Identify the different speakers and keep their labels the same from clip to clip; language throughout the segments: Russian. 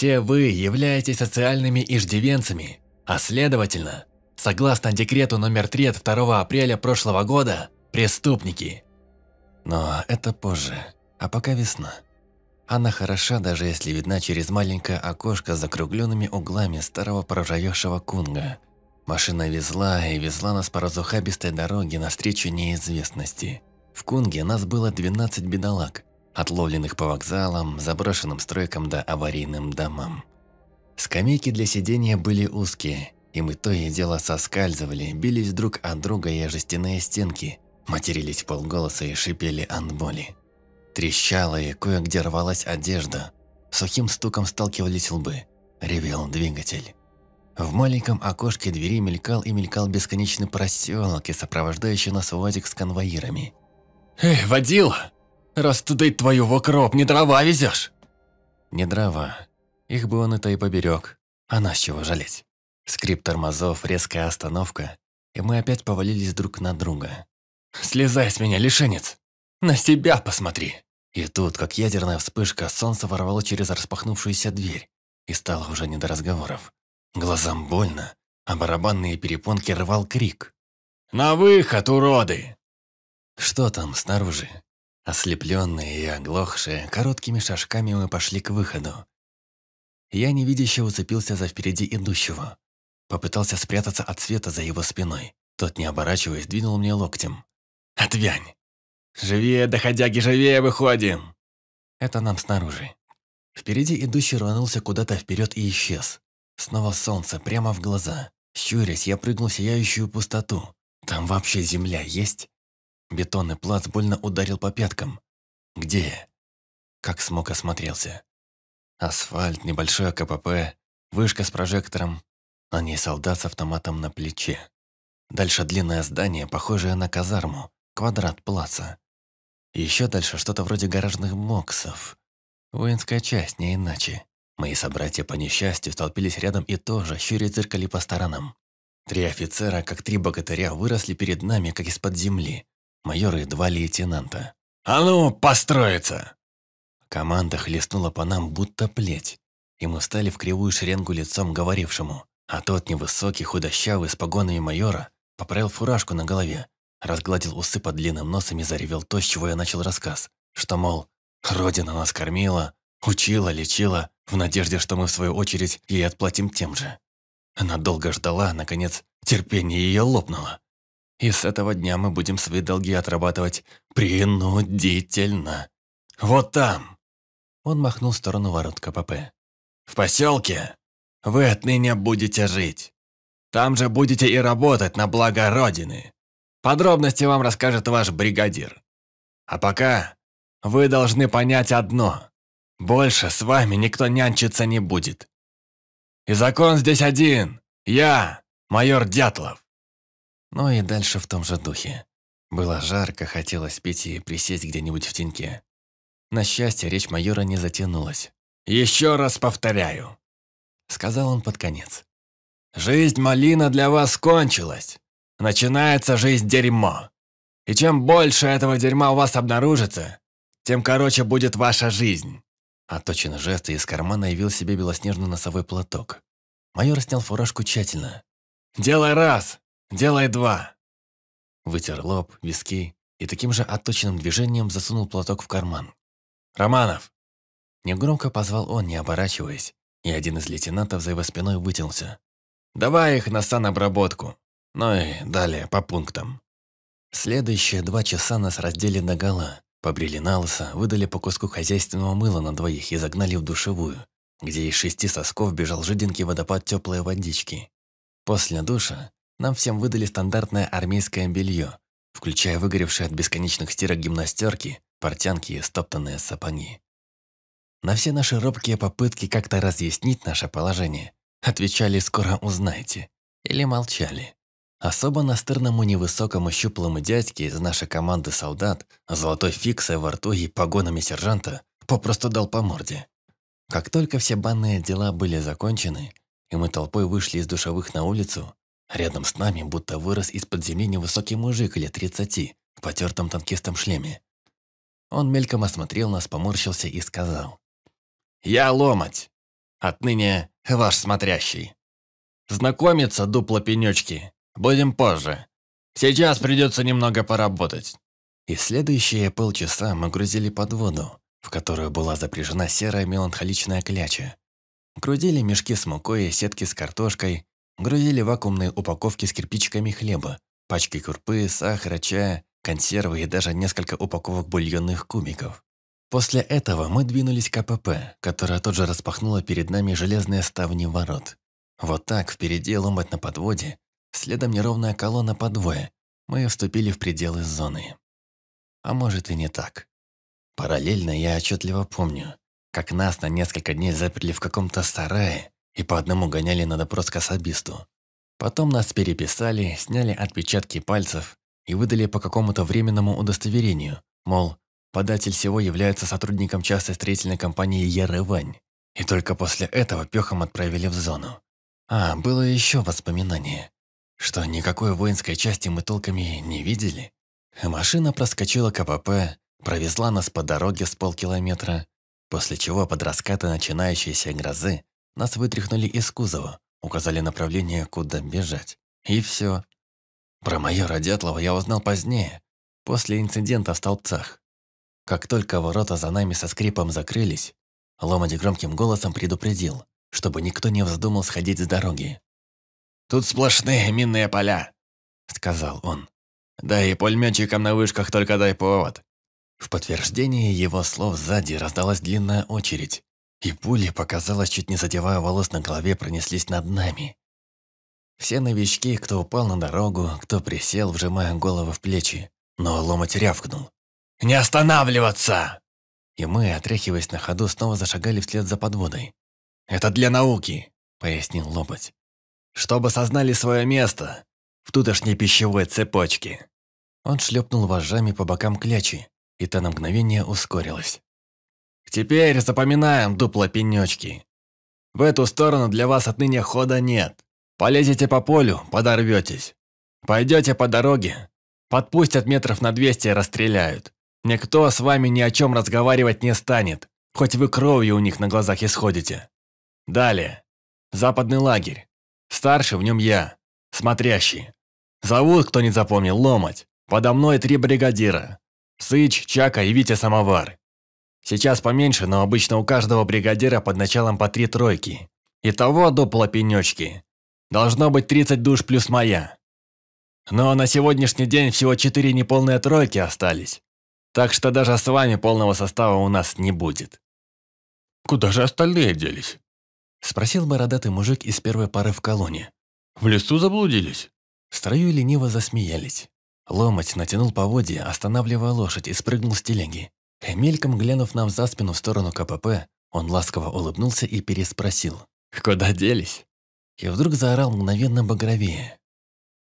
Speaker 1: Все вы являетесь социальными иждивенцами, а следовательно, согласно декрету номер 3 от 2 апреля прошлого года, преступники. Но это позже, а пока весна. Она хороша, даже если видна через маленькое окошко с закругленными углами старого проржавевшего кунга. Машина везла и везла нас по разухабистой дороге навстречу неизвестности. В кунге нас было 12 бедолаг, отловленных по вокзалам, заброшенным стройкам да аварийным домам. Скамейки для сидения были узкие, и мы то и дело соскальзывали, бились друг от друга и жестяные стенки, матерились в полголоса и шипели от боли. Трещала и кое-где рвалась одежда, сухим стуком сталкивались лбы, ревел двигатель. В маленьком окошке двери мелькал и мелькал бесконечный проселок и сопровождающий нас Вадик с конвоирами. «Эй, водила!» Раз Растудыть твою в укроп, не дрова везешь!» «Не дрова. Их бы он это и поберег. А нас чего жалеть?» Скрип тормозов, резкая остановка, и мы опять повалились друг на друга. «Слезай с меня, лишенец! На себя посмотри!» И тут, как ядерная вспышка, солнце ворвало через распахнувшуюся дверь, и стало уже не до разговоров. Глазам больно, а барабанные перепонки рвал крик. «На выход, уроды!» Что там снаружи? Ослепленные и оглохшие, короткими шажками мы пошли к выходу. Я невидяще уцепился за впереди идущего. Попытался спрятаться от света за его спиной. Тот, не оборачиваясь, двинул мне локтем. «Отвянь! Живее, доходяги, живее выходим!» Это нам снаружи. Впереди идущий рванулся куда-то вперед и исчез. Снова солнце прямо в глаза. Щурясь, я прыгнул в сияющую пустоту. Там вообще земля есть? Бетонный плац больно ударил по пяткам. Где? Как смог осмотрелся. Асфальт, небольшое КПП, вышка с прожектором, на ней солдат с автоматом на плече. Дальше длинное здание, похожее на казарму, квадрат плаца. Еще дальше что-то вроде гаражных боксов. Воинская часть, не иначе. Мои собратья по несчастью столпились рядом и тоже щури зеркали по сторонам. Три офицера, как три богатыря, выросли перед нами, как из-под земли майора и два лейтенанта. «А ну, построиться!» Команда хлестнула по нам, будто плеть, и мы встали в кривую шеренгу лицом говорившему, а тот невысокий, худощавый, с погонами майора, поправил фуражку на голове, разгладил усы под длинным носом и заревел то, с чего я начал рассказ, что, мол, «Родина нас кормила, учила, лечила, в надежде, что мы, в свою очередь, ей отплатим тем же». Она долго ждала, а, наконец, терпение ее лопнуло. И с этого дня мы будем свои долги отрабатывать принудительно. Вот там!» Он махнул в сторону ворот КПП. «В поселке вы отныне будете жить. Там же будете и работать на благо Родины. Подробности вам расскажет ваш бригадир. А пока вы должны понять одно. Больше с вами никто нянчиться не будет. И закон здесь один. Я, майор Дятлов. Но ну и дальше в том же духе. Было жарко, хотелось пить и присесть где-нибудь в теньке. На счастье, речь майора не затянулась. «Еще раз повторяю», — сказал он под конец. «Жизнь малина для вас кончилась. Начинается жизнь дерьмо. И чем больше этого дерьма у вас обнаружится, тем короче будет ваша жизнь». Оточен жест, и из кармана явил себе белоснежный носовой платок. Майор снял фуражку тщательно. «Делай раз, Делай два!» Вытер лоб, виски и таким же отточенным движением засунул платок в карман. «Романов!» Негромко позвал он, не оборачиваясь, и один из лейтенантов за его спиной вытянулся. «Давай их на санобработку!» Ну и далее, по пунктам. Следующие два часа нас раздели на гала, побрили на лысо, выдали по куску хозяйственного мыла на двоих и загнали в душевую, где из шести сосков бежал жиденький водопад теплой водички. После душа нам всем выдали стандартное армейское белье, включая выгоревшие от бесконечных стирок гимнастерки, портянки и стоптанные сапоги. На все наши робкие попытки как-то разъяснить наше положение отвечали «скоро узнаете» или молчали. Особо настырному невысокому щуплому дядьке из нашей команды солдат, золотой фиксой во рту и погонами сержанта, попросту дал по морде. Как только все банные дела были закончены, и мы толпой вышли из душевых на улицу, Рядом с нами будто вырос из-под земли невысокий мужик лет 30, в потертом танкистом шлеме. Он мельком осмотрел нас, поморщился и сказал. «Я Ломоть. Отныне ваш смотрящий. Знакомиться, дупло пенечки, будем позже. Сейчас придется немного поработать». И следующие полчаса мы грузили под воду, в которую была запряжена серая меланхоличная кляча. грузили мешки с мукой и сетки с картошкой, Грузили вакуумные упаковки с кирпичиками хлеба, пачки курпы, сахара, чая, консервы и даже несколько упаковок бульонных кубиков. После этого мы двинулись к КПП, а которая тут же распахнула перед нами железные ставни ворот. Вот так, впереди ломать на подводе, следом неровная колонна по Мы вступили в пределы зоны. А может и не так. Параллельно я отчетливо помню, как нас на несколько дней заперли в каком-то сарае, и по одному гоняли на допрос к особисту. Потом нас переписали, сняли отпечатки пальцев и выдали по какому-то временному удостоверению, мол, податель всего является сотрудником частной строительной компании «Ярывань». И только после этого пехом отправили в зону. А, было еще воспоминание, что никакой воинской части мы толками не видели. Машина проскочила КПП, провезла нас по дороге с полкилометра, после чего под раскаты начинающейся грозы нас вытряхнули из кузова, указали направление, куда бежать. И все. Про майора Дятлова я узнал позднее, после инцидента в столбцах. Как только ворота за нами со скрипом закрылись, Ломади громким голосом предупредил, чтобы никто не вздумал сходить с дороги. «Тут сплошные минные поля», — сказал он. «Да и пулеметчикам на вышках только дай повод». В подтверждение его слов сзади раздалась длинная очередь, и пули, показалось, чуть не задевая волос на голове, пронеслись над нами. Все новички, кто упал на дорогу, кто присел, вжимая головы в плечи, но ломоть рявкнул. «Не останавливаться!» И мы, отряхиваясь на ходу, снова зашагали вслед за подводой. «Это для науки», — пояснил Лоботь. «Чтобы сознали свое место в тутошней пищевой цепочке». Он шлепнул вожжами по бокам клячи, и та на мгновение ускорилась. Теперь запоминаем дупло-пенечки. В эту сторону для вас отныне хода нет. Полезете по полю, подорветесь. Пойдете по дороге, подпустят метров на 200 и расстреляют. Никто с вами ни о чем разговаривать не станет, хоть вы кровью у них на глазах исходите. Далее. Западный лагерь. Старший в нем я, смотрящий. Зовут, кто не запомнил, Ломать. Подо мной три бригадира. Сыч, Чака и Витя Самовар. Сейчас поменьше, но обычно у каждого бригадира под началом по три тройки. Итого дупло пенечки. Должно быть 30 душ плюс моя. Но на сегодняшний день всего четыре неполные тройки остались. Так что даже с вами полного состава у нас не будет. «Куда же остальные делись?» Спросил бородатый мужик из первой пары в колонии. «В лесу заблудились?» строю лениво засмеялись. Ломоть натянул поводья, останавливая лошадь и спрыгнул с телеги. Мельком глянув нам за спину в сторону КПП, он ласково улыбнулся и переспросил. «Куда делись?» И вдруг заорал мгновенно багровее.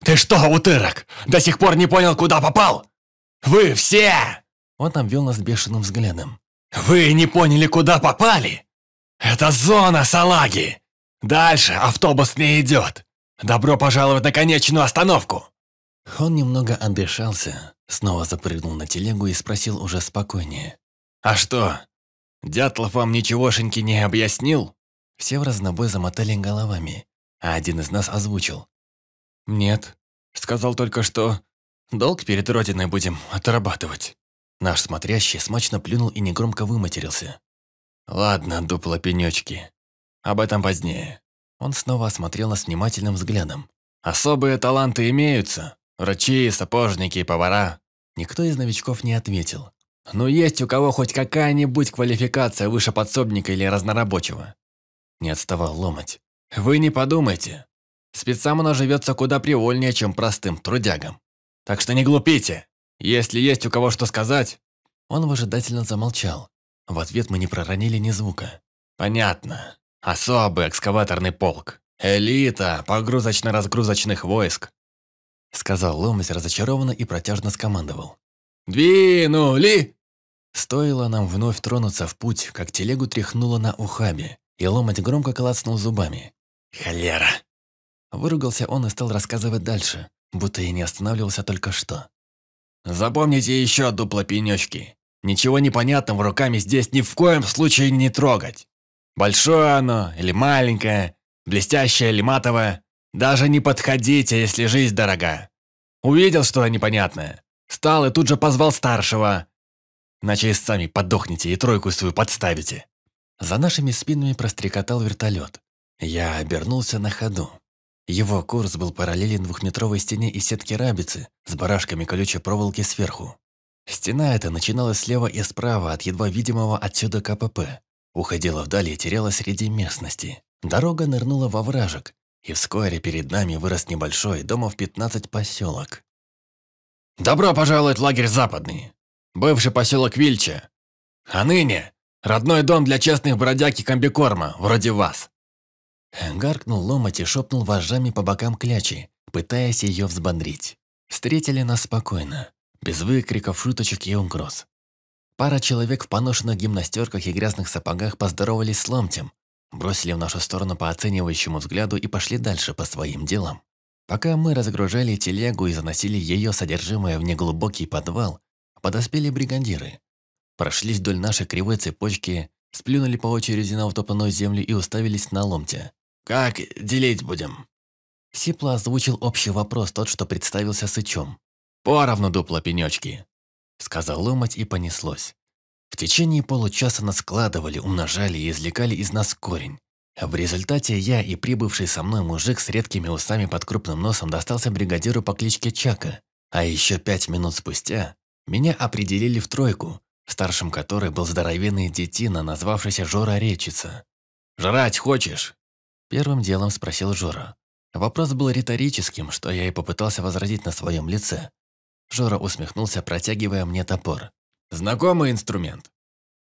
Speaker 1: «Ты что, утырок, до сих пор не понял, куда попал? Вы все!» Он обвел нас бешеным взглядом. «Вы не поняли, куда попали? Это зона салаги! Дальше автобус не идет! Добро пожаловать на конечную остановку!» Он немного отдышался, Снова запрыгнул на телегу и спросил уже спокойнее. «А что, Дятлов вам ничегошеньки не объяснил?» Все в разнобой замотали головами, а один из нас озвучил. «Нет, сказал только что. Долг перед Родиной будем отрабатывать». Наш смотрящий смачно плюнул и негромко выматерился. «Ладно, дупло пенёчки", Об этом позднее». Он снова осмотрел нас внимательным взглядом. «Особые таланты имеются, Врачи, сапожники и повара. Никто из новичков не ответил. Но есть у кого хоть какая-нибудь квалификация выше подсобника или разнорабочего? Не отставал ломать. Вы не подумайте. Спецам оно живется куда привольнее, чем простым трудягам. Так что не глупите. Если есть у кого что сказать... Он выжидательно замолчал. В ответ мы не проронили ни звука. Понятно. Особый экскаваторный полк. Элита погрузочно-разгрузочных войск. Сказал Ломас разочарованно и протяжно скомандовал. «Двинули!» Стоило нам вновь тронуться в путь, как телегу тряхнуло на ухабе, и ломать громко клацнул зубами. «Холера!» Выругался он и стал рассказывать дальше, будто и не останавливался только что. «Запомните еще дупло пенечки. Ничего непонятного руками здесь ни в коем случае не трогать. Большое оно или маленькое, блестящее или матовое, даже не подходите, если жизнь дорога. Увидел что-то непонятное. Встал и тут же позвал старшего. Иначе сами подохните и тройку свою подставите. За нашими спинами прострекотал вертолет. Я обернулся на ходу. Его курс был параллелен двухметровой стене из сетки рабицы с барашками колючей проволоки сверху. Стена эта начиналась слева и справа от едва видимого отсюда КПП. Уходила вдаль и терялась среди местности. Дорога нырнула во вражек, и вскоре перед нами вырос небольшой, дома в 15 поселок. «Добро пожаловать в лагерь Западный, бывший поселок Вильча, а ныне родной дом для честных бродяг и комбикорма, вроде вас!» Гаркнул ломоть и шепнул вожжами по бокам клячи, пытаясь ее взбодрить. Встретили нас спокойно, без выкриков, шуточек и угроз. Пара человек в поношенных гимнастерках и грязных сапогах поздоровались с ломтем, бросили в нашу сторону по оценивающему взгляду и пошли дальше по своим делам. Пока мы разгружали телегу и заносили ее содержимое в неглубокий подвал, подоспели бригадиры. Прошлись вдоль нашей кривой цепочки, сплюнули по очереди на утопанную землю и уставились на ломте. «Как делить будем?» Сипла озвучил общий вопрос тот, что представился сычом. «Поровну дупло пенечки», — сказал ломать и понеслось. В течение получаса нас складывали, умножали и извлекали из нас корень. В результате я и прибывший со мной мужик с редкими усами под крупным носом достался бригадиру по кличке Чака. А еще пять минут спустя меня определили в тройку, старшим которой был здоровенный детина, назвавшийся Жора Речица. «Жрать хочешь?» Первым делом спросил Жора. Вопрос был риторическим, что я и попытался возразить на своем лице. Жора усмехнулся, протягивая мне топор. Знакомый инструмент?»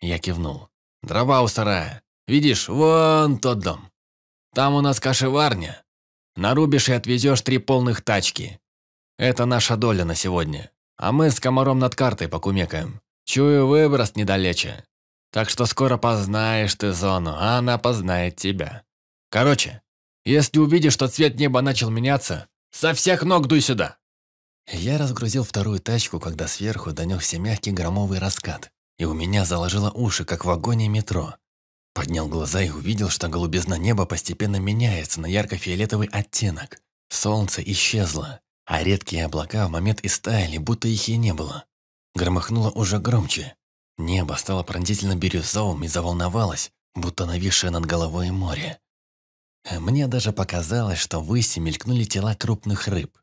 Speaker 1: Я кивнул. «Дрова у сарая. Видишь, вон тот дом. Там у нас кашеварня. Нарубишь и отвезешь три полных тачки. Это наша доля на сегодня. А мы с комаром над картой покумекаем. Чую, выброс недалече. Так что скоро познаешь ты зону, а она познает тебя. Короче, если увидишь, что цвет неба начал меняться, со всех ног дуй сюда!» Я разгрузил вторую тачку, когда сверху донесся мягкий громовый раскат, и у меня заложило уши, как в вагоне метро. Поднял глаза и увидел, что голубизна неба постепенно меняется на ярко-фиолетовый оттенок. Солнце исчезло, а редкие облака в момент истаяли, будто их и не было. Громыхнуло уже громче. Небо стало пронзительно бирюзовым и заволновалось, будто нависшее над головой море. Мне даже показалось, что выси мелькнули тела крупных рыб.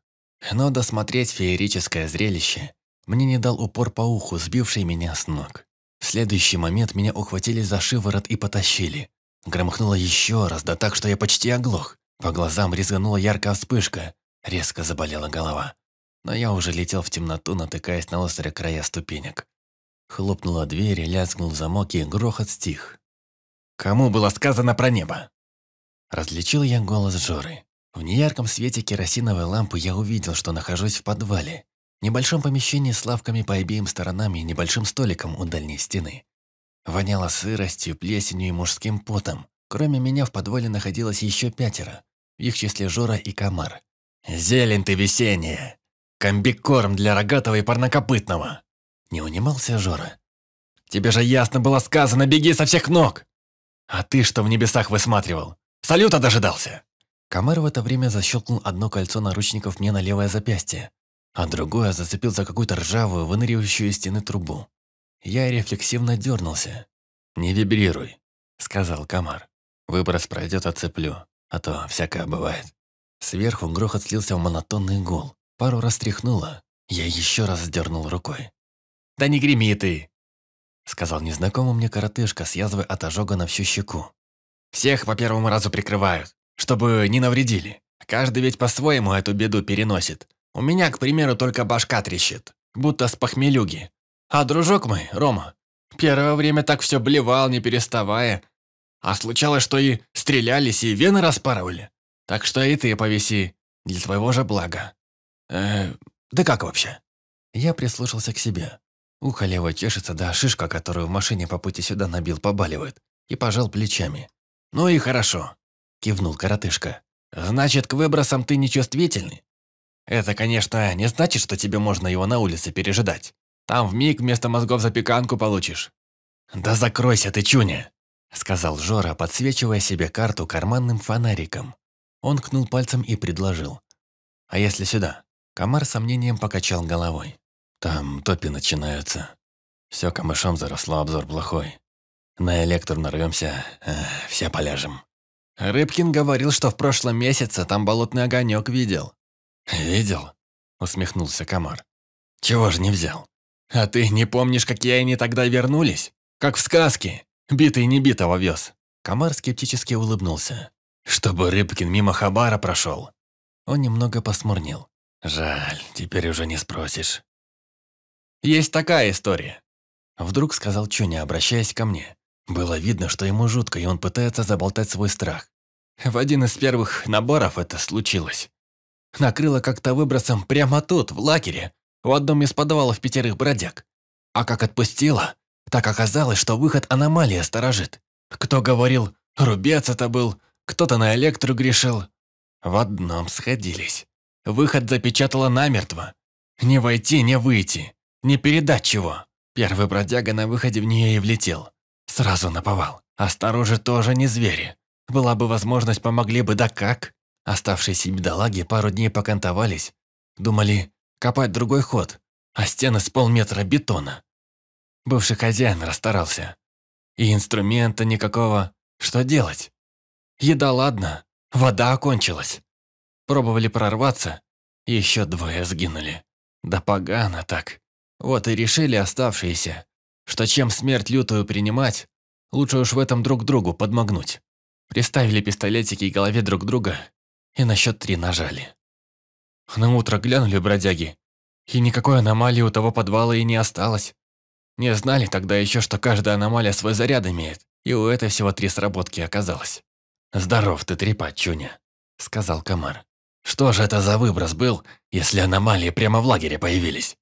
Speaker 1: Но досмотреть феерическое зрелище мне не дал упор по уху, сбивший меня с ног. В следующий момент меня ухватили за шиворот и потащили. Громыхнуло еще раз, да так, что я почти оглох. По глазам резанула яркая вспышка, резко заболела голова. Но я уже летел в темноту, натыкаясь на острые края ступенек. Хлопнула дверь, лязгнул замок и грохот стих. «Кому было сказано про небо?» Различил я голос Жоры. В неярком свете керосиновой лампы я увидел, что нахожусь в подвале. Небольшом помещении с лавками по обеим сторонам и небольшим столиком у дальней стены. Воняло сыростью, плесенью и мужским потом. Кроме меня в подвале находилось еще пятеро, в их числе Жора и Комар. «Зелень ты весенняя! Комбикорм для рогатого и парнокопытного!» Не унимался Жора. «Тебе же ясно было сказано, беги со всех ног! А ты что в небесах высматривал? Салюта дожидался!» Камер в это время защелкнул одно кольцо наручников мне на левое запястье, а другое зацепил за какую-то ржавую, выныривающую из стены трубу. Я рефлексивно дернулся. «Не вибрируй», — сказал Камар. «Выброс пройдет, отцеплю, а то всякое бывает». Сверху грохот слился в монотонный гул. Пару раз тряхнуло. Я еще раз дернул рукой. «Да не греми ты!» Сказал незнакомый мне коротышка с язвой от ожога на всю щеку. «Всех по первому разу прикрывают чтобы не навредили. Каждый ведь по-своему эту беду переносит. У меня, к примеру, только башка трещит, будто с похмелюги. А дружок мой, Рома, первое время так все блевал, не переставая. А случалось, что и стрелялись, и вены распарывали. Так что и ты повеси для твоего же блага. Э, да как вообще? Я прислушался к себе. Ухо а лево чешется, да шишка, которую в машине по пути сюда набил, побаливает. И пожал плечами. Ну и хорошо кивнул коротышка. «Значит, к выбросам ты нечувствительный?» «Это, конечно, не значит, что тебе можно его на улице пережидать. Там в миг вместо мозгов запеканку получишь». «Да закройся ты, Чуня!» Сказал Жора, подсвечивая себе карту карманным фонариком. Он кнул пальцем и предложил. «А если сюда?» Комар сомнением покачал головой. «Там топи начинаются. Все камышом заросло, обзор плохой. На электр нарвемся, э, все поляжем». Рыбкин говорил, что в прошлом месяце там болотный огонек видел. «Видел?» – усмехнулся комар. «Чего же не взял? А ты не помнишь, какие они тогда вернулись? Как в сказке. Битый не битого вез». Комар скептически улыбнулся. «Чтобы Рыбкин мимо Хабара прошел». Он немного посмурнил. «Жаль, теперь уже не спросишь». «Есть такая история», – вдруг сказал Чуня, обращаясь ко мне. Было видно, что ему жутко, и он пытается заболтать свой страх. В один из первых наборов это случилось. Накрыло как-то выбросом прямо тут, в лагере, в одном из подвалов пятерых бродяг. А как отпустило, так оказалось, что выход аномалия сторожит. Кто говорил, рубец это был, кто-то на электру грешил. В одном сходились. Выход запечатало намертво. Не войти, не выйти, не передать чего. Первый бродяга на выходе в нее и влетел. Сразу наповал. А сторожи тоже не звери. Была бы возможность, помогли бы, да как? Оставшиеся бедолаги пару дней покантовались. Думали, копать другой ход, а стены с полметра бетона. Бывший хозяин расстарался. И инструмента никакого. Что делать? Еда ладно, вода окончилась. Пробовали прорваться, еще двое сгинули. Да погано так. Вот и решили оставшиеся что чем смерть лютую принимать, лучше уж в этом друг другу подмогнуть. Приставили пистолетики к голове друг друга и на счет три нажали. На утро глянули бродяги, и никакой аномалии у того подвала и не осталось. Не знали тогда еще, что каждая аномалия свой заряд имеет, и у этой всего три сработки оказалось. «Здоров ты, трепа, Чуня», — сказал комар. «Что же это за выброс был, если аномалии прямо в лагере появились?»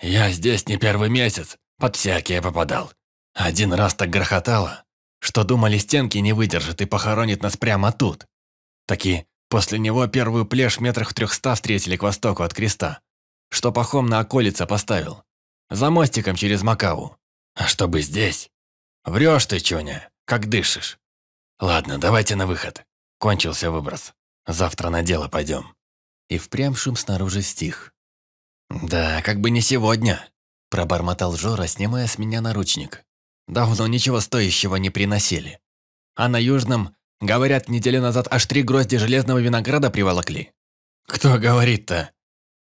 Speaker 1: «Я здесь не первый месяц, под всякие попадал. Один раз так грохотало, что думали стенки не выдержат и похоронит нас прямо тут. Таки после него первую плешь в метрах в трехста встретили к востоку от креста, что пахом на околице поставил. За мостиком через Макаву. А чтобы здесь? Врешь ты, чуня. как дышишь. Ладно, давайте на выход. Кончился выброс. Завтра на дело пойдем. И впрямь шум снаружи стих. Да, как бы не сегодня. Пробормотал Жора, снимая с меня наручник. Давно ничего стоящего не приносили. А на Южном, говорят, неделю назад аж три грозди железного винограда приволокли. «Кто говорит-то?»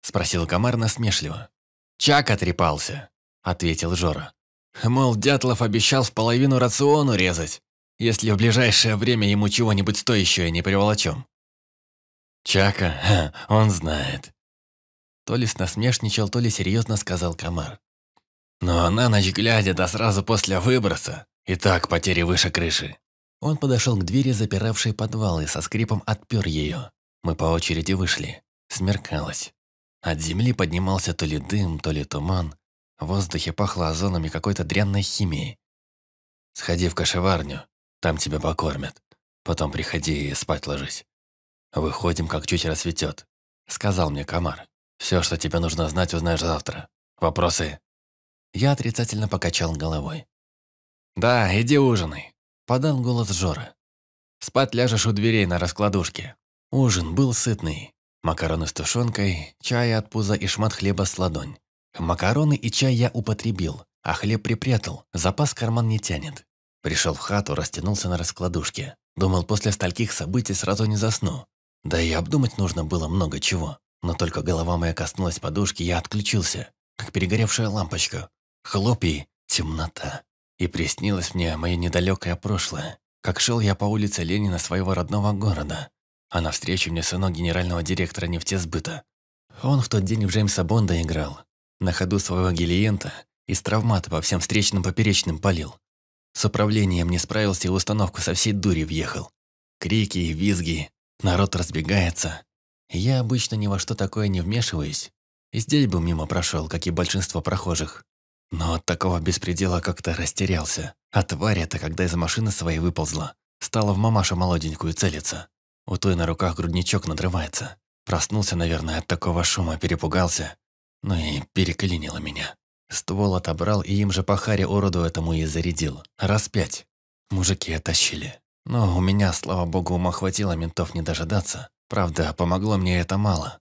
Speaker 1: Спросил комар насмешливо. «Чак отрепался», — ответил Жора. «Мол, Дятлов обещал в половину рациону резать, если в ближайшее время ему чего-нибудь стоящее не приволочем». «Чака, он знает», то ли насмешничал, то ли серьезно сказал комар. Но на ночь глядя, да сразу после выброса, и так потери выше крыши. Он подошел к двери, запиравшей подвал, и со скрипом отпер ее. Мы по очереди вышли. Смеркалось. От земли поднимался то ли дым, то ли туман. В воздухе пахло озонами какой-то дрянной химии. «Сходи в кошеварню, там тебя покормят. Потом приходи и спать ложись. Выходим, как чуть рассветет», — сказал мне комар. «Все, что тебе нужно знать, узнаешь завтра. Вопросы?» Я отрицательно покачал головой. «Да, иди ужинай», – подал голос Жора. «Спать ляжешь у дверей на раскладушке». Ужин был сытный. Макароны с тушенкой, чай от пуза и шмат хлеба с ладонь. Макароны и чай я употребил, а хлеб припрятал, запас карман не тянет. Пришел в хату, растянулся на раскладушке. Думал, после стольких событий сразу не засну. Да и обдумать нужно было много чего. Но только голова моя коснулась подушки, я отключился, как перегоревшая лампочка хлопья, темнота. И приснилось мне мое недалекое прошлое, как шел я по улице Ленина своего родного города, а навстречу мне сынок генерального директора нефтесбыта. Он в тот день в Джеймса Бонда играл, на ходу своего гелиента из травмата по всем встречным поперечным палил. С управлением не справился и установку со всей дури въехал. Крики и визги, народ разбегается. Я обычно ни во что такое не вмешиваюсь, и здесь бы мимо прошел, как и большинство прохожих. Но от такого беспредела как-то растерялся. А тварь это, когда из машины своей выползла, стала в мамашу молоденькую целиться. У той на руках грудничок надрывается. Проснулся, наверное, от такого шума, перепугался. Ну и переклинило меня. Ствол отобрал и им же по харе уроду этому и зарядил. Раз пять. Мужики оттащили. Но у меня, слава богу, ума хватило ментов не дожидаться. Правда, помогло мне это мало.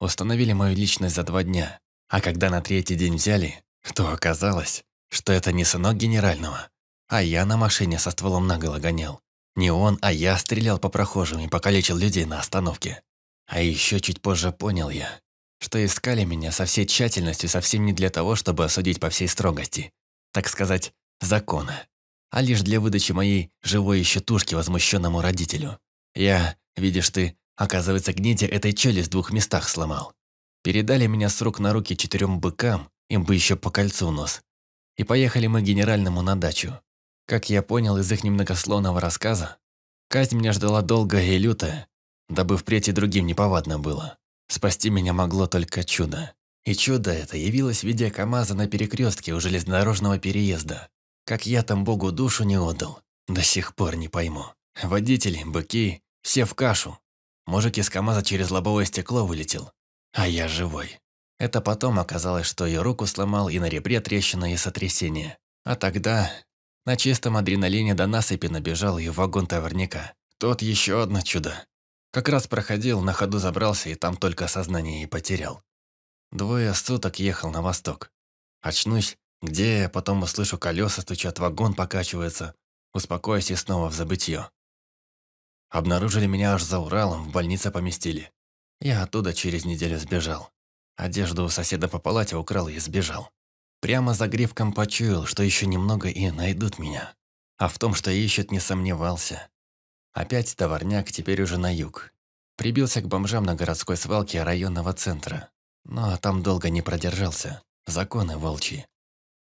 Speaker 1: Установили мою личность за два дня. А когда на третий день взяли, то оказалось, что это не сынок генерального, а я на машине со стволом наголо гонял. Не он, а я стрелял по прохожим и покалечил людей на остановке. А еще чуть позже понял я, что искали меня со всей тщательностью совсем не для того, чтобы осудить по всей строгости, так сказать, закона, а лишь для выдачи моей живой еще тушки возмущенному родителю. Я, видишь ты, оказывается, гниде этой челюсть в двух местах сломал. Передали меня с рук на руки четырем быкам, им бы еще по кольцу в нос. И поехали мы к генеральному на дачу. Как я понял из их немногословного рассказа, казнь меня ждала долгая и лютая, дабы впредь и другим неповадно было. Спасти меня могло только чудо. И чудо это явилось в виде КамАЗа на перекрестке у железнодорожного переезда. Как я там Богу душу не отдал, до сих пор не пойму. Водители, быки, все в кашу. Мужик из КамАЗа через лобовое стекло вылетел. А я живой. Это потом оказалось, что ее руку сломал и на ребре трещина и сотрясение. А тогда на чистом адреналине до насыпи набежал и в вагон товарника. Тот еще одно чудо. Как раз проходил, на ходу забрался и там только сознание и потерял. Двое суток ехал на восток. Очнусь, где я потом услышу колеса стучат, вагон покачивается. Успокоюсь и снова в забытье. Обнаружили меня аж за Уралом, в больнице поместили. Я оттуда через неделю сбежал. Одежду у соседа по палате украл и сбежал. Прямо за гривком почуял, что еще немного и найдут меня. А в том, что ищет, не сомневался. Опять товарняк, теперь уже на юг. Прибился к бомжам на городской свалке районного центра. Но там долго не продержался. Законы волчьи.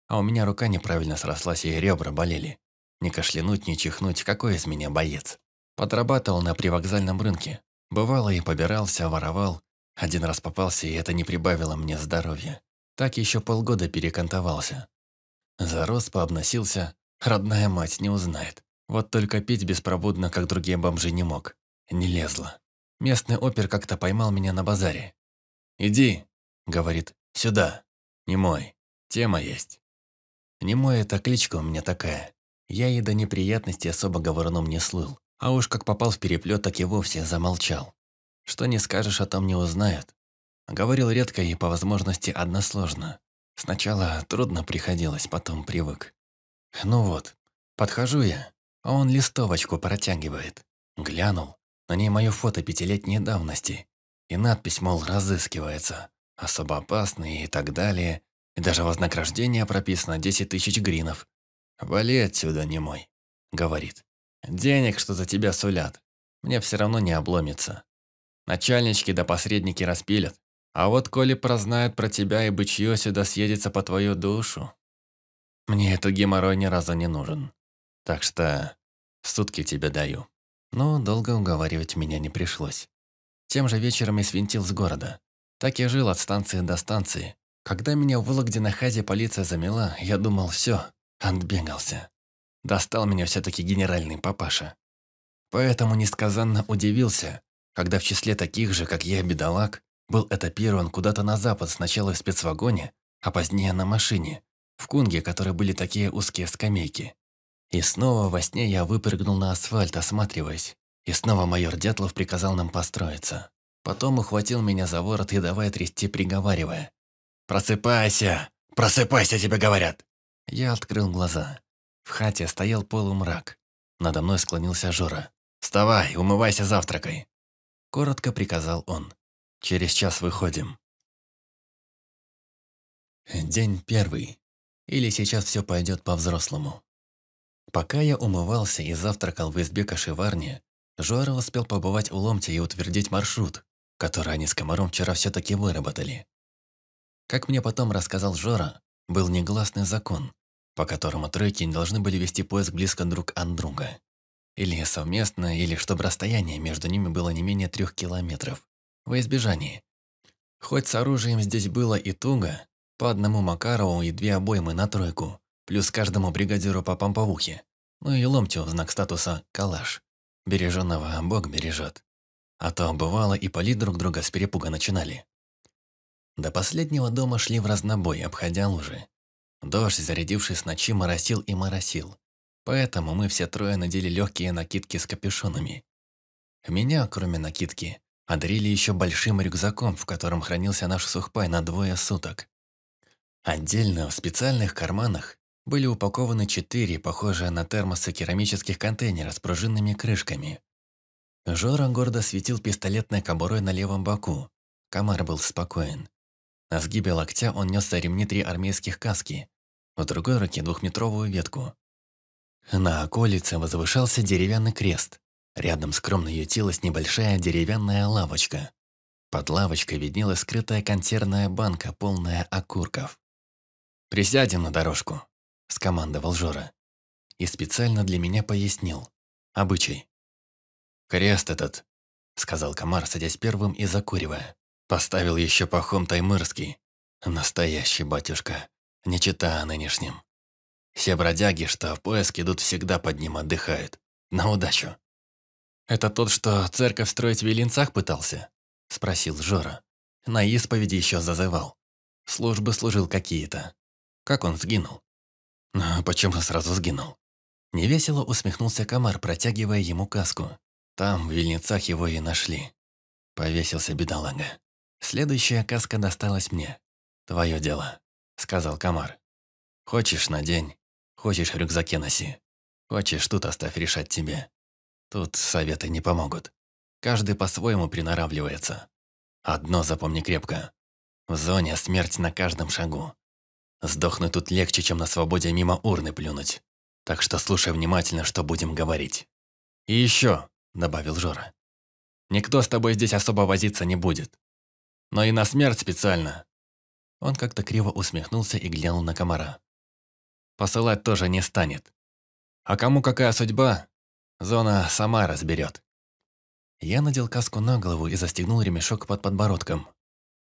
Speaker 1: А у меня рука неправильно срослась, и ребра болели. Не кашлянуть, не чихнуть, какой из меня боец. Подрабатывал на привокзальном рынке. Бывало и побирался, воровал, один раз попался, и это не прибавило мне здоровья. Так еще полгода перекантовался. Зарос, пообносился. Родная мать не узнает. Вот только пить беспробудно, как другие бомжи, не мог. Не лезла. Местный опер как-то поймал меня на базаре. «Иди», — говорит, — «сюда. Не мой. Тема есть». Немой — это кличка у меня такая. Я и до неприятностей особо говоруном не слыл. А уж как попал в переплет, так и вовсе замолчал. Что не скажешь, о том не узнают. Говорил редко и, по возможности, односложно. Сначала трудно приходилось, потом привык. Ну вот, подхожу я, а он листовочку протягивает. Глянул, на ней мое фото пятилетней давности. И надпись, мол, разыскивается. Особо опасный и так далее. И даже вознаграждение прописано 10 тысяч гринов. «Вали отсюда, не мой», — говорит. «Денег, что за тебя сулят. Мне все равно не обломится. Начальнички да посредники распилят. А вот коли прознают про тебя и бычье сюда съедется по твою душу. Мне этот геморрой ни разу не нужен. Так что сутки тебе даю. Но долго уговаривать меня не пришлось. Тем же вечером и свинтил с города. Так я жил от станции до станции. Когда меня в Вологде на хазе полиция замела, я думал, все, отбегался. Достал меня все-таки генеральный папаша. Поэтому несказанно удивился, когда в числе таких же, как я, бедолаг, был этапирован куда-то на запад сначала в спецвагоне, а позднее на машине, в кунге, которые были такие узкие скамейки. И снова во сне я выпрыгнул на асфальт, осматриваясь. И снова майор Дятлов приказал нам построиться. Потом ухватил меня за ворот и давай трясти, приговаривая. «Просыпайся! Просыпайся, тебе говорят!» Я открыл глаза. В хате стоял полумрак. Надо мной склонился Жора. «Вставай, умывайся завтракой!» коротко приказал он. «Через час выходим».
Speaker 2: День первый. Или сейчас все пойдет
Speaker 1: по-взрослому. Пока я умывался и завтракал в избе кашеварни, Жора успел побывать у ломти и утвердить маршрут, который они с комаром вчера все-таки выработали. Как мне потом рассказал Жора, был негласный закон, по которому тройки не должны были вести поиск близко друг от друга. Или совместно, или чтобы расстояние между ними было не менее трех километров. Во избежание. Хоть с оружием здесь было и туго, по одному Макарову и две обоймы на тройку, плюс каждому бригадиру по помповухе, ну и ломтю в знак статуса «калаш». Береженного Бог бережет. А то бывало и полить друг друга с перепуга начинали. До последнего дома шли в разнобой, обходя лужи. Дождь, зарядившись ночи, моросил и моросил. Поэтому мы все трое надели легкие накидки с капюшонами. Меня, кроме накидки, одарили еще большим рюкзаком, в котором хранился наш сухпай на двое суток. Отдельно в специальных карманах были упакованы четыре, похожие на термосы керамических контейнера с пружинными крышками. Жора гордо светил пистолетной кобурой на левом боку. Комар был спокоен. На сгибе локтя он нес ремни три армейских каски, в другой руке двухметровую ветку. На околице возвышался деревянный крест. Рядом скромно ютилась небольшая деревянная лавочка. Под лавочкой виднелась скрытая консервная банка, полная окурков. «Присядем на дорожку», – скомандовал Жора. И специально для меня пояснил. Обычай. «Крест этот», – сказал комар, садясь первым и закуривая. «Поставил еще пахом таймырский. Настоящий батюшка, не чита нынешним». Все бродяги, что в поиск идут, всегда под ним отдыхают. На удачу. «Это тот, что церковь строить в Велинцах пытался?» – спросил Жора. На исповеди еще зазывал. Службы служил какие-то. Как он сгинул? Но «А почему сразу сгинул? Невесело усмехнулся комар, протягивая ему каску. Там, в Вильницах, его и нашли. Повесился бедолага. Следующая каска досталась мне. «Твое дело», — сказал комар. «Хочешь на день, Хочешь рюкзаке носи. Хочешь тут оставь решать тебе. Тут советы не помогут. Каждый по-своему приноравливается. Одно запомни крепко. В зоне смерть на каждом шагу. Сдохнуть тут легче, чем на свободе мимо урны плюнуть. Так что слушай внимательно, что будем говорить. «И еще», — добавил Жора, — «никто с тобой здесь особо возиться не будет. Но и на смерть специально». Он как-то криво усмехнулся и глянул на комара посылать тоже не станет. А кому какая судьба, зона сама разберет. Я надел каску на голову и застегнул ремешок под подбородком.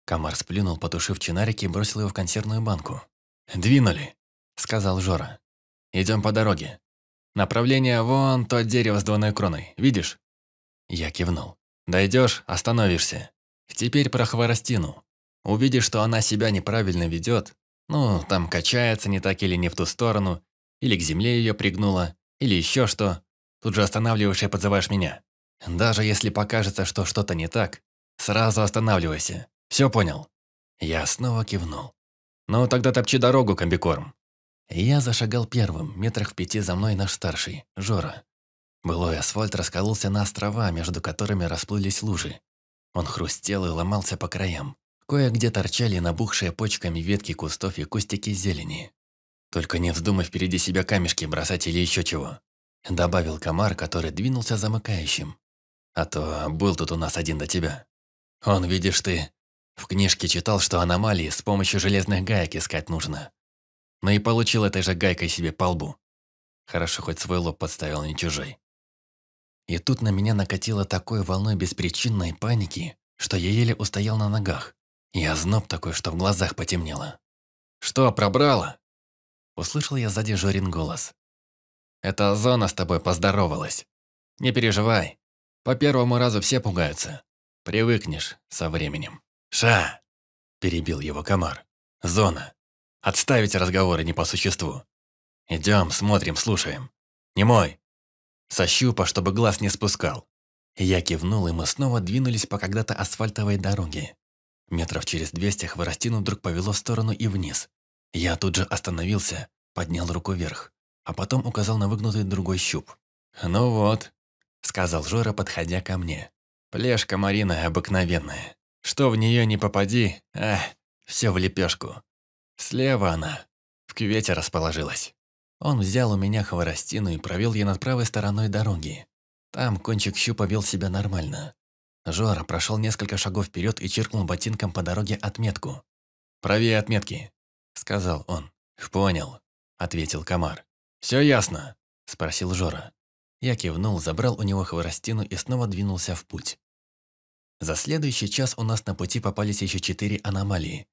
Speaker 1: Комар сплюнул, потушив чинарики, и бросил его в консервную банку. «Двинули», — сказал Жора. «Идем по дороге. Направление вон то дерево с двойной кроной, видишь?» Я кивнул. «Дойдешь, остановишься. Теперь про хворостину. Увидишь, что она себя неправильно ведет, ну, там качается не так или не в ту сторону, или к земле ее пригнуло, или еще что. Тут же останавливаешь и подзываешь меня. Даже если покажется, что что-то не так, сразу останавливайся. Все понял?» Я снова кивнул. «Ну, тогда топчи дорогу, комбикорм». Я зашагал первым, метрах в пяти за мной наш старший, Жора. Былой асфальт раскололся на острова, между которыми расплылись лужи. Он хрустел и ломался по краям. Кое-где торчали набухшие почками ветки кустов и кустики зелени. «Только не вздумай впереди себя камешки бросать или еще чего», добавил комар, который двинулся замыкающим. «А то был тут у нас один до тебя. Он, видишь ты, в книжке читал, что аномалии с помощью железных гаек искать нужно. Но ну и получил этой же гайкой себе по лбу. Хорошо, хоть свой лоб подставил, не чужой». И тут на меня накатило такой волной беспричинной паники, что я еле устоял на ногах. Я зноб такой, что в глазах потемнело. «Что, пробрало? Услышал я сзади Жорин голос. «Эта зона с тобой поздоровалась. Не переживай. По первому разу все пугаются. Привыкнешь со временем». «Ша!» – перебил его комар. «Зона. Отставить разговоры не по существу. Идем, смотрим, слушаем. Не мой. Сощупа, чтобы глаз не спускал». Я кивнул, и мы снова двинулись по когда-то асфальтовой дороге. Метров через двести хворостину вдруг повело в сторону и вниз. Я тут же остановился, поднял руку вверх, а потом указал на выгнутый другой щуп. «Ну вот», — сказал Жора, подходя ко мне. «Плешка Марина обыкновенная. Что в нее не попади, а, все в лепешку. Слева она, в кювете расположилась». Он взял у меня хворостину и провел ее над правой стороной дороги. Там кончик щупа вел себя нормально. Жора прошел несколько шагов вперед и чиркнул ботинком по дороге отметку. «Правее отметки», — сказал он. «Понял», — ответил комар. «Все ясно», — спросил Жора. Я кивнул, забрал у него хворостину и снова двинулся в путь. За следующий час у нас на пути попались еще четыре аномалии.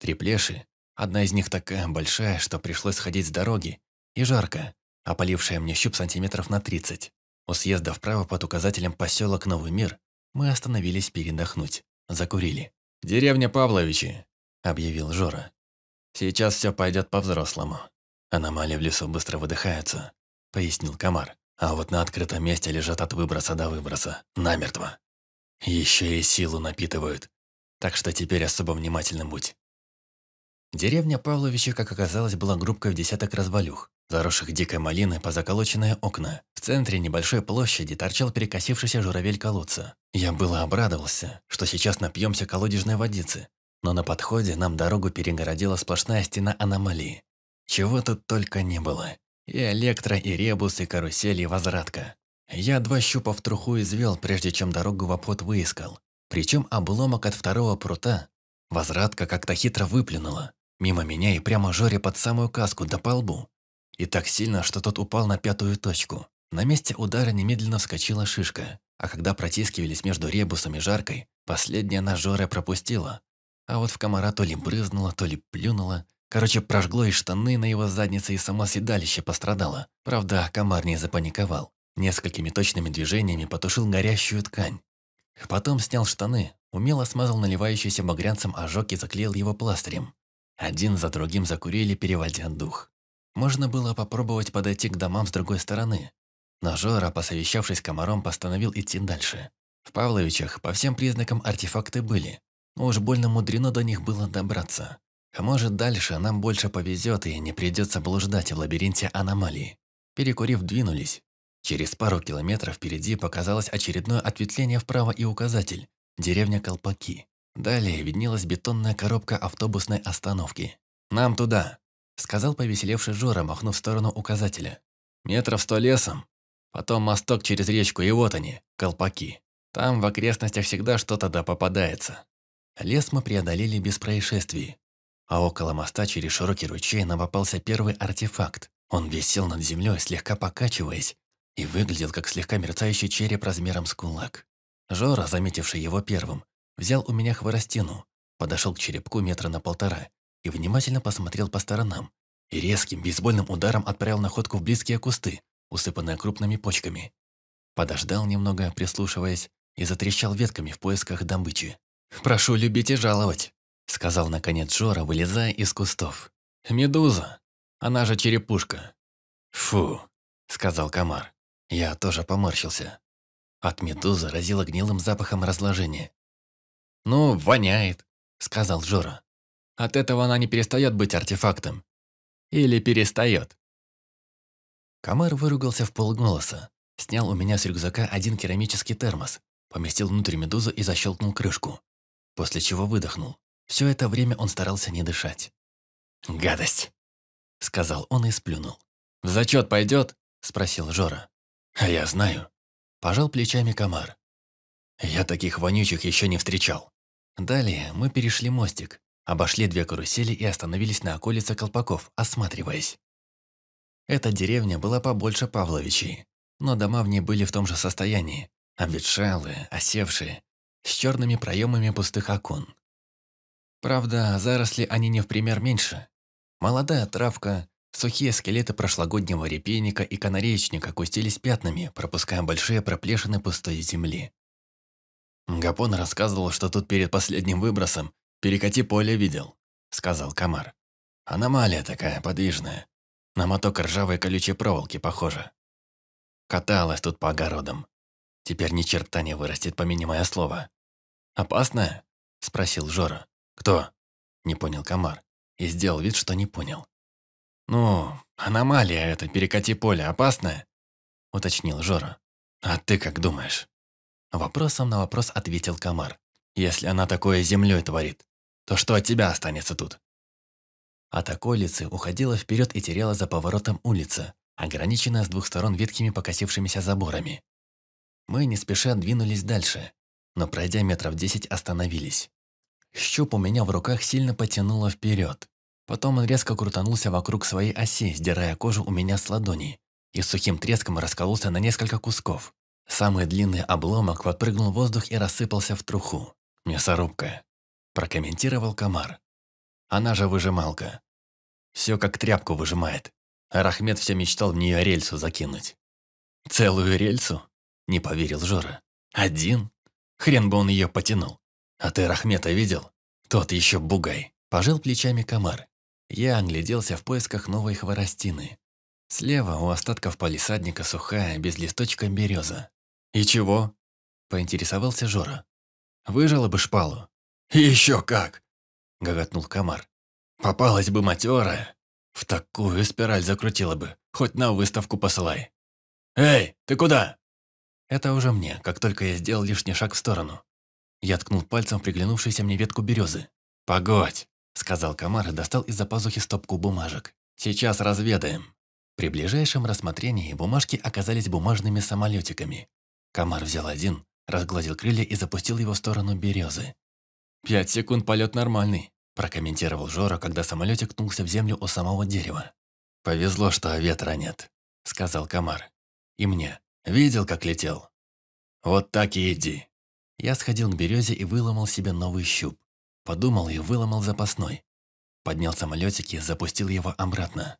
Speaker 1: Три плеши, одна из них такая большая, что пришлось сходить с дороги, и жарко, опалившая мне щуп сантиметров на 30. У съезда вправо под указателем поселок Новый мир мы остановились передохнуть. Закурили. «Деревня Павловичи», – объявил Жора. «Сейчас все пойдет по-взрослому. Аномалии в лесу быстро выдыхаются», – пояснил комар. «А вот на открытом месте лежат от выброса до выброса, намертво. Еще и силу напитывают. Так что теперь особо внимательным будь». Деревня Павловича, как оказалось, была группкой в десяток развалюх заросших дикой малины по заколоченные окна. В центре небольшой площади торчал перекосившийся журавель колодца. Я было обрадовался, что сейчас напьемся колодежной водицы, но на подходе нам дорогу перегородила сплошная стена аномалии. Чего тут только не было. И электро, и ребус, и карусель, и возвратка. Я два щупа в труху извел, прежде чем дорогу в обход выискал. Причем обломок от второго прута возвратка как-то хитро выплюнула. Мимо меня и прямо Жоре под самую каску, да по лбу. И так сильно, что тот упал на пятую точку. На месте удара немедленно вскочила шишка, а когда протискивались между ребусом и жаркой, последняя нажора пропустила. А вот в комара то ли брызнула, то ли плюнула. Короче, прожгло и штаны на его заднице, и само седалище пострадало. Правда, комар не запаниковал. Несколькими точными движениями потушил горящую ткань. Потом снял штаны, умело смазал наливающийся багрянцем ожог и заклеил его пластырем. Один за другим закурили, переводя дух. Можно было попробовать подойти к домам с другой стороны. Но Жора, посовещавшись с комаром, постановил идти дальше. В Павловичах по всем признакам артефакты были, но уж больно мудрено до них было добраться. А Может, дальше нам больше повезет и не придется блуждать в лабиринте аномалий. Перекурив, двинулись. Через пару километров впереди показалось очередное ответвление вправо и указатель – деревня Колпаки. Далее виднелась бетонная коробка автобусной остановки. «Нам туда!» сказал повеселевший Жора, махнув в сторону указателя. «Метров сто лесом, потом мосток через речку, и вот они, колпаки. Там в окрестностях всегда что-то да попадается». Лес мы преодолели без происшествий, а около моста через широкий ручей нам попался первый артефакт. Он висел над землей, слегка покачиваясь, и выглядел как слегка мерцающий череп размером с кулак. Жора, заметивший его первым, взял у меня хворостину, подошел к черепку метра на полтора и внимательно посмотрел по сторонам. И резким бейсбольным ударом отправил находку в близкие кусты, усыпанные крупными почками. Подождал немного, прислушиваясь, и затрещал ветками в поисках добычи. «Прошу любить и жаловать», — сказал наконец Жора, вылезая из кустов. «Медуза! Она же черепушка!» «Фу!» — сказал комар. Я тоже поморщился. От медузы разило гнилым запахом разложения. «Ну, воняет», — сказал Жора. От этого она не перестает быть артефактом. Или перестает. Камар выругался в полголоса. Снял у меня с рюкзака один керамический термос, поместил внутрь медузу и защелкнул крышку. После чего выдохнул. Все это время он старался не дышать. «Гадость!» — сказал он и сплюнул. «В зачет пойдет?» — спросил Жора. «А я знаю». Пожал плечами комар. «Я таких вонючих еще не встречал». Далее мы перешли мостик, Обошли две карусели и остановились на околице Колпаков, осматриваясь. Эта деревня была побольше Павловичей, но дома в ней были в том же состоянии, обветшалые, осевшие, с черными проемами пустых окон. Правда, заросли они не в пример меньше. Молодая травка, сухие скелеты прошлогоднего репейника и канареечника кустились пятнами, пропуская большие проплешины пустой земли. Гапон рассказывал, что тут перед последним выбросом «Перекати поле видел», — сказал комар. «Аномалия такая, подвижная. На моток ржавой колючей проволоки похожа. Каталась тут по огородам. Теперь ни черта не вырастет, помяни мое слово». «Опасная?» — спросил Жора. «Кто?» — не понял комар и сделал вид, что не понял. «Ну, аномалия это, перекати поле, опасная?» — уточнил Жора. «А ты как думаешь?» Вопросом на вопрос ответил комар. «Если она такое землей творит, то что от тебя останется тут?» От околицы уходила вперед и теряла за поворотом улица, ограниченная с двух сторон веткими покосившимися заборами. Мы не спеша двинулись дальше, но пройдя метров десять остановились. Щуп у меня в руках сильно потянуло вперед. Потом он резко крутанулся вокруг своей оси, сдирая кожу у меня с ладони, и с сухим треском раскололся на несколько кусков. Самый длинный обломок подпрыгнул в воздух и рассыпался в труху. Мясорубка прокомментировал комар. Она же выжималка. Все как тряпку выжимает. Рахмет все мечтал в нее рельсу закинуть. Целую рельсу? Не поверил Жора. Один? Хрен бы он ее потянул. А ты Рахмета видел? Тот еще бугай. Пожил плечами комар. Я огляделся в поисках новой хворостины. Слева у остатков палисадника сухая, без листочка береза. «И чего?» – поинтересовался Жора. «Выжила бы шпалу. «Еще как!» – гоготнул комар. «Попалась бы матерая, в такую спираль закрутила бы, хоть на выставку посылай». «Эй, ты куда?» Это уже мне, как только я сделал лишний шаг в сторону. Я ткнул пальцем в приглянувшуюся мне ветку березы. «Погодь!» – сказал комар и достал из-за пазухи стопку бумажек. «Сейчас разведаем». При ближайшем рассмотрении бумажки оказались бумажными самолетиками. Комар взял один, разгладил крылья и запустил его в сторону березы. «Пять секунд полет нормальный», – прокомментировал Жора, когда самолетик ткнулся в землю у самого дерева. «Повезло, что ветра нет», – сказал комар. «И мне. Видел, как летел?» «Вот так и иди». Я сходил к березе и выломал себе новый щуп. Подумал и выломал запасной. Поднял самолетик и запустил его обратно.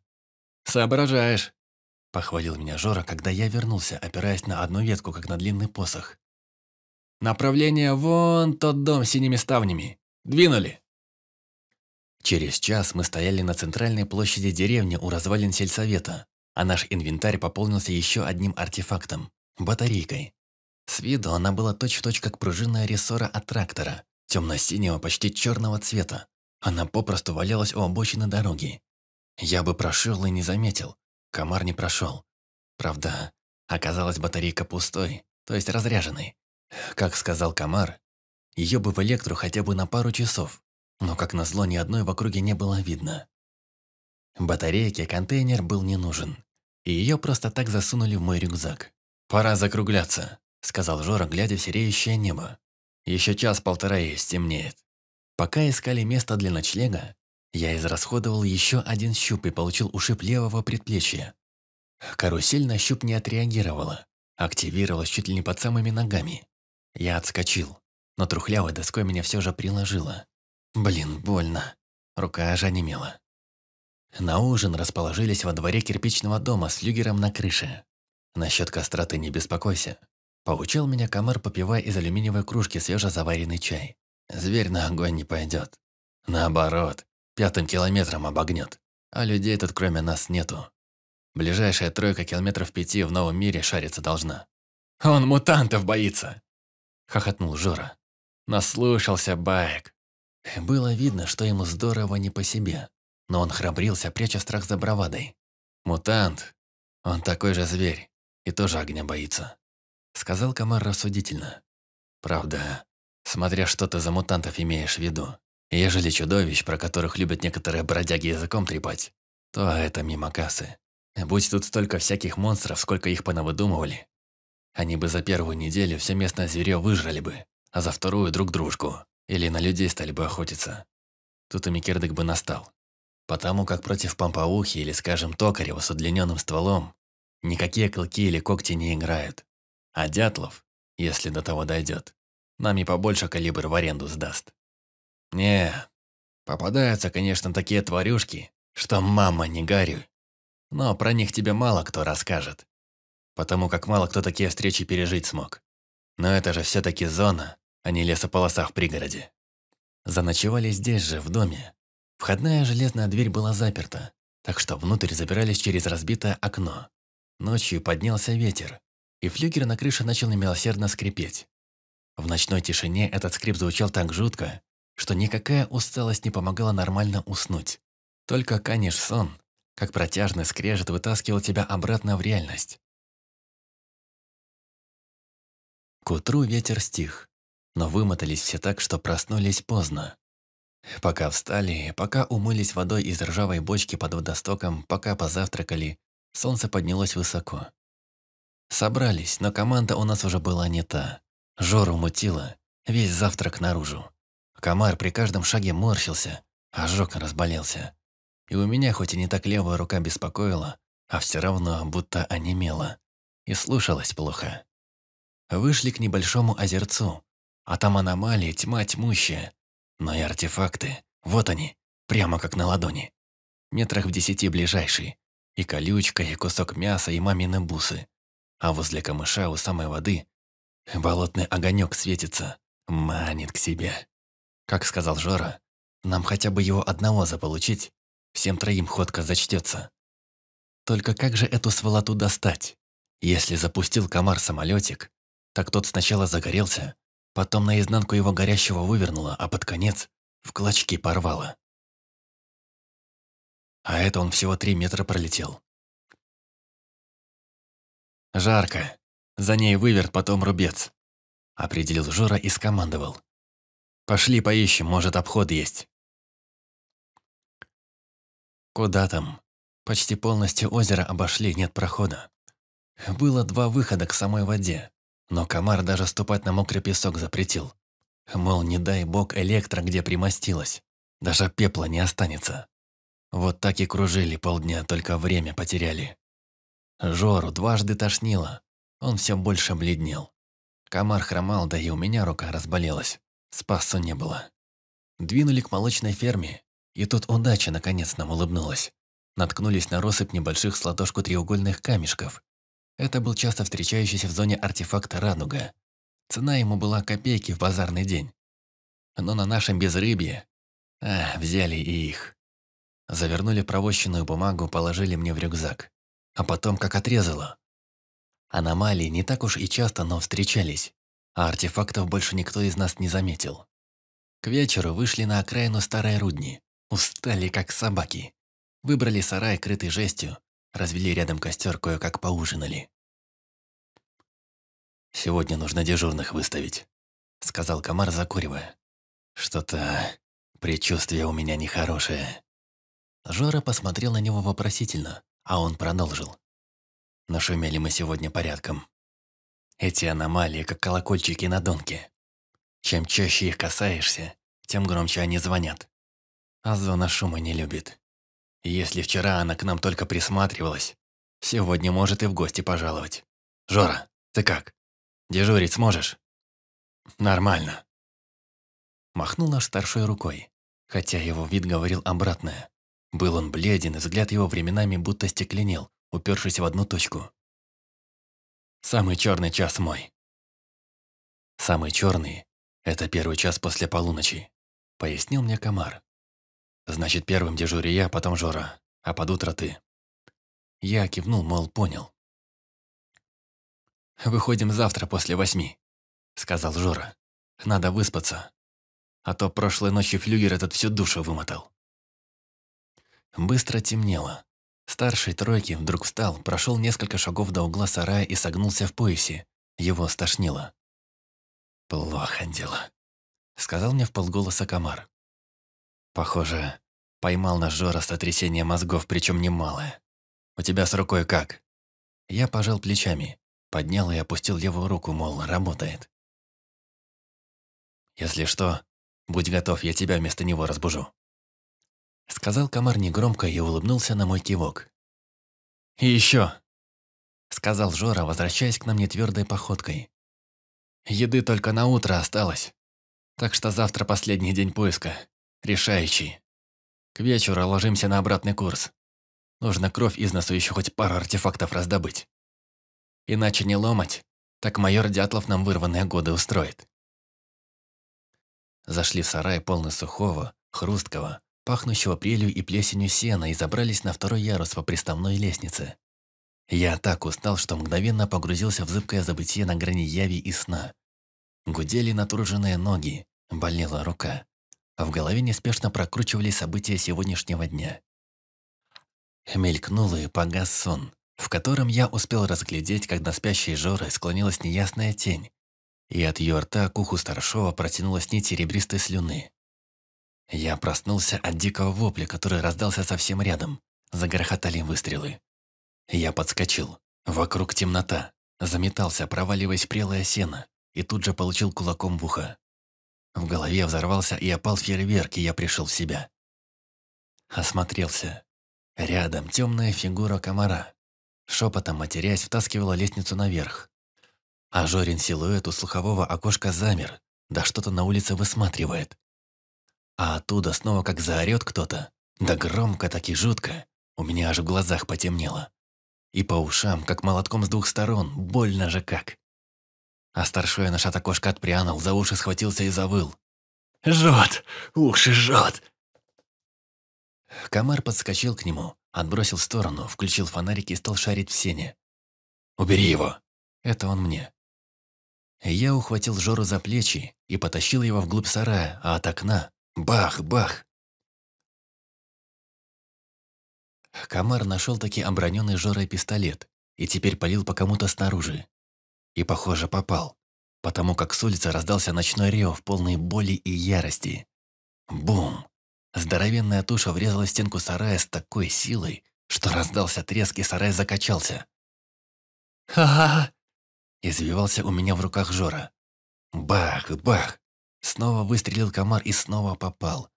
Speaker 1: «Соображаешь!» – похвалил меня Жора, когда я вернулся, опираясь на одну ветку, как на длинный посох. Направление вон тот дом с синими ставнями. Двинули. Через час мы стояли на центральной площади деревни у развалин сельсовета, а наш инвентарь пополнился еще одним артефактом – батарейкой. С виду она была точь-в-точь -точь как пружинная рессора от трактора, темно-синего, почти черного цвета. Она попросту валялась у обочины дороги. Я бы прошел и не заметил. Комар не прошел. Правда, оказалась батарейка пустой, то есть разряженной. Как сказал комар, ее бы в электру хотя бы на пару часов, но, как назло, ни одной в округе не было видно. Батарейке контейнер был не нужен, и ее просто так засунули в мой рюкзак. «Пора закругляться», — сказал Жора, глядя в сереющее небо. «Еще час-полтора и стемнеет». Пока искали место для ночлега, я израсходовал еще один щуп и получил ушиб левого предплечья. Карусель на щуп не отреагировала, активировалась чуть ли не под самыми ногами. Я отскочил, но трухлявой доской меня все же приложило. Блин, больно. Рука аж онемела. На ужин расположились во дворе кирпичного дома с люгером на крыше. Насчет костра ты не беспокойся. Поучил меня комар, попивая из алюминиевой кружки свежезаваренный чай. Зверь на огонь не пойдет. Наоборот, пятым километром обогнет. А людей тут кроме нас нету. Ближайшая тройка километров пяти в новом мире шариться должна. Он мутантов боится хохотнул Жора. Наслушался баек. Было видно, что ему здорово не по себе, но он храбрился, пряча страх за бравадой. «Мутант. Он такой же зверь и тоже огня боится», — сказал комар рассудительно. «Правда, смотря что ты за мутантов имеешь в виду. Ежели чудовищ, про которых любят некоторые бродяги языком трепать, то это мимо кассы. Будь тут столько всяких монстров, сколько их понавыдумывали, они бы за первую неделю все местное зверье выжрали бы, а за вторую друг дружку. Или на людей стали бы охотиться. Тут и Микердык бы настал. Потому как против пампаухи или, скажем, токарева с удлиненным стволом никакие клыки или когти не играют. А дятлов, если до того дойдет, нам и побольше калибр в аренду сдаст. Не, попадаются, конечно, такие тварюшки, что мама не гарю, Но про них тебе мало кто расскажет потому как мало кто такие встречи пережить смог. Но это же все-таки зона, а не лесополоса в пригороде. Заночевали здесь же, в доме. Входная железная дверь была заперта, так что внутрь забирались через разбитое окно. Ночью поднялся ветер, и флюгер на крыше начал немилосердно скрипеть. В ночной тишине этот скрип звучал так жутко, что никакая усталость не помогала нормально уснуть. Только, конечно, сон, как протяжный скрежет, вытаскивал
Speaker 2: тебя обратно в реальность. К утру
Speaker 1: ветер стих, но вымотались все так, что проснулись поздно. Пока встали, пока умылись водой из ржавой бочки под водостоком, пока позавтракали, солнце поднялось высоко. Собрались, но команда у нас уже была не та. Жору мутила, весь завтрак наружу. Комар при каждом шаге морщился, ожог разболелся. И у меня хоть и не так левая рука беспокоила, а все равно будто онемела. И слушалась плохо вышли к небольшому озерцу. А там аномалия, тьма тьмущая. Но и артефакты. Вот они, прямо как на ладони. Метрах в десяти ближайший. И колючка, и кусок мяса, и мамины бусы. А возле камыша у самой воды болотный огонек светится, манит к себе. Как сказал Жора, нам хотя бы его одного заполучить, всем троим ходка зачтется. Только как же эту сволоту достать? Если запустил комар самолетик, так тот сначала загорелся, потом наизнанку его горящего вывернуло, а под конец в клочки порвало.
Speaker 2: А это он всего три метра пролетел. «Жарко. За ней выверт, потом рубец», — определил Жора и скомандовал. «Пошли поищем, может, обход есть».
Speaker 1: «Куда там? Почти полностью озеро обошли, нет прохода. Было два выхода к самой воде, но комар даже ступать на мокрый песок запретил. Мол, не дай бог электро где примостилась, даже пепла не останется. Вот так и кружили полдня, только время потеряли. Жору дважды тошнило, он все больше бледнел. Комар хромал, да и у меня рука разболелась. Спасу не было. Двинули к молочной ферме, и тут удача наконец нам улыбнулась. Наткнулись на россыпь небольших сладошку треугольных камешков это был часто встречающийся в зоне артефакт радуга. Цена ему была копейки в базарный день. Но на нашем безрыбье... А, взяли и их. Завернули провощенную бумагу, положили мне в рюкзак. А потом как отрезало. Аномалии не так уж и часто, но встречались. А артефактов больше никто из нас не заметил. К вечеру вышли на окраину Старой Рудни. Устали, как собаки. Выбрали сарай, крытый жестью, развели рядом
Speaker 2: костер, кое-как поужинали. «Сегодня нужно дежурных
Speaker 1: выставить», — сказал комар, закуривая. «Что-то предчувствие у меня нехорошее». Жора посмотрел на него вопросительно, а он продолжил. «Нашумели мы сегодня порядком. Эти аномалии, как колокольчики на донке. Чем чаще их касаешься, тем громче они звонят. А зона шума не любит. Если вчера она к нам только присматривалась, сегодня может и в гости пожаловать. Жора, ты как? Дежурить сможешь? Нормально. Махнул наш старшой рукой, хотя его вид говорил обратное. Был он бледен, и взгляд его временами будто стекленел, упершись
Speaker 2: в одну точку. Самый черный час мой.
Speaker 1: Самый черный — это первый час после полуночи, пояснил мне комар. Значит, первым дежурю я, а потом Жора, а под утро ты. Я кивнул,
Speaker 2: мол, понял. «Выходим завтра после восьми», —
Speaker 1: сказал Жора. «Надо выспаться, а то прошлой ночью флюгер этот всю душу вымотал». Быстро темнело. Старший тройки вдруг встал, прошел несколько шагов до угла сарая и согнулся в поясе. Его стошнило. «Плохо дело», — сказал мне вполголоса комар. Похоже, поймал наш Жора сотрясение мозгов, причем немалое. У тебя с рукой как? Я пожал плечами, поднял и опустил левую руку, мол, работает.
Speaker 2: Если что, будь готов, я тебя вместо него разбужу. Сказал комар негромко и улыбнулся на мой кивок. «И еще!»
Speaker 1: Сказал Жора, возвращаясь к нам нетвердой походкой. «Еды только на утро осталось, так что завтра последний день поиска решающий. К вечеру ложимся на обратный курс. Нужно кровь из носу еще хоть пару артефактов раздобыть. Иначе не ломать, так майор Дятлов нам вырванные годы устроит. Зашли в сарай полный сухого, хрусткого, пахнущего прелью и плесенью сена и забрались на второй ярус по приставной лестнице. Я так устал, что мгновенно погрузился в зыбкое забытие на грани яви и сна. Гудели натруженные ноги, болела рука. А в голове неспешно прокручивали события сегодняшнего дня. Мелькнул и погас сон, в котором я успел разглядеть, как на спящей Жоры склонилась неясная тень, и от ее рта к уху старшова протянулась нить серебристой слюны. Я проснулся от дикого вопля, который раздался совсем рядом. Загрохотали выстрелы. Я подскочил. Вокруг темнота. Заметался, проваливаясь прелое сено, и тут же получил кулаком в ухо. В голове взорвался и опал фейерверк, и я пришел в себя. Осмотрелся. Рядом темная фигура комара. Шепотом матерясь втаскивала лестницу наверх. А Жорин силуэт у слухового окошка замер, да что-то на улице высматривает. А оттуда снова как заорет кто-то. Да громко, так и жутко. У меня аж в глазах потемнело. И по ушам, как молотком с двух сторон, больно же как. А старшой наш от окошка отпрянул, за уши схватился и завыл. «Жжет! Уши жжет!» Комар подскочил к нему, отбросил в сторону, включил фонарик и стал шарить в сене. «Убери его!» «Это он мне». Я ухватил Жору за плечи и потащил его вглубь сарая, а от окна – бах, бах. Комар нашел таки оброненный Жорой пистолет и теперь палил по кому-то снаружи. И, похоже, попал, потому как с улицы раздался ночной рев, полный боли и ярости. Бум! Здоровенная туша врезала стенку сарая с такой силой, что раздался треск и сарай закачался. «Ха-ха-ха!» Извивался у меня в руках Жора. Бах, бах! Снова выстрелил комар и снова попал.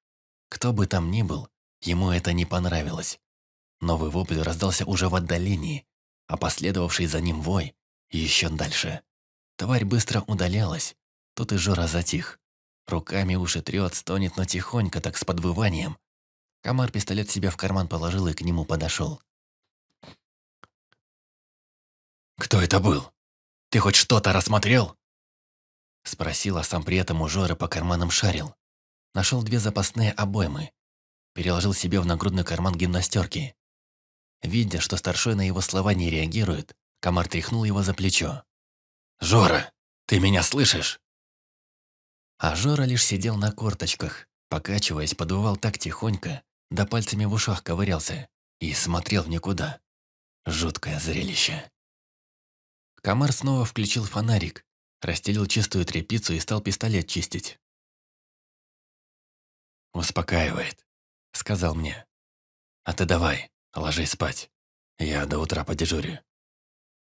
Speaker 1: Кто бы там ни был, ему это не понравилось. Новый вопль раздался уже в отдалении, а последовавший за ним вой и еще дальше. Тварь быстро удалялась. Тут и Жора затих. Руками уши трет, стонет, но тихонько, так с подвыванием. Комар пистолет себе в карман положил и к нему подошел.
Speaker 2: «Кто это был? Ты хоть что-то рассмотрел?»
Speaker 1: Спросил, а сам при этом у жора по карманам шарил. Нашел две запасные обоймы. Переложил себе в нагрудный карман гимнастерки. Видя, что старшой на его слова не реагирует, Комар тряхнул его за плечо. «Жора, ты меня слышишь?» А Жора лишь сидел на корточках, покачиваясь, подувал так тихонько, да пальцами в ушах ковырялся и смотрел в никуда. Жуткое зрелище. Комар снова включил фонарик, расстелил чистую
Speaker 2: тряпицу и стал пистолет чистить. «Успокаивает», — сказал мне. «А ты давай, ложись спать. Я до утра подежурю».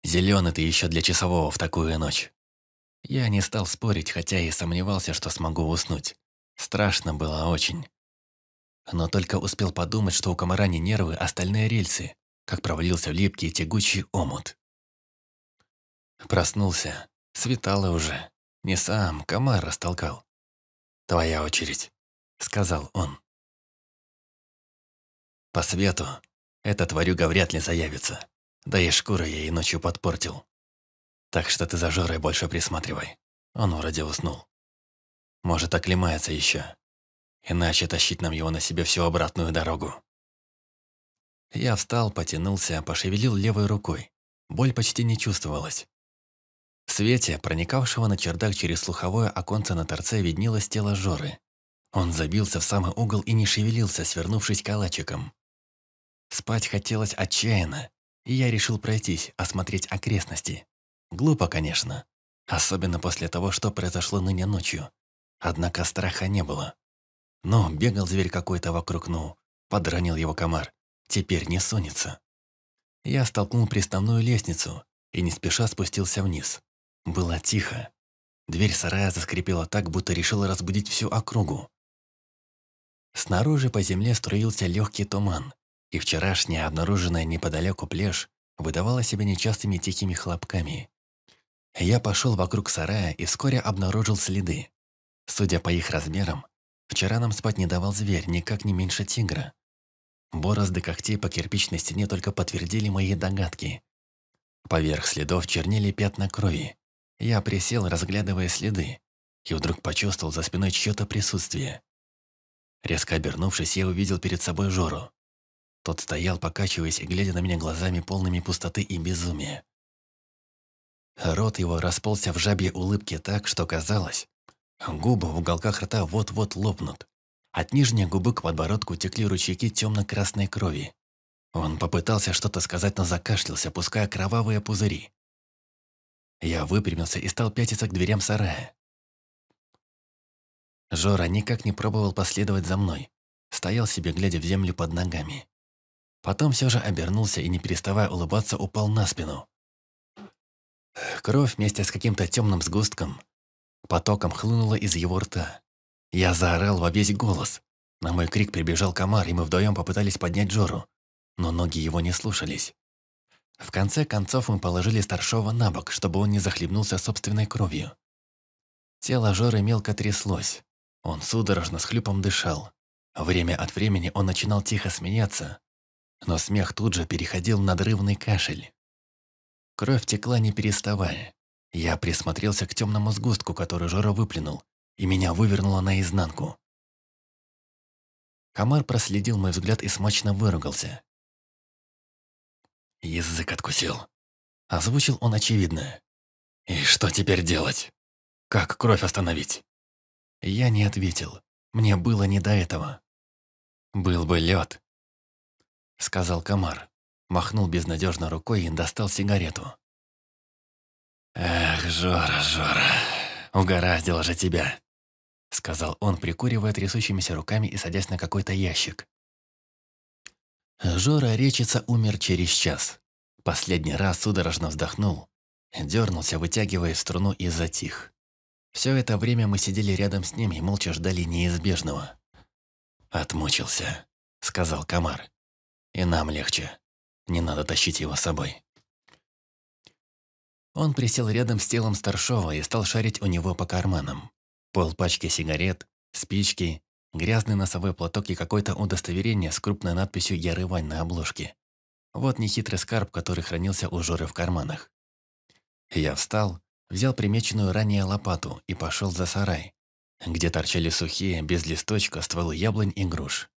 Speaker 1: Зеленый ты еще для часового в такую ночь. Я не стал спорить, хотя и сомневался, что смогу уснуть. Страшно было очень. Но только успел подумать, что у комара не нервы, остальные рельсы, как провалился в липкий тягучий омут. Проснулся. Светало уже. Не
Speaker 2: сам, комар растолкал. «Твоя очередь», — сказал он. По свету эта тварюга вряд ли заявится. Да и
Speaker 1: шкуру я ей ночью подпортил. Так что ты за Жорой больше присматривай. Он вроде уснул. Может, оклемается еще. Иначе тащить нам его на себе всю обратную дорогу. Я встал, потянулся, пошевелил левой рукой. Боль почти не чувствовалась. В свете, проникавшего на чердак через слуховое оконце на торце, виднелось тело Жоры. Он забился в самый угол и не шевелился, свернувшись калачиком. Спать хотелось отчаянно, я решил пройтись, осмотреть окрестности. Глупо, конечно. Особенно после того, что произошло ныне ночью. Однако страха не было. Но бегал зверь какой-то вокруг, ну, подранил его комар. Теперь не сонится. Я столкнул приставную лестницу и не спеша спустился вниз. Было тихо. Дверь сарая заскрипела так, будто решила разбудить всю округу. Снаружи по земле струился легкий туман, и вчерашняя обнаруженная неподалеку плешь выдавала себя нечастыми тихими хлопками. Я пошел вокруг сарая и вскоре обнаружил следы. Судя по их размерам, вчера нам спать не давал зверь никак не меньше тигра. Борозды когтей по кирпичной стене только подтвердили мои догадки. Поверх следов чернели пятна крови. Я присел, разглядывая следы, и вдруг почувствовал за спиной чьё-то присутствие. Резко обернувшись, я увидел перед собой Жору. Тот стоял, покачиваясь и глядя на меня глазами, полными пустоты и безумия. Рот его расползся в жабье улыбке так, что казалось, губы в уголках рта вот-вот лопнут. От нижней губы к подбородку текли ручейки темно-красной крови. Он попытался что-то сказать, но закашлялся, пуская кровавые пузыри. Я выпрямился и стал пятиться к дверям сарая. Жора никак не пробовал последовать за мной. Стоял себе, глядя в землю под ногами. Потом все же обернулся и, не переставая улыбаться, упал на спину. Кровь вместе с каким-то темным сгустком потоком хлынула из его рта. Я заорал во весь голос. На мой крик прибежал комар, и мы вдвоем попытались поднять Джору, но ноги его не слушались. В конце концов мы положили старшего на бок, чтобы он не захлебнулся собственной кровью. Тело Жоры мелко тряслось. Он судорожно с хлюпом дышал. Время от времени он начинал тихо смеяться, но смех тут же переходил в надрывный кашель. Кровь текла не переставая. Я присмотрелся к темному сгустку, который
Speaker 2: Жора выплюнул, и меня вывернуло наизнанку. Комар проследил мой взгляд и смачно выругался. «Язык откусил», — озвучил он очевидное. «И что теперь делать? Как кровь остановить?» Я не ответил. Мне было не до этого.
Speaker 1: Был бы лед, — сказал комар. Махнул безнадежно рукой и достал сигарету. «Эх, Жора, Жора, угораздило же тебя!» — сказал он, прикуривая трясущимися руками и садясь на какой-то ящик. Жора Речица умер через час. Последний раз судорожно вздохнул, дернулся, вытягивая струну и затих. Все это время мы сидели рядом с ним и молча ждали неизбежного. «Отмучился», — сказал комар. И нам легче. Не надо тащить его с собой. Он присел рядом с телом старшего и стал шарить у него по карманам. Пол пачки сигарет, спички, грязный носовой платок и какое-то удостоверение с крупной надписью «Ярывань» на обложке. Вот нехитрый скарб, который хранился у Жоры в карманах. Я встал, взял примеченную ранее лопату и пошел за сарай, где торчали сухие, без листочка, стволы яблонь и груш.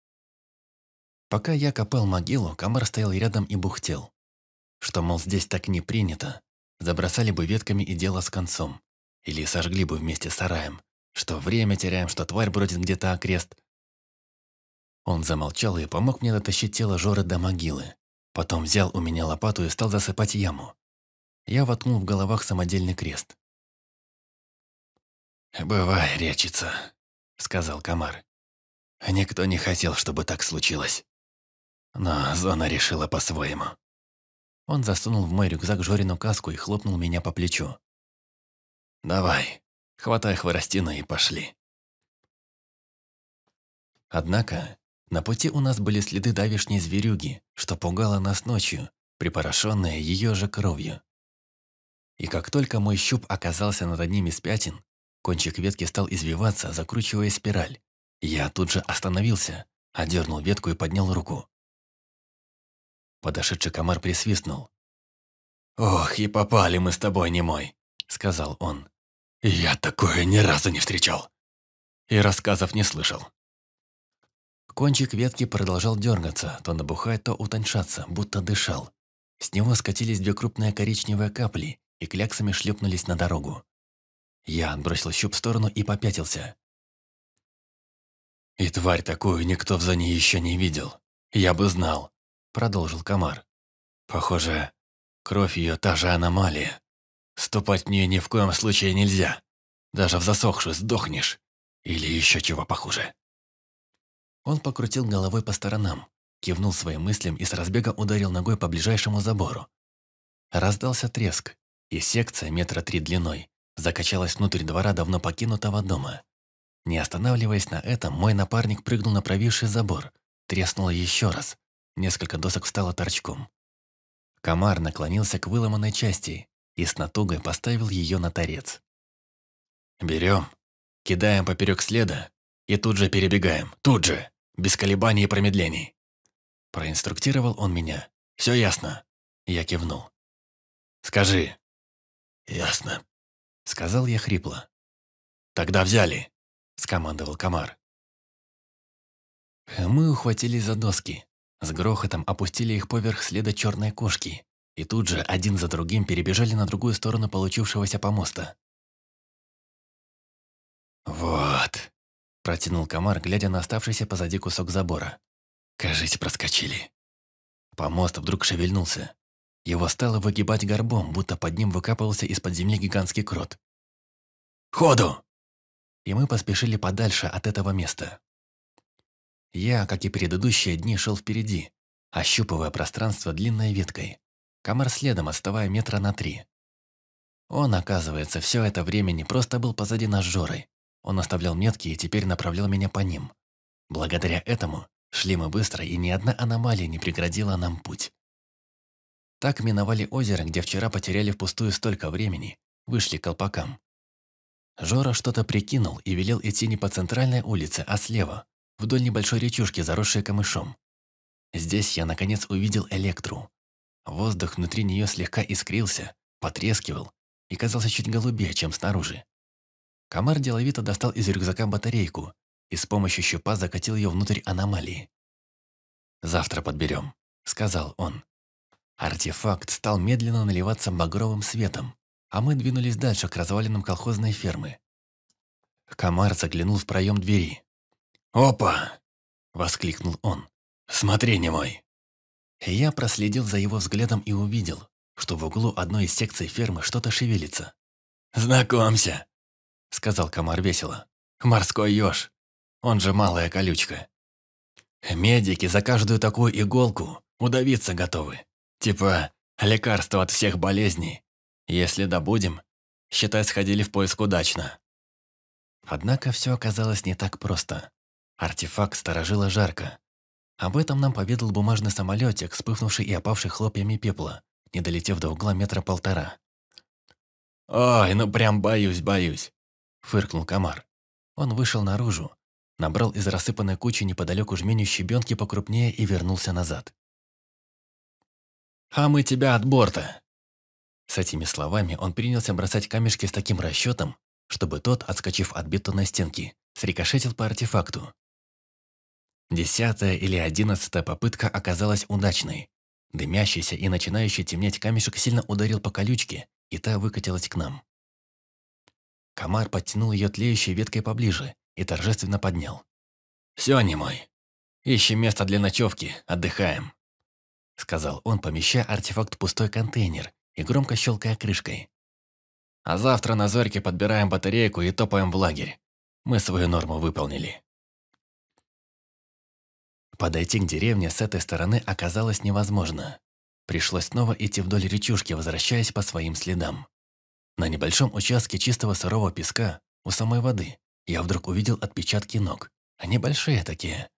Speaker 1: Пока я копал могилу, комар стоял рядом и бухтел. Что, мол, здесь так не принято. Забросали бы ветками и дело с концом. Или сожгли бы вместе с сараем. Что время теряем, что тварь бродит где-то окрест. Он замолчал и помог мне дотащить тело Жоры до могилы. Потом взял у меня лопату и стал засыпать яму. Я воткнул в головах самодельный крест. «Бывай, речица», — сказал комар. «Никто не хотел, чтобы так случилось». Но Зона решила по-своему. Он засунул в мой рюкзак Жорину каску и хлопнул меня по плечу. «Давай, хватай хворостину и пошли». Однако, на пути у нас были следы давишней зверюги, что пугало нас ночью, припорошенная ее же кровью. И как только мой щуп оказался над одним из пятен, кончик ветки стал извиваться, закручивая спираль. Я тут же остановился, одернул ветку и поднял руку. Подошедший комар присвистнул. «Ох, и попали мы с тобой, немой», — сказал он. «Я такое ни разу не встречал». И рассказов не слышал. Кончик ветки продолжал дергаться, то набухать, то утончаться, будто дышал. С него скатились две крупные коричневые капли и кляксами шлепнулись на дорогу. Я отбросил щуп в сторону и попятился. «И тварь такую никто в зоне еще не видел. Я бы знал, продолжил комар. «Похоже, кровь ее та же аномалия. Ступать в нее ни в коем случае нельзя. Даже в засохшую сдохнешь. Или еще чего похуже». Он покрутил головой по сторонам, кивнул своим мыслям и с разбега ударил ногой по ближайшему забору. Раздался треск, и секция метра три длиной закачалась внутрь двора давно покинутого дома. Не останавливаясь на этом, мой напарник прыгнул на провисший забор, треснуло еще раз, Несколько досок встало торчком. Комар наклонился к выломанной части и с натугой поставил ее на торец. «Берем, кидаем поперек следа и тут же перебегаем, тут же, без колебаний и промедлений». Проинструктировал он меня. «Все ясно?» Я кивнул.
Speaker 2: «Скажи». «Ясно», — сказал я хрипло. «Тогда взяли», — скомандовал комар.
Speaker 1: Мы ухватились за доски, с грохотом опустили их поверх следа черной кошки, и тут же один за другим перебежали на другую сторону получившегося помоста. «Вот», – протянул комар, глядя на оставшийся позади кусок забора. «Кажись, проскочили». Помост вдруг шевельнулся. Его стало выгибать горбом, будто под ним выкапывался из-под земли гигантский крот. «Ходу!» И мы поспешили подальше от этого места. Я, как и предыдущие дни, шел впереди, ощупывая пространство длинной веткой. Комар следом, отставая метра на три. Он, оказывается, все это время не просто был позади нас Жорой. Он оставлял метки и теперь направлял меня по ним. Благодаря этому шли мы быстро, и ни одна аномалия не преградила нам путь. Так миновали озеро, где вчера потеряли впустую столько времени, вышли к колпакам. Жора что-то прикинул и велел идти не по центральной улице, а слева, вдоль небольшой речушки, заросшей камышом. Здесь я, наконец, увидел электру. Воздух внутри нее слегка искрился, потрескивал и казался чуть голубее, чем снаружи. Комар деловито достал из рюкзака батарейку и с помощью щупа закатил ее внутрь аномалии. «Завтра подберем», — сказал он. Артефакт стал медленно наливаться багровым светом, а мы двинулись дальше к развалинам колхозной фермы. Комар заглянул в проем двери. «Опа!» – воскликнул он. «Смотри, не мой!» Я проследил за его взглядом и увидел, что в углу одной из секций фермы что-то шевелится. «Знакомься!» – сказал комар весело. «Морской еж. Он же малая колючка. Медики за каждую такую иголку удавиться готовы. Типа лекарство от всех болезней. Если добудем, считай, сходили в поиск удачно». Однако все оказалось не так просто. Артефакт сторожила жарко. Об этом нам поведал бумажный самолетик, вспыхнувший и опавший хлопьями пепла, не долетев до угла метра полтора. «Ой, ну прям боюсь, боюсь!» – фыркнул комар. Он вышел наружу, набрал из рассыпанной кучи неподалеку жменю щебенки покрупнее и вернулся назад. «А мы тебя от борта!» С этими словами он принялся бросать камешки с таким расчетом, чтобы тот, отскочив от бетонной стенки, срикошетил по артефакту Десятая или одиннадцатая попытка оказалась удачной. Дымящийся и начинающий темнеть камешек сильно ударил по колючке, и та выкатилась к нам. Комар подтянул ее тлеющей веткой поближе и торжественно поднял. «Все, немой. Ищем место для ночевки, отдыхаем», — сказал он, помещая артефакт в пустой контейнер и громко щелкая крышкой. «А завтра на зорьке подбираем батарейку и топаем в лагерь. Мы свою норму выполнили». Подойти к деревне с этой стороны оказалось невозможно. Пришлось снова идти вдоль речушки, возвращаясь по своим следам. На небольшом участке чистого сырого песка, у самой воды, я вдруг увидел отпечатки ног. Они большие такие.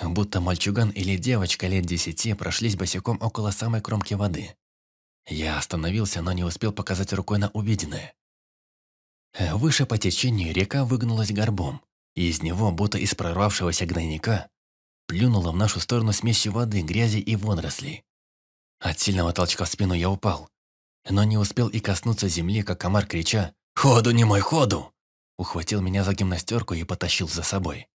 Speaker 1: Будто мальчуган или девочка лет десяти прошлись босиком около самой кромки воды. Я остановился, но не успел показать рукой на увиденное. Выше по течению река выгнулась горбом, и из него, будто из прорвавшегося гнойника, плюнула в нашу сторону смесью воды, грязи и водорослей. От сильного толчка в спину я упал, но не успел и коснуться земли, как комар крича «Ходу, не мой, ходу!» ухватил меня за гимнастерку и потащил за собой.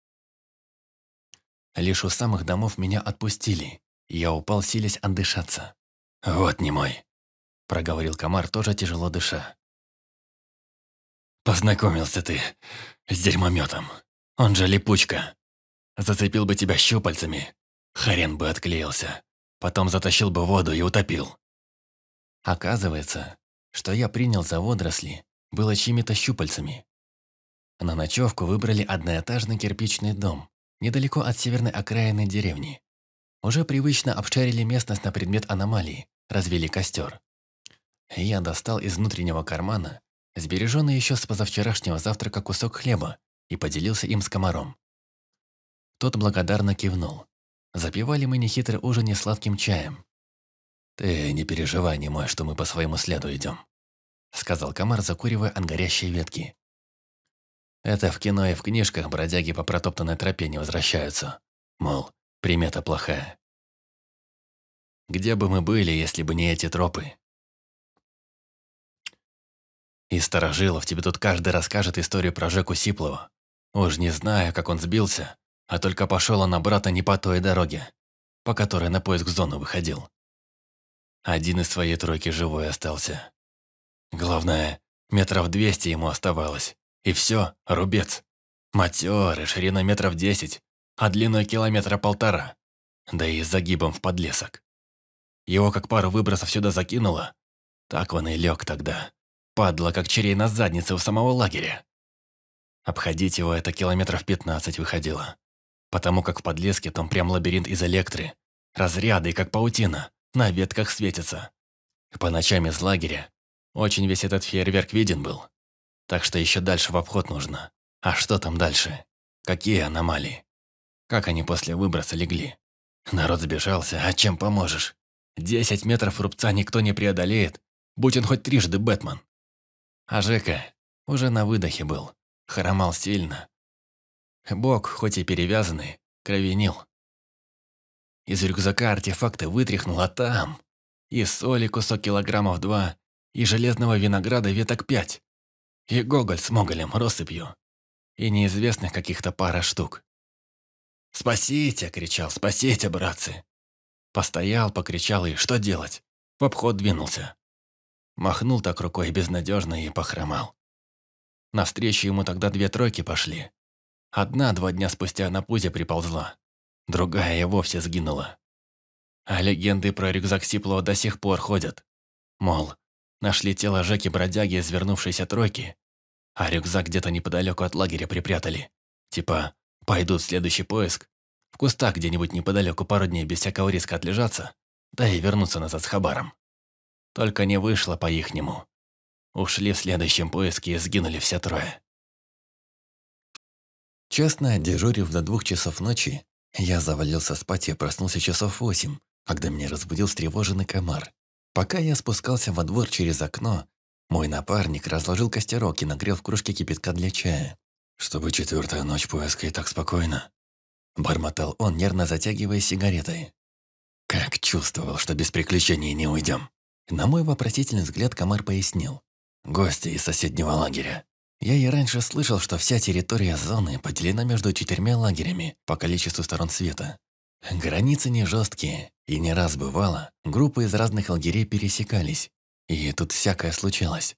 Speaker 1: Лишь у самых домов меня отпустили, и я упал, силясь отдышаться. «Вот не мой», — проговорил комар, тоже тяжело дыша. «Познакомился ты с дерьмометом. Он же липучка. Зацепил бы тебя щупальцами, хрен бы отклеился. Потом затащил бы воду и утопил. Оказывается, что я принял за водоросли, было чьими-то щупальцами. На ночевку выбрали одноэтажный кирпичный дом, недалеко от северной окраины деревни. Уже привычно обшарили местность на предмет аномалии, развели костер. Я достал из внутреннего кармана сбереженный еще с позавчерашнего завтрака кусок хлеба и поделился им с комаром. Тот благодарно кивнул. Запивали мы нехитрый ужин сладким чаем. «Ты не переживай, не мой, что мы по своему следу идем», сказал комар, закуривая от горящей ветки. «Это в кино и в книжках бродяги по протоптанной тропе не возвращаются. Мол, примета плохая. Где бы мы были, если бы не эти тропы?» И Старожилов тебе тут каждый расскажет историю про Жеку Сиплова. Уж не знаю, как он сбился, а только пошел он обратно не по той дороге, по которой на поиск зоны выходил. Один из своей тройки живой остался. Главное, метров двести ему оставалось. И все, рубец. Матерый, ширина метров десять, а длиной километра полтора. Да и с загибом в подлесок. Его как пару выбросов сюда закинуло. Так он и лег тогда. Падла, как черей на заднице у самого лагеря. Обходить его это километров пятнадцать выходило потому как в подлеске там прям лабиринт из электры. Разряды, как паутина, на ветках светятся. По ночам из лагеря очень весь этот фейерверк виден был. Так что еще дальше в обход нужно. А что там дальше? Какие аномалии? Как они после выброса легли? Народ сбежался, а чем поможешь? Десять метров рубца никто не преодолеет, будь он хоть трижды Бэтмен. А Жека уже на выдохе был, хромал сильно, Бог, хоть и перевязанный, кровенил. Из рюкзака артефакты вытряхнуло а там. И соли кусок килограммов два, и железного винограда веток пять, и гоголь с моголем россыпью, и неизвестных каких-то пара штук. «Спасите!» — кричал, «спасите, братцы!» Постоял, покричал и что делать? В обход двинулся. Махнул так рукой безнадежно и похромал. Навстречу ему тогда две тройки пошли. Одна два дня спустя на пузе приползла. Другая и вовсе сгинула. А легенды про рюкзак Сиплова до сих пор ходят. Мол, нашли тело Жеки-бродяги из вернувшейся тройки, а рюкзак где-то неподалеку от лагеря припрятали. Типа, пойдут в следующий поиск, в кустах где-нибудь неподалеку пару дней без всякого риска отлежаться, да и вернуться назад с хабаром. Только не вышло по-ихнему. Ушли в следующем поиске и сгинули все трое. Честно, дежурив до двух часов ночи, я завалился спать и проснулся часов восемь, когда меня разбудил встревоженный комар. Пока я спускался во двор через окно, мой напарник разложил костерок и нагрел в кружке кипятка для чая. «Чтобы четвертая ночь поиска и так спокойно», – бормотал он, нервно затягивая сигаретой. «Как чувствовал, что без приключений не уйдем!» На мой вопросительный взгляд комар пояснил. «Гости из соседнего лагеря. Я и раньше слышал, что вся территория зоны поделена между четырьмя лагерями по количеству сторон света. Границы не жесткие, и не раз бывало, группы из разных лагерей пересекались, и тут всякое случалось.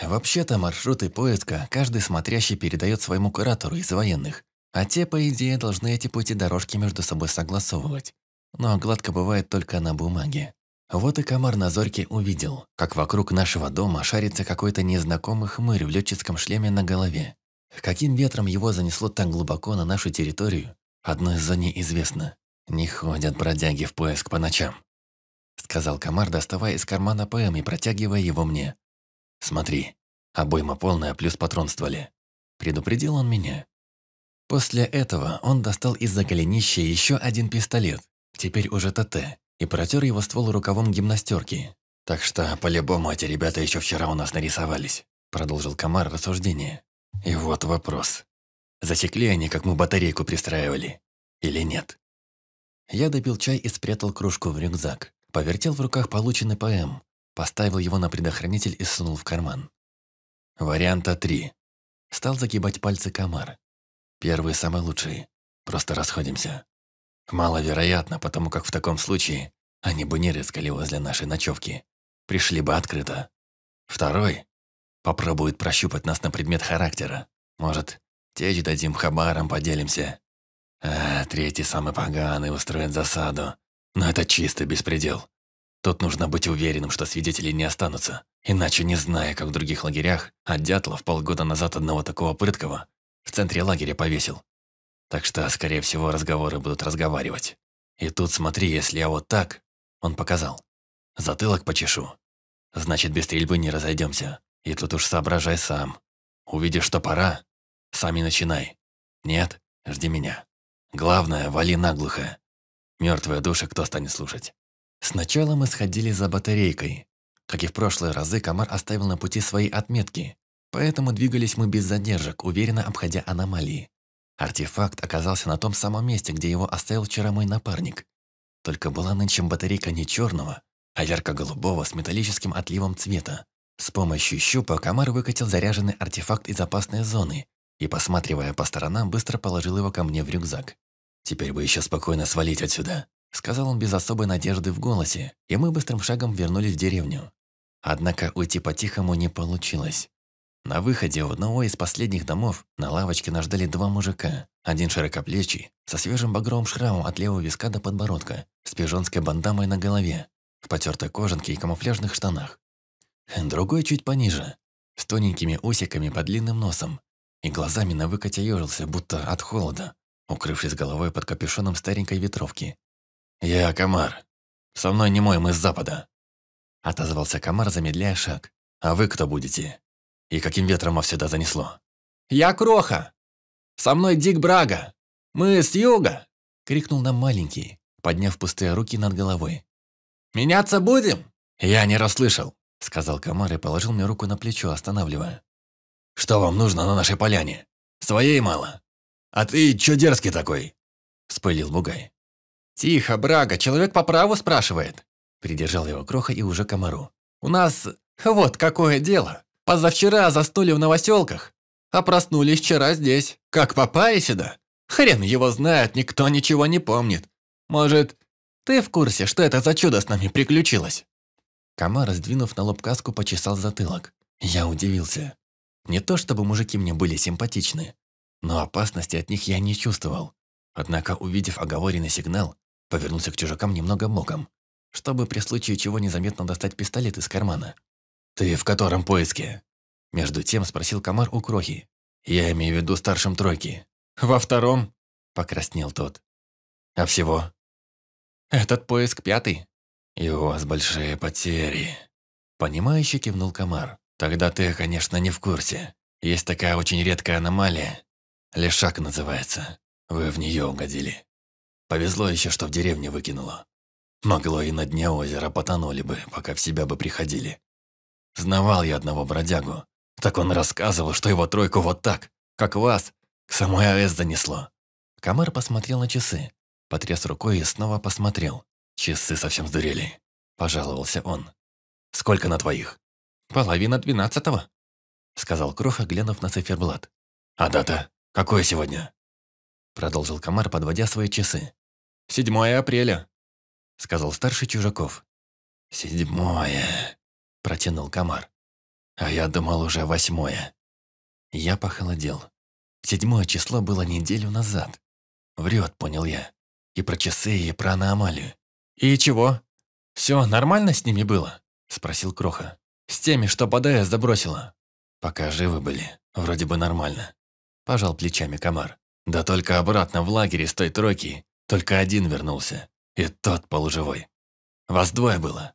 Speaker 1: Вообще-то маршруты поиска каждый смотрящий передает своему куратору из военных, а те, по идее, должны эти пути дорожки между собой согласовывать. Но гладко бывает только на бумаге. Вот и комар на зорьке увидел, как вокруг нашего дома шарится какой-то незнакомый хмырь в летческом шлеме на голове. Каким ветром его занесло так глубоко на нашу территорию, одно из зоне известно. «Не ходят бродяги в поиск по ночам», — сказал комар, доставая из кармана ПМ и протягивая его мне. «Смотри, обойма полная, плюс патрон Предупредил он меня. После этого он достал из-за голенища еще один пистолет, теперь уже ТТ, и протер его ствол рукавом гимнастёрки, «Так что, по-любому, эти ребята ещё вчера у нас нарисовались», продолжил Комар рассуждение. «И вот вопрос. Засекли они, как мы батарейку пристраивали? Или нет?» Я допил чай и спрятал кружку в рюкзак. Повертел в руках полученный ПМ, поставил его на предохранитель и сунул в карман. Варианта три. Стал загибать пальцы комар. Первый самый лучший. Просто расходимся. Маловероятно, потому как в таком случае они бы не рискали возле нашей ночевки. Пришли бы открыто. Второй попробует прощупать нас на предмет характера. Может, течь дадим хабаром, поделимся. А третий самый поганый устроит засаду. Но это чистый беспредел. Тут нужно быть уверенным, что свидетели не останутся. Иначе, не зная, как в других лагерях, а Дятлов полгода назад одного такого прыткого в центре лагеря повесил. Так что, скорее всего, разговоры будут разговаривать. И тут смотри, если я вот так...» Он показал. «Затылок почешу. Значит, без стрельбы не разойдемся. И тут уж соображай сам. Увидишь, что пора, сами начинай. Нет, жди меня. Главное, вали наглухо. Мертвые души кто станет слушать?» Сначала мы сходили за батарейкой. Как и в прошлые разы, комар оставил на пути свои отметки. Поэтому двигались мы без задержек, уверенно обходя аномалии. Артефакт оказался на том самом месте, где его оставил вчера мой напарник. Только была нынче батарейка не черного, а ярко-голубого с металлическим отливом цвета. С помощью щупа комар выкатил заряженный артефакт из опасной зоны и, посматривая по сторонам, быстро положил его ко мне в рюкзак. «Теперь бы еще спокойно свалить отсюда», — сказал он без особой надежды в голосе, и мы быстрым шагом вернулись в деревню. Однако уйти по-тихому не получилось. На выходе у одного из последних домов на лавочке нас ждали два мужика. Один широкоплечий, со свежим багровым шрамом от левого виска до подбородка, с пижонской бандамой на голове, в потертой кожанке и камуфляжных штанах. Другой чуть пониже, с тоненькими усиками под длинным носом, и глазами на выкате ежился, будто от холода, укрывшись головой под капюшоном старенькой ветровки. «Я комар. Со мной немой мы с запада», — отозвался комар, замедляя шаг. «А вы кто будете?» И каким ветром всегда занесло. «Я Кроха! Со мной Дик Брага! Мы с юга!» Крикнул нам маленький, подняв пустые руки над головой. «Меняться будем?» «Я не расслышал», — сказал комар и положил мне руку на плечо, останавливая. «Что вам нужно на нашей поляне? Своей мало. А ты чё дерзкий такой?» — Спылил Бугай. «Тихо, Брага, человек по праву спрашивает», — придержал его Кроха и уже комару. «У нас вот какое дело. Позавчера застолье в новоселках, а проснулись вчера здесь. Как попали сюда? Хрен его знает, никто ничего не помнит. Может, ты в курсе, что это за чудо с нами приключилось?» Комар, сдвинув на лоб каску, почесал затылок. Я удивился. Не то чтобы мужики мне были симпатичны, но опасности от них я не чувствовал. Однако, увидев оговоренный сигнал, повернулся к чужакам немного моком, чтобы при случае чего незаметно достать пистолет из кармана. «Ты в котором поиске?» Между тем спросил комар у крохи. «Я имею в виду старшим тройки». «Во втором?» Покраснел тот. «А всего?» «Этот поиск пятый». «И у вас большие потери». Понимающе кивнул комар. «Тогда ты, конечно, не в курсе. Есть такая очень редкая аномалия. Лешак называется. Вы в нее угодили. Повезло еще, что в деревне выкинуло. Могло и на дне озера потонули бы, пока в себя бы приходили. Знавал я одного бродягу. Так он рассказывал, что его тройку вот так, как вас, к самой АЭС занесло. Камер посмотрел на часы, потряс рукой и снова посмотрел. Часы совсем сдурели. Пожаловался он. «Сколько на твоих?» «Половина двенадцатого», — сказал Кроха, глянув на циферблат. «А дата? Какое сегодня?» Продолжил Камар, подводя свои часы. «Седьмое апреля», — сказал старший Чужаков. «Седьмое», — протянул комар. «А я думал уже восьмое». Я похолодел. Седьмое число было неделю назад. Врет, понял я. И про часы, и про аномалию. «И чего? Все нормально с ними было?» – спросил Кроха. «С теми, что под забросила?» «Пока живы были. Вроде бы нормально». Пожал плечами комар. «Да только обратно в лагере с той тройки только один вернулся. И тот полуживой. Вас двое было».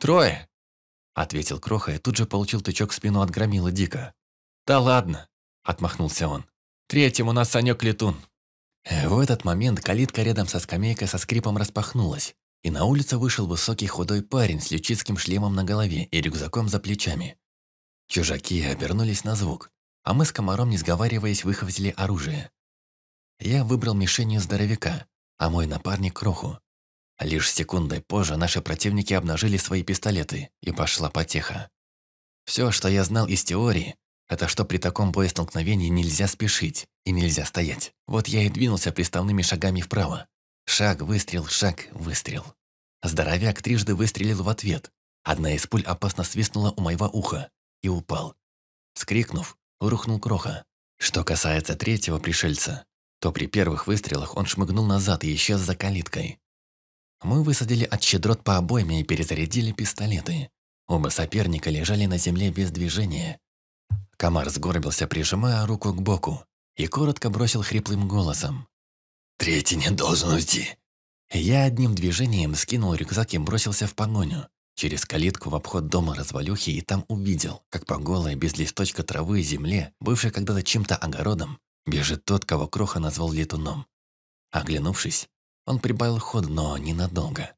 Speaker 1: «Трое?» Ответил Кроха и тут же получил тычок в спину от громила Дика. «Да ладно!» – отмахнулся он. «Третьим у нас Санек Летун!» э, В этот момент калитка рядом со скамейкой со скрипом распахнулась, и на улицу вышел высокий худой парень с лючицким шлемом на голове и рюкзаком за плечами. Чужаки обернулись на звук, а мы с комаром, не сговариваясь, выхватили оружие. Я выбрал мишенью здоровяка, а мой напарник – кроху. Лишь секундой позже наши противники обнажили свои пистолеты, и пошла потеха. Все, что я знал из теории, это что при таком боестолкновении нельзя спешить и нельзя стоять. Вот я и двинулся приставными шагами вправо. Шаг, выстрел, шаг, выстрел. Здоровяк трижды выстрелил в ответ. Одна из пуль опасно свистнула у моего уха и упал. скрикнув, рухнул кроха. Что касается третьего пришельца, то при первых выстрелах он шмыгнул назад и исчез за калиткой. Мы высадили от щедрот по обойме и перезарядили пистолеты. Оба соперника лежали на земле без движения. Комар сгорбился, прижимая руку к боку, и коротко бросил хриплым голосом. «Третий не должен уйти!» Я одним движением скинул рюкзак и бросился в погоню. Через калитку в обход дома развалюхи и там увидел, как по голой, без листочка травы и земле, бывшей когда-то чем-то огородом, бежит тот, кого Кроха назвал летуном. Оглянувшись, он прибавил ход, но ненадолго.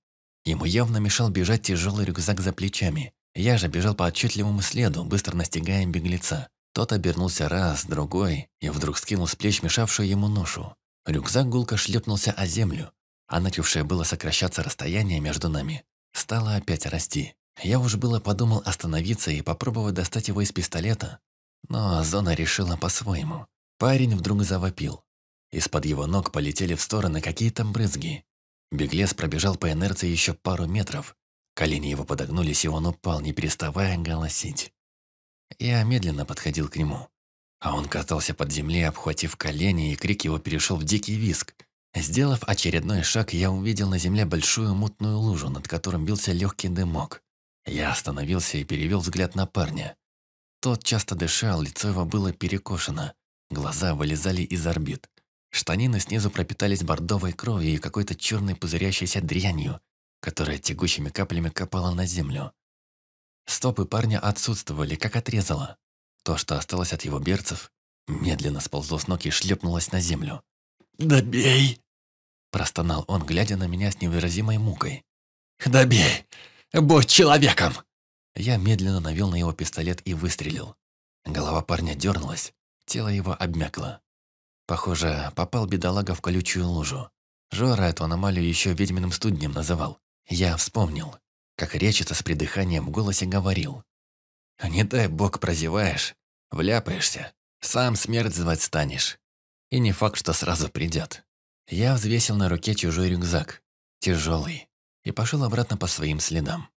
Speaker 1: Ему явно мешал бежать тяжелый рюкзак за плечами. Я же бежал по отчетливому следу, быстро настигая беглеца. Тот обернулся раз, другой, и вдруг скинул с плеч мешавшую ему ношу. Рюкзак гулко шлепнулся о землю, а начавшее было сокращаться расстояние между нами. Стало опять расти. Я уж было подумал остановиться и попробовать достать его из пистолета, но зона решила по-своему. Парень вдруг завопил. Из-под его ног полетели в стороны какие-то брызги. Беглец пробежал по инерции еще пару метров. Колени его подогнулись, и он упал, не переставая голосить. Я медленно подходил к нему. А он катался под землей, обхватив колени, и крик его перешел в дикий виск. Сделав очередной шаг, я увидел на земле большую мутную лужу, над которым бился легкий дымок. Я остановился и перевел взгляд на парня. Тот часто дышал, лицо его было перекошено. Глаза вылезали из орбит. Штанины снизу пропитались бордовой кровью и какой-то черной пузырящейся дрянью, которая тягучими каплями капала на землю. Стопы парня отсутствовали, как отрезало. То, что осталось от его берцев, медленно сползло с ног и шлепнулось на землю. «Добей!» – простонал он, глядя на меня с невыразимой мукой. «Добей! Будь человеком!» Я медленно навел на его пистолет и выстрелил. Голова парня дернулась, тело его обмякло. Похоже, попал бедолага в колючую лужу. Жора эту аномалию еще ведьминым студнем называл. Я вспомнил, как речица с придыханием в голосе говорил. «А «Не дай бог прозеваешь, вляпаешься, сам смерть звать станешь. И не факт, что сразу придет». Я взвесил на руке чужой рюкзак, тяжелый, и пошел обратно по своим следам.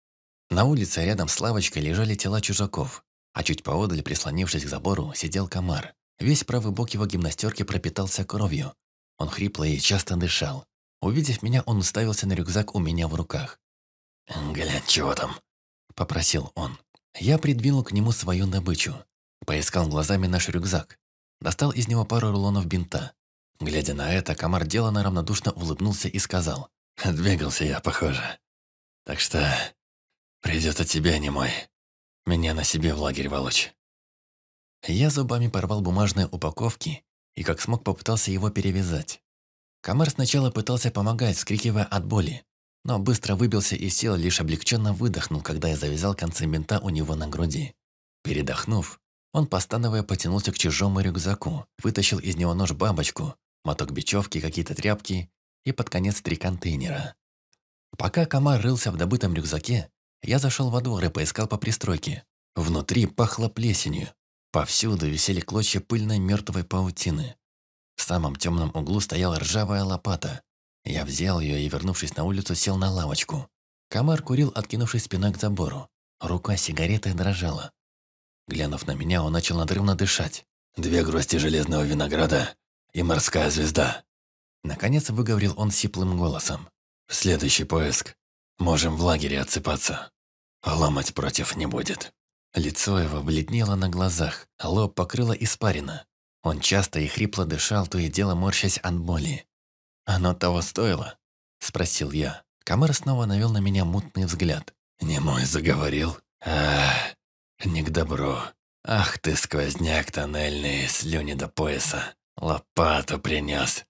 Speaker 1: На улице рядом с лавочкой лежали тела чужаков, а чуть поодаль, прислонившись к забору, сидел комар. Весь правый бок его гимнастерки пропитался кровью. Он хрипло и часто дышал. Увидев меня, он уставился на рюкзак у меня в руках. «Глянь, чего там?» – попросил он. Я придвинул к нему свою добычу. Поискал глазами наш рюкзак. Достал из него пару рулонов бинта. Глядя на это, комар деланно равнодушно улыбнулся и сказал. «Двигался я, похоже. Так что придет от тебя, не мой. Меня на себе в лагерь волочь». Я зубами порвал бумажные упаковки и как смог попытался его перевязать. Комар сначала пытался помогать, вскрикивая от боли, но быстро выбился из сил, лишь облегченно выдохнул, когда я завязал концы бинта у него на груди. Передохнув, он, постановая, потянулся к чужому рюкзаку, вытащил из него нож-бабочку, моток бечевки, какие-то тряпки и, под конец, три контейнера. Пока комар рылся в добытом рюкзаке, я зашел во двор и поискал по пристройке. Внутри пахло плесенью, Повсюду висели клочья пыльной мертвой паутины. В самом темном углу стояла ржавая лопата. Я взял ее и, вернувшись на улицу, сел на лавочку. Комар курил, откинувшись спиной к забору. Рука сигареты дрожала. Глянув на меня, он начал надрывно дышать. «Две грости железного винограда и морская звезда». Наконец выговорил он сиплым голосом. «Следующий поиск. Можем в лагере отсыпаться. Ломать против не будет». Лицо его бледнело на глазах, лоб покрыло испарина. Он часто и хрипло дышал, то и дело морщась от боли. «Оно того стоило?» – спросил я. Камер снова навел на меня мутный взгляд. «Не мой заговорил? Ах, не к добру. Ах ты, сквозняк тоннельный, слюни до пояса. Лопату принес.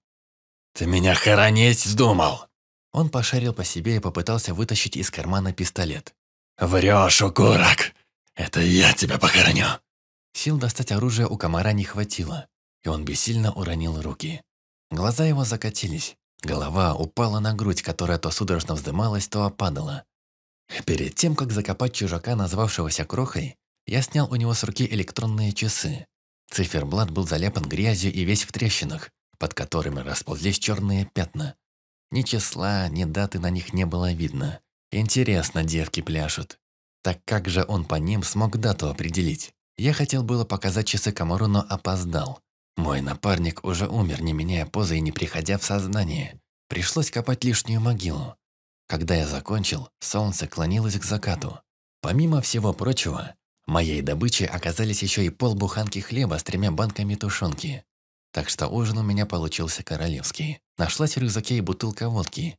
Speaker 1: Ты меня хоронить вздумал!» Он пошарил по себе и попытался вытащить из кармана пистолет. Врёшь, укурок!» Это я тебя похороню!» Сил достать оружие у комара не хватило, и он бессильно уронил руки. Глаза его закатились, голова упала на грудь, которая то судорожно вздымалась, то опадала. Перед тем, как закопать чужака, назвавшегося Крохой, я снял у него с руки электронные часы. Циферблат был заляпан грязью и весь в трещинах, под которыми расползлись черные пятна. Ни числа, ни даты на них не было видно. Интересно, девки пляшут. Так как же он по ним смог дату определить? Я хотел было показать часы Камару, но опоздал. Мой напарник уже умер, не меняя позы и не приходя в сознание. Пришлось копать лишнюю могилу. Когда я закончил, солнце клонилось к закату. Помимо всего прочего, моей добычей оказались еще и полбуханки хлеба с тремя банками тушенки. Так что ужин у меня получился королевский. Нашлась в рюкзаке и бутылка водки,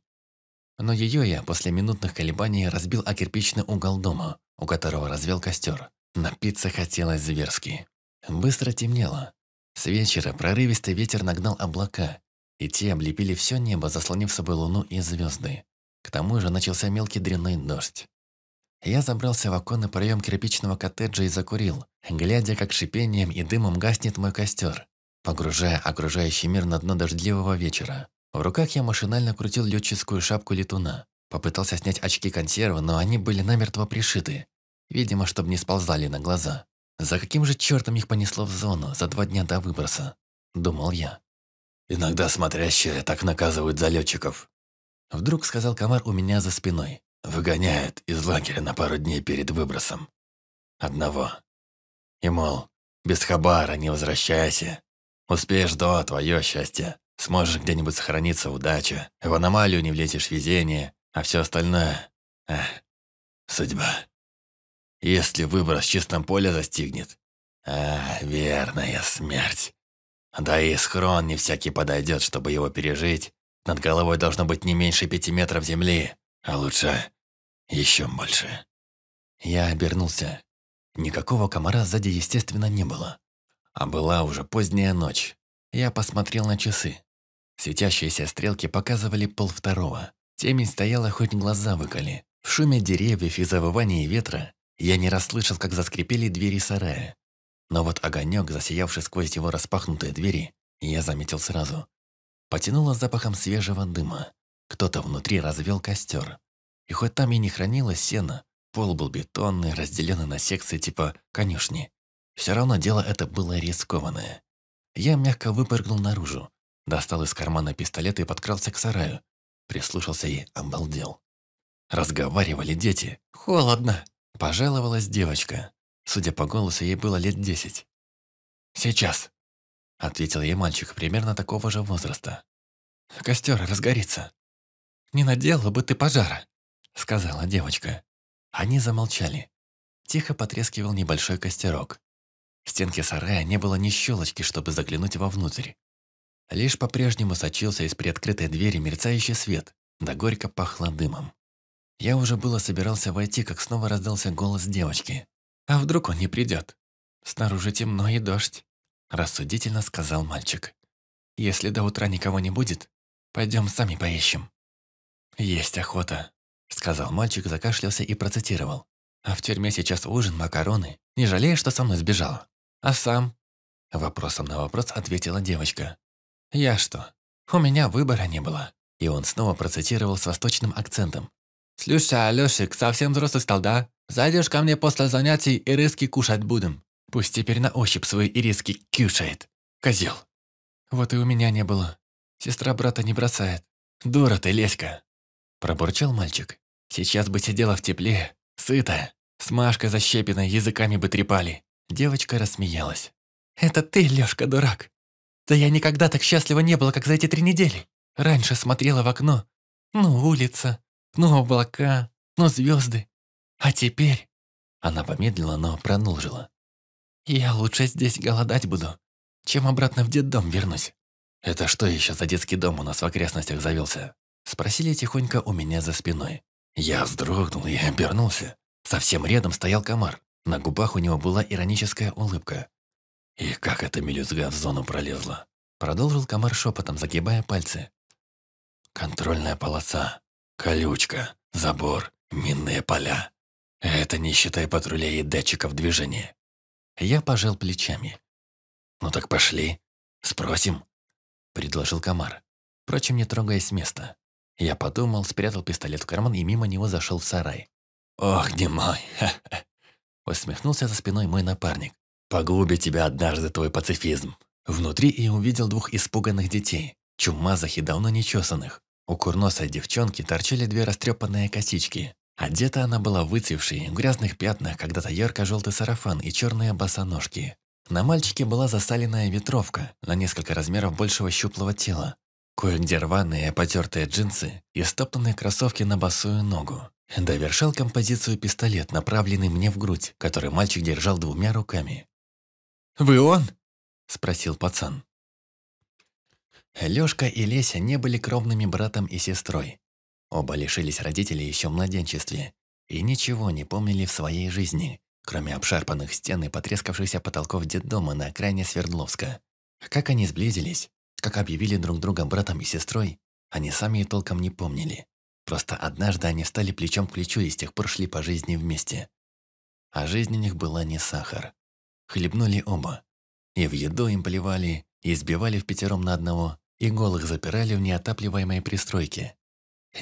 Speaker 1: но ее я после минутных колебаний разбил о кирпичный угол дома, у которого развел костер. Напиться хотелось зверски. Быстро темнело. С вечера прорывистый ветер нагнал облака, и те облепили все небо, заслонив собой луну и звезды. К тому же начался мелкий дрянной дождь. Я забрался в оконный проем кирпичного коттеджа и закурил, глядя, как шипением и дымом гаснет мой костер, погружая окружающий мир на дно дождливого вечера. В руках я машинально крутил летческую шапку летуна. Попытался снять очки консерва, но они были намертво пришиты. Видимо, чтобы не сползали на глаза. За каким же чертом их понесло в зону за два дня до выброса? Думал я. Иногда смотрящие так наказывают залетчиков. Вдруг сказал комар у меня за спиной. Выгоняет из лагеря на пару дней перед выбросом. Одного. И мол, без хабара не возвращайся. Успеешь до твое счастье. Сможешь где-нибудь сохраниться удача, в аномалию не влетишь везение, а все остальное... Эх, судьба. Если выбор в чистом поле застигнет... А, верная смерть. Да и схрон не всякий подойдет, чтобы его пережить. Над головой должно быть не меньше пяти метров земли, а лучше еще больше. Я обернулся. Никакого комара сзади, естественно, не было. А была уже поздняя ночь. Я посмотрел на часы. Светящиеся стрелки показывали полвторого. Темень стояла хоть глаза выколи. В шуме деревьев и завывании ветра я не расслышал, как заскрипели двери сарая. Но вот огонек, засиявший сквозь его распахнутые двери, я заметил сразу. Потянуло запахом свежего дыма. Кто-то внутри развел костер. И хоть там и не хранилось сена, пол был бетонный, разделенный на секции типа конюшни. Все равно дело это было рискованное. Я мягко выпрыгнул наружу, Достал из кармана пистолет и подкрался к сараю. Прислушался и обалдел. Разговаривали дети. «Холодно!» – пожаловалась девочка. Судя по голосу, ей было лет десять. «Сейчас!» – ответил ей мальчик примерно такого же возраста. «Костер разгорится!» «Не наделала бы ты пожара!» – сказала девочка. Они замолчали. Тихо потрескивал небольшой костерок. В стенке сарая не было ни щелочки, чтобы заглянуть вовнутрь. Лишь по-прежнему сочился из приоткрытой двери мерцающий свет, да горько пахло дымом. Я уже было собирался войти, как снова раздался голос девочки. «А вдруг он не придет? Снаружи темно и дождь», – рассудительно сказал мальчик. «Если до утра никого не будет, пойдем сами поищем». «Есть охота», – сказал мальчик, закашлялся и процитировал. «А в тюрьме сейчас ужин, макароны. Не жалею, что со мной сбежала». «А сам?» Вопросом на вопрос ответила девочка. «Я что? У меня выбора не было». И он снова процитировал с восточным акцентом. «Слушай, Алёшик, совсем взрослый стал, да? Зайдешь ко мне после занятий и риски кушать будем. Пусть теперь на ощупь свои ириски кушает. Козел!» «Вот и у меня не было. Сестра брата не бросает. Дура ты, Леська!» Пробурчал мальчик. «Сейчас бы сидела в тепле, сыта, с Машкой защепиной, языками бы трепали». Девочка рассмеялась. «Это ты, Лёшка, дурак. Да я никогда так счастлива не была, как за эти три недели. Раньше смотрела в окно. Ну, улица, ну, облака, ну, звезды. А теперь...» Она помедлила, но продолжила. «Я лучше здесь голодать буду, чем обратно в детдом вернусь». «Это что еще за детский дом у нас в окрестностях завелся?» Спросили тихонько у меня за спиной. Я вздрогнул и обернулся. Совсем рядом стоял комар. На губах у него была ироническая улыбка. «И как эта мелюзга в зону пролезла?» Продолжил комар шепотом, загибая пальцы. «Контрольная полоса, колючка, забор, минные поля. Это не считая патрулей и датчиков движения». Я пожал плечами. «Ну так пошли, спросим», — предложил комар, впрочем, не трогаясь с места. Я подумал, спрятал пистолет в карман и мимо него зашел в сарай. «Ох, не мой!» — усмехнулся за спиной мой напарник. Погубит тебя однажды твой пацифизм. Внутри я увидел двух испуганных детей, чумазах и давно нечесанных. У курносой девчонки торчали две растрепанные косички. Одета она была выцвевшей, в грязных пятнах, когда-то ярко-желтый сарафан и черные босоножки. На мальчике была засаленная ветровка на несколько размеров большего щуплого тела. Кое-где рваные, потертые джинсы и стоптанные кроссовки на босую ногу. Довершал композицию пистолет, направленный мне в грудь, который мальчик держал двумя руками. «Вы он?» – спросил пацан. Лёшка и Леся не были кровными братом и сестрой. Оба лишились родителей ещё в младенчестве и ничего не помнили в своей жизни, кроме обшарпанных стен и потрескавшихся потолков детдома на окраине Свердловска. Как они сблизились, как объявили друг друга братом и сестрой, они сами и толком не помнили. Просто однажды они стали плечом к плечу и с тех пор шли по жизни вместе. А жизнь у них была не сахар. Хлебнули оба. И в еду им плевали, и избивали в пятером на одного, и голых запирали в неотапливаемой пристройке.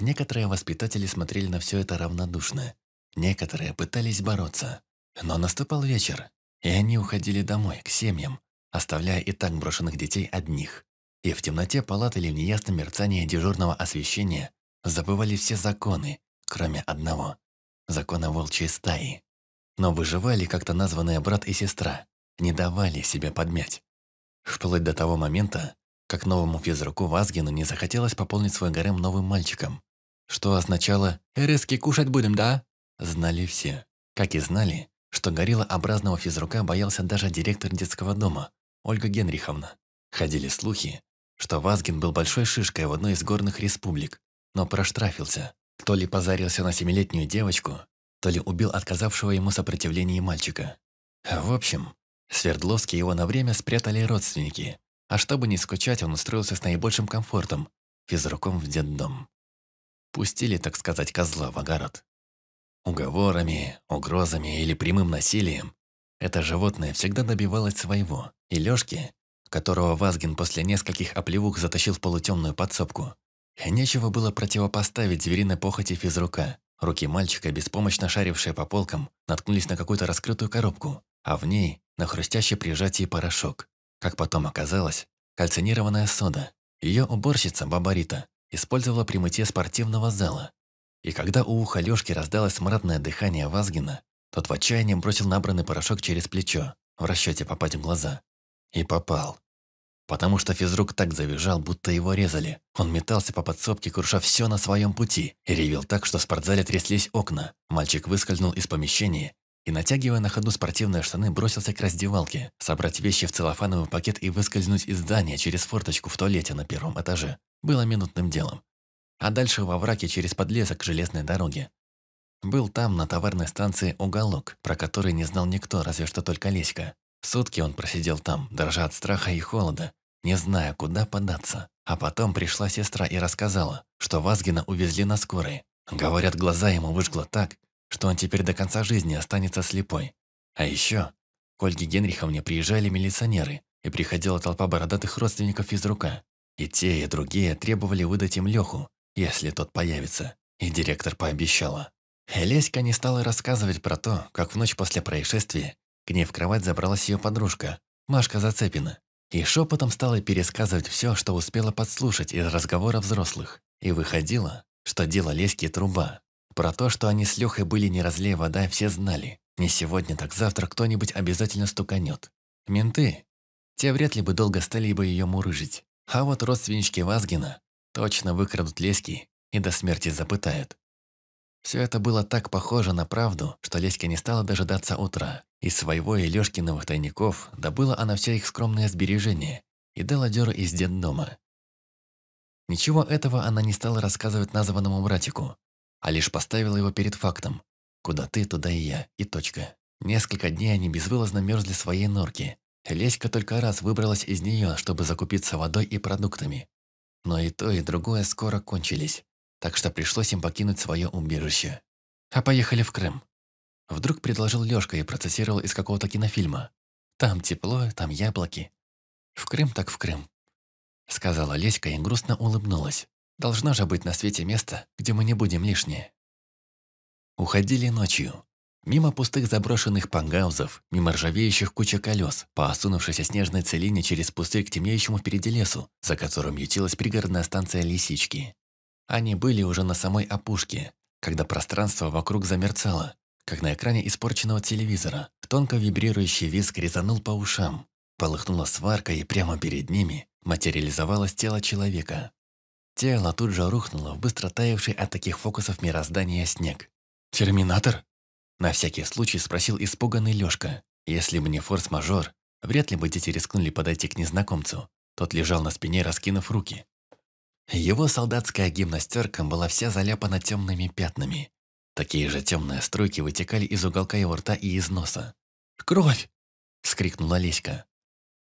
Speaker 1: Некоторые воспитатели смотрели на все это равнодушно. Некоторые пытались бороться. Но наступал вечер, и они уходили домой, к семьям, оставляя и так брошенных детей одних. И в темноте палат или в неясном мерцании дежурного освещения забывали все законы, кроме одного – закона волчьей стаи но выживали как-то названные брат и сестра, не давали себя подмять. Вплоть до того момента, как новому физруку Вазгину не захотелось пополнить свой гарем новым мальчиком, что означало «Резки кушать будем, да?» Знали все. Как и знали, что гориллообразного физрука боялся даже директор детского дома, Ольга Генриховна. Ходили слухи, что Вазгин был большой шишкой в одной из горных республик, но проштрафился. То ли позарился на семилетнюю девочку, то ли убил отказавшего ему сопротивлении мальчика. В общем, Свердловский его на время спрятали родственники, а чтобы не скучать, он устроился с наибольшим комфортом, физруком в детдом. Пустили, так сказать, козла в огород. Уговорами, угрозами или прямым насилием это животное всегда добивалось своего, и Лёшке, которого Вазгин после нескольких оплевух затащил в полутемную подсобку, нечего было противопоставить звериной похоти физрука, Руки мальчика, беспомощно шарившие по полкам, наткнулись на какую-то раскрытую коробку, а в ней – на хрустящее прижатие порошок. Как потом оказалось, кальцинированная сода. Ее уборщица, Бабарита использовала при мытье спортивного зала. И когда у уха Лёшки раздалось смрадное дыхание Вазгина, тот в отчаянии бросил набранный порошок через плечо, в расчете попасть в глаза. И попал потому что физрук так завизжал, будто его резали. Он метался по подсобке, круша все на своем пути, и ревел так, что в спортзале тряслись окна. Мальчик выскользнул из помещения и, натягивая на ходу спортивные штаны, бросился к раздевалке, собрать вещи в целлофановый пакет и выскользнуть из здания через форточку в туалете на первом этаже. Было минутным делом. А дальше во враке через подлесок к железной дороге. Был там, на товарной станции, уголок, про который не знал никто, разве что только Леська. Сутки он просидел там, дрожа от страха и холода, не зная, куда податься. А потом пришла сестра и рассказала, что Вазгина увезли на скорой. Говорят, глаза ему выжгло так, что он теперь до конца жизни останется слепой. А еще к Ольге Генриховне приезжали милиционеры, и приходила толпа бородатых родственников из рука. И те, и другие требовали выдать им Леху, если тот появится. И директор пообещала. Леська не стала рассказывать про то, как в ночь после происшествия к ней в кровать забралась ее подружка, Машка Зацепина, и шепотом стала пересказывать все, что успела подслушать из разговора взрослых. И выходило, что дело Леськи труба. Про то, что они с Лехой были не разлей вода, все знали. Не сегодня, так завтра кто-нибудь обязательно стуканет. Менты. Те вряд ли бы долго стали бы ее мурыжить. А вот родственнички Вазгина точно выкрадут Леськи и до смерти запытают. Все это было так похоже на правду, что Леська не стала дожидаться утра. Из своего и Лёшкиновых тайников добыла она все их скромное сбережение и дала дёру из детдома. Ничего этого она не стала рассказывать названному братику, а лишь поставила его перед фактом. Куда ты, туда и я, и точка. Несколько дней они безвылазно мерзли в своей норке. Леська только раз выбралась из нее, чтобы закупиться водой и продуктами. Но и то, и другое скоро кончились, так что пришлось им покинуть свое убежище. А поехали в Крым. Вдруг предложил Лёшка и процессировал из какого-то кинофильма. «Там тепло, там яблоки. В Крым так в Крым», — сказала Леська и грустно улыбнулась. Должна же быть на свете место, где мы не будем лишние». Уходили ночью. Мимо пустых заброшенных пангаузов, мимо ржавеющих куча колес, по осунувшейся снежной целине через пустырь к темнеющему впереди лесу, за которым ютилась пригородная станция Лисички. Они были уже на самой опушке, когда пространство вокруг замерцало, как на экране испорченного телевизора. Тонко вибрирующий виск резанул по ушам. Полыхнула сварка, и прямо перед ними материализовалось тело человека. Тело тут же рухнуло в быстро таявший от таких фокусов мироздания снег. «Терминатор?» На всякий случай спросил испуганный Лёшка. Если бы не форс-мажор, вряд ли бы дети рискнули подойти к незнакомцу. Тот лежал на спине, раскинув руки. Его солдатская гимнастерка была вся заляпана темными пятнами. Такие же темные струйки вытекали из уголка его рта и из носа. «Кровь!» – скрикнула Леська.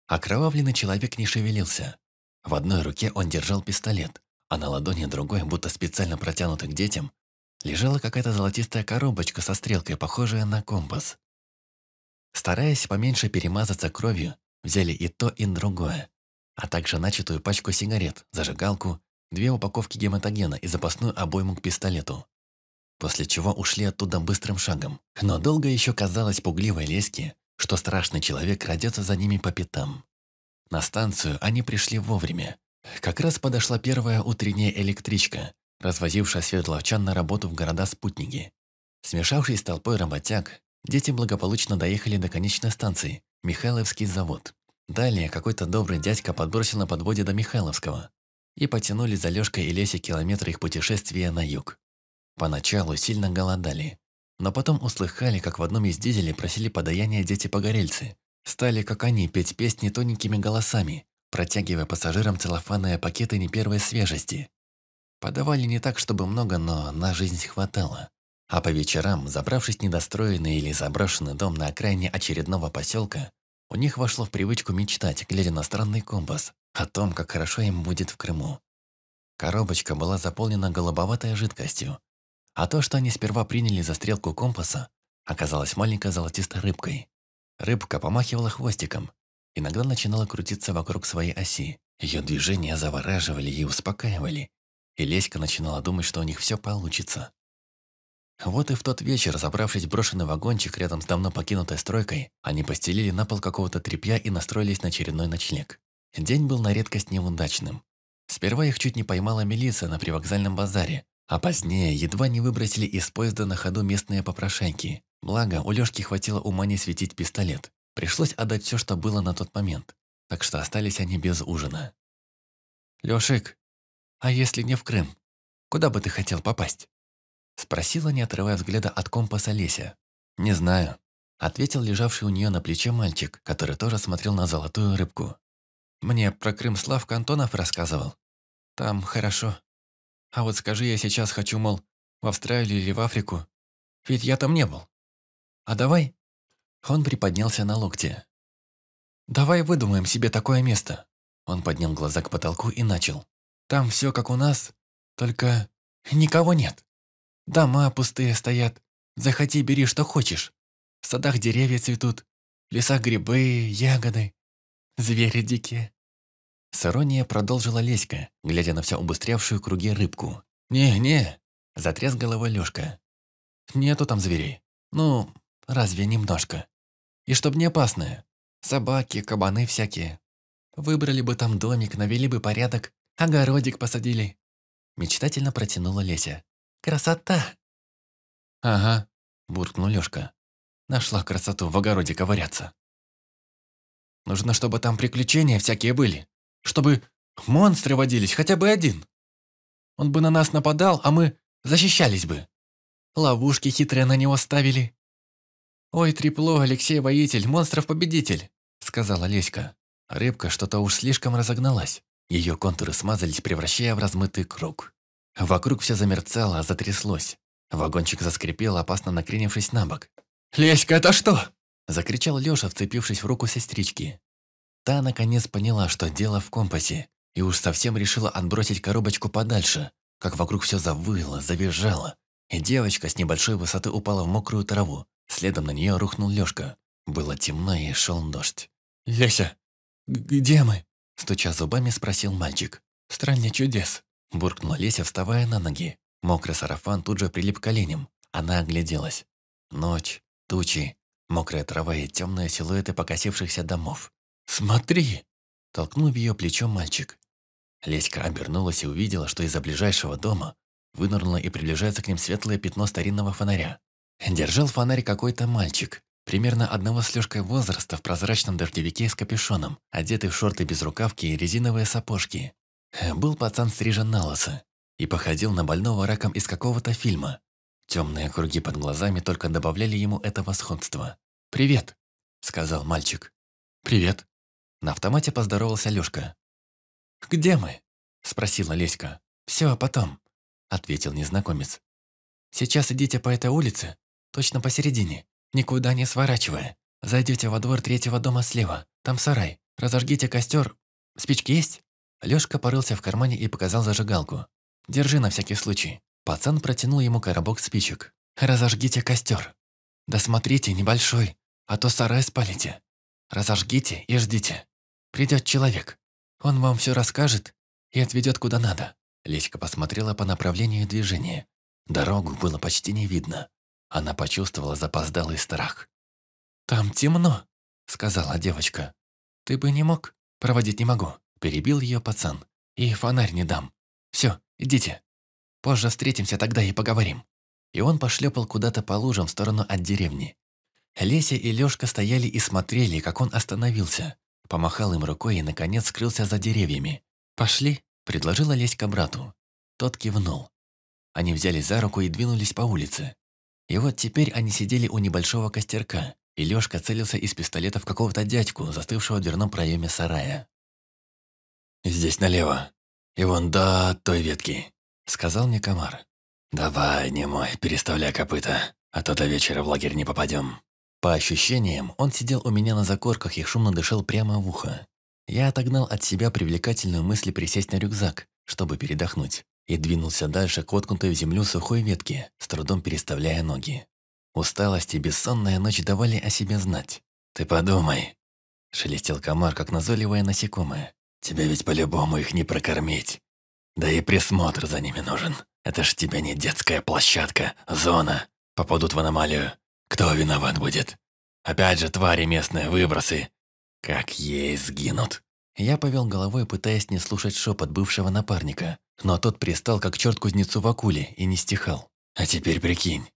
Speaker 1: Окровавленный человек не шевелился. В одной руке он держал пистолет, а на ладони другой, будто специально протянутый к детям, лежала какая-то золотистая коробочка со стрелкой, похожая на компас. Стараясь поменьше перемазаться кровью, взяли и то, и другое, а также начатую пачку сигарет, зажигалку, две упаковки гематогена и запасную обойму к пистолету после чего ушли оттуда быстрым шагом. Но долго еще казалось пугливой Леске, что страшный человек крадется за ними по пятам. На станцию они пришли вовремя. Как раз подошла первая утренняя электричка, развозившая светловчан на работу в города-спутники. Смешавшись с толпой работяг, дети благополучно доехали до конечной станции – Михайловский завод. Далее какой-то добрый дядька подбросил на подводе до Михайловского и потянули за Лёшкой и Лесей километры их путешествия на юг. Поначалу сильно голодали, но потом услыхали, как в одном из дизелей просили подаяния дети-погорельцы. Стали, как они, петь песни тоненькими голосами, протягивая пассажирам целлофанные пакеты не первой свежести. Подавали не так, чтобы много, но на жизнь хватало. А по вечерам, забравшись в недостроенный или заброшенный дом на окраине очередного поселка, у них вошло в привычку мечтать, глядя на странный компас, о том, как хорошо им будет в Крыму. Коробочка была заполнена голубоватой жидкостью, а то, что они сперва приняли за стрелку компаса, оказалось маленькой золотистой рыбкой. Рыбка помахивала хвостиком, иногда начинала крутиться вокруг своей оси. Ее движения завораживали и успокаивали, и Леська начинала думать, что у них все получится. Вот и в тот вечер, забравшись в брошенный вагончик рядом с давно покинутой стройкой, они постелили на пол какого-то тряпья и настроились на очередной ночлег. День был на редкость неудачным. Сперва их чуть не поймала милиция на привокзальном базаре, а позднее едва не выбросили из поезда на ходу местные попрошайки. Благо, у Лёшки хватило ума не светить пистолет. Пришлось отдать все, что было на тот момент. Так что остались они без ужина. «Лёшик, а если не в Крым? Куда бы ты хотел попасть?» Спросила, не отрывая взгляда от компаса Леся. «Не знаю», — ответил лежавший у нее на плече мальчик, который тоже смотрел на золотую рыбку. «Мне про Крым Слав Кантонов рассказывал. Там хорошо». А вот скажи, я сейчас хочу, мол, в Австралию или в Африку. Ведь я там не был. А давай...» Он приподнялся на локте. «Давай выдумаем себе такое место». Он поднял глаза к потолку и начал. «Там все как у нас, только никого нет. Дома пустые стоят. Захоти, бери, что хочешь. В садах деревья цветут, в лесах грибы, ягоды, звери дикие. Сарония продолжила Леська, глядя на все убыстрявшую круги рыбку. «Не-не!» – затряс головой Лёшка. «Нету там зверей. Ну, разве немножко. И чтоб не опасные. Собаки, кабаны всякие. Выбрали бы там домик, навели бы порядок, огородик посадили». Мечтательно протянула Леся. «Красота!»
Speaker 2: «Ага», – буркнул Лёшка.
Speaker 1: «Нашла красоту в огороде ковыряться». «Нужно, чтобы там приключения всякие были», чтобы монстры водились, хотя бы один. Он бы на нас нападал, а мы защищались бы. Ловушки хитрые на него ставили. «Ой, трепло, Алексей Воитель, монстров-победитель», — сказала Леська. Рыбка что-то уж слишком разогналась. Ее контуры смазались, превращая в размытый круг. Вокруг все замерцало, затряслось. Вагончик заскрипел, опасно накренившись на бок. «Леська, это что?» – закричал Леша, вцепившись в руку сестрички. Та, наконец, поняла, что дело в компасе, и уж совсем решила отбросить коробочку подальше, как вокруг все завыло, завизжало, и девочка с небольшой высоты упала в мокрую траву. Следом на нее рухнул Лёшка. Было темно и шел дождь. «Леся, где мы?» Стуча зубами, спросил мальчик. «Страннее чудес», – буркнула Леся, вставая на ноги. Мокрый сарафан тут же прилип к коленям. Она огляделась. Ночь, тучи, мокрая трава и темные силуэты покосившихся домов. «Смотри!» – толкнул в ее плечо мальчик. Леська обернулась и увидела, что из-за ближайшего дома вынырнуло и приближается к ним светлое пятно старинного фонаря. Держал фонарь какой-то мальчик, примерно одного с Лёшкой возраста в прозрачном дождевике с капюшоном, одетый в шорты без рукавки и резиновые сапожки. Был пацан стрижен на лысо и походил на больного раком из какого-то фильма. Темные круги под глазами только добавляли ему этого сходства. «Привет!» – сказал мальчик. «Привет!» На автомате поздоровался Лёшка. «Где мы?»
Speaker 2: – спросила Леська.
Speaker 1: «Всё, а потом», – ответил незнакомец. «Сейчас идите по этой улице, точно посередине, никуда не сворачивая. Зайдёте во двор третьего дома слева, там сарай. Разожгите костёр. Спички есть?» Лёшка порылся в кармане и показал зажигалку. «Держи на всякий случай». Пацан протянул ему коробок спичек. «Разожгите костёр. Да небольшой, а то сарай спалите. Разожгите и ждите». Придет человек. Он вам все расскажет и отведет куда надо». Леська посмотрела по направлению движения. Дорогу было почти не видно. Она почувствовала запоздалый страх. «Там темно», — сказала девочка. «Ты бы не мог? Проводить не могу», — перебил ее пацан. «И фонарь не дам. Все, идите. Позже встретимся тогда и поговорим». И он пошлепал куда-то по лужам в сторону от деревни. Леся и Лёшка стояли и смотрели, как он остановился. Помахал им рукой и, наконец, скрылся за деревьями. «Пошли», – предложила Леська брату. Тот кивнул. Они взяли за руку и двинулись по улице. И вот теперь они сидели у небольшого костерка, и Лёшка целился из пистолета в какого-то дядьку, застывшего в дверном проеме сарая. «Здесь налево. И вон до той ветки», — сказал мне комар. «Давай, не мой, переставляй копыта, а то до вечера в лагерь не попадем. По ощущениям, он сидел у меня на закорках и шумно дышал прямо в ухо. Я отогнал от себя привлекательную мысль присесть на рюкзак, чтобы передохнуть, и двинулся дальше к воткнутой в землю сухой ветке, с трудом переставляя ноги. Усталость и бессонная ночь давали о себе знать. «Ты подумай!» – шелестел комар, как назойливое насекомое. Тебе ведь по-любому их не прокормить. Да и присмотр за ними нужен. Это ж тебе не детская площадка, зона. Попадут в аномалию, кто виноват будет? Опять же твари местные, выбросы. Как ей сгинут. Я повел головой, пытаясь не слушать шепот бывшего напарника, но тот пристал как черт кузнецу в акуле и не стихал. А теперь прикинь,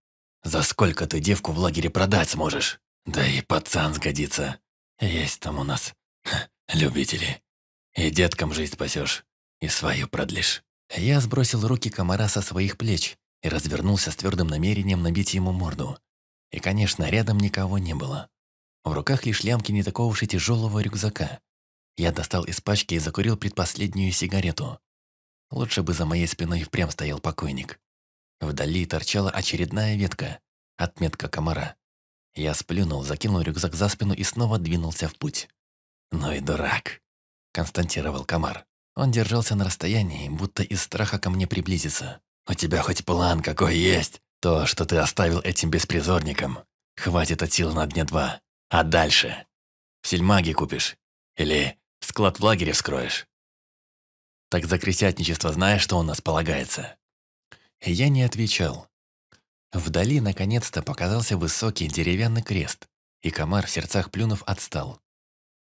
Speaker 1: за сколько ты девку в лагере продать сможешь? Да и пацан сгодится. Есть там у нас Ха, любители. И деткам жизнь спасешь, и свою продлишь. Я сбросил руки комара со своих плеч и развернулся с твердым намерением набить ему морду. И, конечно, рядом никого не было. В руках лишь лямки не такого уж и тяжелого рюкзака. Я достал из пачки и закурил предпоследнюю сигарету. Лучше бы за моей спиной впрямь стоял покойник. Вдали торчала очередная ветка, отметка комара. Я сплюнул, закинул рюкзак за спину и снова двинулся в путь. «Ну и дурак!» – константировал комар. Он держался на расстоянии, будто из страха ко мне приблизится. «У тебя хоть план какой есть?» То, что ты оставил этим беспризорникам, хватит от сил на дня два. А дальше? Сельмаги купишь? Или склад в лагере вскроешь? Так за крестятничество знаешь, что у нас полагается?» Я не отвечал. Вдали наконец-то показался высокий деревянный крест, и комар в сердцах плюнув отстал.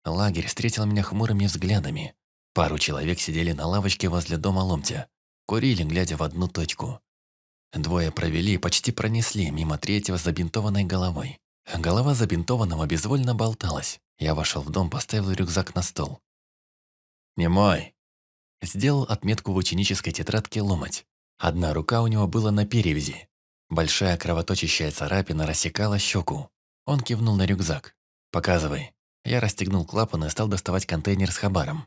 Speaker 1: Лагерь встретил меня хмурыми взглядами. Пару человек сидели на лавочке возле дома ломтя, курили, глядя в одну точку. Двое провели почти пронесли мимо третьего забинтованной головой. Голова забинтованного безвольно болталась. Я вошел в дом, поставил рюкзак на стол. «Не мой!» Сделал отметку в ученической тетрадке ломать. Одна рука у него была на перевязи. Большая кровоточащая царапина рассекала щеку. Он кивнул на рюкзак. «Показывай». Я расстегнул клапан и стал доставать контейнер с хабаром.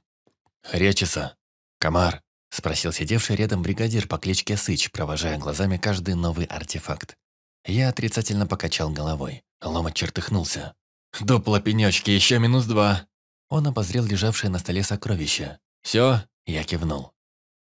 Speaker 1: «Речиса! Комар! – спросил сидевший рядом бригадир по кличке Сыч, провожая глазами каждый новый артефакт. Я отрицательно покачал головой. Лома чертыхнулся. «Дупло пенечки, ещё минус два!» Он обозрел лежавшее на столе сокровище. Всё. я кивнул.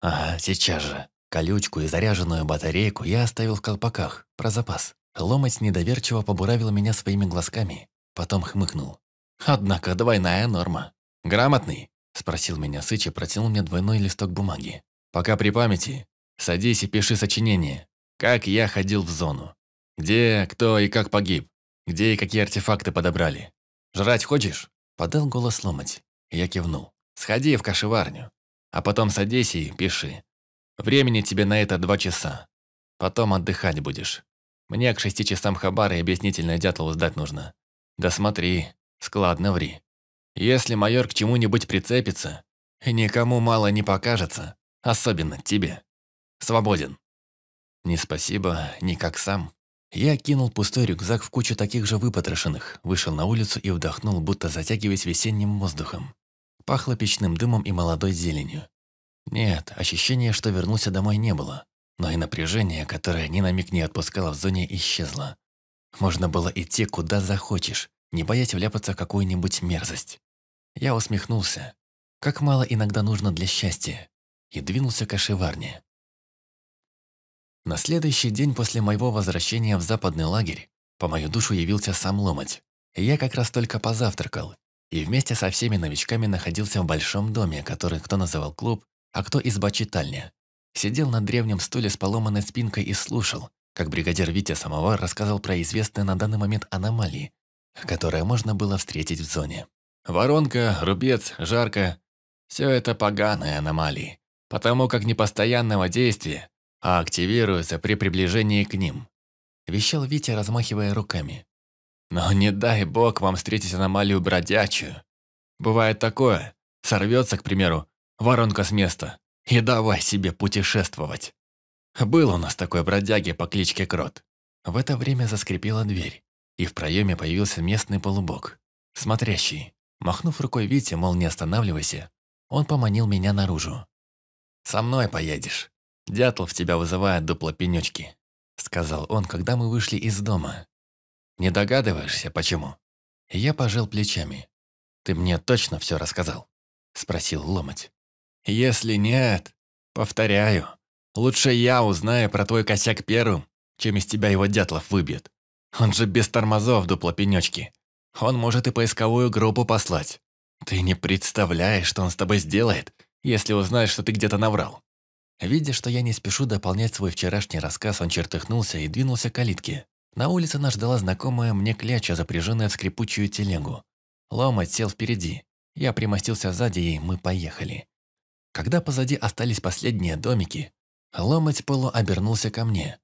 Speaker 1: «Ага, сейчас же. Колючку и заряженную батарейку я оставил в колпаках, про запас». Ломать недоверчиво побуравил меня своими глазками, потом хмыкнул. «Однако двойная норма. Грамотный?» Спросил меня Сыч и протянул мне двойной листок бумаги. «Пока при памяти. Садись и пиши сочинение. Как я ходил в зону. Где, кто и как погиб. Где и какие артефакты подобрали. Жрать хочешь?» Подал голос ломать. Я кивнул. «Сходи в кашеварню. А потом садись и пиши. Времени тебе на это два часа. Потом отдыхать будешь. Мне к шести часам Хабары и объяснительное дятлову сдать нужно. Да смотри, складно ври. Если майор к чему-нибудь прицепится, никому мало не покажется, особенно тебе. Свободен. Не спасибо, ни как сам. Я кинул пустой рюкзак в кучу таких же выпотрошенных, вышел на улицу и вдохнул, будто затягиваясь весенним воздухом. Пахло печным дымом и молодой зеленью. Нет, ощущения, что вернулся домой, не было. Но и напряжение, которое ни на миг не отпускало в зоне, исчезло. Можно было идти куда захочешь, не боясь вляпаться в какую-нибудь мерзость. Я усмехнулся. Как мало иногда нужно для счастья. И двинулся к ошиварне. На следующий день после моего возвращения в западный лагерь по мою душу явился сам Ломоть. Я как раз только позавтракал и вместе со всеми новичками находился в большом доме, который кто называл клуб, а кто изба читальня. Сидел на древнем стуле с поломанной спинкой и слушал, как бригадир Витя Самовар рассказал про известные на данный момент аномалии, которое можно было встретить в зоне. Воронка, рубец, жарко – все это поганые аномалии, потому как непостоянного действия, а активируются при приближении к ним. Вещал Витя, размахивая руками. Но не дай бог вам встретить аномалию бродячую. Бывает такое, сорвется, к примеру, воронка с места, и давай себе путешествовать. Был у нас такой бродяги по кличке Крот. В это время заскрипела дверь, и в проеме появился местный полубог. Смотрящий. Махнув рукой Вите, мол, не останавливайся, он поманил меня наружу. «Со мной поедешь. Дятлов тебя вызывает дупло пенечки», — сказал он, когда мы вышли из дома. «Не догадываешься, почему?» Я пожал плечами. «Ты мне точно все рассказал?» — спросил Ломоть. «Если нет, повторяю, лучше я узнаю про твой косяк первым, чем из тебя его Дятлов выбьет. Он же без тормозов дупло пенечки. Он может и поисковую группу послать. Ты не представляешь, что он с тобой сделает, если узнает, что ты где-то наврал». Видя, что я не спешу дополнять свой вчерашний рассказ, он чертыхнулся и двинулся к калитке. На улице нас ждала знакомая мне кляча, запряженная в скрипучую телегу. Лома сел впереди. Я примостился сзади, и мы поехали. Когда позади остались последние домики, Ломать Ломоть обернулся ко мне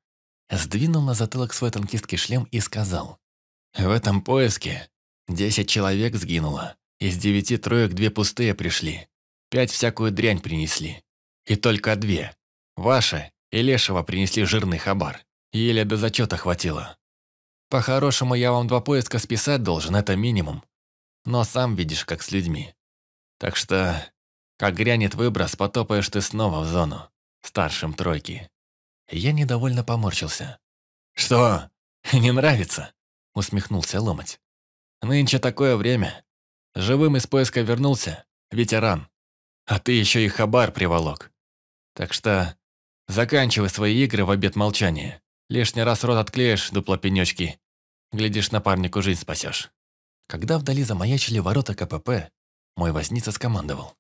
Speaker 1: сдвинул на затылок свой танкистский шлем и сказал. «В этом поиске десять человек сгинуло. Из девяти троек две пустые пришли. Пять всякую дрянь принесли. И только две. Ваша и Лешего принесли жирный хабар. Еле до зачета хватило. По-хорошему, я вам два поиска списать должен, это минимум. Но сам видишь, как с людьми. Так что, как грянет выброс, потопаешь ты снова в зону. Старшим тройки. Я недовольно поморщился. «Что? Не нравится?» – усмехнулся Ломоть. «Нынче такое время. Живым из поиска вернулся, ветеран. А ты еще и хабар приволок. Так что заканчивай свои игры в обед молчания. Лишний раз рот отклеишь, дупло пенечки. Глядишь, напарнику жизнь спасешь». Когда вдали замаячили ворота КПП, мой возница скомандовал.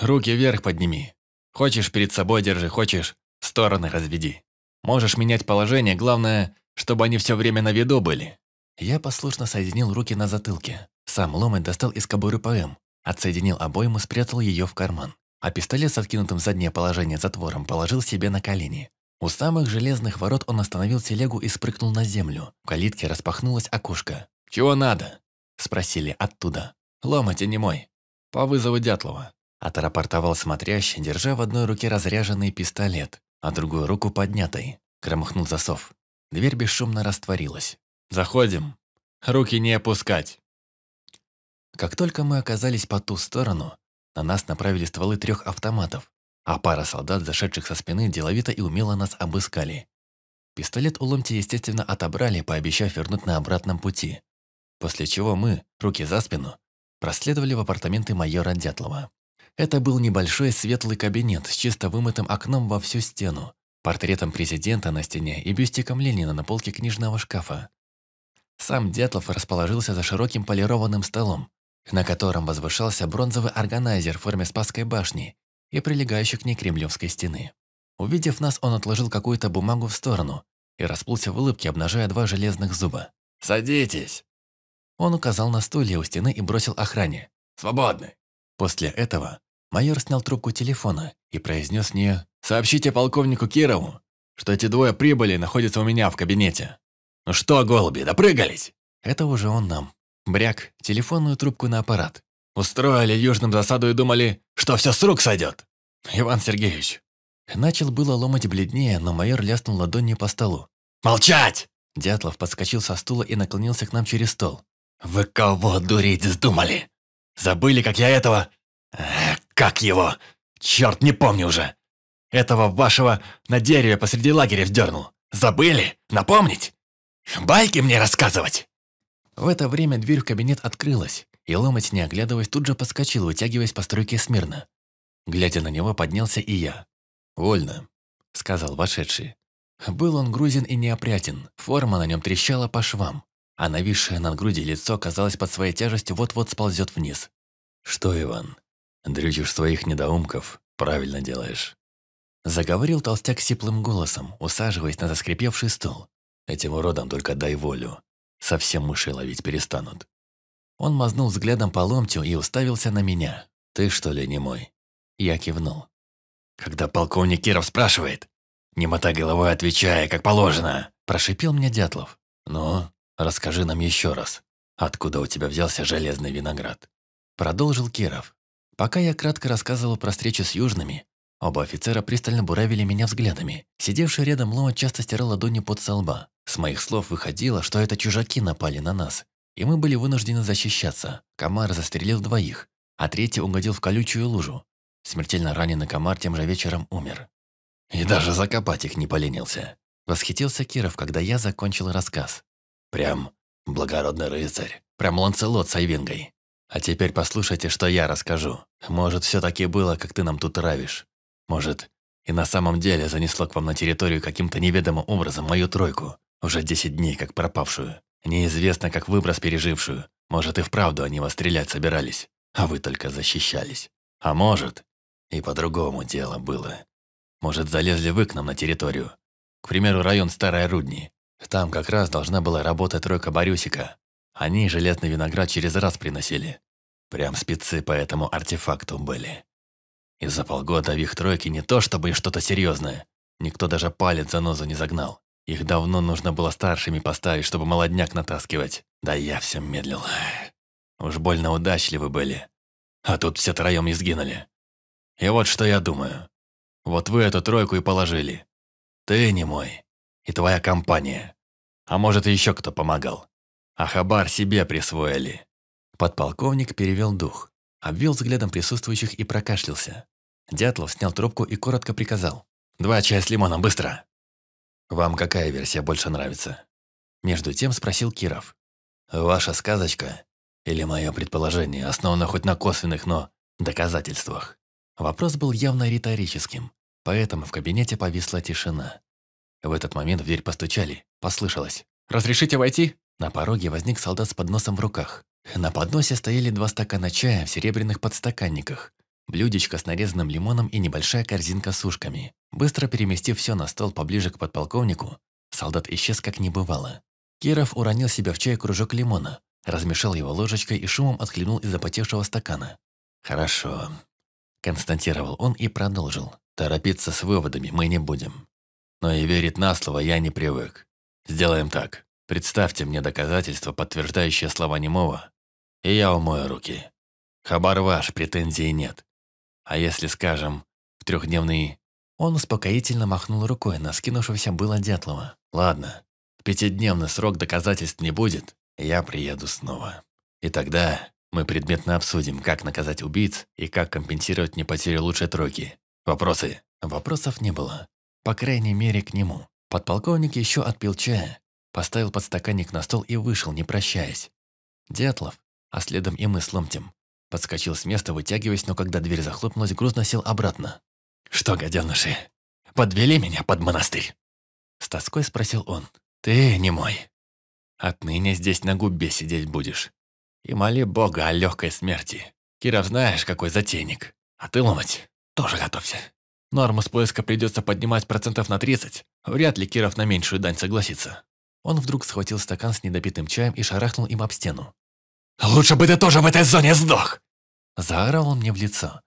Speaker 1: «Руки вверх подними. Хочешь, перед собой держи, хочешь, стороны разведи». Можешь менять положение, главное, чтобы они все время на виду были». Я послушно соединил руки на затылке. Сам ломать достал из кобуры ПМ, отсоединил обойму, спрятал ее в карман. А пистолет с откинутым заднее положение затвором положил себе на колени. У самых железных ворот он остановил телегу и спрыгнул на землю. В калитке распахнулось окошко. «Чего надо?» – спросили оттуда. «Ломайте не мой. По вызову Дятлова». Отрапортовал смотрящий, держа в одной руке разряженный пистолет а другую руку поднятой. Громыхнул засов. Дверь бесшумно растворилась. «Заходим. Руки не опускать». Как только мы оказались по ту сторону, на нас направили стволы трех автоматов, а пара солдат, зашедших со спины, деловито и умело нас обыскали. Пистолет у ломти, естественно, отобрали, пообещав вернуть на обратном пути. После чего мы, руки за спину, проследовали в апартаменты майора Дятлова. Это был небольшой светлый кабинет с чисто вымытым окном во всю стену, портретом президента на стене и бюстиком Ленина на полке книжного шкафа. Сам Дятлов расположился за широким полированным столом, на котором возвышался бронзовый органайзер в форме Спасской башни и прилегающей к ней Кремлевской стены. Увидев нас, он отложил какую-то бумагу в сторону и расплылся в улыбке, обнажая два железных зуба. «Садитесь!» Он указал на стулья у стены и бросил охране. «Свободны!» После этого Майор снял трубку телефона и произнес мне «Сообщите полковнику Кирову, что эти двое прибыли и находятся у меня в кабинете». «Ну что, голуби, допрыгались?» Это уже он нам. Бряк, телефонную трубку на аппарат. Устроили южным засаду и думали, что все с рук сойдет. Иван Сергеевич. Начал было ломать бледнее, но майор ляснул ладонью по столу. «Молчать!» Дятлов подскочил со стула и наклонился к нам через стол. «Вы кого дурить вздумали? Забыли, как я этого... Эх, «Как его? Черт, не помню уже. Этого вашего на дереве посреди лагеря вздернул. Забыли? Напомнить? Байки мне рассказывать!» В это время дверь в кабинет открылась, и ломоть, не оглядываясь, тут же подскочил, вытягиваясь по стройке смирно. Глядя на него, поднялся и я. «Вольно», — сказал вошедший. Был он грузин и неопрятен, форма на нем трещала по швам, а нависшее над груди лицо, казалось, под своей тяжестью вот-вот сползет вниз. «Что, Иван, Дрючишь своих недоумков, правильно делаешь. Заговорил толстяк сиплым голосом, усаживаясь на заскрипевший стул. Этим уродам только дай волю. Совсем мыши ловить перестанут. Он мазнул взглядом по ломтю и уставился на меня. «Ты что ли не мой?» Я кивнул. «Когда полковник Киров спрашивает, не мотай головой, отвечая, как положено!» Прошипел мне Дятлов. «Ну, расскажи нам еще раз, откуда у тебя взялся железный виноград?» Продолжил Киров. Пока я кратко рассказывал про встречу с южными, оба офицера пристально буравили меня взглядами. Сидевший рядом Лоа часто стирал ладони под солба. С моих слов выходило, что это чужаки напали на нас, и мы были вынуждены защищаться. Комар застрелил двоих, а третий угодил в колючую лужу. Смертельно раненый комар тем же вечером умер. И даже закопать их не поленился. Восхитился Киров, когда я закончил рассказ. Прям благородный рыцарь. Прям ланцелот с Айвингой. А теперь послушайте, что я расскажу. Может, все-таки было, как ты нам тут травишь. Может, и на самом деле занесло к вам на территорию каким-то неведомым образом мою тройку. Уже десять дней, как пропавшую. Неизвестно, как выброс пережившую. Может, и вправду они вас стрелять собирались. А вы только защищались. А может, и по-другому дело было. Может, залезли вы к нам на территорию. К примеру, район Старой Рудни. Там как раз должна была работать тройка Борюсика. Они железный виноград через раз приносили. Прям спецы по этому артефакту были. И за полгода в их тройке не то чтобы и что-то серьезное. Никто даже палец за нозу не загнал. Их давно нужно было старшими поставить, чтобы молодняк натаскивать. Да я всем медлил. Уж больно удачливы были. А тут все троем изгинули. И вот что я думаю. Вот вы эту тройку и положили. Ты не мой. И твоя компания. А может, и еще кто помогал а хабар себе присвоили». Подполковник перевел дух, обвел взглядом присутствующих и прокашлялся. Дятлов снял трубку и коротко приказал. «Два чая с лимоном, быстро!» «Вам какая версия больше нравится?» Между тем спросил Киров. «Ваша сказочка или мое предположение основано хоть на косвенных, но доказательствах?» Вопрос был явно риторическим, поэтому в кабинете повисла тишина. В этот момент в дверь постучали, послышалось. «Разрешите войти?» На пороге возник солдат с подносом в руках. На подносе стояли два стакана чая в серебряных подстаканниках, блюдечко с нарезанным лимоном и небольшая корзинка с ушками. Быстро переместив все на стол поближе к подполковнику, солдат исчез как не бывало. Киров уронил себе в чай кружок лимона, размешал его ложечкой и шумом отхлебнул из запотевшего стакана. «Хорошо», – констатировал он и продолжил. «Торопиться с выводами мы не будем. Но и верить на слово я не привык. Сделаем так. Представьте мне доказательства, подтверждающие слова немого, и я умою руки. Хабар ваш, претензий нет. А если, скажем, в трехдневный... Он успокоительно махнул рукой на скинувшегося было Дятлова. Ладно, в пятидневный срок доказательств не будет, я приеду снова. И тогда мы предметно обсудим, как наказать убийц и как компенсировать не потерю лучшей тройки. Вопросы? Вопросов не было. По крайней мере, к нему. Подполковник еще отпил чая поставил подстаканник на стол и вышел, не прощаясь. Дятлов, а следом и мы с Ломтем, подскочил с места, вытягиваясь, но когда дверь захлопнулась, грузно сел обратно. «Что, гаденыши, подвели меня под монастырь?» С тоской спросил он. «Ты не мой. Отныне здесь на губе сидеть будешь. И моли Бога о легкой смерти. Киров знаешь, какой затейник. А ты ломать тоже готовься. Норму с поиска придется поднимать процентов на 30. Вряд ли Киров на меньшую дань согласится. Он вдруг схватил стакан с недопитым чаем и шарахнул им об стену. «Лучше бы ты тоже в этой зоне сдох!» Заорал он мне в лицо.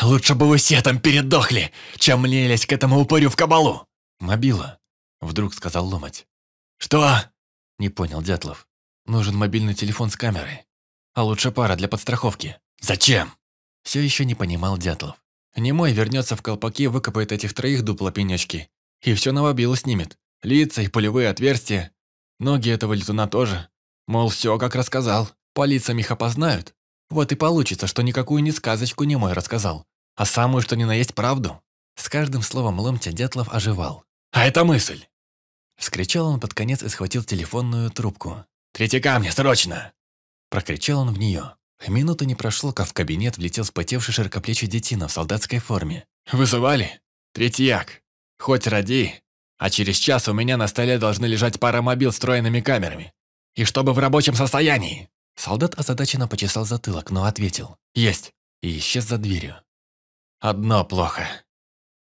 Speaker 1: «Лучше бы вы все там передохли, чем мне к этому упырю в кабалу!» «Мобила», — вдруг сказал Ломать. «Что?» — не понял Дятлов. «Нужен мобильный телефон с камерой. А лучше пара для подстраховки». «Зачем?» Все еще не понимал Дятлов. Немой вернется в колпаке, выкопает этих троих дупло пенечки. И все на мобилу снимет. Лица и пулевые отверстия. Ноги этого летуна тоже. Мол, все, как рассказал. По лицам их опознают. Вот и получится, что никакую ни сказочку не мой рассказал, а самую, что ни на есть, правду. С каждым словом ломтя Дятлов оживал. «А это мысль!» Вскричал он под конец и схватил телефонную трубку. «Третий камня, срочно!» Прокричал он в нее. Минуты не прошло, как в кабинет влетел вспотевший широкоплечий детина в солдатской форме. «Вызывали? Третьяк! Хоть ради, а через час у меня на столе должны лежать пара мобил с встроенными камерами. И чтобы в рабочем состоянии!» Солдат озадаченно почесал затылок, но ответил «Есть!» и исчез за дверью. «Одно плохо.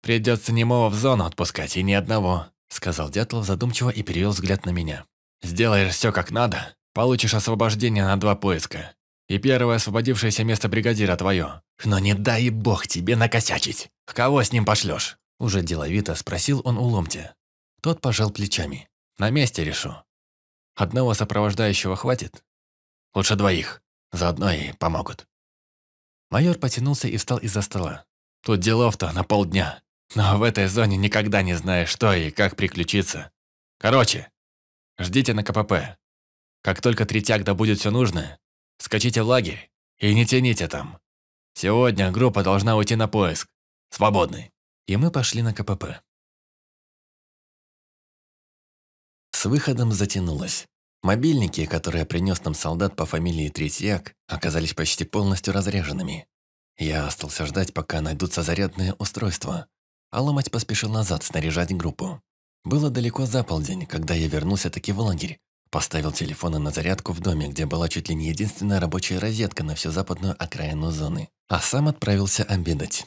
Speaker 1: Придется немого в зону отпускать, и ни одного», сказал Дятлов задумчиво и перевел взгляд на меня. «Сделаешь все как надо, получишь освобождение на два поиска. И первое освободившееся место бригадира твое. Но не дай бог тебе накосячить. Кого с ним пошлешь?» Уже деловито спросил он у Ломтя. Тот пожал плечами. «На месте решу. Одного сопровождающего хватит? Лучше двоих. Заодно и помогут». Майор потянулся и встал из-за стола. «Тут делов-то на полдня. Но в этой зоне никогда не знаешь, что и как приключиться. Короче, ждите на КПП. Как только третяк добудет все нужное, скачите в лагерь и не тяните там. Сегодня группа должна уйти на поиск.
Speaker 2: Свободный». И мы пошли на КПП.
Speaker 1: С выходом затянулось. Мобильники, которые принес нам солдат по фамилии Третьяк, оказались почти полностью разряженными. Я остался ждать, пока найдутся зарядные устройства, а ломать поспешил назад снаряжать группу. Было далеко за полдень, когда я вернулся таки в лагерь, поставил телефоны на зарядку в доме, где была чуть ли не единственная рабочая розетка на всю западную окраину зоны, а сам отправился обедать.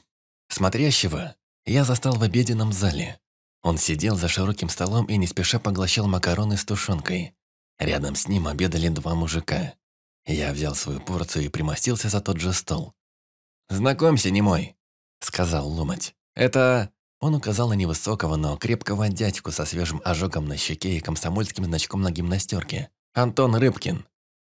Speaker 1: Смотрящего я застал в обеденном зале. Он сидел за широким столом и не спеша поглощал макароны с тушенкой. Рядом с ним обедали два мужика. Я взял свою порцию и примостился за тот же стол. «Знакомься, не мой, сказал Ломать. «Это...» Он указал на невысокого, но крепкого дядьку со свежим ожогом на щеке и комсомольским значком на гимнастерке. «Антон Рыбкин.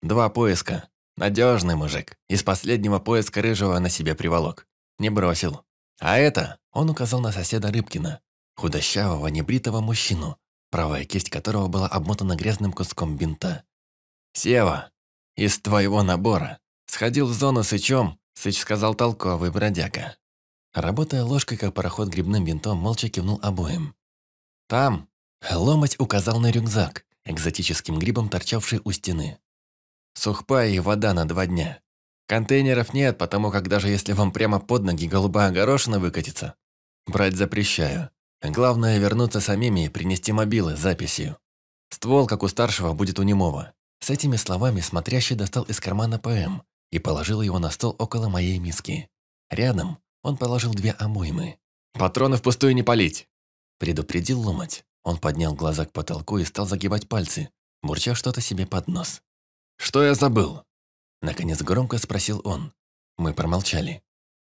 Speaker 1: Два поиска. Надежный мужик. Из последнего поиска рыжего на себе приволок. Не бросил. А это...» Он указал на соседа Рыбкина, худощавого, небритого мужчину, правая кисть которого была обмотана грязным куском бинта. «Сева, из твоего набора. Сходил в зону сычом, сыч сказал толковый бродяга». Работая ложкой, как пароход грибным винтом, молча кивнул обоим. «Там!» ломоть указал на рюкзак, экзотическим грибом торчавший у стены. «Сухпай и вода на два дня. Контейнеров нет, потому как даже если вам прямо под ноги голубая горошина выкатится, брать запрещаю. Главное вернуться самими и принести мобилы с записью. Ствол, как у старшего, будет у немого. С этими словами смотрящий достал из кармана ПМ и положил его на стол около моей миски. Рядом он положил две обоймы. «Патроны впустую не полить. Предупредил ломать. Он поднял глаза к потолку и стал загибать пальцы, бурча что-то себе под нос. «Что я забыл?» Наконец громко спросил он. Мы промолчали.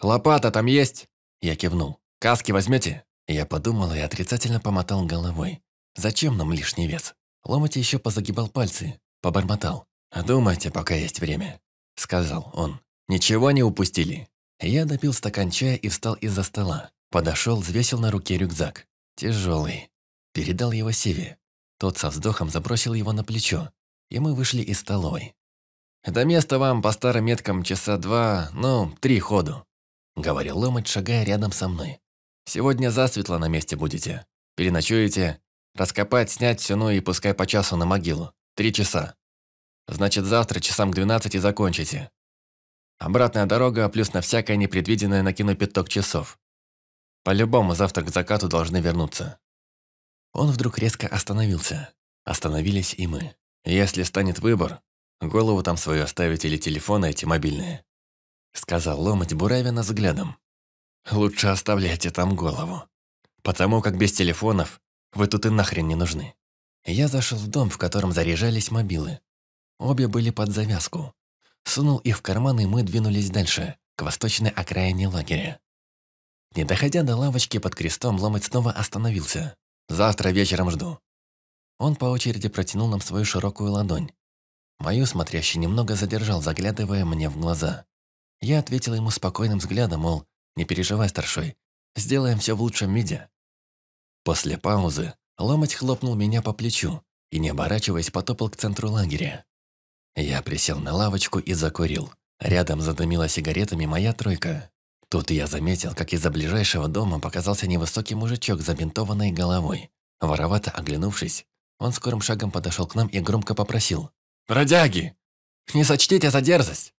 Speaker 1: «Лопата там есть?» Я кивнул. «Каски возьмете?» Я подумал и отрицательно помотал головой. Зачем нам лишний вес? Ломоть еще позагибал пальцы, побормотал. «Думайте, пока есть время», — сказал он. «Ничего не упустили». Я допил стакан чая и встал из-за стола. Подошел, взвесил на руке рюкзак. Тяжелый. Передал его Севе. Тот со вздохом забросил его на плечо, и мы вышли из столовой. «До места вам по старым меткам часа два, ну, три ходу», — говорил Ломать, шагая рядом со мной. Сегодня засветло на месте будете. Переночуете. Раскопать, снять все, ну и пускай по часу на могилу. Три часа. Значит, завтра часам к 12 закончите. Обратная дорога, плюс на всякое непредвиденное накину пяток часов. По-любому завтра к закату должны вернуться. Он вдруг резко остановился. Остановились и мы. Если станет выбор, голову там свою оставить или телефоны эти мобильные. Сказал ломать Буравина взглядом. Лучше оставляйте там голову. Потому как без телефонов вы тут и нахрен не нужны. Я зашел в дом, в котором заряжались мобилы. Обе были под завязку. Сунул их в карман, и мы двинулись дальше, к восточной окраине лагеря. Не доходя до лавочки под крестом, ломать снова остановился. «Завтра вечером жду». Он по очереди протянул нам свою широкую ладонь. Мою смотрящий немного задержал, заглядывая мне в глаза. Я ответил ему спокойным взглядом, мол, не переживай, старшой. Сделаем все в лучшем виде». После паузы ломоть хлопнул меня по плечу и, не оборачиваясь, потопал к центру лагеря. Я присел на лавочку и закурил. Рядом задымила сигаретами моя тройка. Тут я заметил, как из-за ближайшего дома показался невысокий мужичок с забинтованной головой. Воровато оглянувшись, он скорым шагом подошел к нам и громко попросил. «Бродяги! Не сочтите за дерзость!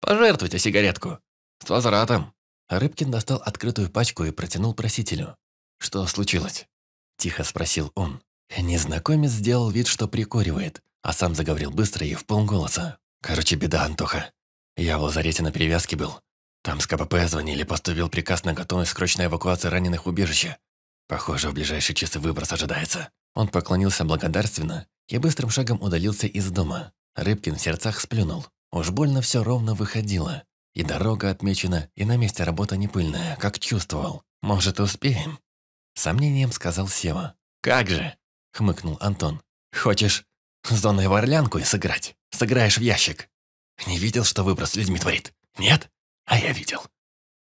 Speaker 1: Пожертвуйте сигаретку! С возвратом!» Рыбкин достал открытую пачку и протянул просителю. «Что случилось?» – тихо спросил он. Незнакомец сделал вид, что прикуривает, а сам заговорил быстро и в полголоса. «Короче, беда, Антоха. Я в лазарете на перевязке был. Там с КПП звонили, поступил приказ на готовность срочной эвакуации раненых в убежище. Похоже, в ближайшие часы выброс ожидается». Он поклонился благодарственно и быстрым шагом удалился из дома. Рыбкин в сердцах сплюнул. Уж больно все ровно выходило. И дорога отмечена, и на месте работа не пыльная, как чувствовал. Может, успеем?» Сомнением сказал Сева. «Как же!» – хмыкнул Антон. «Хочешь с Донной в Орлянку и сыграть? Сыграешь в ящик. Не видел, что выброс людьми творит? Нет? А я видел.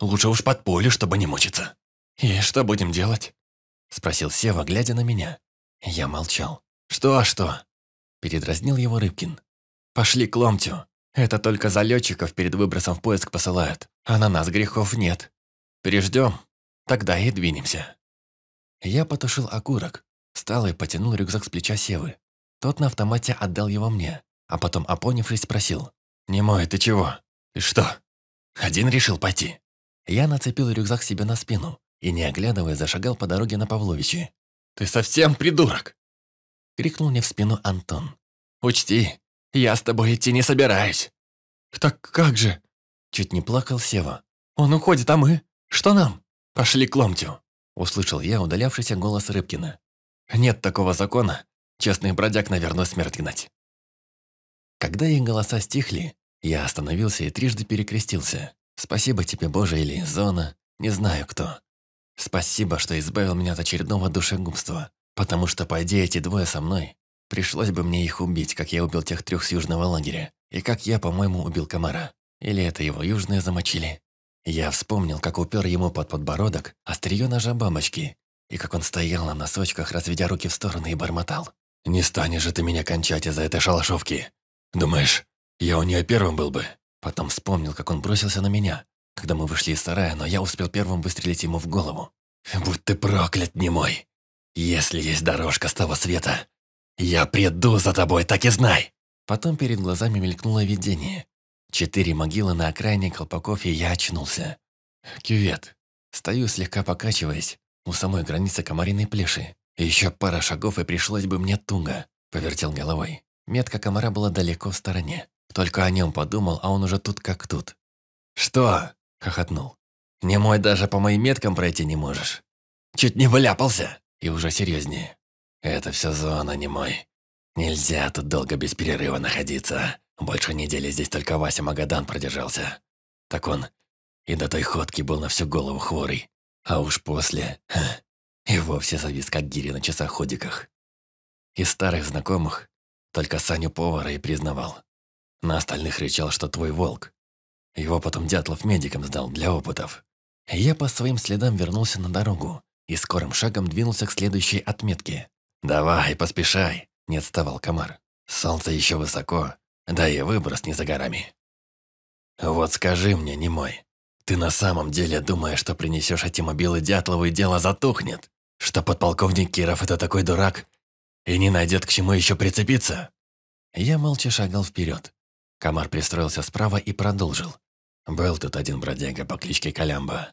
Speaker 1: Лучше уж под поле, чтобы не мучиться. И что будем делать?» – спросил Сева, глядя на меня. Я молчал. «Что, что?» – передразнил его Рыбкин. «Пошли к ломтю. Это только залетчиков перед выбросом в поиск посылают, а на нас грехов нет. Переждем, тогда и двинемся. Я потушил окурок, встал и потянул рюкзак с плеча Севы. Тот на автомате отдал его мне, а потом, опонившись, спросил. "Не мой ты чего? И что? Один решил пойти?» Я нацепил рюкзак себе на спину и, не оглядывая, зашагал по дороге на Павловичи. «Ты совсем придурок!» — крикнул мне в спину Антон. «Учти, я с тобой идти не собираюсь». «Так как же?» Чуть не плакал Сева. «Он уходит, а мы? Что нам? Пошли к ломтю!» Услышал я удалявшийся голос Рыбкина. «Нет такого закона. Честный бродяг, наверное, смерть гнать». Когда их голоса стихли, я остановился и трижды перекрестился. «Спасибо тебе, Боже, или Зона, не знаю кто. Спасибо, что избавил меня от очередного душегубства, потому что, по идее, эти двое со мной Пришлось бы мне их убить, как я убил тех трех с южного лагеря, и как я, по-моему, убил комара. Или это его южные замочили. Я вспомнил, как упер ему под подбородок острие ножа бабочки, и как он стоял на носочках, разведя руки в стороны и бормотал. «Не станешь же ты меня кончать из-за этой шалашовки! Думаешь, я у нее первым был бы?» Потом вспомнил, как он бросился на меня, когда мы вышли из сарая, но я успел первым выстрелить ему в голову. «Будь ты проклят, не мой! Если есть дорожка с того света, «Я приду за тобой, так и знай!» Потом перед глазами мелькнуло видение. Четыре могилы на окраине колпаков, и я очнулся. Кювет. Стою, слегка покачиваясь, у самой границы комариной плеши. Еще пара шагов, и пришлось бы мне тунга. Повертел головой. Метка комара была далеко в стороне. Только о нем подумал, а он уже тут как тут. «Что?» – хохотнул. «Не мой даже по моим меткам пройти не можешь. Чуть не вляпался!» И уже серьезнее. «Это все зона, не мой. Нельзя тут долго без перерыва находиться. Больше недели здесь только Вася Магадан продержался. Так он и до той ходки был на всю голову хворый. А уж после... Ха, и вовсе завис как гири на часах-ходиках. Из старых знакомых только Саню повара и признавал. На остальных рычал, что твой волк. Его потом Дятлов медиком сдал для опытов. Я по своим следам вернулся на дорогу и скорым шагом двинулся к следующей отметке. «Давай, поспешай!» – не отставал комар. «Солнце еще высоко, да и выброс не за горами». «Вот скажи мне, не мой, ты на самом деле думаешь, что принесешь эти мобилы Дятлову и дело затухнет? Что подполковник Киров – это такой дурак и не найдет к чему еще прицепиться?» Я молча шагал вперед. Комар пристроился справа и продолжил. Был тут один бродяга по кличке Колямба.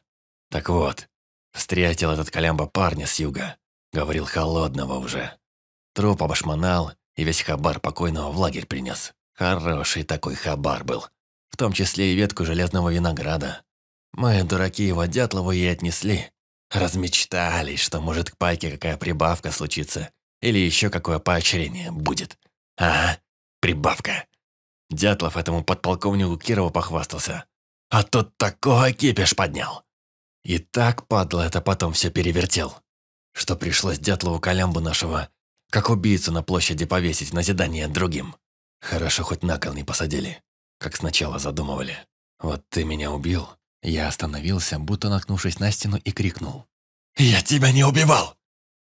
Speaker 1: Так вот, встретил этот Колямба парня с юга. Говорил холодного уже. Труп обошмонал и весь хабар покойного в лагерь принес. Хороший такой хабар был. В том числе и ветку железного винограда. Мы, дураки, его Дятлову и отнесли. Размечтались, что может к пайке какая прибавка случится. Или еще какое поощрение будет. Ага, прибавка. Дятлов этому подполковнику Кирову похвастался. А тот такого кипиш поднял. И так, падла, это потом все перевертел что пришлось дятлову Колямбу нашего, как убийцу на площади повесить на зидание другим. Хорошо, хоть на кол не посадили, как сначала задумывали. Вот ты меня убил. Я остановился, будто наткнувшись на стену, и крикнул. «Я тебя не убивал!»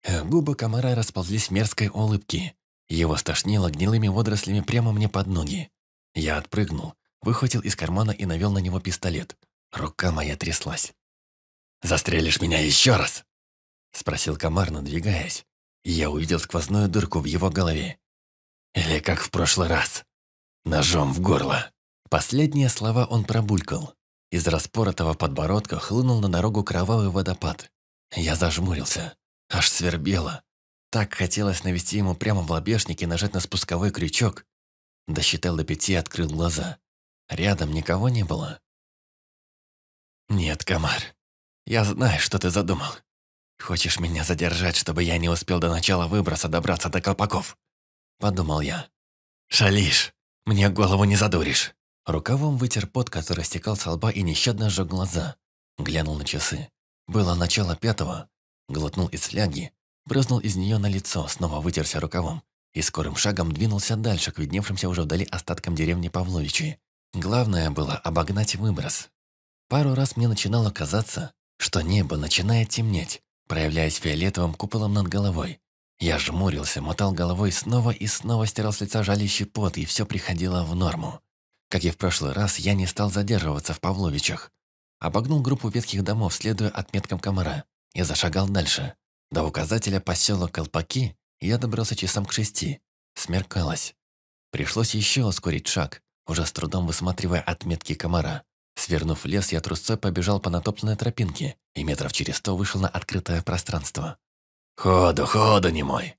Speaker 1: э, Губы комара расползлись в мерзкой улыбке. Его стошнило гнилыми водорослями прямо мне под ноги. Я отпрыгнул, выхватил из кармана и навел на него пистолет. Рука моя тряслась. «Застрелишь меня еще раз!» Спросил комар, надвигаясь. я увидел сквозную дырку в его голове. Или как в прошлый раз. Ножом в горло. Последние слова он пробулькал. Из распоротого подбородка хлынул на дорогу кровавый водопад. Я зажмурился. Аж свербело. Так хотелось навести ему прямо в лобешник и нажать на спусковой крючок. Досчитал до пяти и открыл глаза. Рядом никого не было. «Нет, комар, я знаю, что ты задумал. «Хочешь меня задержать, чтобы я не успел до начала выброса добраться до колпаков?» Подумал я. «Шалишь! Мне голову не задуришь!» Рукавом вытер пот, который стекал со лба и нещадно сжег глаза. Глянул на часы. Было начало пятого. Глотнул из фляги, брызнул из нее на лицо, снова вытерся рукавом и скорым шагом двинулся дальше к видневшимся уже вдали остаткам деревни Павловичи. Главное было обогнать выброс. Пару раз мне начинало казаться, что небо начинает темнеть, проявляясь фиолетовым куполом над головой. Я жмурился, мотал головой снова и снова стирал с лица жалящий пот, и все приходило в норму. Как и в прошлый раз, я не стал задерживаться в Павловичах. Обогнул группу ветхих домов, следуя отметкам комара, и зашагал дальше. До указателя поселок Колпаки я добрался часам к шести. Смеркалось. Пришлось еще ускорить шаг, уже с трудом высматривая отметки комара. Свернув лес, я трусцой побежал по натопленной тропинке и метров через сто вышел на открытое пространство. «Ходу, ходу, не мой,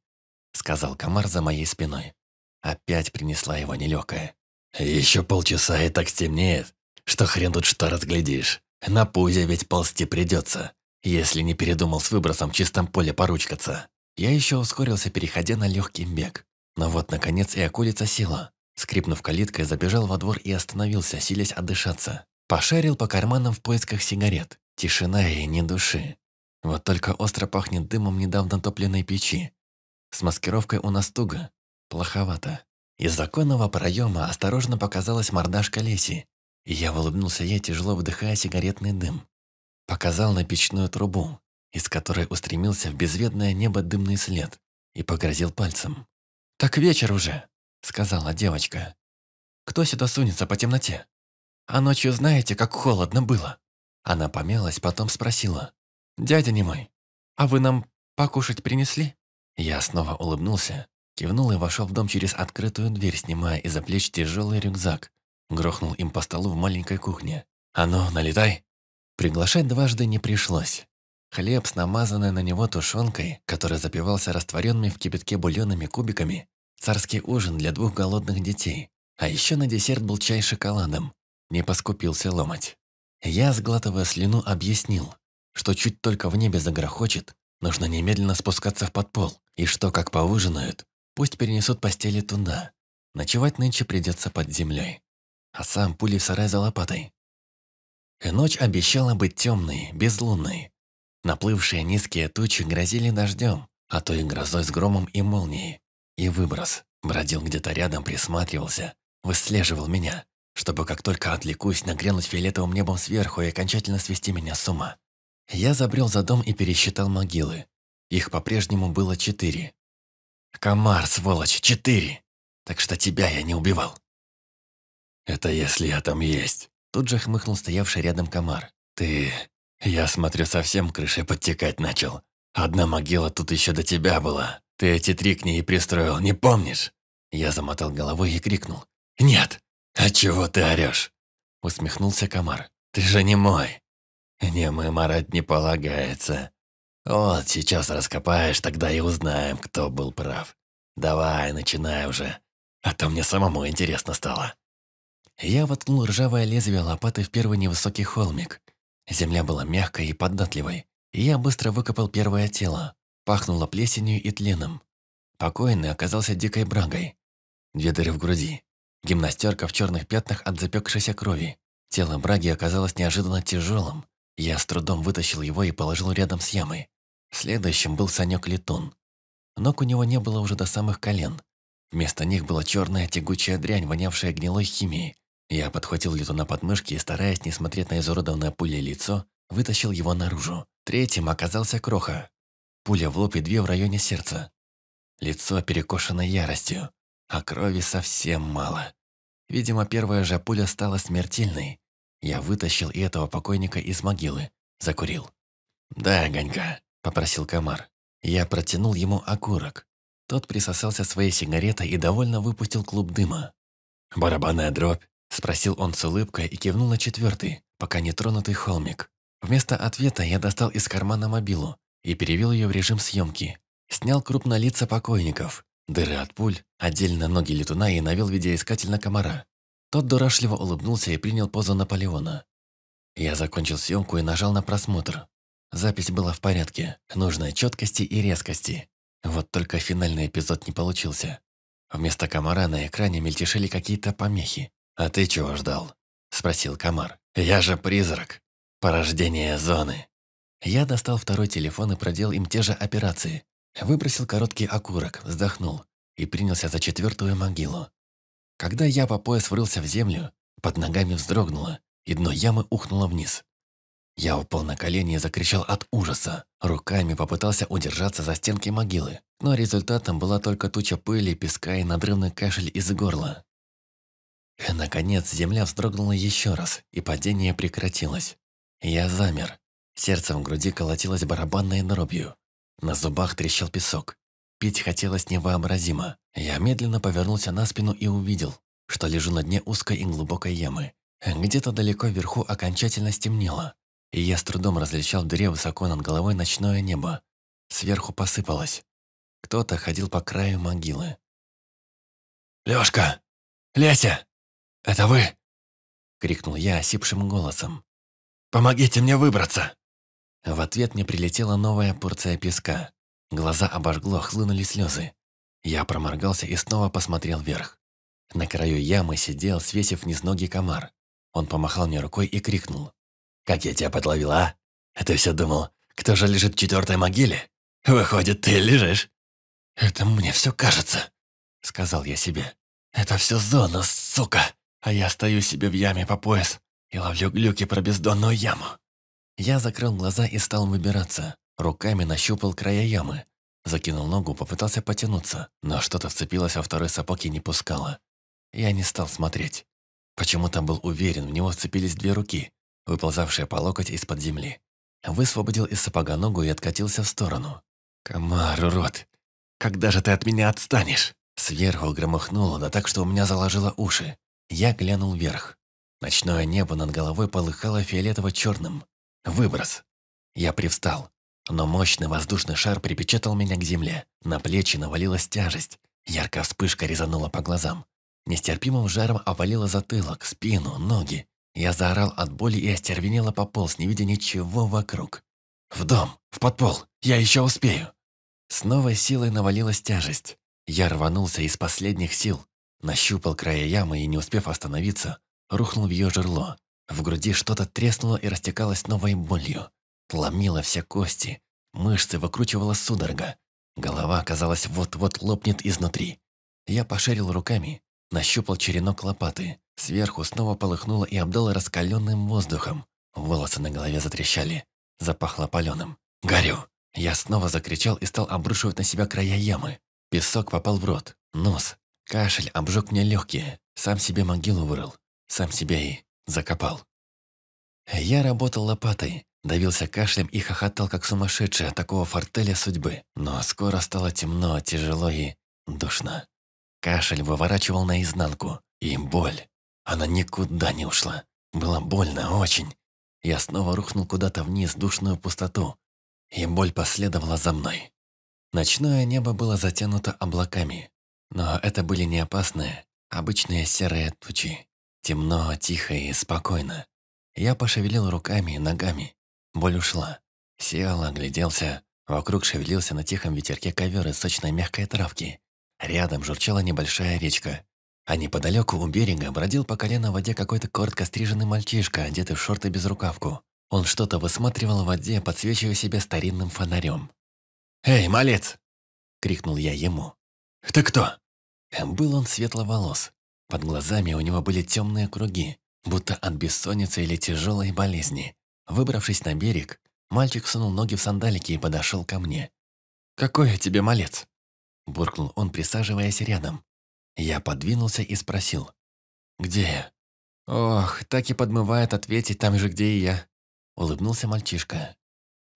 Speaker 1: сказал комар за моей спиной. Опять принесла его нелегкая. «Еще полчаса и так стемнеет, что хрен тут что разглядишь. На пузе ведь ползти придется, если не передумал с выбросом в чистом поле поручкаться». Я еще ускорился, переходя на легкий бег. Но вот, наконец, и околица села. Скрипнув калиткой, забежал во двор и остановился, силясь отдышаться. Пошарил по карманам в поисках сигарет. Тишина и ни души. Вот только остро пахнет дымом недавно топленной печи. С маскировкой у нас туго. Плоховато. Из законного проема осторожно показалась мордашка Леси, и я улыбнулся ей, тяжело вдыхая сигаретный дым. Показал на печную трубу, из которой устремился в безветное небо дымный след, и погрозил пальцем. «Так вечер уже!» — сказала девочка. «Кто сюда сунется по темноте?» А ночью знаете, как холодно было?» Она помялась, потом спросила. «Дядя не мой, а вы нам покушать принесли?» Я снова улыбнулся, кивнул и вошел в дом через открытую дверь, снимая из-за плеч тяжелый рюкзак. Грохнул им по столу в маленькой кухне. «А ну, налетай!» Приглашать дважды не пришлось. Хлеб с намазанной на него тушенкой, который запивался растворенными в кипятке бульонными кубиками, царский ужин для двух голодных детей. А еще на десерт был чай с шоколадом, не поскупился ломать. Я, сглатывая слюну, объяснил, что чуть только в небе загрохочет, нужно немедленно спускаться в подпол, и что, как поужинают, пусть перенесут постели туда. Ночевать нынче придется под землей. А сам пули в сарай за лопатой. И ночь обещала быть темной, безлунной. Наплывшие низкие тучи грозили дождем, а то и грозой с громом и молнией. И выброс бродил где-то рядом, присматривался, выслеживал меня, чтобы как только отвлекусь, нагрянуть фиолетовым небом сверху и окончательно свести меня с ума. Я забрел за дом и пересчитал могилы. Их по-прежнему было четыре. «Комар, сволочь, четыре! Так что тебя я не убивал!» «Это если я там есть!» Тут же хмыхнул стоявший рядом комар. «Ты... я смотрю, совсем крышей подтекать начал. Одна могила тут еще до тебя была. Ты эти три к ней пристроил, не помнишь?» Я замотал головой и крикнул. «Нет! «А чего ты орешь?» – усмехнулся комар. «Ты же не мой!» «Немым орать не полагается. Вот сейчас раскопаешь, тогда и узнаем, кто был прав. Давай, начинай уже, а то мне самому интересно стало». Я воткнул ржавое лезвие лопаты в первый невысокий холмик. Земля была мягкой и податливой, и я быстро выкопал первое тело. Пахнуло плесенью и тленом. Покойный оказался дикой брагой. Две дыры в груди, Гимнастерка в черных пятнах от запекшейся крови. Тело Браги оказалось неожиданно тяжелым. Я с трудом вытащил его и положил рядом с ямой. Следующим был Санек Летун. Ног у него не было уже до самых колен. Вместо них была черная тягучая дрянь, вонявшая гнилой химией. Я подхватил Летуна под мышки и, стараясь не смотреть на изуродованное пулей лицо, вытащил его наружу. Третьим оказался Кроха. Пуля в лоб и две в районе сердца. Лицо перекошено яростью а крови совсем мало. Видимо, первая же пуля стала смертельной. Я вытащил и этого покойника из могилы. Закурил. «Да, Ганька, попросил комар. Я протянул ему окурок. Тот присосался своей сигаретой и довольно выпустил клуб дыма. «Барабанная дробь?» – спросил он с улыбкой и кивнул на четвертый, пока не тронутый холмик. Вместо ответа я достал из кармана мобилу и перевел ее в режим съемки. Снял крупно лица покойников, Дыры от пуль, отдельно ноги летуна и навел видеоискатель на комара. Тот дурашливо улыбнулся и принял позу Наполеона. Я закончил съемку и нажал на просмотр. Запись была в порядке, нужной четкости и резкости. Вот только финальный эпизод не получился. Вместо комара на экране мельтешили какие-то помехи. «А ты чего ждал?» – спросил комар. «Я же призрак. Порождение зоны». Я достал второй телефон и проделал им те же операции. Выбросил короткий окурок, вздохнул и принялся за четвертую могилу. Когда я по пояс врылся в землю, под ногами вздрогнуло, и дно ямы ухнуло вниз. Я упал на колени и закричал от ужаса. Руками попытался удержаться за стенки могилы, но результатом была только туча пыли, песка и надрывный кашель из горла. Наконец, земля вздрогнула еще раз, и падение прекратилось. Я замер. Сердце в груди колотилось барабанной дробью, на зубах трещал песок. Пить хотелось невообразимо. Я медленно повернулся на спину и увидел, что лежу на дне узкой и глубокой ямы. Где-то далеко вверху окончательно стемнело, и я с трудом различал в дыре высоко над головой ночное небо. Сверху посыпалось. Кто-то ходил по краю могилы.
Speaker 2: «Лёшка! Леся! Это вы?» — крикнул
Speaker 1: я осипшим голосом. «Помогите мне выбраться!» В ответ мне прилетела новая порция песка. Глаза обожгло, хлынули слезы. Я проморгался и снова посмотрел вверх. На краю ямы сидел, свесив низ ноги комар. Он помахал мне рукой и крикнул. «Как я тебя подловил, а? Ты все думал, кто же лежит в четвертой могиле? Выходит, ты лежишь?» «Это мне все кажется», — сказал я себе. «Это все зона, сука! А я стою себе в яме по пояс и ловлю глюки про бездонную яму». Я закрыл глаза и стал выбираться. Руками нащупал края ямы. Закинул ногу, попытался потянуться, но что-то вцепилось во а второй сапог и не пускало. Я не стал смотреть. Почему-то был уверен, в него вцепились две руки, выползавшие по локоть из-под земли. Высвободил из сапога ногу и откатился в сторону. «Комар, урод! Когда же ты от меня отстанешь?» Сверху громыхнуло, да так, что у меня заложило уши. Я глянул вверх. Ночное небо над головой полыхало фиолетово-черным. Выброс. Я привстал, но мощный воздушный шар припечатал меня к земле. На плечи навалилась тяжесть. Яркая вспышка резанула по глазам. Нестерпимым жаром овалило затылок, спину, ноги. Я заорал от боли и остервенело пополз, не видя ничего вокруг. «В дом! В подпол! Я еще успею!» С новой силой навалилась тяжесть. Я рванулся из последних сил, нащупал края ямы и, не успев остановиться, рухнул в ее жерло. В груди что-то треснуло и растекалось новой болью. Ломило все кости, мышцы выкручивала судорога. Голова, казалось, вот-вот лопнет изнутри. Я пошарил руками, нащупал черенок лопаты. Сверху снова полыхнуло и обдало раскаленным воздухом. Волосы на голове затрещали. Запахло паленым. «Горю!» Я снова закричал и стал обрушивать на себя края ямы. Песок попал в рот, нос. Кашель обжег мне легкие. Сам себе могилу вырыл. Сам себе и закопал. Я работал лопатой, давился кашлем и хохотал, как сумасшедший от такого фортеля судьбы. Но скоро стало темно, тяжело и душно. Кашель выворачивал наизнанку, и боль. Она никуда не ушла. Было больно очень. Я снова рухнул куда-то вниз в душную пустоту, и боль последовала за мной. Ночное небо было затянуто облаками, но это были не опасные, обычные серые тучи. Темно, тихо и спокойно. Я пошевелил руками и ногами. Боль ушла. Сел, огляделся. Вокруг шевелился на тихом ветерке ковер из сочной мягкой травки. Рядом журчала небольшая речка. А неподалеку у берега бродил по колено в воде какой-то коротко стриженный мальчишка, одетый в шорты без рукавку. Он что-то высматривал в воде, подсвечивая себя старинным фонарем. «Эй, малец!» — крикнул я ему. «Ты кто?» Был он светловолос, под глазами у него были темные круги, будто от бессонницы или тяжелой болезни. Выбравшись на берег, мальчик сунул ноги в сандалики и подошел ко мне. «Какой я тебе малец?» Буркнул он, присаживаясь рядом. Я подвинулся и спросил. «Где я?» «Ох, так и подмывает ответить там же, где и я», — улыбнулся мальчишка.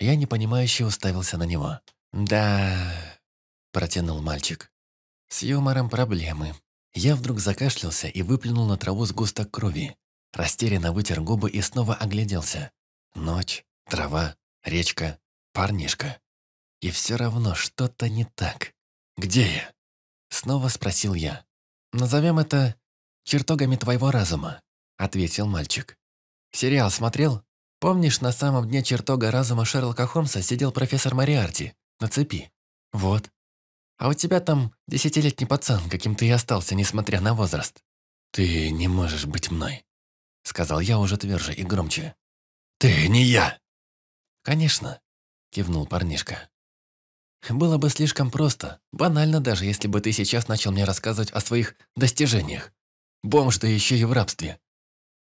Speaker 1: Я непонимающе уставился на него. «Да...» — протянул мальчик. «С юмором проблемы. Я вдруг закашлялся и выплюнул на траву сгусток крови. Растерянно вытер губы и снова огляделся. Ночь, трава, речка, парнишка. И все равно что-то не так. «Где я?» Снова спросил я. «Назовем это чертогами твоего разума», — ответил мальчик. «Сериал смотрел? Помнишь, на самом дне чертога разума Шерлока Холмса сидел профессор Мариарти на цепи? Вот, а у тебя там десятилетний пацан, каким ты и остался, несмотря на возраст». «Ты не можешь быть мной», — сказал я уже тверже и громче. «Ты не я!» «Конечно», — кивнул парнишка. «Было бы слишком просто, банально даже, если бы ты сейчас начал мне рассказывать о своих достижениях. Бомж, да еще и в рабстве.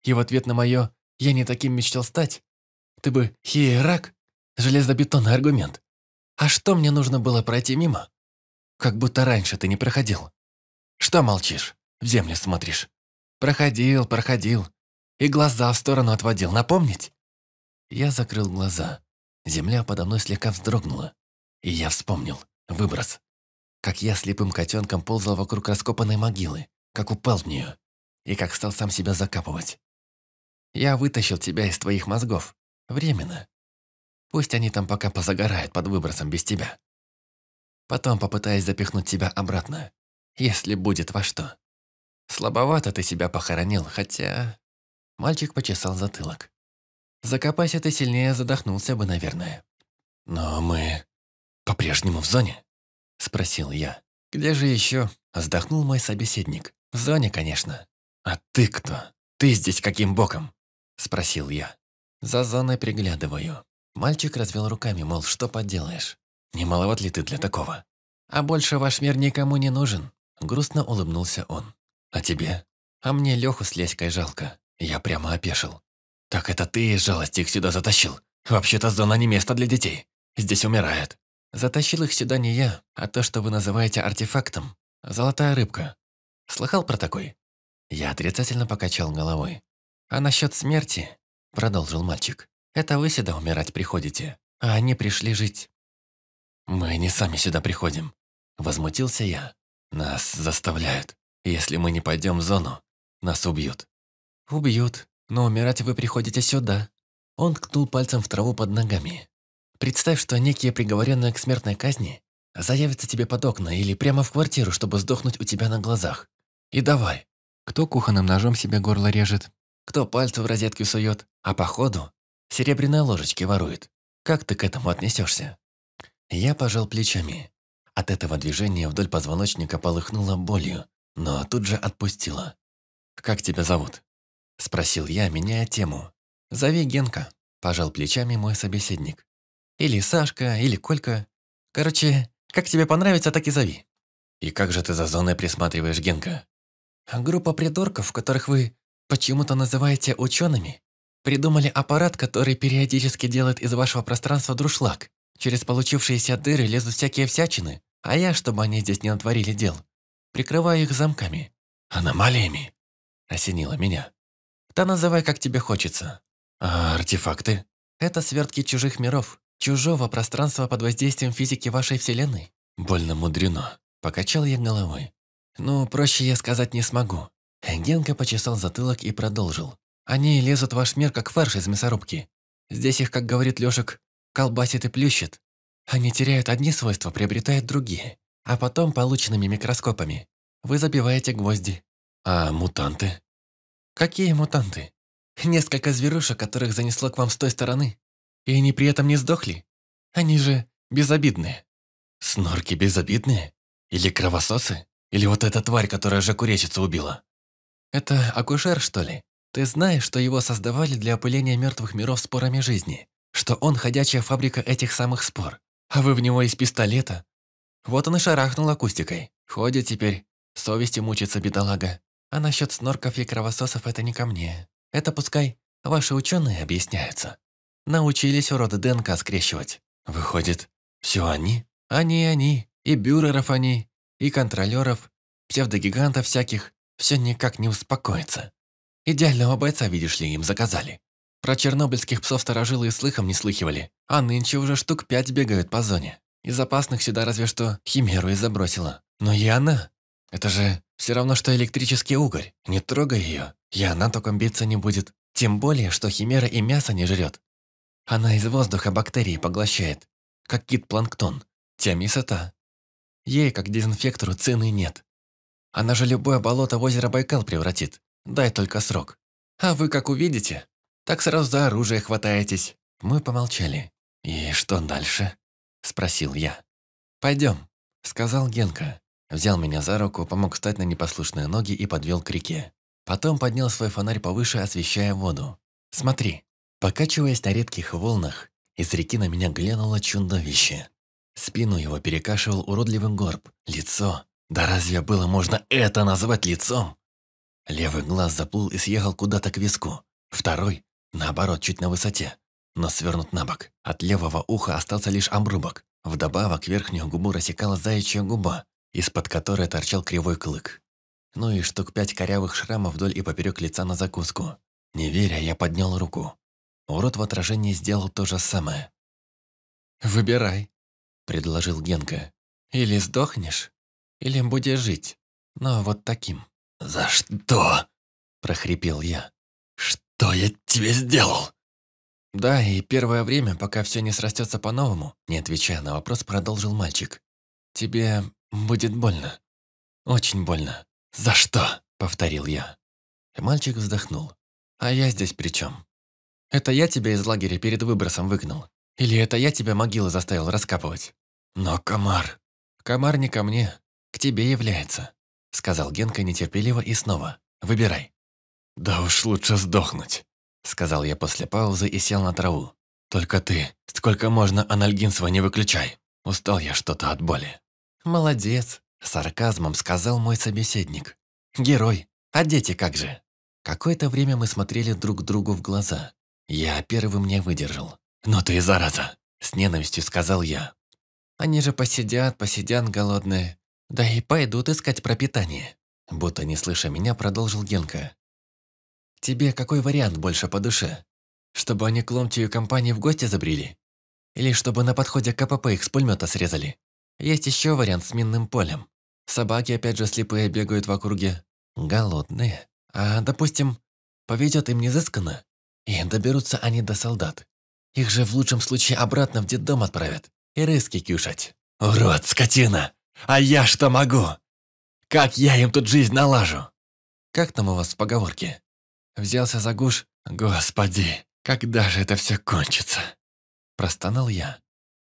Speaker 1: И в ответ на мое «я не таким мечтал стать» ты бы «хиерак» — железобетонный аргумент. А что мне нужно было пройти мимо, как будто раньше ты не проходил. Что молчишь? В землю смотришь. Проходил, проходил. И глаза в сторону отводил. Напомнить? Я закрыл глаза. Земля подо мной слегка вздрогнула. И я вспомнил. Выброс. Как я слепым котенком ползал вокруг раскопанной могилы. Как упал в нее. И как стал сам себя закапывать. Я вытащил тебя из твоих мозгов. Временно. Пусть они там пока позагорают под выбросом без тебя. Потом попытаюсь запихнуть тебя обратно, если будет во что. Слабовато ты себя похоронил, хотя...» Мальчик почесал затылок. «Закопайся ты сильнее, задохнулся бы, наверное». «Но мы по-прежнему в зоне?» – спросил я. «Где же еще?» – вздохнул мой собеседник. «В зоне, конечно». «А ты кто? Ты здесь каким боком?» – спросил я. За зоной приглядываю. Мальчик развел руками, мол, что поделаешь. Не маловат ли ты для такого? А больше ваш мир никому не нужен. Грустно улыбнулся он. А тебе? А мне Леху с Леськой жалко. Я прямо опешил. Так это ты из жалости их сюда затащил. Вообще-то зона не место для детей. Здесь умирает. Затащил их сюда не я, а то, что вы называете артефактом. Золотая рыбка. Слыхал про такой? Я отрицательно покачал головой. А насчет смерти, продолжил мальчик, это вы сюда умирать приходите, а они пришли жить. «Мы не сами сюда приходим», — возмутился я. «Нас заставляют. Если мы не пойдем в зону, нас убьют». «Убьют, но умирать вы приходите сюда». Он ткнул пальцем в траву под ногами. «Представь, что некие приговоренные к смертной казни заявятся тебе под окна или прямо в квартиру, чтобы сдохнуть у тебя на глазах. И давай. Кто кухонным ножом себе горло режет, кто пальцы в розетки сует, а походу серебряные ложечки ворует. Как ты к этому отнесешься?» Я пожал плечами. От этого движения вдоль позвоночника полыхнуло болью, но тут же отпустило. «Как тебя зовут?» – спросил я, меняя тему. «Зови Генка», – пожал плечами мой собеседник. «Или Сашка, или Колька. Короче, как тебе понравится, так и зови». «И как же ты за зоной присматриваешь Генка?» «Группа придорков, которых вы почему-то называете учеными, придумали аппарат, который периодически делает из вашего пространства друшлаг. Через получившиеся дыры лезут всякие всячины, а я, чтобы они здесь не натворили дел, прикрываю их замками. Аномалиями. Осенило меня. Да называй, как тебе хочется. А артефакты? Это свертки чужих миров, чужого пространства под воздействием физики вашей вселенной. Больно мудрено. Покачал я головой. Ну, проще я сказать не смогу. Генка почесал затылок и продолжил. Они лезут в ваш мир, как фарш из мясорубки. Здесь их, как говорит Лёшек, колбасит и плющит. Они теряют одни свойства, приобретают другие. А потом полученными микроскопами вы забиваете гвозди. А мутанты? Какие мутанты? Несколько зверушек, которых занесло к вам с той стороны. И они при этом не сдохли. Они же безобидные. Снорки безобидные? Или кровососы? Или вот эта тварь, которая же куречицу убила? Это акушер, что ли? Ты знаешь, что его создавали для опыления мертвых миров спорами жизни? что он ходячая фабрика этих самых спор, а вы в него из пистолета. Вот он и шарахнул акустикой. Ходит теперь, совести мучится бедолага. А насчет снорков и кровососов это не ко мне. Это пускай ваши ученые объясняются. Научились уроды ДНК скрещивать. Выходит, все они? Они и они, и бюреров они, и контролеров, псевдогигантов всяких, все никак не успокоится. Идеального бойца, видишь ли, им заказали. Про чернобыльских псов сторожилы и слыхом не слыхивали, а нынче уже штук пять бегают по зоне. Из опасных сюда разве что химеру и забросила. Но и она. Это же все равно, что электрический угорь. Не трогай ее, и она только биться не будет. Тем более, что химера и мясо не жрет. Она из воздуха бактерии поглощает, как кит-планктон. Тем и сыта. Ей, как дезинфектору, цены нет. Она же любое болото в озеро Байкал превратит. Дай только срок. А вы как увидите, так сразу за оружие хватаетесь». Мы помолчали. «И что дальше?» – спросил я. «Пойдем», – сказал Генка. Взял меня за руку, помог встать на непослушные ноги и подвел к реке. Потом поднял свой фонарь повыше, освещая воду. «Смотри». Покачиваясь на редких волнах, из реки на меня глянуло чудовище. Спину его перекашивал уродливый горб. Лицо. Да разве было можно это назвать лицом? Левый глаз заплыл и съехал куда-то к виску. Второй Наоборот, чуть на высоте, но свернут на бок. От левого уха остался лишь обрубок. Вдобавок верхнюю губу рассекала заячья губа, из-под которой торчал кривой клык. Ну и штук пять корявых шрамов вдоль и поперек лица на закуску. Не веря, я поднял руку. Урод в отражении сделал то же самое. «Выбирай», — предложил Генка. «Или сдохнешь, или будешь жить, но вот таким». «За что?» — прохрипел я. «Что я тебе сделал?» Да, и первое время, пока все не срастется по-новому, не отвечая на вопрос, продолжил мальчик. «Тебе будет больно. Очень больно. За что?» – повторил я. мальчик вздохнул. «А я здесь при чем? Это я тебя из лагеря перед выбросом выгнал? Или это я тебя могилы заставил раскапывать?» «Но комар...» «Комар не ко мне, к тебе является», – сказал Генка нетерпеливо и снова. «Выбирай». «Да уж лучше сдохнуть», — сказал я после паузы и сел на траву. «Только ты, сколько можно анальгин свой не выключай. Устал я что-то от боли». «Молодец», — сарказмом сказал мой собеседник. «Герой, а дети как же?» Какое-то время мы смотрели друг другу в глаза. Я первым не выдержал. «Ну ты и зараза!» – с ненавистью сказал я. «Они же посидят, посидят голодные. Да и пойдут искать пропитание». Будто не слыша меня, продолжил Генка. Тебе какой вариант больше по душе? Чтобы они к Ломтию компании в гости забрели? Или чтобы на подходе к КПП их с пулемета срезали? Есть еще вариант с минным полем. Собаки опять же слепые бегают в округе. Голодные. А, допустим, поведет им незысканно. И доберутся они до солдат. Их же в лучшем случае обратно в детдом отправят. И рыски кюшать. Урод, скотина! А я что могу? Как я им тут жизнь налажу? Как там у вас в поговорке? взялся за гуш. «Господи, когда же это все кончится?» Простонал я.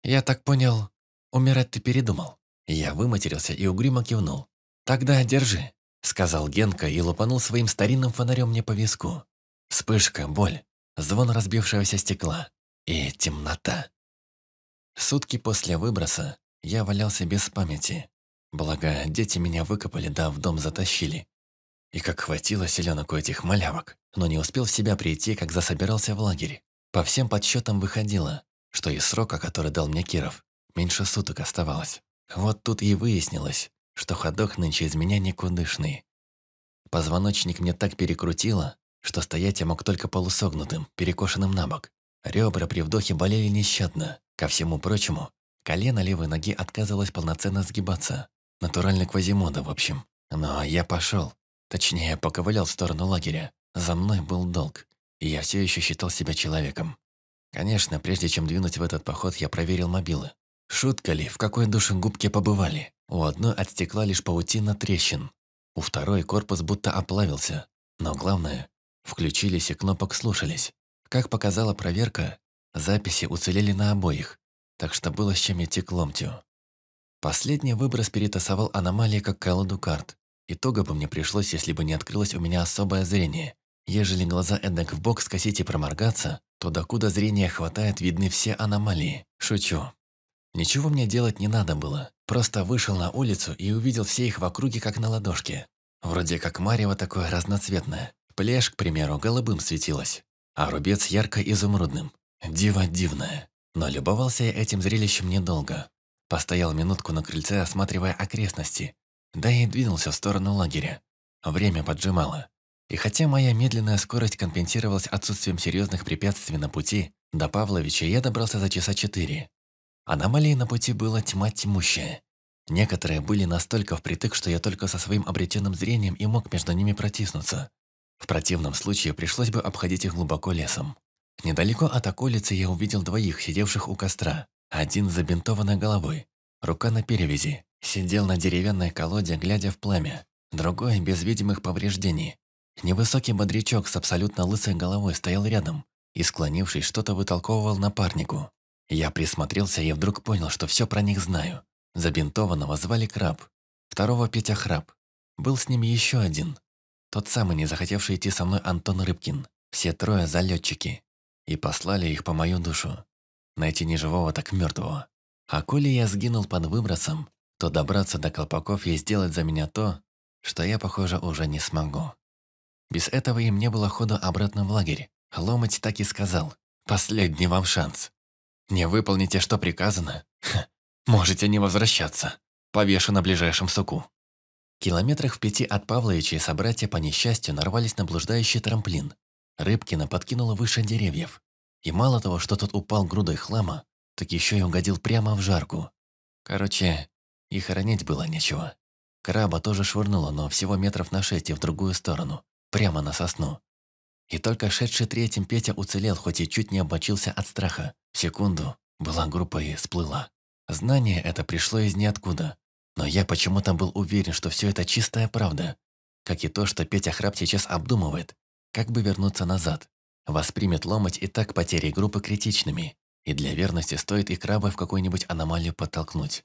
Speaker 1: «Я так понял, умирать ты передумал». Я выматерился и угрюмо кивнул. «Тогда держи», — сказал Генка и лупанул своим старинным фонарем мне по виску. Вспышка, боль, звон разбившегося стекла и темнота. Сутки после выброса я валялся без памяти. Благо, дети меня выкопали да в дом затащили. И как хватило селенок у этих малявок, но не успел в себя прийти, как засобирался в лагерь. По всем подсчетам выходило, что из срока, который дал мне Киров, меньше суток оставалось. Вот тут и выяснилось, что ходок нынче из меня никудышный. Позвоночник мне так перекрутило, что стоять я мог только полусогнутым, перекошенным на бок. Ребра при вдохе болели нещадно. Ко всему прочему, колено левой ноги отказывалось полноценно сгибаться. Натуральный квазимода, в общем. Но я пошел. Точнее, поковылял в сторону лагеря. За мной был долг, и я все еще считал себя человеком. Конечно, прежде чем двинуть в этот поход, я проверил мобилы. Шутка ли, в какой душегубке побывали? У одной от лишь паутина трещин. У второй корпус будто оплавился. Но главное, включились и кнопок слушались. Как показала проверка, записи уцелели на обоих, так что было с чем идти к ломтю. Последний выброс перетасовал аномалии как колоду карт. Итога бы мне пришлось, если бы не открылось у меня особое зрение. Ежели глаза эдак в бок скосить и проморгаться, то докуда зрения хватает, видны все аномалии. Шучу. Ничего мне делать не надо было. Просто вышел на улицу и увидел все их в округе, как на ладошке. Вроде как марево такое разноцветное. Плешь, к примеру, голубым светилась, а рубец ярко-изумрудным. Диво дивное. Но любовался я этим зрелищем недолго. Постоял минутку на крыльце, осматривая окрестности, да и двинулся в сторону лагеря. Время поджимало. И хотя моя медленная скорость компенсировалась отсутствием серьезных препятствий на пути, до Павловича я добрался за часа четыре. Аномалий на пути была тьма тьмущая. Некоторые были настолько впритык, что я только со своим обретенным зрением и мог между ними протиснуться. В противном случае пришлось бы обходить их глубоко лесом. Недалеко от околицы я увидел двоих, сидевших у костра. Один с забинтованной головой, рука на перевязи, Сидел на деревянной колоде, глядя в пламя. Другой, без видимых повреждений. Невысокий бодрячок с абсолютно лысой головой стоял рядом и, склонившись, что-то вытолковывал напарнику. Я присмотрелся и вдруг понял, что все про них знаю. Забинтованного звали Краб, второго Петя Храб. Был с ним еще один. Тот самый, не захотевший идти со мной Антон Рыбкин. Все трое залетчики. И послали их по мою душу. Найти не живого, так мертвого. А коли я сгинул под выбросом, то добраться до Колпаков и сделать за меня то, что я, похоже, уже не смогу. Без этого им не было хода обратно в лагерь. Ломать так и сказал. «Последний вам шанс. Не выполните, что приказано. Ха, можете не возвращаться. Повешу на ближайшем суку». Километрах в пяти от Павловича и собратья по несчастью нарвались на блуждающий трамплин. Рыбкина подкинула выше деревьев. И мало того, что тот упал грудой хлама, так еще и угодил прямо в жарку. Короче, и хоронить было нечего. Краба тоже швырнула, но всего метров на шесть и в другую сторону, прямо на сосну. И только шедший третьим Петя уцелел, хоть и чуть не обочился от страха. В секунду была группа и сплыла. Знание это пришло из ниоткуда. Но я почему-то был уверен, что все это чистая правда. Как и то, что Петя Храп сейчас обдумывает, как бы вернуться назад. Воспримет ломать и так потери группы критичными. И для верности стоит и краба в какую-нибудь аномалию подтолкнуть.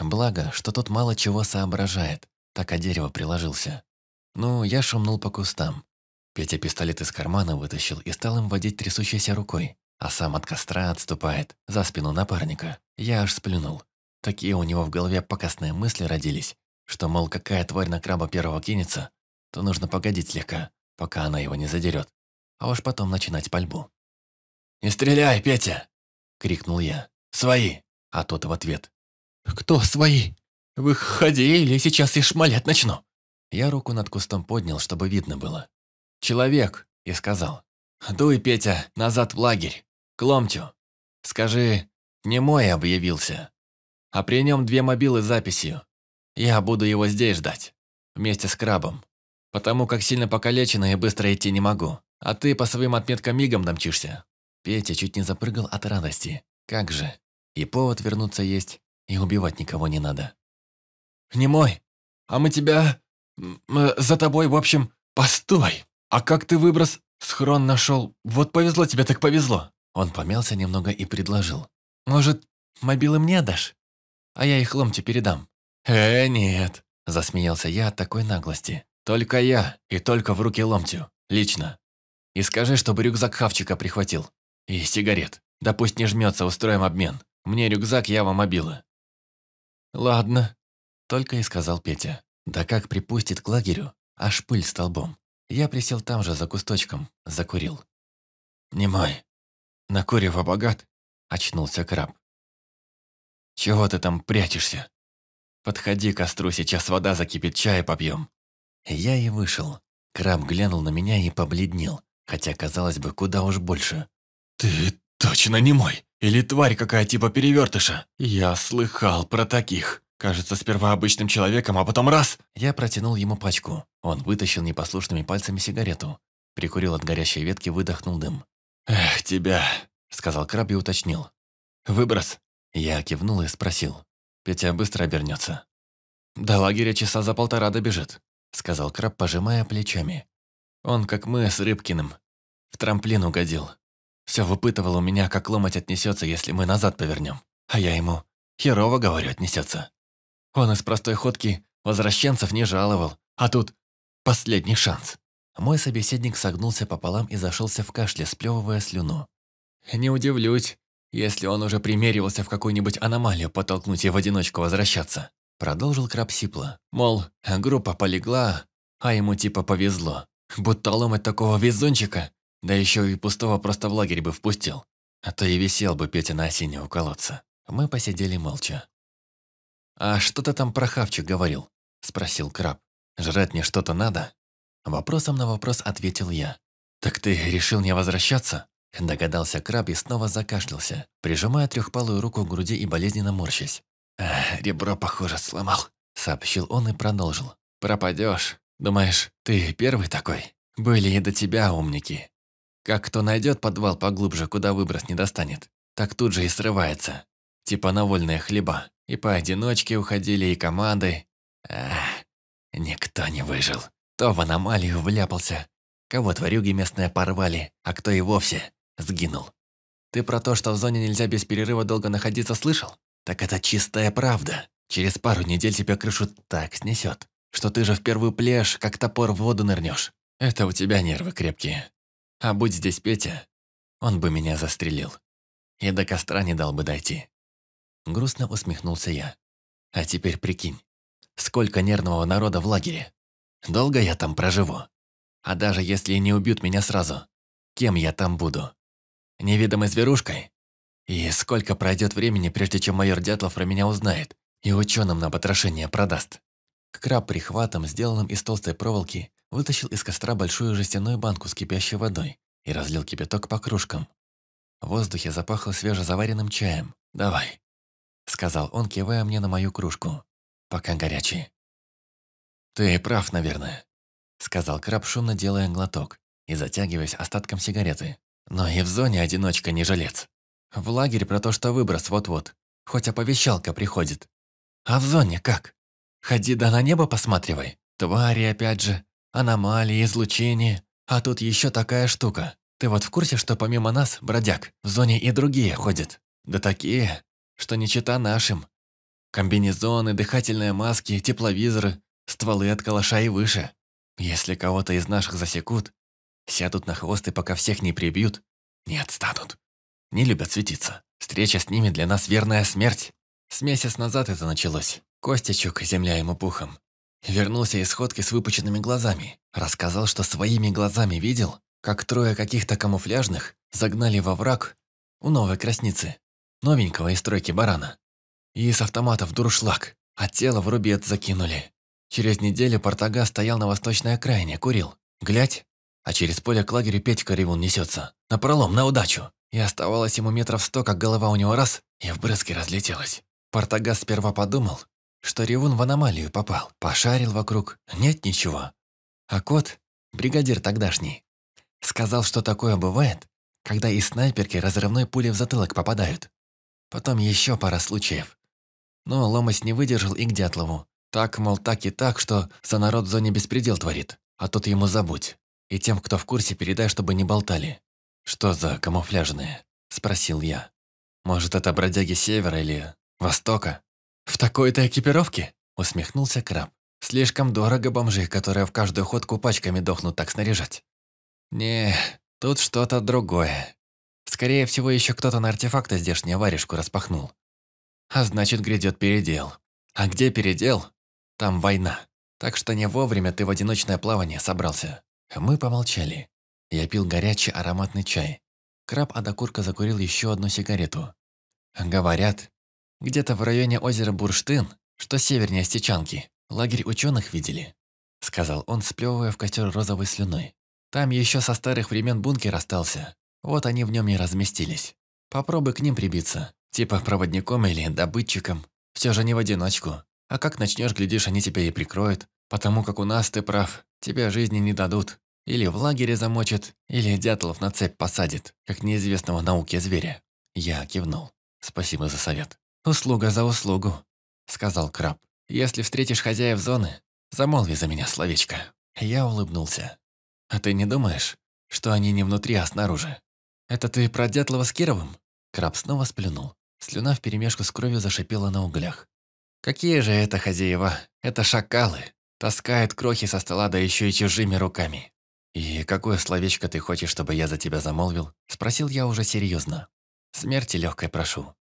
Speaker 1: Благо, что тот мало чего соображает, так о дерево приложился. Ну, я шумнул по кустам. Петя пистолет из кармана вытащил и стал им водить трясущейся рукой, а сам от костра отступает, за спину напарника. Я аж сплюнул. Такие у него в голове покосные мысли родились, что, мол, какая тварь на краба первого кинется, то нужно погодить слегка, пока она его не задерет, а уж потом начинать пальбу. «Не стреляй, Петя!» — крикнул я. «Свои!» А тот в ответ. «Кто свои? Выходи, или сейчас и шмалять начну!» Я руку над кустом поднял, чтобы видно было. «Человек!» – и сказал. «Дуй, Петя, назад в лагерь, к ломтю. Скажи, не мой объявился, а при нем две мобилы с записью. Я буду его здесь ждать, вместе с крабом, потому как сильно покалечена и быстро идти не могу. А ты по своим отметкам мигом домчишься». Петя чуть не запрыгал от радости. «Как же! И повод вернуться есть, и убивать никого не надо. «Не мой, а мы тебя... за тобой, в общем, постой! А как ты выброс схрон нашел? Вот повезло тебе, так повезло!» Он помялся немного и предложил. «Может, мобилы мне дашь? А я их ломте передам». «Э, нет!» – засмеялся я от такой наглости. «Только я и только в руки ломтю. Лично. И скажи, чтобы рюкзак хавчика прихватил. И сигарет. Да пусть не жмется, устроим обмен. Мне рюкзак, я вам мобилы. «Ладно», — только и сказал Петя. Да как припустит к лагерю, аж пыль столбом. Я присел там же за кусточком, закурил.
Speaker 2: Не мой. на курево богат?» — очнулся краб.
Speaker 1: «Чего ты там прячешься? Подходи к костру, сейчас вода закипит, чая попьем». Я и вышел. Краб глянул на меня и побледнел, хотя, казалось бы, куда уж больше. «Ты точно не мой!» Или тварь какая типа перевертыша? Я слыхал про таких. Кажется, сперва обычным человеком, а потом раз!» Я протянул ему пачку. Он вытащил непослушными пальцами сигарету. Прикурил от горящей ветки, выдохнул дым. «Эх, тебя!» – сказал краб и уточнил. «Выброс?» Я кивнул и спросил. Петя быстро обернется. «До лагеря часа за полтора добежит», – сказал краб, пожимая плечами. «Он, как мы, с Рыбкиным. В трамплин угодил. Все выпытывал у меня, как ломать отнесется, если мы назад повернем. А я ему, херово, говорю, отнесется. Он из простой ходки возвращенцев не жаловал, а тут последний шанс. Мой собеседник согнулся пополам и зашелся в кашле, сплевывая слюну. Не удивлюсь, если он уже примеривался в какую-нибудь аномалию подтолкнуть и в одиночку возвращаться. Продолжил Краб Сипла. Мол, группа полегла, а ему типа повезло. Будто ломать такого везунчика да еще и пустого просто в лагерь бы впустил. А то и висел бы Петя на осине у колодца. Мы посидели молча. «А что ты там про хавчик говорил?» – спросил краб. «Жрать мне что-то надо?» Вопросом на вопрос ответил я. «Так ты решил не возвращаться?» Догадался краб и снова закашлялся, прижимая трехпалую руку к груди и болезненно морщась. «Ребро, похоже, сломал», — сообщил он и продолжил. «Пропадешь. Думаешь, ты первый такой? Были и до тебя умники. Как кто найдет подвал поглубже, куда выброс не достанет, так тут же и срывается. Типа на вольные хлеба. И поодиночке уходили, и команды. Эх, никто не выжил. То в аномалию вляпался, кого тварюги местные порвали, а кто и вовсе сгинул. Ты про то, что в зоне нельзя без перерыва долго находиться, слышал? Так это чистая правда. Через пару недель тебя крышу так снесет, что ты же в первую плешь, как топор в воду нырнешь. Это у тебя нервы крепкие. А будь здесь Петя, он бы меня застрелил. И до костра не дал бы дойти. Грустно усмехнулся я. А теперь прикинь, сколько нервного народа в лагере. Долго я там проживу? А даже если не убьют меня сразу, кем я там буду? Невидимой зверушкой? И сколько пройдет времени, прежде чем майор Дятлов про меня узнает и ученым на потрошение продаст? Краб прихватом, сделанным из толстой проволоки, вытащил из костра большую жестяную банку с кипящей водой и разлил кипяток по кружкам. В воздухе запахло свежезаваренным чаем. «Давай», — сказал он, кивая мне на мою кружку. «Пока горячий». «Ты прав, наверное», — сказал краб, шумно делая глоток и затягиваясь остатком сигареты. «Но и в зоне одиночка не жилец. В лагерь про то, что выброс вот-вот, хоть оповещалка приходит. А в зоне как? Ходи да на небо посматривай. Твари опять же, Аномалии, излучение. А тут еще такая штука. Ты вот в курсе, что помимо нас, бродяг, в зоне и другие ходят? Да такие, что не чита нашим. Комбинезоны, дыхательные маски, тепловизоры, стволы от калаша и выше. Если кого-то из наших засекут, сядут на хвост и пока всех не прибьют, не отстанут. Не любят светиться. Встреча с ними для нас верная смерть. С месяц назад это началось. Костячук, земля ему пухом, Вернулся из сходки с выпученными глазами. Рассказал, что своими глазами видел, как трое каких-то камуфляжных загнали во враг у новой красницы, новенького из стройки барана. И с автоматов дуршлаг, а тело в рубец закинули. Через неделю Портага стоял на восточной окраине, курил. Глядь, а через поле к лагерю Петька ревун несется. на пролом, на удачу. И оставалось ему метров сто, как голова у него раз, и в брызги разлетелась. Портагас сперва подумал, что Риун в аномалию попал. Пошарил вокруг, нет ничего. А кот, бригадир тогдашний, сказал, что такое бывает, когда из снайперки разрывной пули в затылок попадают. Потом еще пара случаев. Но Ломость не выдержал и к Дятлову. Так, мол, так и так, что за народ в зоне беспредел творит, а тут ему забудь. И тем, кто в курсе, передай, чтобы не болтали. «Что за камуфляжные?» – спросил я. «Может, это бродяги севера или востока?» «В такой-то экипировке?» – усмехнулся краб. «Слишком дорого бомжи, которые в каждую ходку пачками дохнут так снаряжать». «Не, тут что-то другое. Скорее всего, еще кто-то на артефакты здешнюю варежку распахнул. А значит, грядет передел. А где передел? Там война. Так что не вовремя ты в одиночное плавание собрался». Мы помолчали. Я пил горячий ароматный чай. Краб от окурка закурил еще одну сигарету. Говорят, где-то в районе озера Бурштын, что севернее Стечанки, лагерь ученых видели», — сказал он, сплевывая в костер розовой слюной. «Там еще со старых времен бункер остался. Вот они в нем и разместились. Попробуй к ним прибиться, типа проводником или добытчиком. Все же не в одиночку. А как начнешь, глядишь, они тебя и прикроют. Потому как у нас, ты прав, тебе жизни не дадут. Или в лагере замочат, или дятлов на цепь посадит, как неизвестного науке зверя». Я кивнул. «Спасибо за совет». «Услуга за услугу», — сказал краб. «Если встретишь хозяев зоны, замолви за меня словечко». Я улыбнулся. «А ты не думаешь, что они не внутри, а снаружи?» «Это ты про Дятлова с Кировым?» Краб снова сплюнул. Слюна вперемешку с кровью зашипела на углях. «Какие же это хозяева? Это шакалы. Таскают крохи со стола, да еще и чужими руками». «И какое словечко ты хочешь, чтобы я за тебя замолвил?» Спросил я уже серьезно. «Смерти легкой прошу.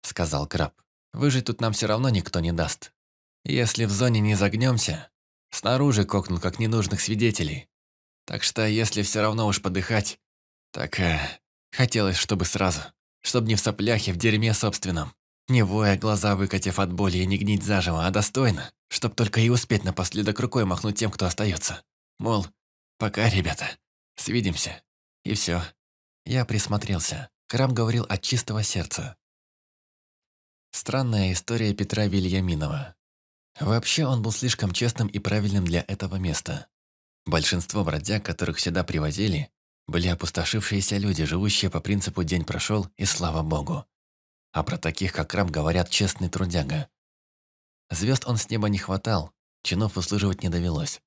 Speaker 1: – сказал краб. «Выжить тут нам все равно никто не даст. Если в зоне не загнемся, снаружи кокнут как ненужных свидетелей. Так что, если все равно уж подыхать, так э, хотелось, чтобы сразу. Чтобы не в сопляхе в дерьме собственном. Не воя глаза выкатив от боли и не гнить заживо, а достойно, чтобы только и успеть напоследок рукой махнуть тем, кто остается. Мол, пока, ребята, свидимся. И все. Я присмотрелся. Крам говорил от чистого сердца. Странная история Петра Вильяминова. Вообще он был слишком честным и правильным для этого места. Большинство бродяг, которых сюда привозили, были опустошившиеся люди, живущие по принципу «день прошел» и «слава богу». А про таких, как Рам, говорят честный трудяга. Звезд он с неба не хватал, чинов услуживать не довелось.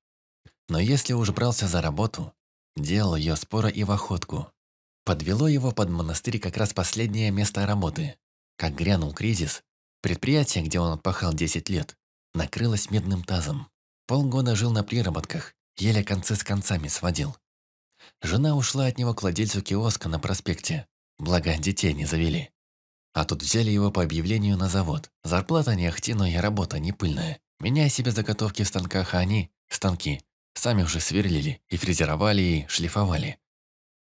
Speaker 1: Но если уж брался за работу, делал ее споро и в охотку. Подвело его под монастырь как раз последнее место работы как грянул кризис, предприятие, где он отпахал 10 лет, накрылось медным тазом. Полгода жил на приработках, еле концы с концами сводил. Жена ушла от него к владельцу киоска на проспекте, благо детей не завели. А тут взяли его по объявлению на завод. Зарплата не ахти, но и работа не пыльная. Меняя себе заготовки в станках, а они, станки, сами уже сверлили и фрезеровали, и шлифовали.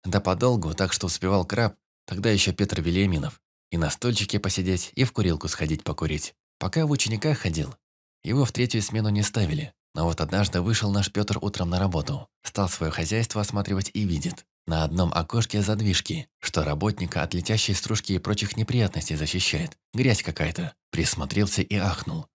Speaker 1: Да подолгу, так что успевал краб, тогда еще Петр Велиминов. И на стульчике посидеть, и в курилку сходить покурить. Пока в ученика ходил, его в третью смену не ставили. Но вот однажды вышел наш Петр утром на работу. Стал свое хозяйство осматривать и видит. На одном окошке задвижки, что работника от летящей стружки и прочих неприятностей защищает. Грязь какая-то. Присмотрелся и ахнул.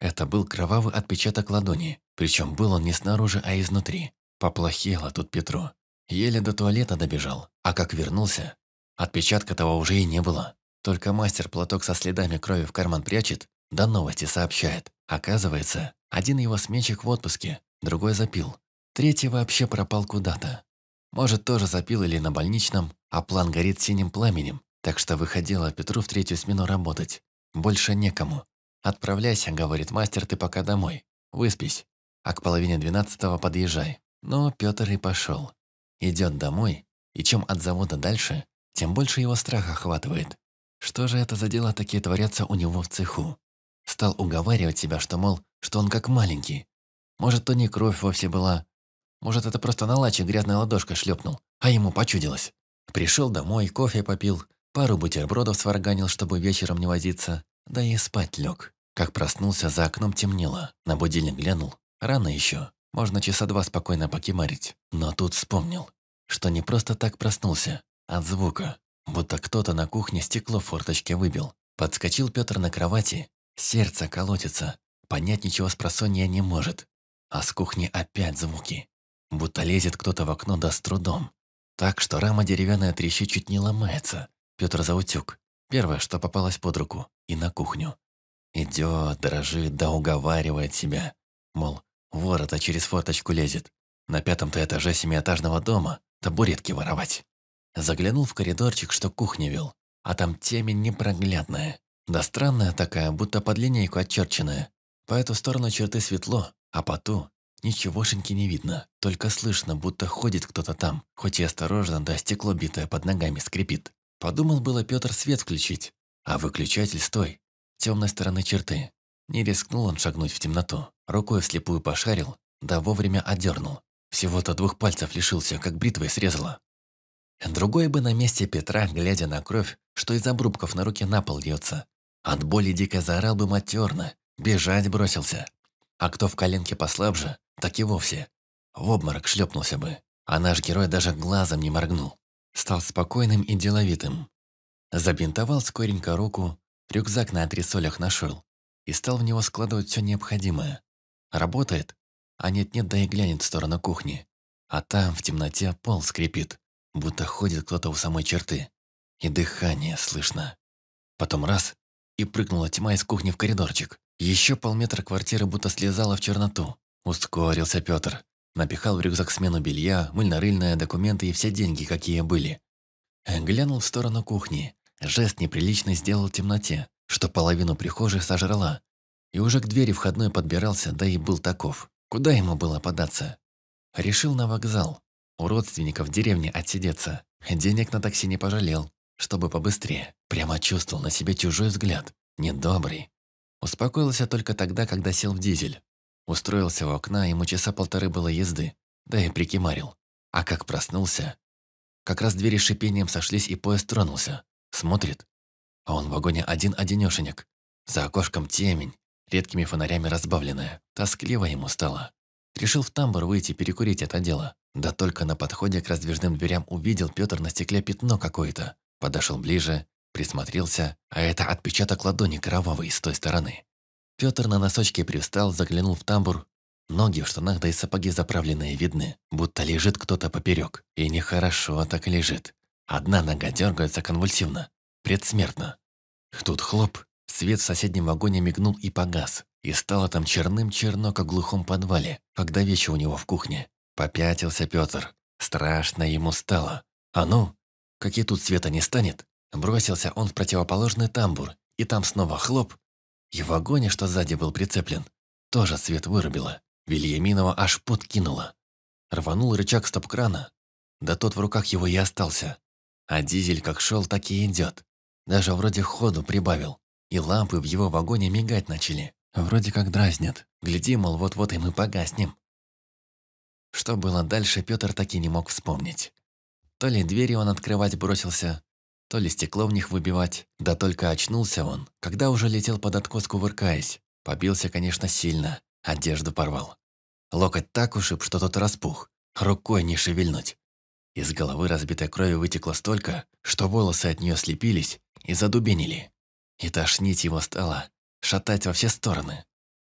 Speaker 1: Это был кровавый отпечаток ладони. Причем был он не снаружи, а изнутри. Поплохело тут Петру. Еле до туалета добежал. А как вернулся, Отпечатка того уже и не было. Только мастер платок со следами крови в карман прячет, да новости сообщает. Оказывается, один его сменщик в отпуске, другой запил. Третий вообще пропал куда-то. Может, тоже запил или на больничном, а план горит синим пламенем, так что выходила Петру в третью смену работать. Больше некому. «Отправляйся», — говорит мастер, — «ты пока домой. Выспись. А к половине двенадцатого подъезжай». Но Петр и пошел. Идет домой, и чем от завода дальше, тем больше его страх охватывает. Что же это за дела такие творятся у него в цеху? Стал уговаривать себя, что, мол, что он как маленький. Может, то не кровь вовсе была. Может, это просто наладчик грязная ладошка шлепнул, а ему почудилось. Пришел домой, кофе попил, пару бутербродов сварганил, чтобы вечером не возиться, да и спать лег. Как проснулся, за окном темнело, на будильник глянул. Рано еще, можно часа два спокойно покемарить. Но тут вспомнил, что не просто так проснулся, от звука, будто кто-то на кухне стекло форточки выбил. Подскочил Петр на кровати, сердце колотится, понять ничего с просонья не может. А с кухни опять звуки, будто лезет кто-то в окно да с трудом. Так что рама деревянная трещит чуть не ломается. Петр заутюг. Первое, что попалось под руку, и на кухню. Идет, дрожит, да уговаривает себя. Мол, ворота через форточку лезет. На пятом-то этаже семиэтажного дома табуретки воровать. Заглянул в коридорчик, что кухня вел, а там темень непроглядная. Да странная такая, будто под линейку отчерченная. По эту сторону черты светло, а по ту ничегошеньки не видно, только слышно, будто ходит кто-то там, хоть и осторожно, да стекло битое под ногами скрипит. Подумал было Петр свет включить, а выключатель стой, темной стороны черты. Не рискнул он шагнуть в темноту, рукой вслепую пошарил, да вовремя одернул, Всего-то двух пальцев лишился, как бритвой срезало. Другой бы на месте Петра, глядя на кровь, что из обрубков на руке на пол льется. От боли дико заорал бы матерно, бежать бросился. А кто в коленке послабже, так и вовсе. В обморок шлепнулся бы, а наш герой даже глазом не моргнул. Стал спокойным и деловитым. Забинтовал скоренько руку, рюкзак на антресолях нашел и стал в него складывать все необходимое. Работает? А нет-нет, да и глянет в сторону кухни. А там в темноте пол скрипит будто ходит кто-то у самой черты, и дыхание слышно. Потом раз, и прыгнула тьма из кухни в коридорчик. Еще полметра квартиры будто слезала в черноту. Ускорился Петр. Напихал в рюкзак смену белья, мыльно-рыльные документы и все деньги, какие были. Глянул в сторону кухни. Жест неприличный сделал в темноте, что половину прихожей сожрала. И уже к двери входной подбирался, да и был таков. Куда ему было податься? Решил на вокзал. У родственников в деревне отсидеться. Денег на такси не пожалел, чтобы побыстрее. Прямо чувствовал на себе чужой взгляд. Недобрый. Успокоился только тогда, когда сел в дизель. Устроился у окна, ему часа полторы было езды. Да и прикимарил. А как проснулся? Как раз двери шипением сошлись, и поезд тронулся. Смотрит. А он в вагоне один-одинешенек. За окошком темень, редкими фонарями разбавленная. Тоскливо ему стало. Решил в тамбур выйти перекурить это дело. Да только на подходе к раздвижным дверям увидел Пётр на стекле пятно какое-то. Подошел ближе, присмотрелся, а это отпечаток ладони кровавый с той стороны. Пётр на носочке привстал, заглянул в тамбур. Ноги в штанах да и сапоги заправленные видны, будто лежит кто-то поперек. И нехорошо так лежит. Одна нога дергается конвульсивно, предсмертно. Тут хлоп, свет в соседнем вагоне мигнул и погас и стало там черным-черно, как в глухом подвале, когда вещи у него в кухне. Попятился Пётр. Страшно ему стало. А ну, как и тут света не станет. Бросился он в противоположный тамбур, и там снова хлоп. И в вагоне, что сзади был прицеплен, тоже свет вырубило. Вильяминова аж подкинуло. Рванул рычаг стоп-крана. Да тот в руках его и остался. А дизель как шел, так и идет. Даже вроде ходу прибавил. И лампы в его вагоне мигать начали. Вроде как дразнят. Гляди, мол, вот-вот и мы погаснем. Что было дальше, Петр так и не мог вспомнить. То ли двери он открывать бросился, то ли стекло в них выбивать. Да только очнулся он, когда уже летел под откос, кувыркаясь. Побился, конечно, сильно, одежду порвал. Локоть так ушиб, что тот распух, рукой не шевельнуть. Из головы разбитой крови вытекло столько, что волосы от нее слепились и задубенили. И тошнить его стало, шатать во все стороны.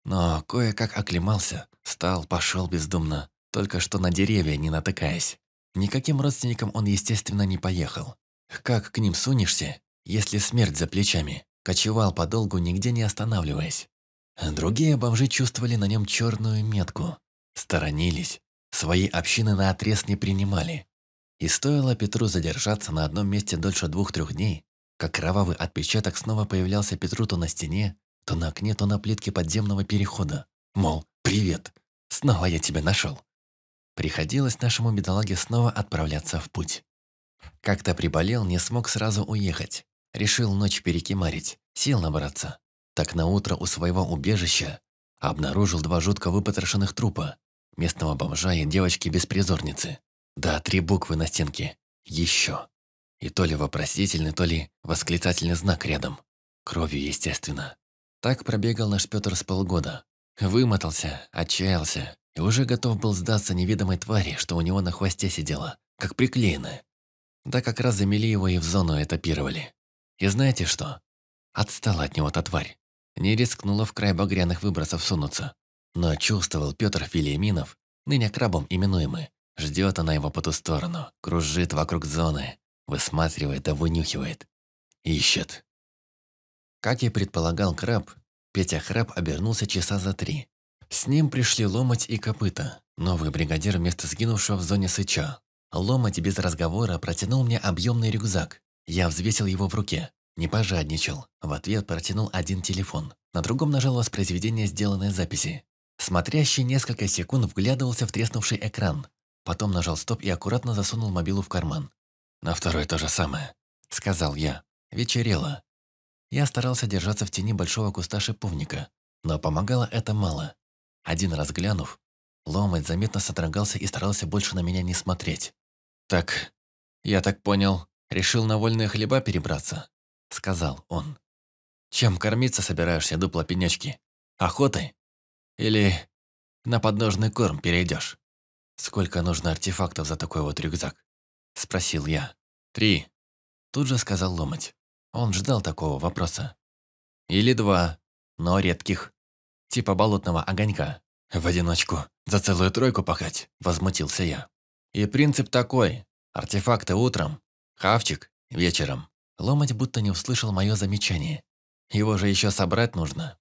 Speaker 1: Но кое-как оклемался, встал, пошел бездумно, только что на деревья не натыкаясь. Никаким родственникам он, естественно, не поехал. Как к ним сунешься, если смерть за плечами? Кочевал подолгу, нигде не останавливаясь. Другие бомжи чувствовали на нем черную метку. Сторонились, свои общины на отрез не принимали. И стоило Петру задержаться на одном месте дольше двух-трех дней, как кровавый отпечаток снова появлялся Петру то на стене, то на окне, то на плитке подземного перехода. Мол, привет, снова я тебя нашел. Приходилось нашему бедолаге снова отправляться в путь. Как-то приболел, не смог сразу уехать. Решил ночь перекимарить, сил набраться. Так на утро у своего убежища обнаружил два жутко выпотрошенных трупа. Местного бомжа и девочки-беспризорницы. Да, три буквы на стенке. Еще. И то ли вопросительный, то ли восклицательный знак рядом. Кровью, естественно. Так пробегал наш Петр с полгода. Вымотался, отчаялся и уже готов был сдаться невидимой твари, что у него на хвосте сидела, как приклеенная. Да как раз замели его и в зону этапировали. И знаете что? Отстала от него та тварь. Не рискнула в край багряных выбросов сунуться. Но чувствовал Петр Филиминов, ныне крабом именуемый. Ждет она его по ту сторону, кружит вокруг зоны, высматривает да вынюхивает. Ищет. Как и предполагал Краб, Петя Храб обернулся часа за три. С ним пришли Ломоть и Копыта, новый бригадир вместо сгинувшего в зоне Сыча. Ломоть без разговора протянул мне объемный рюкзак. Я взвесил его в руке. Не пожадничал. В ответ протянул один телефон. На другом нажал воспроизведение сделанной записи. Смотрящий несколько секунд вглядывался в треснувший экран. Потом нажал стоп и аккуратно засунул мобилу в карман. «На второй то же самое», — сказал я. Вечерело. Я старался держаться в тени большого куста шиповника, но помогало это мало. Один раз глянув, ломать заметно содрогался и старался больше на меня не смотреть. «Так, я так понял, решил на вольные хлеба перебраться?» — сказал он. «Чем кормиться собираешься, дупло пенечки? Охотой? Или на подножный корм перейдешь?» «Сколько нужно артефактов за такой вот рюкзак?» — спросил я. «Три», — тут же сказал ломать. Он ждал такого вопроса. Или два, но редких. Типа болотного огонька. В одиночку. За целую тройку пахать, возмутился я. И принцип такой. Артефакты утром, хавчик вечером. Ломать будто не услышал мое замечание. Его же еще собрать нужно.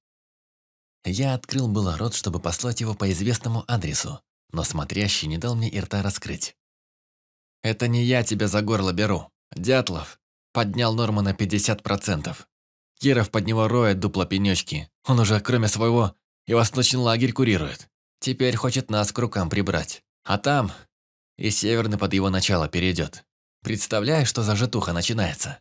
Speaker 1: Я открыл было рот, чтобы послать его по известному адресу, но смотрящий не дал мне и рта раскрыть. «Это не я тебя за горло беру. Дятлов, поднял норму на 50%. Киров под него роет дупло пенечки. Он уже, кроме своего, и восточный лагерь курирует. Теперь хочет нас к рукам прибрать. А там и северный под его начало перейдет. Представляешь, что за житуха начинается?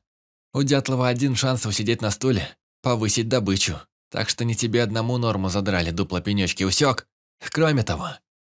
Speaker 1: У Дятлова один шанс усидеть на стуле, повысить добычу. Так что не тебе одному норму задрали дупло пенечки, усек? Кроме того,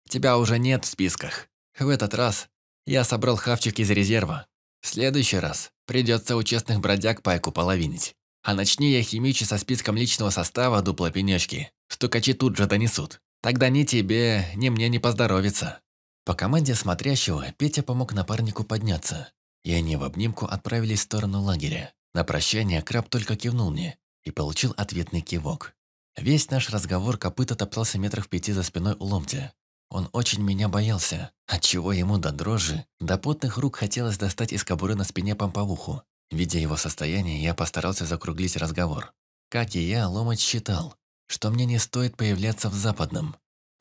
Speaker 1: тебя уже нет в списках. В этот раз я собрал хавчик из резерва, следующий раз придется у честных бродяг пайку половинить. А начни я химичи со списком личного состава дупла пенечки. Стукачи тут же донесут. Тогда ни тебе, ни мне не поздоровится. По команде смотрящего Петя помог напарнику подняться. И они в обнимку отправились в сторону лагеря. На прощание краб только кивнул мне и получил ответный кивок. Весь наш разговор копыта топтался метрах в пяти за спиной у ломтя. Он очень меня боялся, отчего ему до дрожи, до потных рук хотелось достать из кобуры на спине помповуху. Видя его состояние, я постарался закруглить разговор. Как и я, Ломыч считал, что мне не стоит появляться в Западном.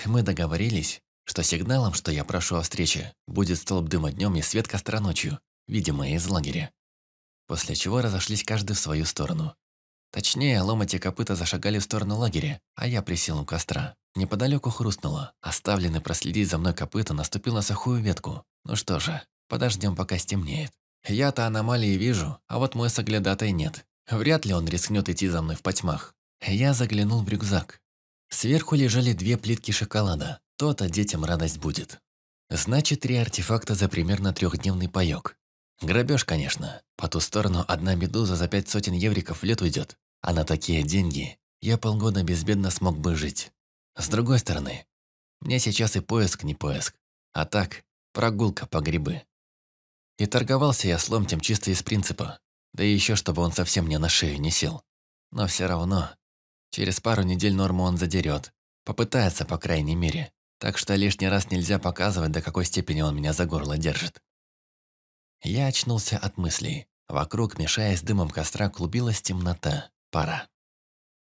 Speaker 1: Мы договорились, что сигналом, что я прошу о встрече, будет столб дыма днем и свет костра ночью, видимо, из лагеря. После чего разошлись каждый в свою сторону. Точнее, ломати копыта зашагали в сторону лагеря, а я присел у костра. Неподалеку хрустнуло. Оставленный проследить за мной копыта наступил на сухую ветку. Ну что же, подождем, пока стемнеет. Я-то аномалии вижу, а вот мой соглядатой нет. Вряд ли он рискнет идти за мной в потьмах. Я заглянул в рюкзак. Сверху лежали две плитки шоколада. То-то детям радость будет. Значит, три артефакта за примерно трехдневный паёк. Грабеж, конечно. По ту сторону одна медуза за пять сотен евриков в лет уйдёт. А на такие деньги я полгода безбедно смог бы жить. С другой стороны, мне сейчас и поиск не поиск. А так, прогулка по грибы. И торговался я с ломтем чисто из принципа. Да и еще, чтобы он совсем мне на шею не сел. Но всё равно, через пару недель норму он задерет. Попытается, по крайней мере. Так что лишний раз нельзя показывать, до какой степени он меня за горло держит. Я очнулся от мыслей. Вокруг, мешаясь дымом костра, клубилась темнота. Пора.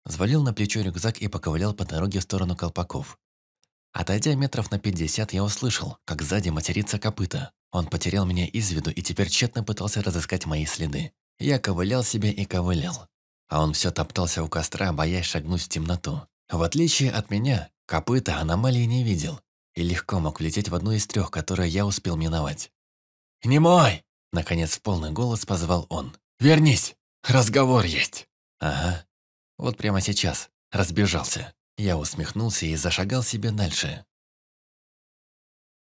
Speaker 1: Звалил на плечо рюкзак и поковылял по дороге в сторону колпаков. Отойдя метров на пятьдесят, я услышал, как сзади матерится копыта. Он потерял меня из виду и теперь тщетно пытался разыскать мои следы. Я ковылял себе и ковылял. А он все топтался у костра, боясь шагнуть в темноту. В отличие от меня, копыта аномалии не видел и легко мог влететь в одну из трех, которые я успел миновать. «Не мой!» — наконец в полный голос позвал он. «Вернись! Разговор есть!» «Ага. Вот прямо сейчас. Разбежался». Я усмехнулся и зашагал себе дальше.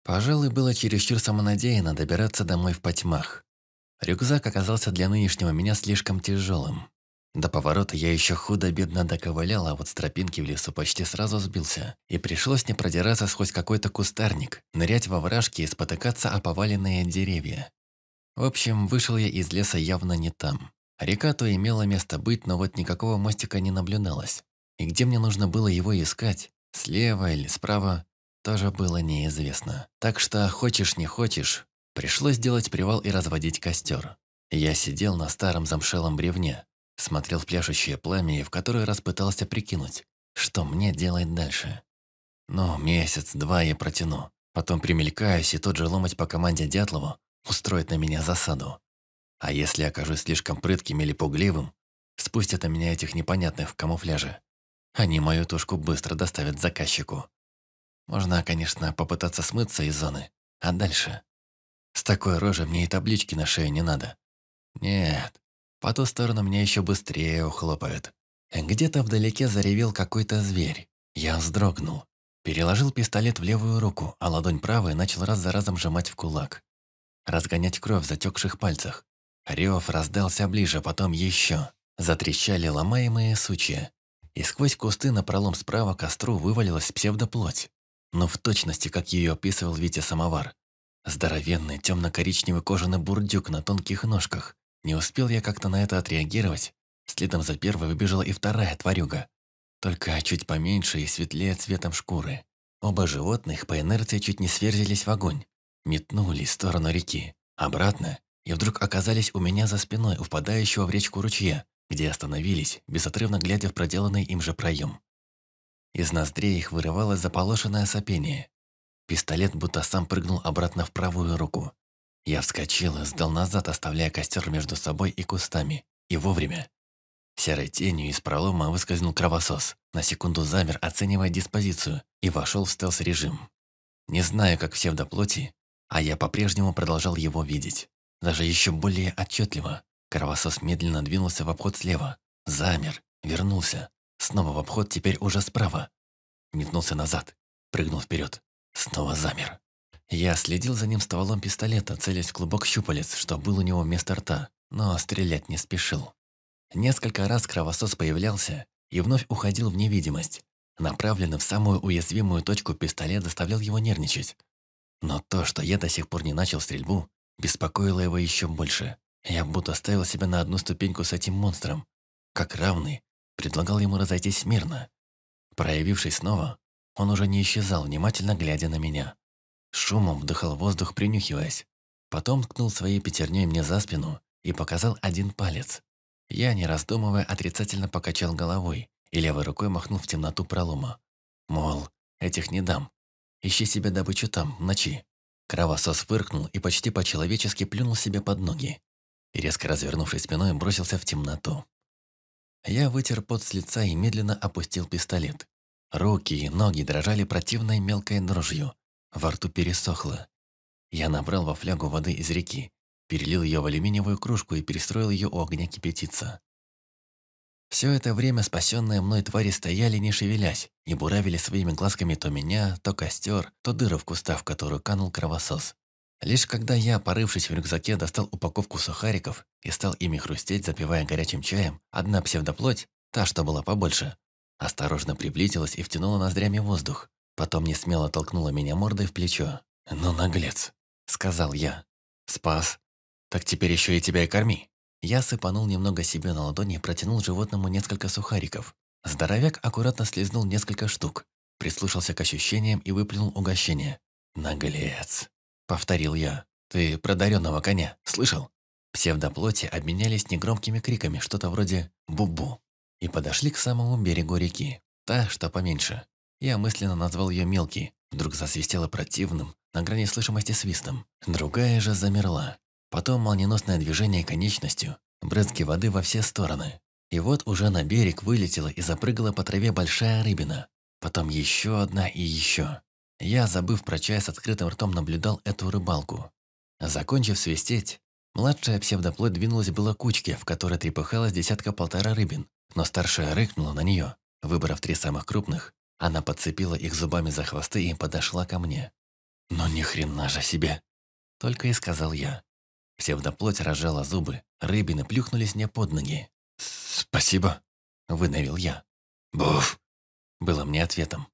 Speaker 1: Пожалуй, было чересчур самонадеянно добираться домой в потьмах. Рюкзак оказался для нынешнего меня слишком тяжелым. До поворота я еще худо-бедно доковылял, а вот с тропинки в лесу почти сразу сбился. И пришлось не продираться сквозь какой-то кустарник, нырять во вражки и спотыкаться о поваленные деревья. В общем, вышел я из леса явно не там. Река то имела место быть, но вот никакого мостика не наблюдалось. И где мне нужно было его искать, слева или справа, тоже было неизвестно. Так что, хочешь не хочешь, пришлось делать привал и разводить костер. Я сидел на старом замшелом бревне, Смотрел в пляшущее пламя и в который раз пытался прикинуть, что мне делать дальше. Но месяц-два я протяну. Потом примелькаюсь, и тот же ломать по команде Дятлову устроит на меня засаду. А если окажусь слишком прытким или пугливым, спустят на меня этих непонятных в камуфляже. Они мою тушку быстро доставят заказчику. Можно, конечно, попытаться смыться из зоны. А дальше? С такой рожей мне и таблички на шее не надо. Нет, по ту сторону мне еще быстрее ухлопают. Где-то вдалеке заревел какой-то зверь. Я вздрогнул. Переложил пистолет в левую руку, а ладонь правой начал раз за разом сжимать в кулак. Разгонять кровь в затекших пальцах. Рев раздался ближе, потом еще. Затрещали ломаемые сучья. И сквозь кусты на пролом справа костру вывалилась псевдоплоть. Но ну, в точности, как ее описывал Витя Самовар. Здоровенный темно-коричневый кожаный бурдюк на тонких ножках. Не успел я как-то на это отреагировать. Следом за первой выбежала и вторая тварюга. Только чуть поменьше и светлее цветом шкуры. Оба животных по инерции чуть не сверзились в огонь. Метнулись в сторону реки, обратно, и вдруг оказались у меня за спиной упадающего в речку ручья, где остановились, безотрывно глядя в проделанный им же проем. Из ноздрей их вырывалось заполошенное сопение. Пистолет будто сам прыгнул обратно в правую руку. Я вскочил и сдал назад, оставляя костер между собой и кустами. И вовремя. Серой тенью из пролома выскользнул кровосос. На секунду замер, оценивая диспозицию, и вошел в стелс-режим. Не знаю, как все псевдоплоти, а я по-прежнему продолжал его видеть. Даже еще более отчетливо. Кровосос медленно двинулся в обход слева. Замер. Вернулся. Снова в обход, теперь уже справа. Метнулся назад. Прыгнул вперед. Снова замер. Я следил за ним стволом пистолета, целясь в клубок щупалец, что был у него вместо рта, но стрелять не спешил. Несколько раз кровосос появлялся и вновь уходил в невидимость. Направленный в самую уязвимую точку пистолет заставлял его нервничать. Но то, что я до сих пор не начал стрельбу, беспокоило его еще больше. Я будто ставил себя на одну ступеньку с этим монстром. Как равный, предлагал ему разойтись мирно. Проявившись снова, он уже не исчезал, внимательно глядя на меня шумом вдыхал воздух, принюхиваясь. Потом ткнул своей пятерней мне за спину и показал один палец. Я, не раздумывая, отрицательно покачал головой и левой рукой махнул в темноту пролома. Мол, этих не дам. Ищи себе добычу там, в ночи. Кровосос выркнул и почти по-человечески плюнул себе под ноги. И резко развернувшись спиной, бросился в темноту. Я вытер пот с лица и медленно опустил пистолет. Руки и ноги дрожали противной мелкой дрожью, во рту пересохло. Я набрал во флягу воды из реки, перелил ее в алюминиевую кружку и перестроил ее у огня кипятиться. Все это время спасенные мной твари стояли, не шевелясь, и буравили своими глазками то меня, то костер, то дыру в кустах, в которую канул кровосос. Лишь когда я, порывшись в рюкзаке, достал упаковку сухариков и стал ими хрустеть, запивая горячим чаем, одна псевдоплоть, та, что была побольше, осторожно приблизилась и втянула ноздрями воздух. Потом не смело толкнула меня мордой в плечо. «Ну, наглец!» — сказал я. «Спас? Так теперь еще и тебя и корми!» Я сыпанул немного себе на ладони и протянул животному несколько сухариков. Здоровяк аккуратно слезнул несколько штук, прислушался к ощущениям и выплюнул угощение. «Наглец!» — повторил я. «Ты продаренного коня слышал?» Псевдоплоти обменялись негромкими криками, что-то вроде «бубу», -бу», и подошли к самому берегу реки, та, что поменьше. Я мысленно назвал ее «мелкий». Вдруг засвистела противным, на грани слышимости свистом. Другая же замерла. Потом молниеносное движение конечностью, брызги воды во все стороны. И вот уже на берег вылетела и запрыгала по траве большая рыбина. Потом еще одна и еще. Я, забыв про чай, с открытым ртом наблюдал эту рыбалку. Закончив свистеть, младшая псевдоплоть двинулась была кучке, в которой трепыхалась десятка-полтора рыбин, но старшая рыкнула на нее, выбрав три самых крупных, она подцепила их зубами за хвосты и подошла ко мне. «Ну ни хрена же себе!» Только и сказал я. Псевдоплоть разжала зубы, рыбины плюхнулись мне под ноги. «Спасибо!» – выдавил я. «Буф!» – было мне ответом.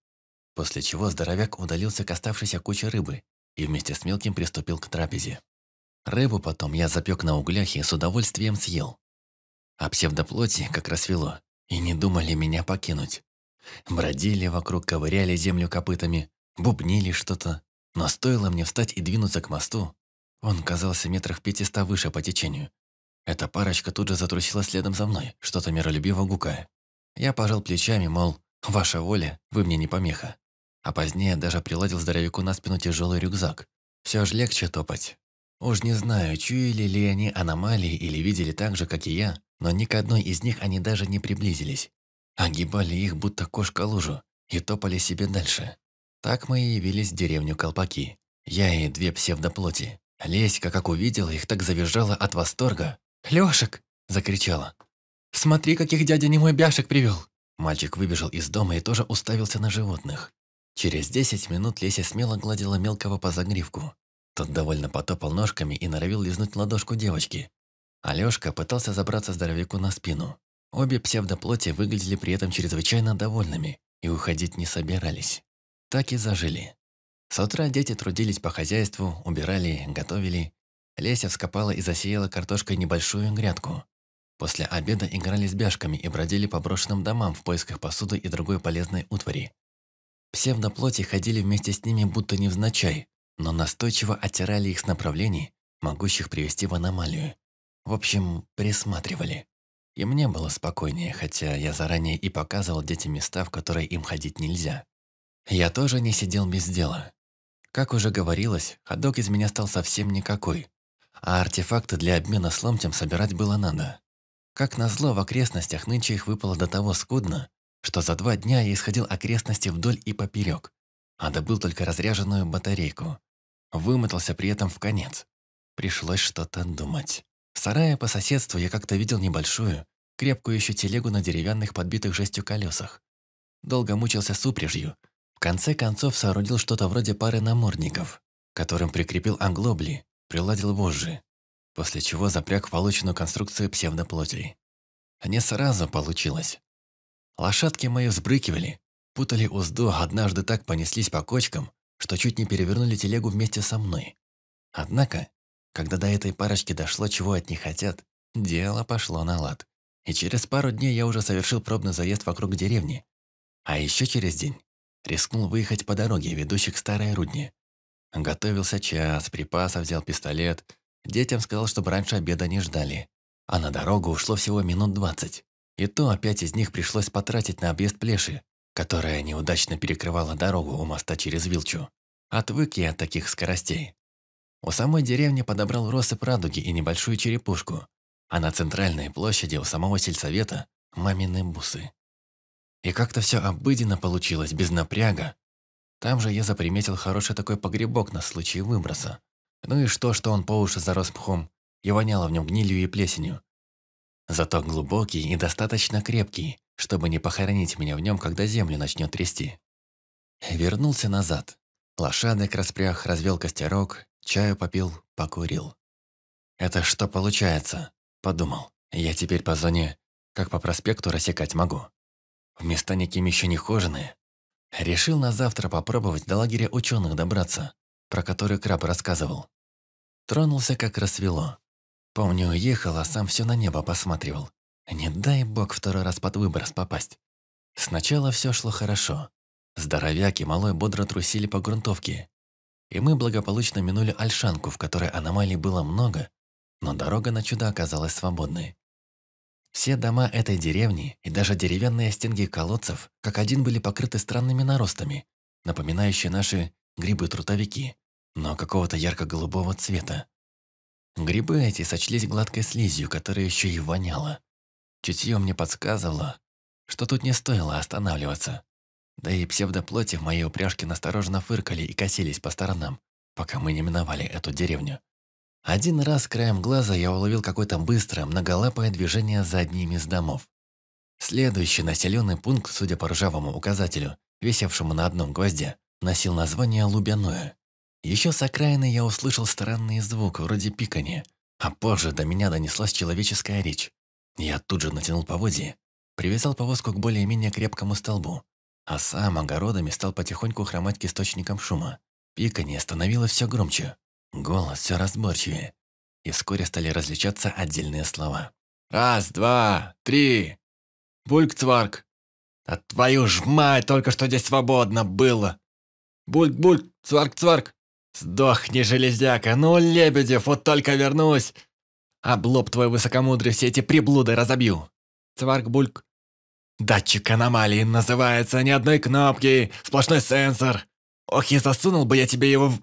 Speaker 1: После чего здоровяк удалился к оставшейся куче рыбы и вместе с мелким приступил к трапезе. Рыбу потом я запек на углях и с удовольствием съел. А псевдоплоти, как рассвело, и не думали меня покинуть. Бродили вокруг, ковыряли землю копытами, бубнили что-то. Но стоило мне встать и двинуться к мосту, он казался метрах пятиста выше по течению. Эта парочка тут же затрусила следом за мной, что-то миролюбиво гукая. Я пожал плечами, мол, ваша воля, вы мне не помеха. А позднее даже приладил здоровяку на спину тяжелый рюкзак. Все же легче топать. Уж не знаю, чуяли ли они аномалии или видели так же, как и я, но ни к одной из них они даже не приблизились огибали их, будто кошка лужу, и топали себе дальше. Так мы и явились в деревню Колпаки. Я и две псевдоплоти. Леська, как увидела их, так завизжала от восторга. «Лёшек!» – закричала. «Смотри, каких дядя мой бяшек привел!» Мальчик выбежал из дома и тоже уставился на животных. Через десять минут Леся смело гладила мелкого по загривку. Тот довольно потопал ножками и норовил лизнуть ладошку девочки. Алёшка пытался забраться здоровяку на спину. Обе псевдоплоти выглядели при этом чрезвычайно довольными и уходить не собирались. Так и зажили. С утра дети трудились по хозяйству, убирали, готовили. Леся вскопала и засеяла картошкой небольшую грядку. После обеда играли с бяшками и бродили по брошенным домам в поисках посуды и другой полезной утвари. Псевдоплоти ходили вместе с ними будто невзначай, но настойчиво оттирали их с направлений, могущих привести в аномалию. В общем, присматривали. И мне было спокойнее, хотя я заранее и показывал детям места, в которые им ходить нельзя. Я тоже не сидел без дела. Как уже говорилось, ходок из меня стал совсем никакой. А артефакты для обмена с ломтем собирать было надо. Как назло, в окрестностях нынче их выпало до того скудно, что за два дня я исходил окрестности вдоль и поперек, а добыл только разряженную батарейку. Вымотался при этом в конец. Пришлось что-то думать. В сарае по соседству я как-то видел небольшую, крепкую еще телегу на деревянных подбитых жестью колесах. Долго мучился с упряжью. В конце концов соорудил что-то вроде пары намордников, которым прикрепил англобли, приладил вожжи, после чего запряг полученную конструкцию псевдоплотей. Не сразу получилось. Лошадки мои взбрыкивали, путали узду, а однажды так понеслись по кочкам, что чуть не перевернули телегу вместе со мной. Однако когда до этой парочки дошло, чего от них хотят, дело пошло на лад. И через пару дней я уже совершил пробный заезд вокруг деревни. А еще через день рискнул выехать по дороге, ведущей к Старой Рудне. Готовился час, припасов взял пистолет. Детям сказал, чтобы раньше обеда не ждали. А на дорогу ушло всего минут двадцать. И то опять из них пришлось потратить на объезд плеши, которая неудачно перекрывала дорогу у моста через Вилчу. Отвык я от таких скоростей. У самой деревни подобрал россыпь радуги и небольшую черепушку, а на центральной площади у самого сельсовета – мамины бусы. И как-то все обыденно получилось, без напряга. Там же я заприметил хороший такой погребок на случай выброса. Ну и что, что он по уши зарос пхом, и воняло в нем гнилью и плесенью. Зато глубокий и достаточно крепкий, чтобы не похоронить меня в нем, когда землю начнет трясти. Вернулся назад. Лошадок распрях, развел костерок, Чаю попил, покурил. «Это что получается?» – подумал. «Я теперь по зоне, как по проспекту, рассекать могу. В места никем еще не хоженые». Решил на завтра попробовать до лагеря ученых добраться, про который Краб рассказывал. Тронулся, как рассвело. Помню, уехал, а сам все на небо посматривал. Не дай бог второй раз под выброс попасть. Сначала все шло хорошо. Здоровяки малой бодро трусили по грунтовке, и мы благополучно минули Альшанку, в которой аномалий было много, но дорога на чудо оказалась свободной. Все дома этой деревни и даже деревянные стенки колодцев как один были покрыты странными наростами, напоминающие наши грибы-трутовики, но какого-то ярко-голубого цвета. Грибы эти сочлись гладкой слизью, которая еще и воняла. Чутье мне подсказывало, что тут не стоило останавливаться. Да и псевдоплоти в моей упряжке настороженно фыркали и косились по сторонам, пока мы не миновали эту деревню. Один раз краем глаза я уловил какое-то быстрое, многолапое движение за одним из домов. Следующий населенный пункт, судя по ржавому указателю, висевшему на одном гвозде, носил название Лубяное. Еще с окраины я услышал странный звук, вроде пикания, а позже до меня донеслась человеческая речь. Я тут же натянул поводье, привязал повозку к более-менее крепкому столбу, а сам огородами стал потихоньку хромать к источникам шума. Пиканье становилось все громче, голос все разборчивее, и вскоре стали различаться отдельные слова. «Раз, два, три! Бульк-цварк! А твою ж мать, только что здесь свободно было! Бульк-бульк, цварк-цварк! Сдохни, железяка! Ну, Лебедев, вот только вернусь! Облоб твой высокомудрый все эти приблуды разобью! Цварк-бульк, Датчик аномалии называется а ни одной кнопки, сплошной сенсор. Ох, и засунул бы я тебе его в...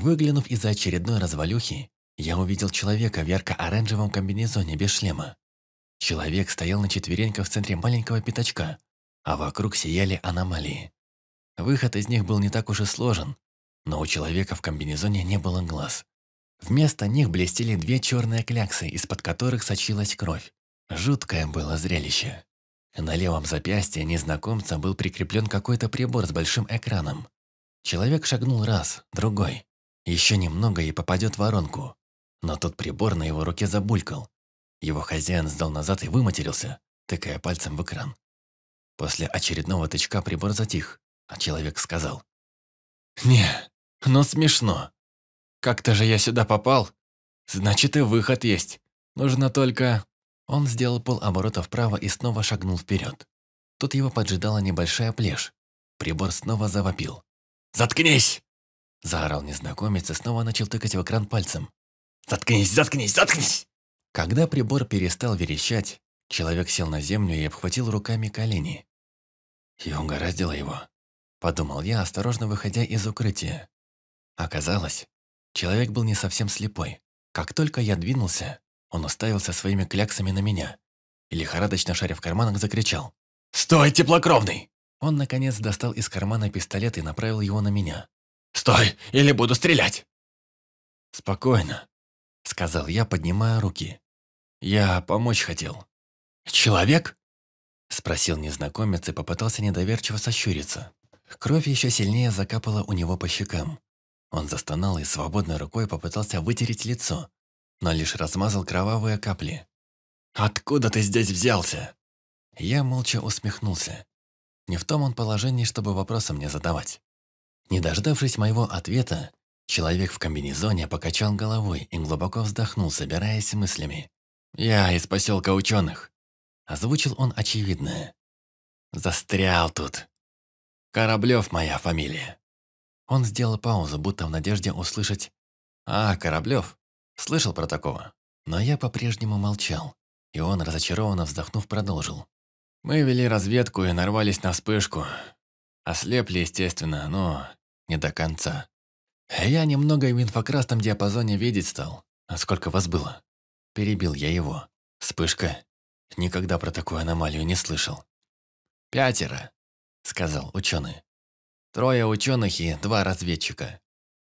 Speaker 1: Выглянув из-за очередной развалюхи, я увидел человека в ярко-оранжевом комбинезоне без шлема. Человек стоял на четвереньках в центре маленького пятачка, а вокруг сияли аномалии. Выход из них был не так уж и сложен, но у человека в комбинезоне не было глаз. Вместо них блестели две черные кляксы, из-под которых сочилась кровь. Жуткое было зрелище. На левом запястье незнакомца был прикреплен какой-то прибор с большим экраном. Человек шагнул раз, другой. Еще немного и попадет в воронку. Но тот прибор на его руке забулькал. Его хозяин сдал назад и выматерился, тыкая пальцем в экран. После очередного тычка прибор затих, а человек сказал. «Не, ну смешно. Как-то же я сюда попал. Значит, и выход есть. Нужно только...» Он сделал полоборота вправо и снова шагнул вперед. Тут его поджидала небольшая плешь. Прибор снова завопил. «Заткнись!» Заорал незнакомец и снова начал тыкать в экран пальцем. «Заткнись! Заткнись! Заткнись!» Когда прибор перестал верещать, человек сел на землю и обхватил руками колени. И угораздило его. Подумал я, осторожно выходя из укрытия. Оказалось, человек был не совсем слепой. Как только я двинулся, он уставился своими кляксами на меня и, лихорадочно шаря в карманах, закричал. «Стой, теплокровный!» Он, наконец, достал из кармана пистолет и направил его на меня. «Стой, или буду стрелять!» «Спокойно», — сказал я, поднимая руки. «Я помочь хотел». «Человек?» — спросил незнакомец и попытался недоверчиво сощуриться. Кровь еще сильнее закапала у него по щекам. Он застонал и свободной рукой попытался вытереть лицо, но лишь размазал кровавые капли. «Откуда ты здесь взялся?» Я молча усмехнулся. Не в том он положении, чтобы вопросы мне задавать. Не дождавшись моего ответа, человек в комбинезоне покачал головой и глубоко вздохнул, собираясь мыслями. «Я из поселка ученых», – озвучил он очевидное. «Застрял тут. Кораблев моя фамилия». Он сделал паузу, будто в надежде услышать «А, Кораблев, Слышал про такого? Но я по-прежнему молчал. И он, разочарованно вздохнув, продолжил. Мы вели разведку и нарвались на вспышку. Ослепли, естественно, но не до конца. Я немного в инфокрасном диапазоне видеть стал. А сколько вас было? Перебил я его. Вспышка. Никогда про такую аномалию не слышал. «Пятеро», — сказал ученый. «Трое ученых и два разведчика».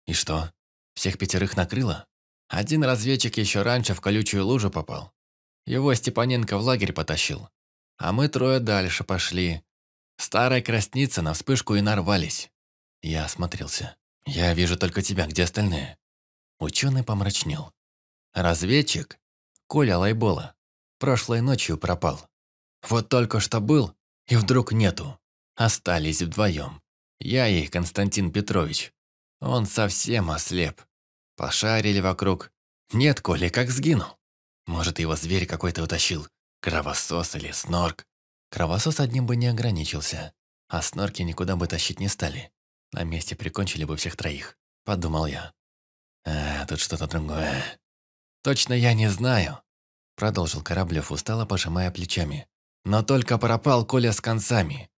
Speaker 1: «И что, всех пятерых накрыло?» Один разведчик еще раньше в колючую лужу попал. Его Степаненко в лагерь потащил. А мы трое дальше пошли. Старая красница на вспышку и нарвались. Я осмотрелся. Я вижу только тебя, где остальные? Ученый помрачнел. Разведчик? Коля Лайбола. Прошлой ночью пропал. Вот только что был, и вдруг нету. Остались вдвоем. Я и Константин Петрович. Он совсем ослеп. Пошарили вокруг. Нет, Коля, как сгинул. Может, его зверь какой-то утащил. Кровосос или снорк. Кровосос одним бы не ограничился. А снорки никуда бы тащить не стали. На месте прикончили бы всех троих. Подумал я. А, тут что-то другое. Точно я не знаю. Продолжил Кораблев, устало пожимая плечами. Но только пропал Коля с концами.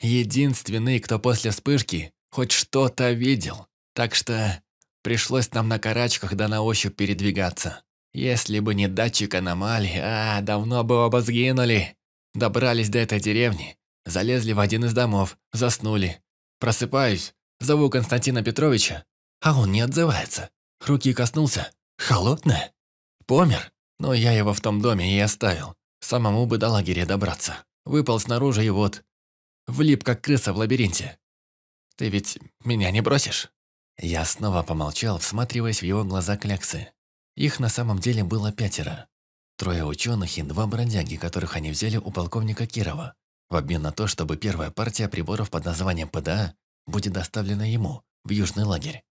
Speaker 1: Единственный, кто после вспышки хоть что-то видел. Так что Пришлось нам на карачках да на ощупь передвигаться. Если бы не датчик аномалий, а, давно бы оба сгинули. Добрались до этой деревни, залезли в один из домов, заснули. Просыпаюсь, зову Константина Петровича, а он не отзывается. Руки коснулся. Холодная? Помер? Но я его в том доме и оставил. Самому бы до лагеря добраться. Выпал снаружи и вот... Влип, как крыса в лабиринте. Ты ведь меня не бросишь? Я снова помолчал, всматриваясь в его глаза кляксы. Их на самом деле было пятеро. Трое ученых и два бродяги, которых они взяли у полковника Кирова, в обмен на то, чтобы первая партия приборов под названием ПДА будет доставлена ему, в южный лагерь.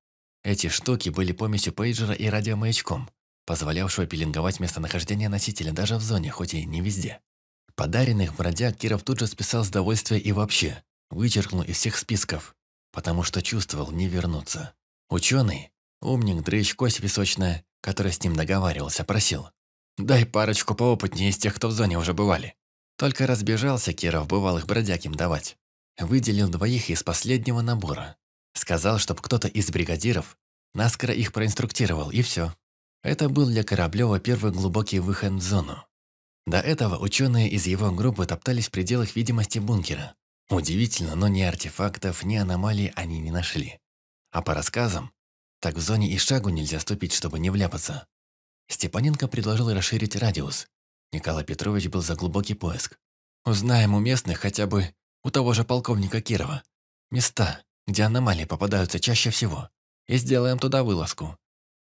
Speaker 1: Эти штуки были помесью пейджера и радиомаячком, позволявшего пеленговать местонахождение носителя даже в зоне, хоть и не везде. Подаренных бродяг Киров тут же списал с довольствия и вообще, вычеркнул из всех списков, потому что чувствовал не вернуться. Ученый, умник дрыщ кость песочная, который с ним договаривался, просил. «Дай парочку поопытнее из тех, кто в зоне уже бывали». Только разбежался Киров бывалых бродяг им давать. Выделил двоих из последнего набора. Сказал, чтоб кто-то из бригадиров наскоро их проинструктировал, и все. Это был для Кораблева первый глубокий выход в зону. До этого ученые из его группы топтались в пределах видимости бункера. Удивительно, но ни артефактов, ни аномалий они не нашли. А по рассказам, так в зоне и шагу нельзя ступить, чтобы не вляпаться. Степаненко предложил расширить радиус. Николай Петрович был за глубокий поиск. Узнаем у местных хотя бы у того же полковника Кирова. Места, где аномалии попадаются чаще всего. И сделаем туда вылазку.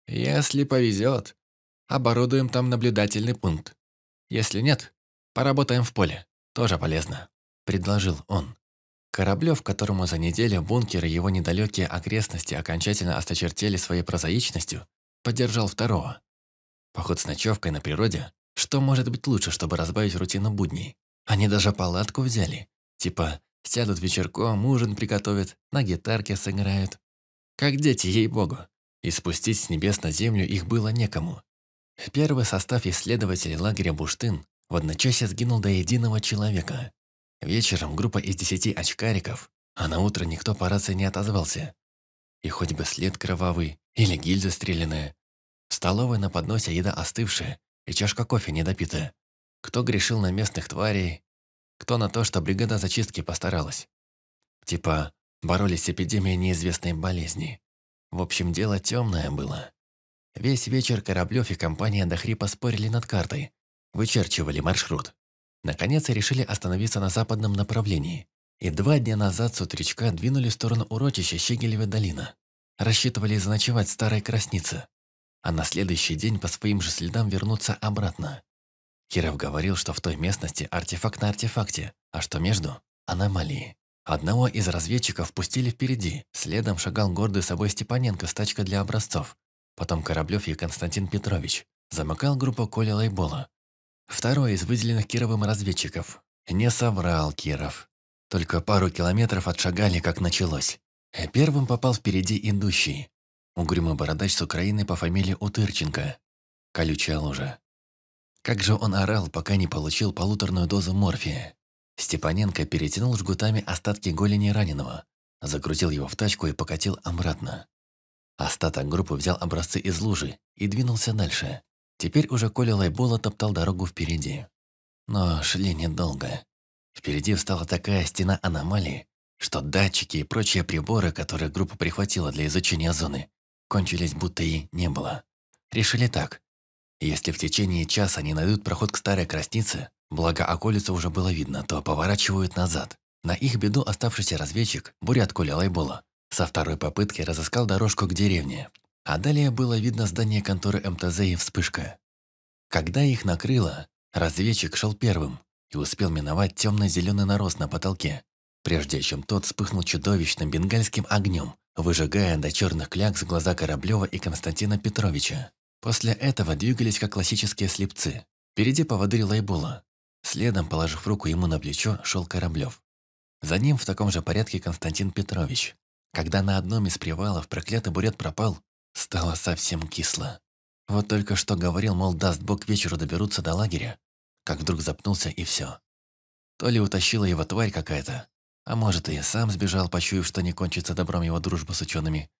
Speaker 1: Если повезет, оборудуем там наблюдательный пункт. Если нет, поработаем в поле. Тоже полезно. Предложил он в котором за неделю бункеры его недалекие окрестности окончательно осточертели своей прозаичностью, поддержал второго. Поход с ночевкой на природе, что может быть лучше, чтобы разбавить рутину будней? Они даже палатку взяли. Типа, сядут вечерком, ужин приготовят, на гитарке сыграют. Как дети, ей-богу. И спустить с небес на землю их было некому. Первый состав исследователей лагеря Буштын в одночасье сгинул до единого человека. Вечером группа из десяти очкариков, а на утро никто по рации не отозвался. И хоть бы след кровавый или гильза стрелянная. В столовой на подносе еда остывшая и чашка кофе недопитая. Кто грешил на местных тварей, кто на то, что бригада зачистки постаралась. Типа, боролись с эпидемией неизвестной болезни. В общем, дело темное было. Весь вечер Кораблев и компания до хрипа спорили над картой, вычерчивали маршрут. Наконец решили остановиться на западном направлении. И два дня назад с утречка двинули в сторону урочища Щегелева долина. Рассчитывали заночевать в старой краснице. А на следующий день по своим же следам вернуться обратно. Киров говорил, что в той местности артефакт на артефакте, а что между – аномалии. Одного из разведчиков пустили впереди, следом шагал гордый собой Степаненко с тачкой для образцов. Потом Кораблев и Константин Петрович. Замыкал группа Коля Лайбола, Второй из выделенных Кировым разведчиков. Не соврал Киров. Только пару километров отшагали, как началось. Первым попал впереди идущий. Угрюмый бородач с Украины по фамилии Утырченко. Колючая лужа. Как же он орал, пока не получил полуторную дозу морфия. Степаненко перетянул жгутами остатки голени раненого, закрутил его в тачку и покатил обратно. Остаток группы взял образцы из лужи и двинулся дальше. Теперь уже Коля Лайбола топтал дорогу впереди. Но шли недолго. Впереди встала такая стена аномалии, что датчики и прочие приборы, которые группа прихватила для изучения зоны, кончились будто и не было. Решили так. Если в течение часа они найдут проход к старой краснице, благо околица уже было видно, то поворачивают назад. На их беду оставшийся разведчик, бурят Коля Лайбола, со второй попытки разыскал дорожку к деревне, а далее было видно здание конторы МТЗ и вспышка. Когда их накрыло, разведчик шел первым и успел миновать темно-зеленый нарост на потолке, прежде чем тот вспыхнул чудовищным бенгальским огнем, выжигая до черных клякс глаза Кораблева и Константина Петровича. После этого двигались как классические слепцы. Впереди поводырь Лайбула. Следом, положив руку ему на плечо, шел Кораблев. За ним в таком же порядке Константин Петрович. Когда на одном из привалов проклятый бурет пропал, Стало совсем кисло. Вот только что говорил, мол, даст бог, к вечеру доберутся до лагеря. Как вдруг запнулся и все. То ли утащила его тварь какая-то, а может, и сам сбежал, почуяв, что не кончится добром его дружба с учеными.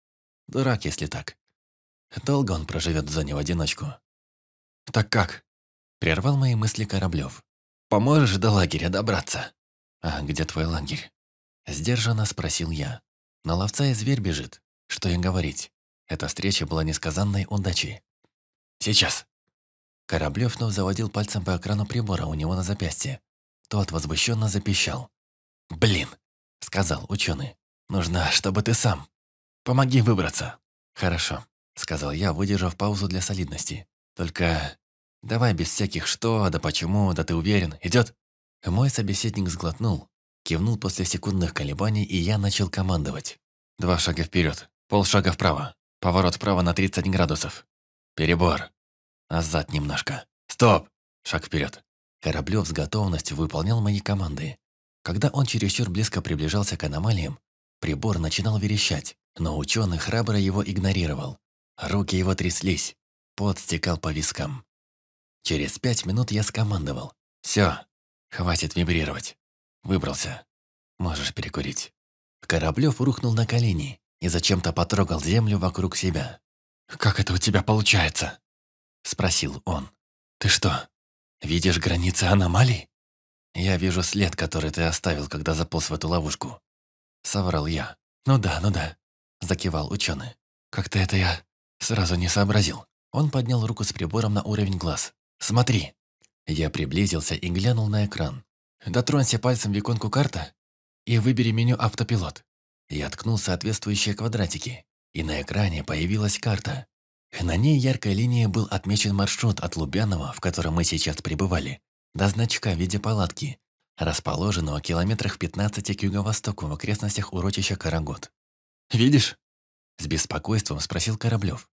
Speaker 1: Дурак, если так. Долго он проживет за ним в одиночку. «Так как?» – прервал мои мысли Кораблев. «Поможешь до лагеря добраться?» «А где твой лагерь?» – сдержанно спросил я. На ловца и зверь бежит, что и говорить. Эта встреча была несказанной удачей. «Сейчас!» Кораблёв вновь заводил пальцем по экрану прибора у него на запястье. Тот возмущенно запищал. «Блин!» – сказал ученый. «Нужно, чтобы ты сам. Помоги выбраться!» «Хорошо», – сказал я, выдержав паузу для солидности. «Только давай без всяких «что», «да почему», «да ты уверен». Идет?» Мой собеседник сглотнул, кивнул после секундных колебаний, и я начал командовать. «Два шага вперед, полшага вправо, Поворот вправо на 30 градусов. Перебор. Назад немножко. Стоп! Шаг вперед. Кораблев с готовностью выполнял мои команды. Когда он чересчур близко приближался к аномалиям, прибор начинал верещать, но ученый храбро его игнорировал. Руки его тряслись, пот стекал по вискам. Через пять минут я скомандовал. «Все, хватит вибрировать. Выбрался. Можешь перекурить». Кораблев рухнул на колени, и зачем-то потрогал землю вокруг себя. «Как это у тебя получается?» – спросил он. «Ты что, видишь границы аномалий?» «Я вижу след, который ты оставил, когда заполз в эту ловушку», – соврал я. «Ну да, ну да», – закивал ученый. «Как-то это я сразу не сообразил». Он поднял руку с прибором на уровень глаз. «Смотри!» Я приблизился и глянул на экран. «Дотронься пальцем в иконку карта и выбери меню «Автопилот». Я ткнул соответствующие квадратики, и на экране появилась карта. На ней яркой линией был отмечен маршрут от Лубянова, в котором мы сейчас пребывали, до значка в виде палатки, расположенного в километрах 15 к юго-востоку в окрестностях урочища Карагод. «Видишь?» – с беспокойством спросил Кораблев.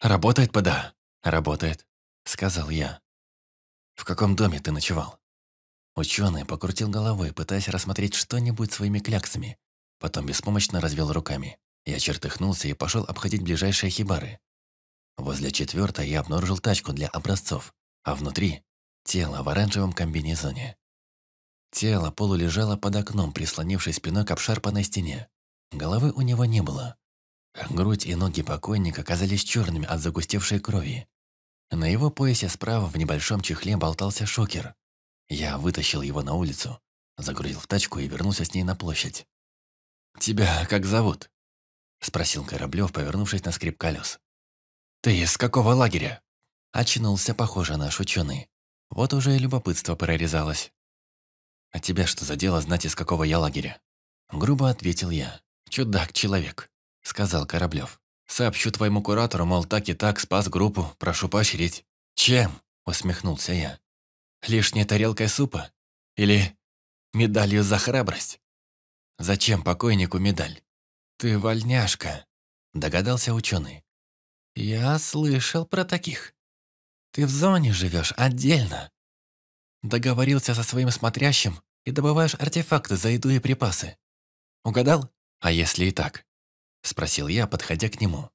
Speaker 1: «Работает ПДА?» «Работает», – сказал я. «В каком доме ты ночевал?» Ученый покрутил головой, пытаясь рассмотреть что-нибудь своими кляксами, Потом беспомощно развел руками. Я чертыхнулся и пошел обходить ближайшие хибары. Возле четвертой я обнаружил тачку для образцов, а внутри – тело в оранжевом комбинезоне. Тело полулежало под окном, прислонившись спиной к обшарпанной стене. Головы у него не было. Грудь и ноги покойника казались черными от загустевшей крови. На его поясе справа в небольшом чехле болтался шокер. Я вытащил его на улицу, загрузил в тачку и вернулся с ней на площадь. «Тебя как зовут?» — спросил Кораблев, повернувшись на скрип колес. «Ты из какого лагеря?» Очнулся, похоже, наш учёный. Вот уже и любопытство прорезалось. «А тебя что за дело знать, из какого я лагеря?» Грубо ответил я. «Чудак-человек», — сказал Кораблев. «Сообщу твоему куратору, мол, так и так спас группу, прошу поощрить». «Чем?» — усмехнулся я. «Лишней тарелкой супа? Или медалью за храбрость?» Зачем покойнику медаль? Ты вольняшка, догадался ученый. Я слышал про таких. Ты в зоне живешь отдельно. Договорился со своим смотрящим и добываешь артефакты за еду и припасы. Угадал?
Speaker 2: А если и так? Спросил я, подходя к
Speaker 1: нему.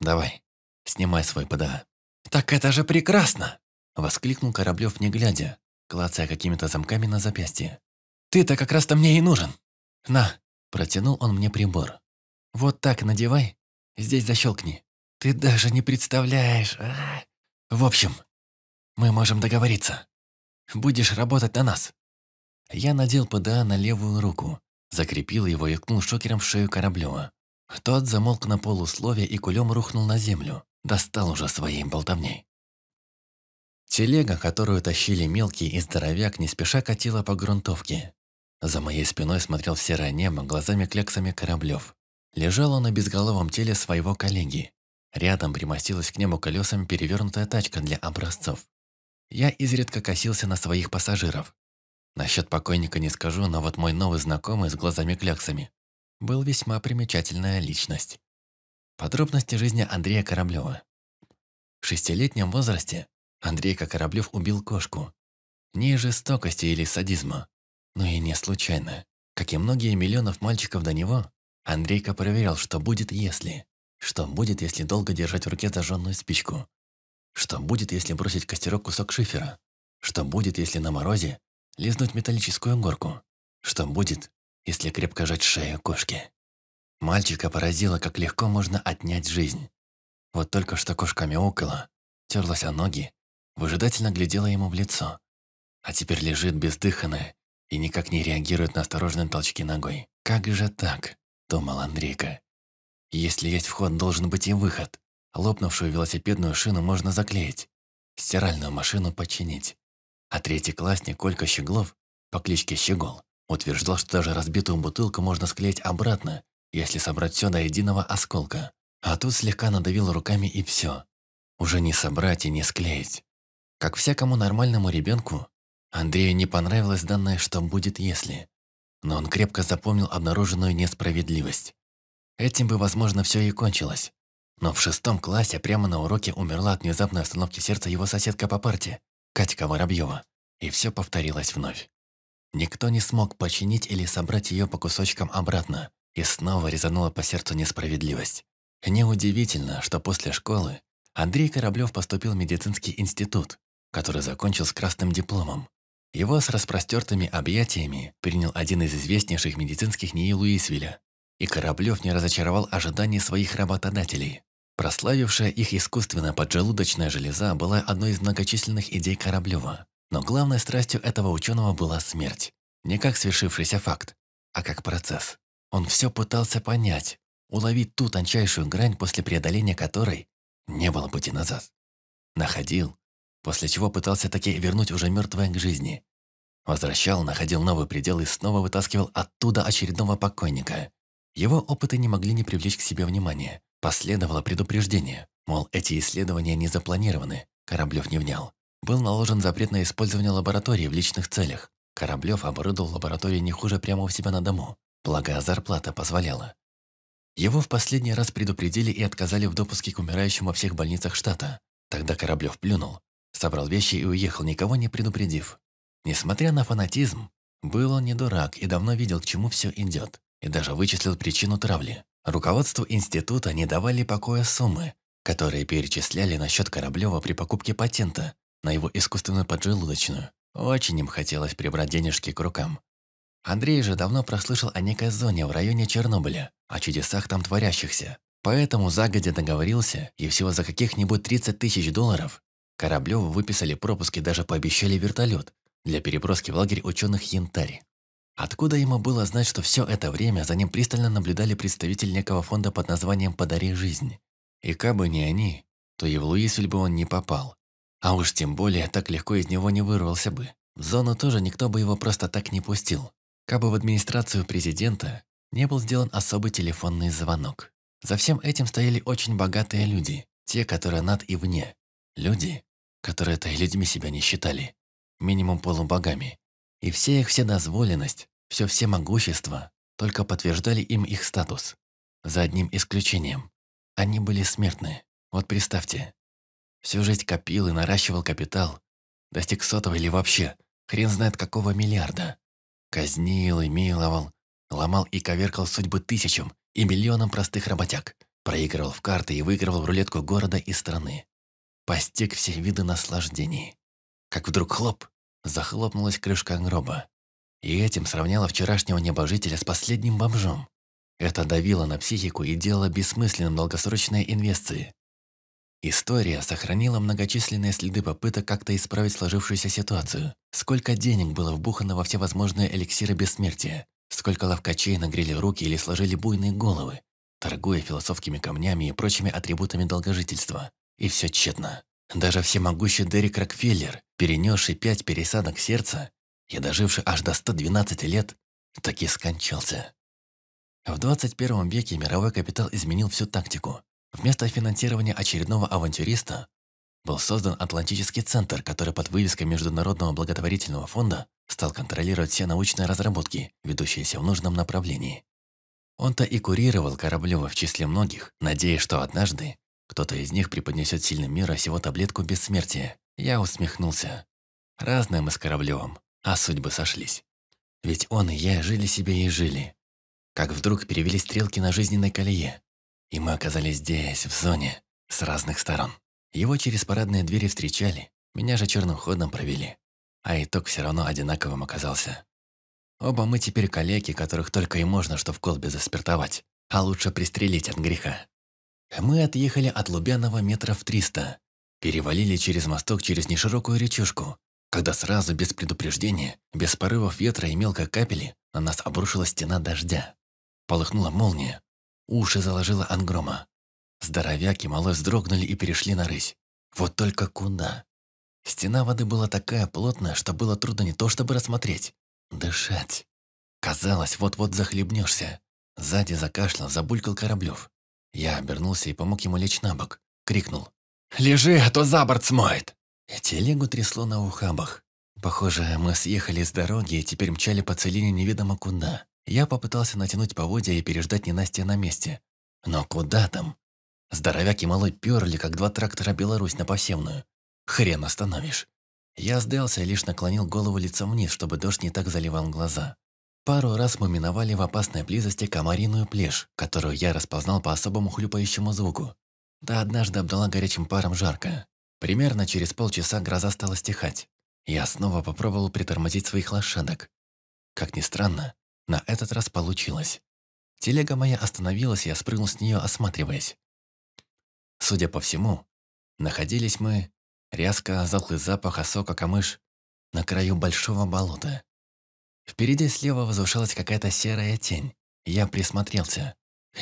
Speaker 1: Давай, снимай свой ПДА. Так это же прекрасно! Воскликнул Кораблев, не глядя, клацая какими-то замками на запястье. Ты-то как раз-то мне и нужен. «На!» – протянул он мне прибор. «Вот так надевай, здесь защелкни. Ты даже не представляешь... А В общем, мы можем договориться. Будешь работать на нас». Я надел ПДА на левую руку, закрепил его и ткнул шокером в шею Кораблева. Тот замолк на полусловие и кулем рухнул на землю, достал уже своей болтовней. Телега, которую тащили мелкий и здоровяк, не спеша катила по грунтовке. За моей спиной смотрел в серое небо глазами-кляксами Кораблёв. Лежал он на безголовом теле своего коллеги. Рядом примостилась к нему колесами перевернутая тачка для образцов. Я изредка косился на своих пассажиров. Насчет покойника не скажу, но вот мой новый знакомый с глазами-кляксами был весьма примечательная личность. Подробности жизни Андрея Кораблёва. В шестилетнем возрасте Андрейка Кораблёв убил кошку. Не жестокости или садизма, но и не случайно. Как и многие миллионов мальчиков до него, Андрейка проверял, что будет, если... Что будет, если долго держать в руке зажженную спичку? Что будет, если бросить костерок кусок шифера? Что будет, если на морозе лизнуть металлическую горку? Что будет, если крепко жать шею кошки? Мальчика поразило, как легко можно отнять жизнь. Вот только что кошка мяукала, терлась о ноги, выжидательно глядела ему в лицо. А теперь лежит бездыханная, и никак не реагирует на осторожные толчки ногой. «Как же так?» – думал Андрейка. «Если есть вход, должен быть и выход. Лопнувшую велосипедную шину можно заклеить, стиральную машину починить». А третий классник Колька Щеглов по кличке Щегол утверждал, что даже разбитую бутылку можно склеить обратно, если собрать все до единого осколка. А тут слегка надавил руками и все. Уже не собрать и не склеить. Как всякому нормальному ребенку, Андрею не понравилось данное «что будет если», но он крепко запомнил обнаруженную несправедливость. Этим бы, возможно, все и кончилось. Но в шестом классе прямо на уроке умерла от внезапной остановки сердца его соседка по парте, Катька Воробьева, и все повторилось вновь. Никто не смог починить или собрать ее по кусочкам обратно, и снова резанула по сердцу несправедливость. Неудивительно, что после школы Андрей Кораблев поступил в медицинский институт, который закончил с красным дипломом, его с распростертыми объятиями принял один из известнейших медицинских НИИ Луисвилля. И Кораблев не разочаровал ожиданий своих работодателей. Прославившая их искусственно поджелудочная железа была одной из многочисленных идей Кораблева. Но главной страстью этого ученого была смерть. Не как свершившийся факт, а как процесс. Он все пытался понять, уловить ту тончайшую грань, после преодоления которой не было пути назад. Находил, после чего пытался таки вернуть уже мертвое к жизни. Возвращал, находил новый предел и снова вытаскивал оттуда очередного покойника. Его опыты не могли не привлечь к себе внимания. Последовало предупреждение, мол, эти исследования не запланированы, Кораблев не внял. Был наложен запрет на использование лаборатории в личных целях. Кораблев оборудовал лабораторию не хуже прямо у себя на дому, благо зарплата позволяла. Его в последний раз предупредили и отказали в допуске к умирающему во всех больницах штата. Тогда Кораблев плюнул, Собрал вещи и уехал, никого не предупредив. Несмотря на фанатизм, был он не дурак и давно видел, к чему все идет, и даже вычислил причину травли. Руководству института не давали покоя суммы, которые перечисляли на счет Кораблева при покупке патента на его искусственную поджелудочную. Очень им хотелось прибрать денежки к рукам. Андрей же давно прослышал о некой зоне в районе Чернобыля, о чудесах там творящихся. Поэтому загодя договорился, и всего за каких-нибудь 30 тысяч долларов Кораблеву выписали пропуски, и даже пообещали вертолет для переброски в лагерь ученых янтари. Откуда ему было знать, что все это время за ним пристально наблюдали представители некого фонда под названием «Подари жизнь». И кабы не они, то и в Луисвиль бы он не попал. А уж тем более так легко из него не вырвался бы. В зону тоже никто бы его просто так не пустил. Кабы в администрацию президента не был сделан особый телефонный звонок. За всем этим стояли очень богатые люди, те, которые над и вне. Люди, которые-то людьми себя не считали, минимум полубогами. И все их вседозволенность, все всемогущество только подтверждали им их статус. За одним исключением. Они были смертны. Вот представьте. Всю жизнь копил и наращивал капитал. Достиг сотого или вообще, хрен знает какого миллиарда. Казнил и миловал, ломал и коверкал судьбы тысячам и миллионам простых работяг. Проигрывал в карты и выигрывал в рулетку города и страны постиг все виды наслаждений. Как вдруг хлоп, захлопнулась крышка гроба. И этим сравняла вчерашнего небожителя с последним бомжом. Это давило на психику и делало бессмысленным долгосрочные инвестиции. История сохранила многочисленные следы попыток как-то исправить сложившуюся ситуацию. Сколько денег было вбухано во всевозможные эликсиры бессмертия. Сколько ловкачей нагрели руки или сложили буйные головы, торгуя философскими камнями и прочими атрибутами долгожительства. И все тщетно. Даже всемогущий Дерек Рокфеллер, перенесший пять пересадок сердца и доживший аж до 112 лет, таки скончался. В 21 веке мировой капитал изменил всю тактику. Вместо финансирования очередного авантюриста был создан Атлантический центр, который под вывеской Международного благотворительного фонда стал контролировать все научные разработки, ведущиеся в нужном направлении. Он-то и курировал Кораблева в числе многих, надеясь, что однажды кто-то из них преподнесет сильным мира сего таблетку бессмертия. Я усмехнулся. Разное мы с Кораблевым, а судьбы сошлись. Ведь он и я жили себе и жили. Как вдруг перевели стрелки на жизненной колее. И мы оказались здесь, в зоне, с разных сторон. Его через парадные двери встречали, меня же черным ходом провели. А итог все равно одинаковым оказался. Оба мы теперь калеки, которых только и можно что в колбе заспиртовать, а лучше пристрелить от греха. Мы отъехали от Лубянова метров триста. Перевалили через мосток через неширокую речушку, когда сразу, без предупреждения, без порывов ветра и мелкой капели, на нас обрушилась стена дождя. Полыхнула молния. Уши заложила ангрома. Здоровяки малой вздрогнули и перешли на рысь. Вот только куда? Стена воды была такая плотная, что было трудно не то чтобы рассмотреть. Дышать. Казалось, вот-вот захлебнешься. Сзади закашлял, забулькал Кораблев. Я обернулся и помог ему лечь на бок. Крикнул. «Лежи, а то за борт смоет!» Телегу трясло на ухабах. Похоже, мы съехали с дороги и теперь мчали по целине неведомо куда. Я попытался натянуть поводья и переждать ненастье на месте. Но куда там? Здоровяк и малой перли, как два трактора Беларусь на посевную. Хрен остановишь. Я сдался и лишь наклонил голову лицом вниз, чтобы дождь не так заливал глаза. Пару раз мы миновали в опасной близости комариную плешь, которую я распознал по особому хлюпающему звуку. Да однажды обдала горячим паром жарко. Примерно через полчаса гроза стала стихать. Я снова попробовал притормозить своих лошадок. Как ни странно, на этот раз получилось. Телега моя остановилась, и я спрыгнул с нее, осматриваясь. Судя по всему, находились мы, рязко затхлый запах осока камыш, на краю большого болота. Впереди слева возвышалась какая-то серая тень. Я присмотрелся.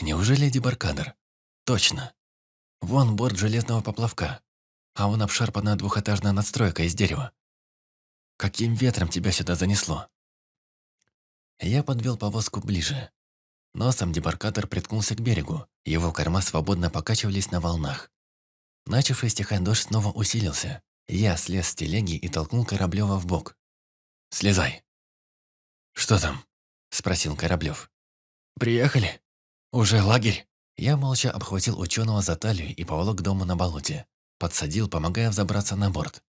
Speaker 1: Неужели дебаркадер? Точно. Вон борт железного поплавка. А он обшарпанная двухэтажная надстройка из дерева. Каким ветром тебя сюда занесло? Я подвел повозку ближе. Носом дебаркадер приткнулся к берегу. Его корма свободно покачивались на волнах. Начавший стихать дождь снова усилился. Я слез с телеги и толкнул Кораблева
Speaker 2: в бок. «Слезай!» «Что там?» – спросил Кораблев.
Speaker 1: «Приехали? Уже лагерь?» Я молча обхватил ученого за талию и поволок к дому на болоте. Подсадил, помогая взобраться на борт.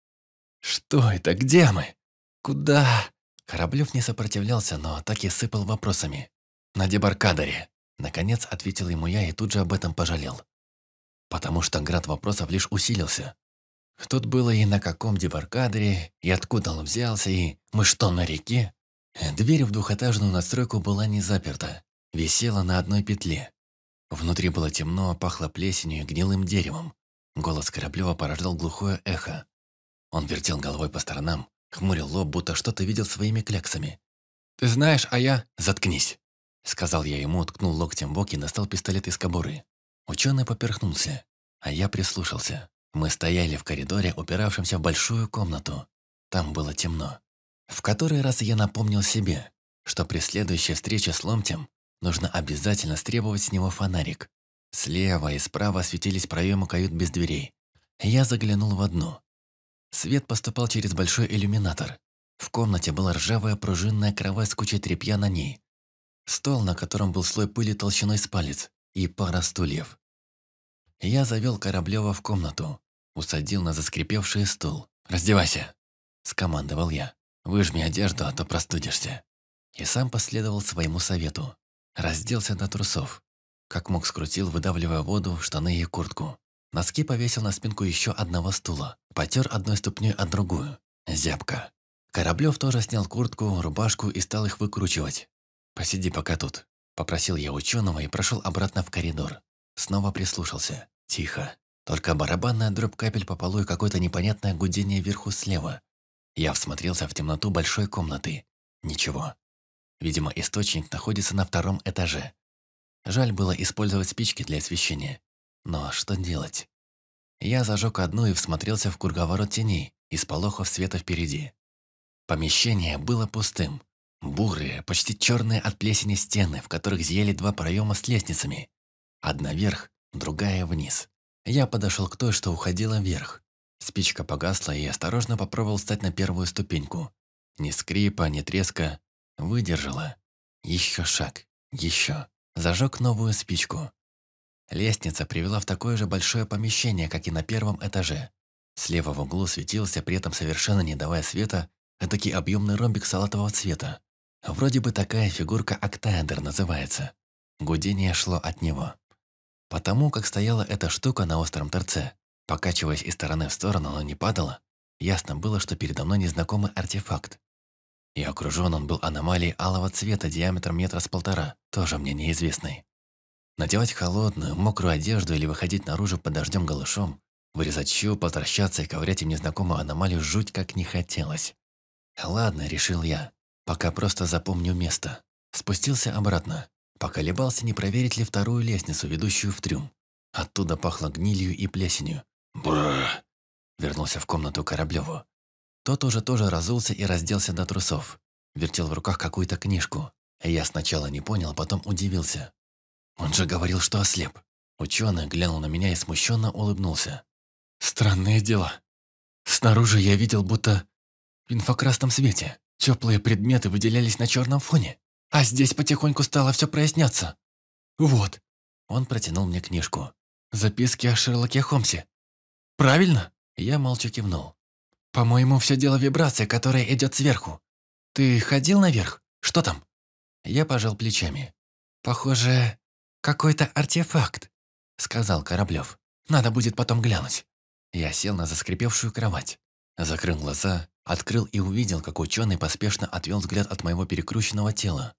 Speaker 1: «Что это? Где мы? Куда?» Кораблев не сопротивлялся, но так и сыпал вопросами. «На дебаркадере!» Наконец ответил ему я и тут же об этом пожалел. Потому что град вопросов лишь усилился. Тут было и на каком дебаркадере, и откуда он взялся, и мы что, на реке? Дверь в двухэтажную настройку была не заперта, висела на одной петле. Внутри было темно, пахло плесенью и гнилым деревом. Голос Кораблева порождал глухое эхо. Он вертел головой по сторонам, хмурил лоб, будто что-то видел своими кляксами. «Ты знаешь, а я...» «Заткнись!» Сказал я ему, ткнул локтем в бок и достал пистолет из кобуры. Ученый поперхнулся, а я прислушался. Мы стояли в коридоре, упиравшемся в большую комнату. Там было темно. В который раз я напомнил себе, что при следующей встрече с ломтем нужно обязательно стребовать с него фонарик. Слева и справа светились проемы кают без дверей. Я заглянул в одну. Свет поступал через большой иллюминатор. В комнате была ржавая пружинная кровать с кучей тряпья на ней. Стол, на котором был слой пыли толщиной с палец, и пара стульев. Я завел Кораблева в комнату, усадил на заскрипевший стул. «Раздевайся!» – скомандовал я. Выжми одежду, а то простудишься». И сам последовал своему совету. Разделся до трусов. Как мог скрутил, выдавливая воду, штаны и куртку. Носки повесил на спинку еще одного стула. Потер одной ступней от другую. Зябко. Кораблев тоже снял куртку, рубашку и стал их выкручивать. «Посиди пока тут», – попросил я ученого и прошел обратно в коридор. Снова прислушался. Тихо. Только барабанная дробь капель по полу и какое-то непонятное гудение вверху слева. Я всмотрелся в темноту большой комнаты. Ничего. Видимо, источник находится на втором этаже. Жаль было использовать спички для освещения. Но что делать? Я зажег одну и всмотрелся в круговорот теней и сполохов света впереди. Помещение было пустым. Бурые, почти черные от плесени стены, в которых зъели два проема с лестницами. Одна вверх, другая вниз. Я подошел к той, что уходила вверх. Спичка погасла, и осторожно попробовал встать на первую ступеньку. Ни скрипа, ни треска. Выдержала. Еще шаг. Еще. Зажег новую спичку. Лестница привела в такое же большое помещение, как и на первом этаже. Слева в углу светился, при этом совершенно не давая света, этакий объемный ромбик салатового цвета. Вроде бы такая фигурка октаэдр называется. Гудение шло от него. Потому как стояла эта штука на остром торце. Покачиваясь из стороны в сторону, но не падала, ясно было, что передо мной незнакомый артефакт. И окружен он был аномалией алого цвета диаметром метра с полтора, тоже мне неизвестной. Надевать холодную, мокрую одежду или выходить наружу под дождем голышом, вырезать щуп, возвращаться и ковырять им незнакомую аномалию жуть как не хотелось. Ладно, решил я, пока просто запомню место. Спустился обратно, поколебался, не проверить ли вторую лестницу, ведущую в трюм. Оттуда пахло гнилью и плесенью, «Бра!» – вернулся в комнату Кораблеву. Тот уже тоже разулся и разделся до трусов. Вертел в руках какую-то книжку. Я сначала не понял, потом удивился. Он же говорил, что ослеп. Ученый глянул на меня и смущенно улыбнулся. «Странное дело. Снаружи я видел, будто в инфокрасном свете. Теплые предметы выделялись на черном фоне. А здесь потихоньку стало все проясняться. Вот». Он протянул мне книжку. «Записки о Шерлоке Холмсе правильно?» Я молча кивнул. «По-моему, все дело в вибрации, которая идет сверху. Ты ходил наверх? Что там?» Я пожал плечами. «Похоже, какой-то артефакт», — сказал Кораблев. «Надо будет потом глянуть». Я сел на заскрипевшую кровать. Закрыл глаза, открыл и увидел, как ученый поспешно отвел взгляд от моего перекрученного тела.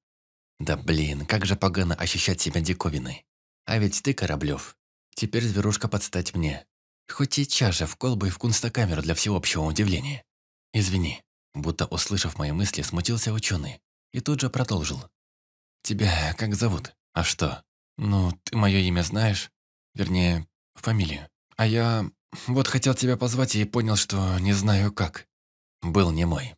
Speaker 1: «Да блин, как же погано ощущать себя диковиной. А ведь ты, Кораблев, теперь зверушка подстать мне. Хоть и чаша в колбы и в кунстокамеру для всеобщего удивления. Извини, будто услышав мои мысли, смутился ученый и тут же продолжил. Тебя как зовут? А что? Ну, ты мое имя знаешь? Вернее, фамилию. А я вот хотел тебя позвать и понял, что не знаю как. Был не мой.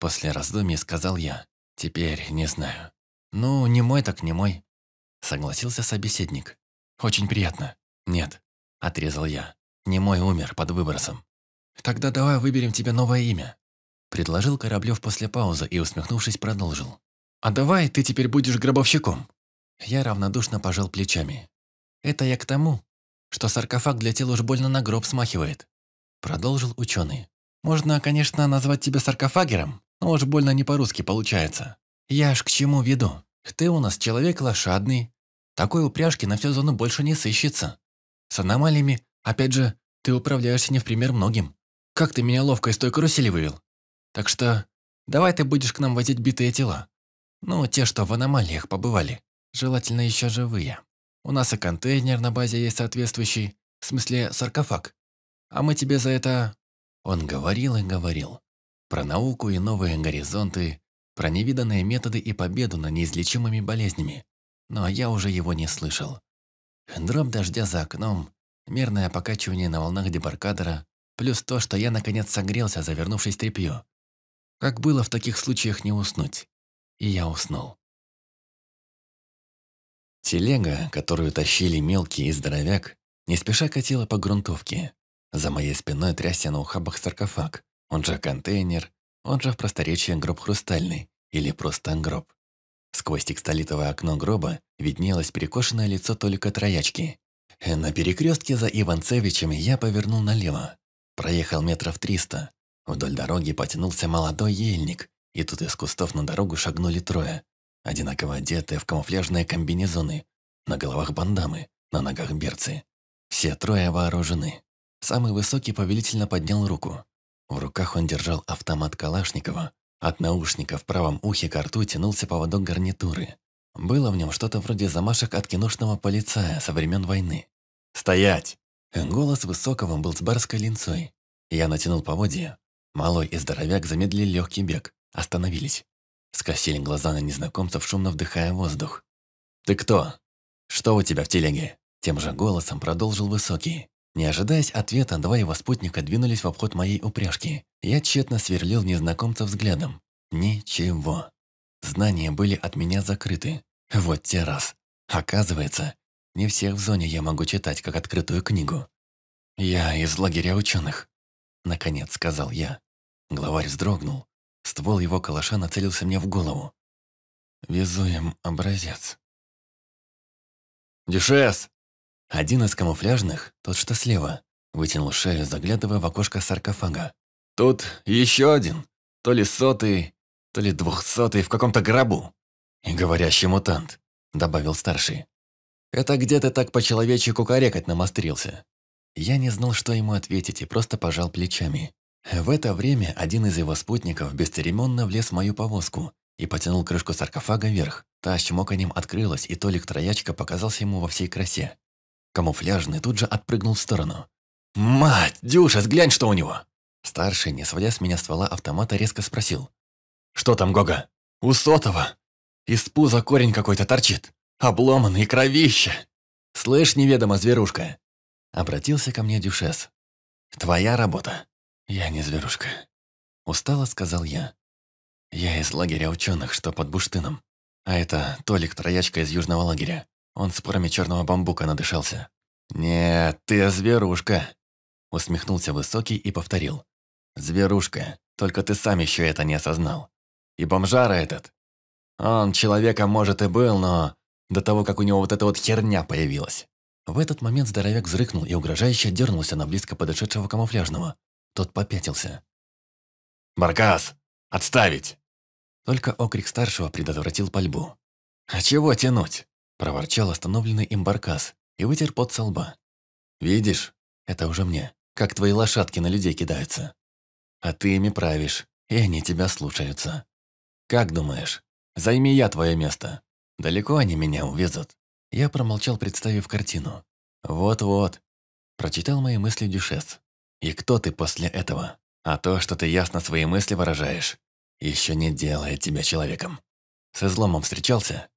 Speaker 1: После раздумий сказал я. Теперь не знаю. Ну, не мой так не мой. Согласился собеседник. Очень приятно. Нет, отрезал я. Не мой умер под выбросом. «Тогда давай выберем тебе новое имя», – предложил Кораблев после паузы и, усмехнувшись, продолжил. «А давай ты теперь будешь гробовщиком». Я равнодушно пожал плечами. «Это я к тому, что саркофаг для тела уж больно на гроб смахивает», – продолжил ученый. «Можно, конечно, назвать тебя саркофагером, но уж больно не по-русски получается. Я ж к чему веду? Ты у нас человек лошадный. Такой упряжки на всю зону больше не сыщется. С аномалиями Опять же, ты управляешься не в пример многим. Как ты меня ловко из той карусели вывел? Так что давай ты будешь к нам возить битые тела. Ну, те, что в аномалиях побывали. Желательно еще живые. У нас и контейнер на базе есть соответствующий, в смысле саркофаг. А мы тебе за это...» Он говорил и говорил. Про науку и новые горизонты, про невиданные методы и победу над неизлечимыми болезнями. Но я уже его не слышал. Дроп дождя за окном мерное покачивание на волнах дебаркадера, плюс то, что я наконец согрелся, завернувшись в Как было в таких случаях не уснуть. И я уснул. Телега, которую тащили мелкий и здоровяк, не спеша катила по грунтовке. За моей спиной трясся на ухабах саркофаг, он же контейнер, он же в просторечии гроб хрустальный, или просто гроб. Сквозь текстолитовое окно гроба виднелось перекошенное лицо только троячки, на перекрестке за Иванцевичем я повернул налево. Проехал метров триста. Вдоль дороги потянулся молодой ельник, и тут из кустов на дорогу шагнули трое. Одинаково одетые в камуфляжные комбинезоны. На головах бандамы, на ногах берцы. Все трое вооружены. Самый высокий повелительно поднял руку. В руках он держал автомат Калашникова. От наушника в правом ухе к рту тянулся поводок гарнитуры. Было в нем что-то вроде замашек от киношного полицая со времен войны. «Стоять!» Голос Высокого был с барской линцой. Я натянул поводья. Малой и здоровяк замедлили легкий бег, остановились. Скосили глаза на незнакомцев, шумно вдыхая воздух. «Ты кто? Что у тебя в телеге?» Тем же голосом продолжил Высокий. Не ожидаясь ответа, два его спутника двинулись в обход моей упряжки. Я тщетно сверлил незнакомца взглядом. Ничего. Знания были от меня закрыты. Вот те раз. Оказывается, не всех в зоне я могу читать, как открытую книгу. «Я из лагеря ученых», — наконец сказал я. Главарь вздрогнул. Ствол его калаша нацелился мне в голову. Везуем образец».
Speaker 2: «Дюшес!» Один из камуфляжных, тот что слева,
Speaker 1: вытянул шею, заглядывая в окошко саркофага. «Тут еще один. То ли сотый, то ли двухсотый в каком-то гробу. И говорящий мутант, добавил старший. Это где ты так по-человечьи кукарекать намострился? Я не знал, что ему ответить, и просто пожал плечами. В это время один из его спутников бесцеремонно влез в мою повозку и потянул крышку саркофага вверх. Та с чмоканем открылась, и Толик Троячка показался ему во всей красе. Камуфляжный тут же отпрыгнул в сторону. «Мать, Дюша, сглянь, что у него!» Старший, не сводя с меня ствола автомата, резко спросил. «Что там, Гога?» «У сотого. Из пуза корень какой-то торчит. Обломанный и кровище!» «Слышь, неведомо, зверушка!» Обратился ко мне Дюшес. «Твоя работа». «Я не зверушка», — устало сказал я. «Я из лагеря ученых, что под Буштыном. А это Толик Троячка из южного лагеря. Он с парами черного бамбука надышался». «Нет, ты зверушка», — усмехнулся Высокий и повторил. «Зверушка, только ты сам еще это не осознал. И бомжара этот. Он человеком, может, и был, но до того, как у него вот эта вот херня появилась. В этот момент здоровяк взрыкнул и угрожающе дернулся на близко подошедшего камуфляжного. Тот попятился. «Баркас! Отставить!» Только окрик старшего предотвратил пальбу. «А чего тянуть?» – проворчал остановленный им Баркас и вытер пот со лба. «Видишь, это уже мне, как твои лошадки на людей кидаются. А ты ими правишь, и они тебя слушаются». «Как думаешь, займи я твое место. Далеко они меня увезут». Я промолчал, представив картину. «Вот-вот», – прочитал мои мысли Дюшес. «И кто ты после этого? А то, что ты ясно свои мысли выражаешь, еще не делает тебя человеком. С изломом встречался?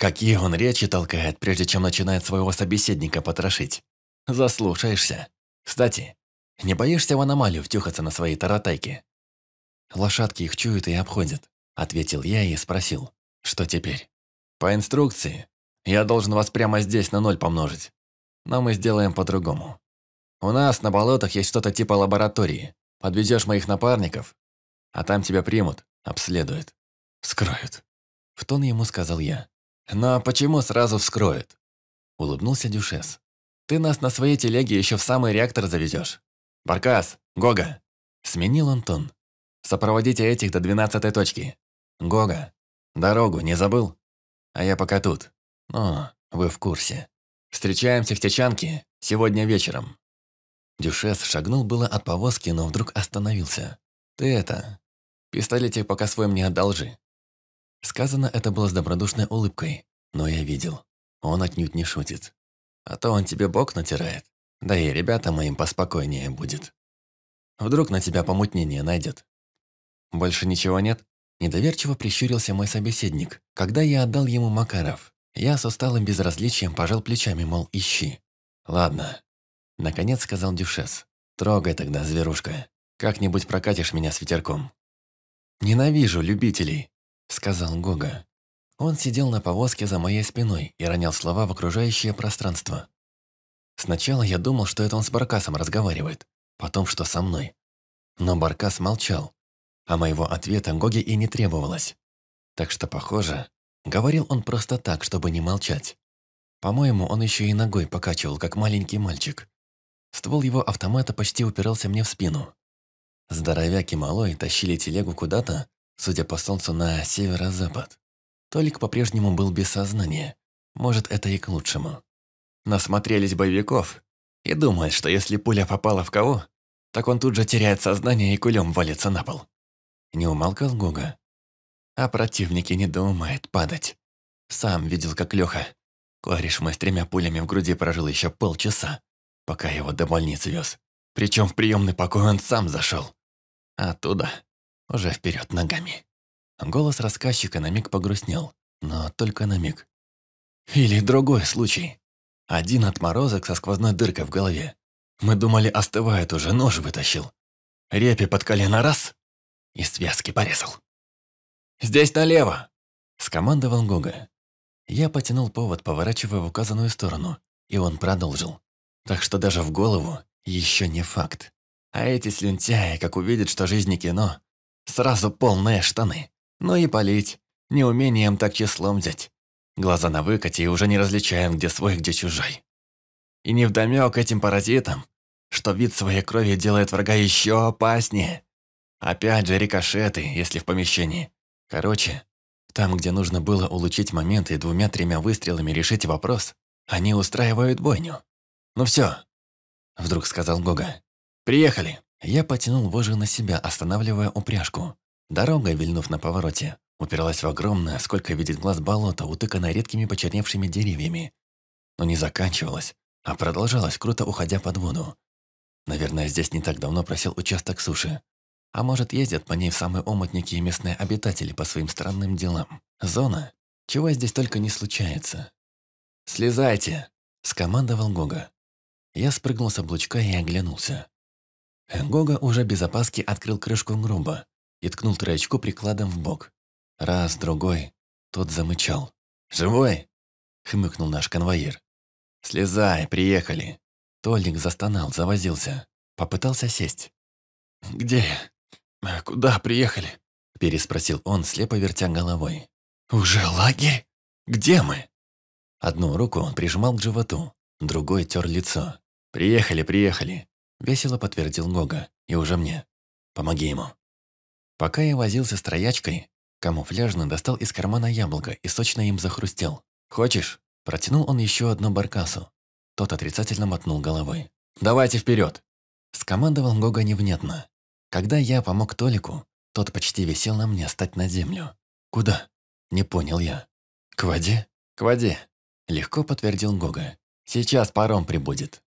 Speaker 1: Какие он речи толкает, прежде чем начинает своего собеседника потрошить? Заслушаешься. Кстати, не боишься в аномалию втюхаться на своей таратайке? Лошадки их чуют и обходят. Ответил я и спросил, что теперь? По инструкции, я должен вас прямо здесь на ноль помножить. Но мы сделаем по-другому. У нас на болотах есть что-то типа лаборатории. Подвезешь моих напарников, а там тебя примут, обследуют. Вскроют. В тон ему сказал я. Но почему сразу вскроют? Улыбнулся Дюшес. Ты нас на своей телеге еще в самый реактор завезешь. Баркас, Гога. Сменил он тон. Сопроводите этих до двенадцатой точки. «Гога, дорогу не забыл? А я пока тут. Ну, вы в курсе. Встречаемся в Течанке сегодня вечером». Дюшес шагнул было от повозки, но вдруг остановился. «Ты это... Пистолетик пока свой мне одолжи». Сказано это было с добродушной улыбкой, но я видел. Он отнюдь не шутит. А то он тебе бок натирает. Да и ребята моим поспокойнее будет. Вдруг на тебя помутнение найдет. Больше ничего нет? Недоверчиво прищурился мой собеседник, когда я отдал ему Макаров. Я с усталым безразличием пожал плечами, мол, ищи. «Ладно», — наконец сказал Дюшес. «Трогай тогда, зверушка. Как-нибудь прокатишь меня с ветерком». «Ненавижу любителей», — сказал Гога. Он сидел на повозке за моей спиной и ронял слова в окружающее пространство. Сначала я думал, что это он с Баркасом разговаривает, потом, что со мной. Но Баркас молчал, а моего ответа Гоге и не требовалось. Так что, похоже, говорил он просто так, чтобы не молчать. По-моему, он еще и ногой покачивал, как маленький мальчик. Ствол его автомата почти упирался мне в спину. Здоровяк и малой тащили телегу куда-то, судя по солнцу, на северо-запад. Толик по-прежнему был без сознания. Может, это и к лучшему. Насмотрелись боевиков и думают, что если пуля попала в кого, так он тут же теряет сознание и кулем валится на пол. Не умолкал Гуга. А противники не думает падать. Сам видел, как Лёха, Кореш мой с тремя пулями в груди прожил ещё полчаса, пока его до больницы вез. Причём в приемный покой он сам зашел. А оттуда уже вперёд ногами. Голос рассказчика на миг погрустнел, но только на миг. Или другой случай. Один отморозок со сквозной дыркой в голове. Мы думали, остывает уже, нож вытащил. Репи под колено раз, и связки порезал. «Здесь налево!» – скомандовал Гога. Я потянул повод, поворачивая в указанную сторону, и он продолжил. Так что даже в голову еще не факт. А эти слюнтяи, как увидят, что жизнь не кино, сразу полные штаны. Ну и полить, неумением так числом взять. Глаза на выкате и уже не различаем, где свой, где чужой. И невдомёк этим паразитам, что вид своей крови делает врага еще опаснее. Опять же рикошеты, если в помещении. Короче, там, где нужно было улучшить момент и двумя-тремя выстрелами решить вопрос, они устраивают бойню. «Ну все, вдруг сказал Гога. «Приехали!» Я потянул вожжи на себя, останавливая упряжку. Дорога, вильнув на повороте, упиралась в огромное, сколько видит глаз болото, утыканное редкими почерневшими деревьями. Но не заканчивалась, а продолжалась, круто уходя под воду. Наверное, здесь не так давно просел участок суши, а может, ездят по ней в самые омутники и местные обитатели по своим странным делам. Зона, чего здесь только не случается. «Слезайте!» – скомандовал Гога. Я спрыгнул с облучка и оглянулся. Гога уже без опаски открыл крышку грубо и ткнул троечку прикладом в бок. Раз, другой. Тот замычал. «Живой?» – хмыкнул наш конвоир. «Слезай, приехали!» Толик застонал, завозился. Попытался сесть. «Где я?» «Э, «Куда приехали?» – переспросил он, слепо вертя головой. «Уже лагерь? Где мы?» Одну руку он прижимал к животу, другой тер лицо. «Приехали, приехали!» – весело подтвердил Гога, и уже мне. «Помоги ему!» Пока я возился с троячкой, камуфляжно достал из кармана яблоко и сочно им захрустел. «Хочешь?» – протянул он еще одно баркасу. Тот отрицательно мотнул головой. «Давайте вперед!» – скомандовал Гога невнятно. Когда я помог Толику, тот почти висел на мне стать на землю. «Куда?» – не понял я. «К воде?» «К воде», – легко подтвердил Гога. «Сейчас паром прибудет».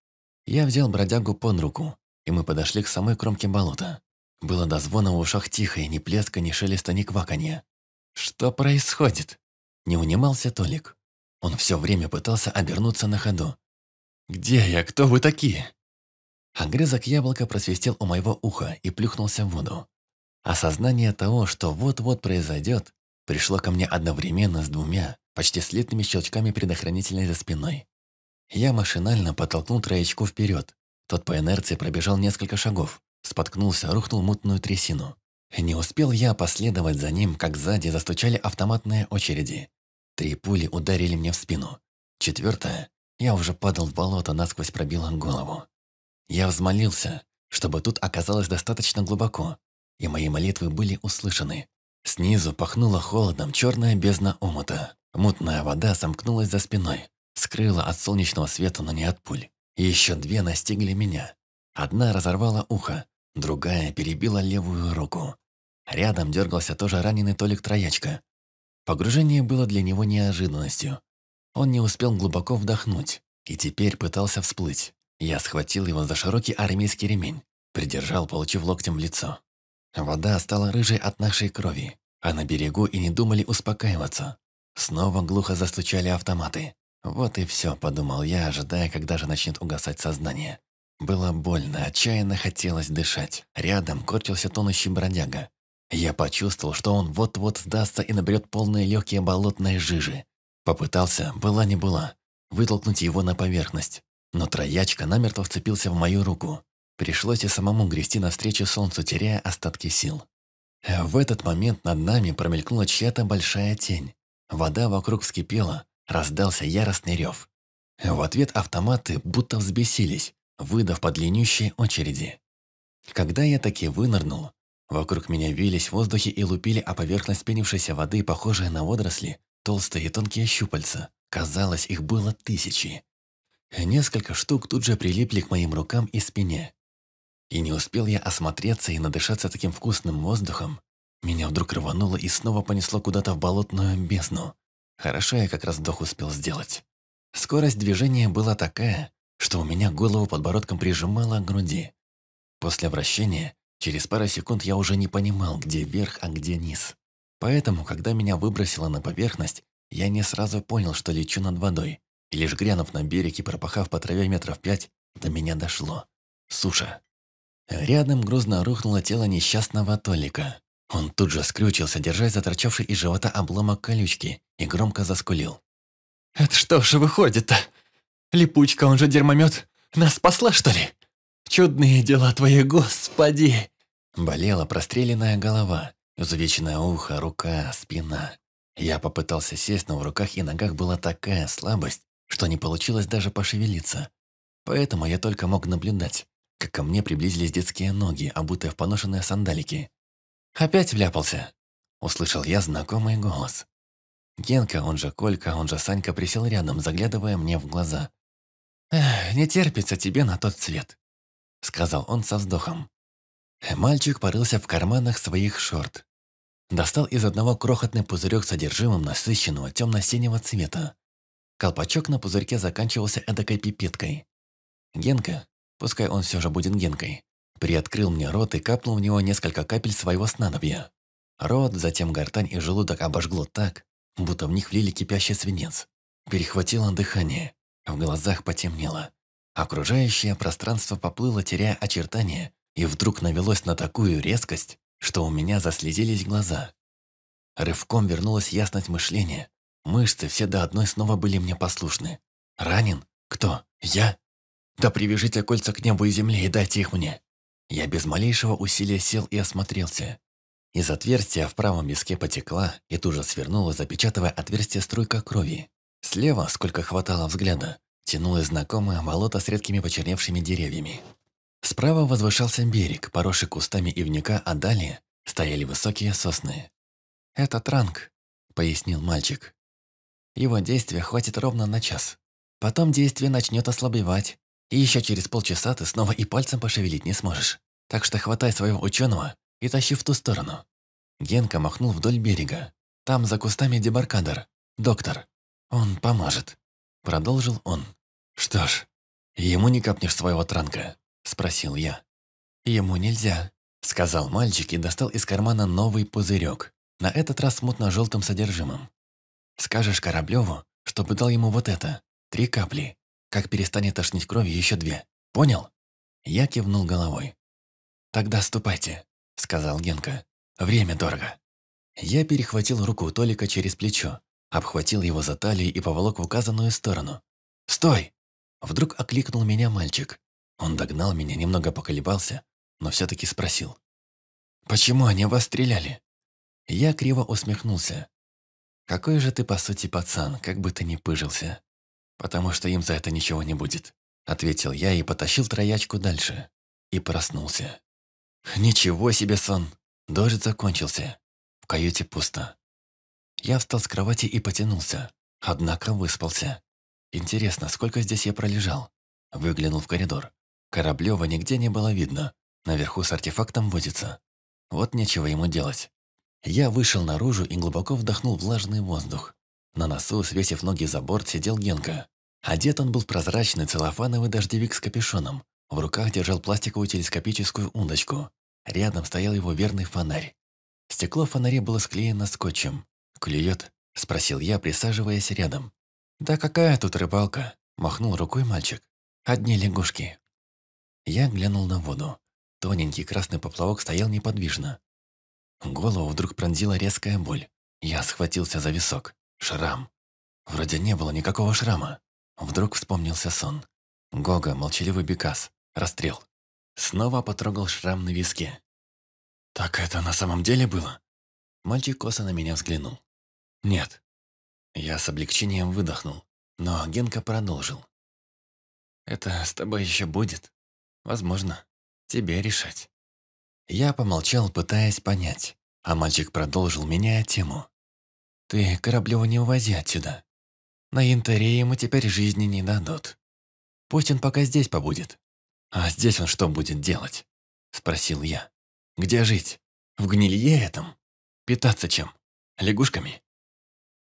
Speaker 1: Я взял бродягу под руку, и мы подошли к самой кромке болота. Было до звона в ушах тихо, и ни плеска, ни шелеста, ни кваканья. «Что происходит?» Не унимался Толик. Он все время пытался обернуться на ходу. «Где я? Кто вы такие?» Огрызок яблока просвистел у моего уха и плюхнулся в воду. Осознание того, что вот-вот произойдет, пришло ко мне одновременно с двумя, почти слитными щелчками предохранителя за спиной. Я машинально подтолкнул троечку вперед. Тот по инерции пробежал несколько шагов, споткнулся, рухнул мутную трясину. Не успел я последовать за ним, как сзади застучали автоматные очереди. Три пули ударили мне в спину. Четвертая, я уже падал в болото, насквозь пробила голову. Я взмолился, чтобы тут оказалось достаточно глубоко, и мои молитвы были услышаны. Снизу пахнуло холодом черная бездна омута. Мутная вода сомкнулась за спиной, скрыла от солнечного света, но не от пуль. еще две настигли меня. Одна разорвала ухо, другая перебила левую руку. Рядом дергался тоже раненый Толик Троячка. Погружение было для него неожиданностью. Он не успел глубоко вдохнуть и теперь пытался всплыть. Я схватил его за широкий армейский ремень, придержал, получив локтем лицо. Вода стала рыжей от нашей крови, а на берегу и не думали успокаиваться. Снова глухо застучали автоматы. «Вот и все», — подумал я, ожидая, когда же начнет угасать сознание. Было больно, отчаянно хотелось дышать. Рядом корчился тонущий бродяга. Я почувствовал, что он вот-вот сдастся и наберет полные легкие болотные жижи. Попытался, была не была, вытолкнуть его на поверхность. Но троячка намертво вцепился в мою руку. Пришлось и самому грести навстречу солнцу, теряя остатки сил. Э, в этот момент над нами промелькнула чья-то большая тень. Вода вокруг вскипела, раздался яростный рев. В ответ автоматы будто взбесились, выдав по длиннющей очереди. Когда я таки вынырнул, вокруг меня вились в воздухе и лупили о поверхность пенившейся воды, похожие на водоросли, толстые и тонкие щупальца. Казалось, их было тысячи. Несколько штук тут же прилипли к моим рукам и спине. И не успел я осмотреться и надышаться таким вкусным воздухом, меня вдруг рвануло и снова понесло куда-то в болотную бездну. Хорошо я как раз вдох успел сделать. Скорость движения была такая, что у меня голову подбородком прижимало к груди. После вращения, через пару секунд я уже не понимал, где верх, а где низ. Поэтому, когда меня выбросило на поверхность, я не сразу понял, что лечу над водой. И лишь грянув на берег и пропахав по траве метров пять, до меня дошло. Суша. Рядом грозно рухнуло тело несчастного Толика. Он тут же скрючился, держась заторчавший из живота обломок колючки, и громко заскулил. «Это что же выходит-то? Липучка, он же дермомет, нас спасла, что ли? Чудные дела твои, господи!» Болела простреленная голова, взвеченное ухо, рука, спина. Я попытался сесть, но в руках и ногах была такая слабость, что не получилось даже пошевелиться. Поэтому я только мог наблюдать, как ко мне приблизились детские ноги, обутые в поношенные сандалики. «Опять вляпался!» – услышал я знакомый голос. Генка, он же Колька, он же Санька, присел рядом, заглядывая мне в глаза. «Эх, не терпится тебе на тот цвет», – сказал он со вздохом. Мальчик порылся в карманах своих шорт. Достал из одного крохотный пузырек содержимым насыщенного темно-синего цвета. Колпачок на пузырьке заканчивался эдакой пипеткой. Генка, пускай он все же будет Генкой, приоткрыл мне рот и капнул в него несколько капель своего снадобья. Рот, затем гортань и желудок обожгло так, будто в них влили кипящий свинец. Перехватило дыхание, в глазах потемнело. Окружающее пространство поплыло, теряя очертания, и вдруг навелось на такую резкость, что у меня заслезились глаза. Рывком вернулась ясность мышления, Мышцы все до одной снова были мне послушны. Ранен? Кто? Я? Да привяжите кольца к небу и земле и дайте их мне. Я без малейшего усилия сел и осмотрелся. Из отверстия в правом виске потекла и тут же свернула, запечатывая отверстие струйка крови. Слева, сколько хватало взгляда, тянулось знакомое болото с редкими почерневшими деревьями. Справа возвышался берег, поросший кустами ивника, а далее стояли высокие сосны. «Это транк», — пояснил мальчик. Его действия хватит ровно на час. Потом действие начнет ослабевать, и еще через полчаса ты снова и пальцем пошевелить не сможешь. Так что хватай своего ученого и тащи в ту сторону. Генка махнул вдоль берега. Там за кустами дебаркадер. Доктор. Он поможет. Продолжил он. Что ж, ему не капнешь своего транка? Спросил я. Ему нельзя. Сказал мальчик и достал из кармана новый пузырек. На этот раз с мутно-желтым содержимым. Скажешь Кораблеву, чтобы дал ему вот это, три капли. Как перестанет тошнить кровью, еще две. Понял?» Я кивнул головой. «Тогда ступайте», — сказал Генка. «Время дорого». Я перехватил руку Толика через плечо, обхватил его за талию и поволок в указанную сторону. «Стой!» Вдруг окликнул меня мальчик. Он догнал меня, немного поколебался, но все-таки спросил. «Почему они вас стреляли?» Я криво усмехнулся. Какой же ты, по сути, пацан, как бы ты ни пыжился. Потому что им за это ничего не будет. Ответил я и потащил троячку дальше. И проснулся. Ничего себе сон! Дождь закончился. В каюте пусто. Я встал с кровати и потянулся. Однако выспался. Интересно, сколько здесь я пролежал? Выглянул в коридор. Кораблева нигде не было видно. Наверху с артефактом водится. Вот нечего ему делать. Я вышел наружу и глубоко вдохнул влажный воздух. На носу, свесив ноги за борт, сидел Генка. Одет он был в прозрачный целлофановый дождевик с капюшоном. В руках держал пластиковую телескопическую удочку. Рядом стоял его верный фонарь. Стекло в фонаре было склеено скотчем. «Клюет?» – спросил я, присаживаясь рядом. «Да какая тут рыбалка?» – махнул рукой мальчик. «Одни лягушки». Я глянул на воду. Тоненький красный поплавок стоял неподвижно. Голову вдруг пронзила резкая боль. Я схватился за висок. Шрам. Вроде не было никакого шрама. Вдруг вспомнился сон. Гога, молчаливый бекас. Расстрел. Снова потрогал шрам на виске. «Так это на самом деле было?» Мальчик косо на меня взглянул. «Нет». Я с облегчением выдохнул, но Генка продолжил. «Это с тобой еще будет. Возможно. Тебе решать». Я помолчал, пытаясь понять, а мальчик продолжил, меняя тему. «Ты кораблю не увози отсюда. На Янтаре ему теперь жизни не дадут. Пусть он пока здесь побудет. А здесь он что будет делать?» Спросил я. «Где жить? В гнилье этом? Питаться чем?
Speaker 2: Лягушками?»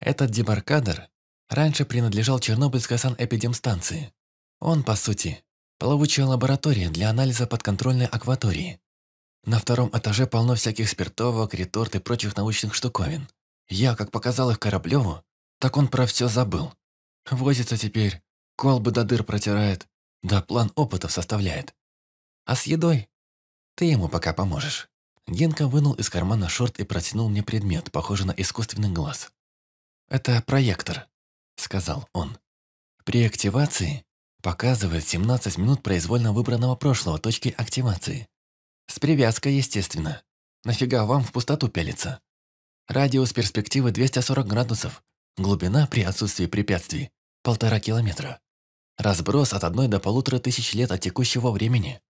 Speaker 1: Этот дебаркадер раньше принадлежал Чернобыльской санэпидемстанции. Он, по сути, плавучая лаборатория для анализа подконтрольной акватории, на втором этаже полно всяких спиртовок, реторт и прочих научных штуковин. Я, как показал их Кораблеву, так он про все забыл. Возится теперь, колбы до дыр протирает, да план опытов составляет. А с едой? Ты ему пока поможешь. Генка вынул из кармана шорт и протянул мне предмет, похожий на искусственный глаз. «Это проектор», — сказал он. «При активации показывает 17 минут произвольно выбранного прошлого точки активации, с привязкой, естественно. Нафига вам в пустоту пялиться? Радиус перспективы 240 градусов. Глубина при отсутствии препятствий – полтора километра. Разброс от одной до полутора тысяч лет от текущего времени.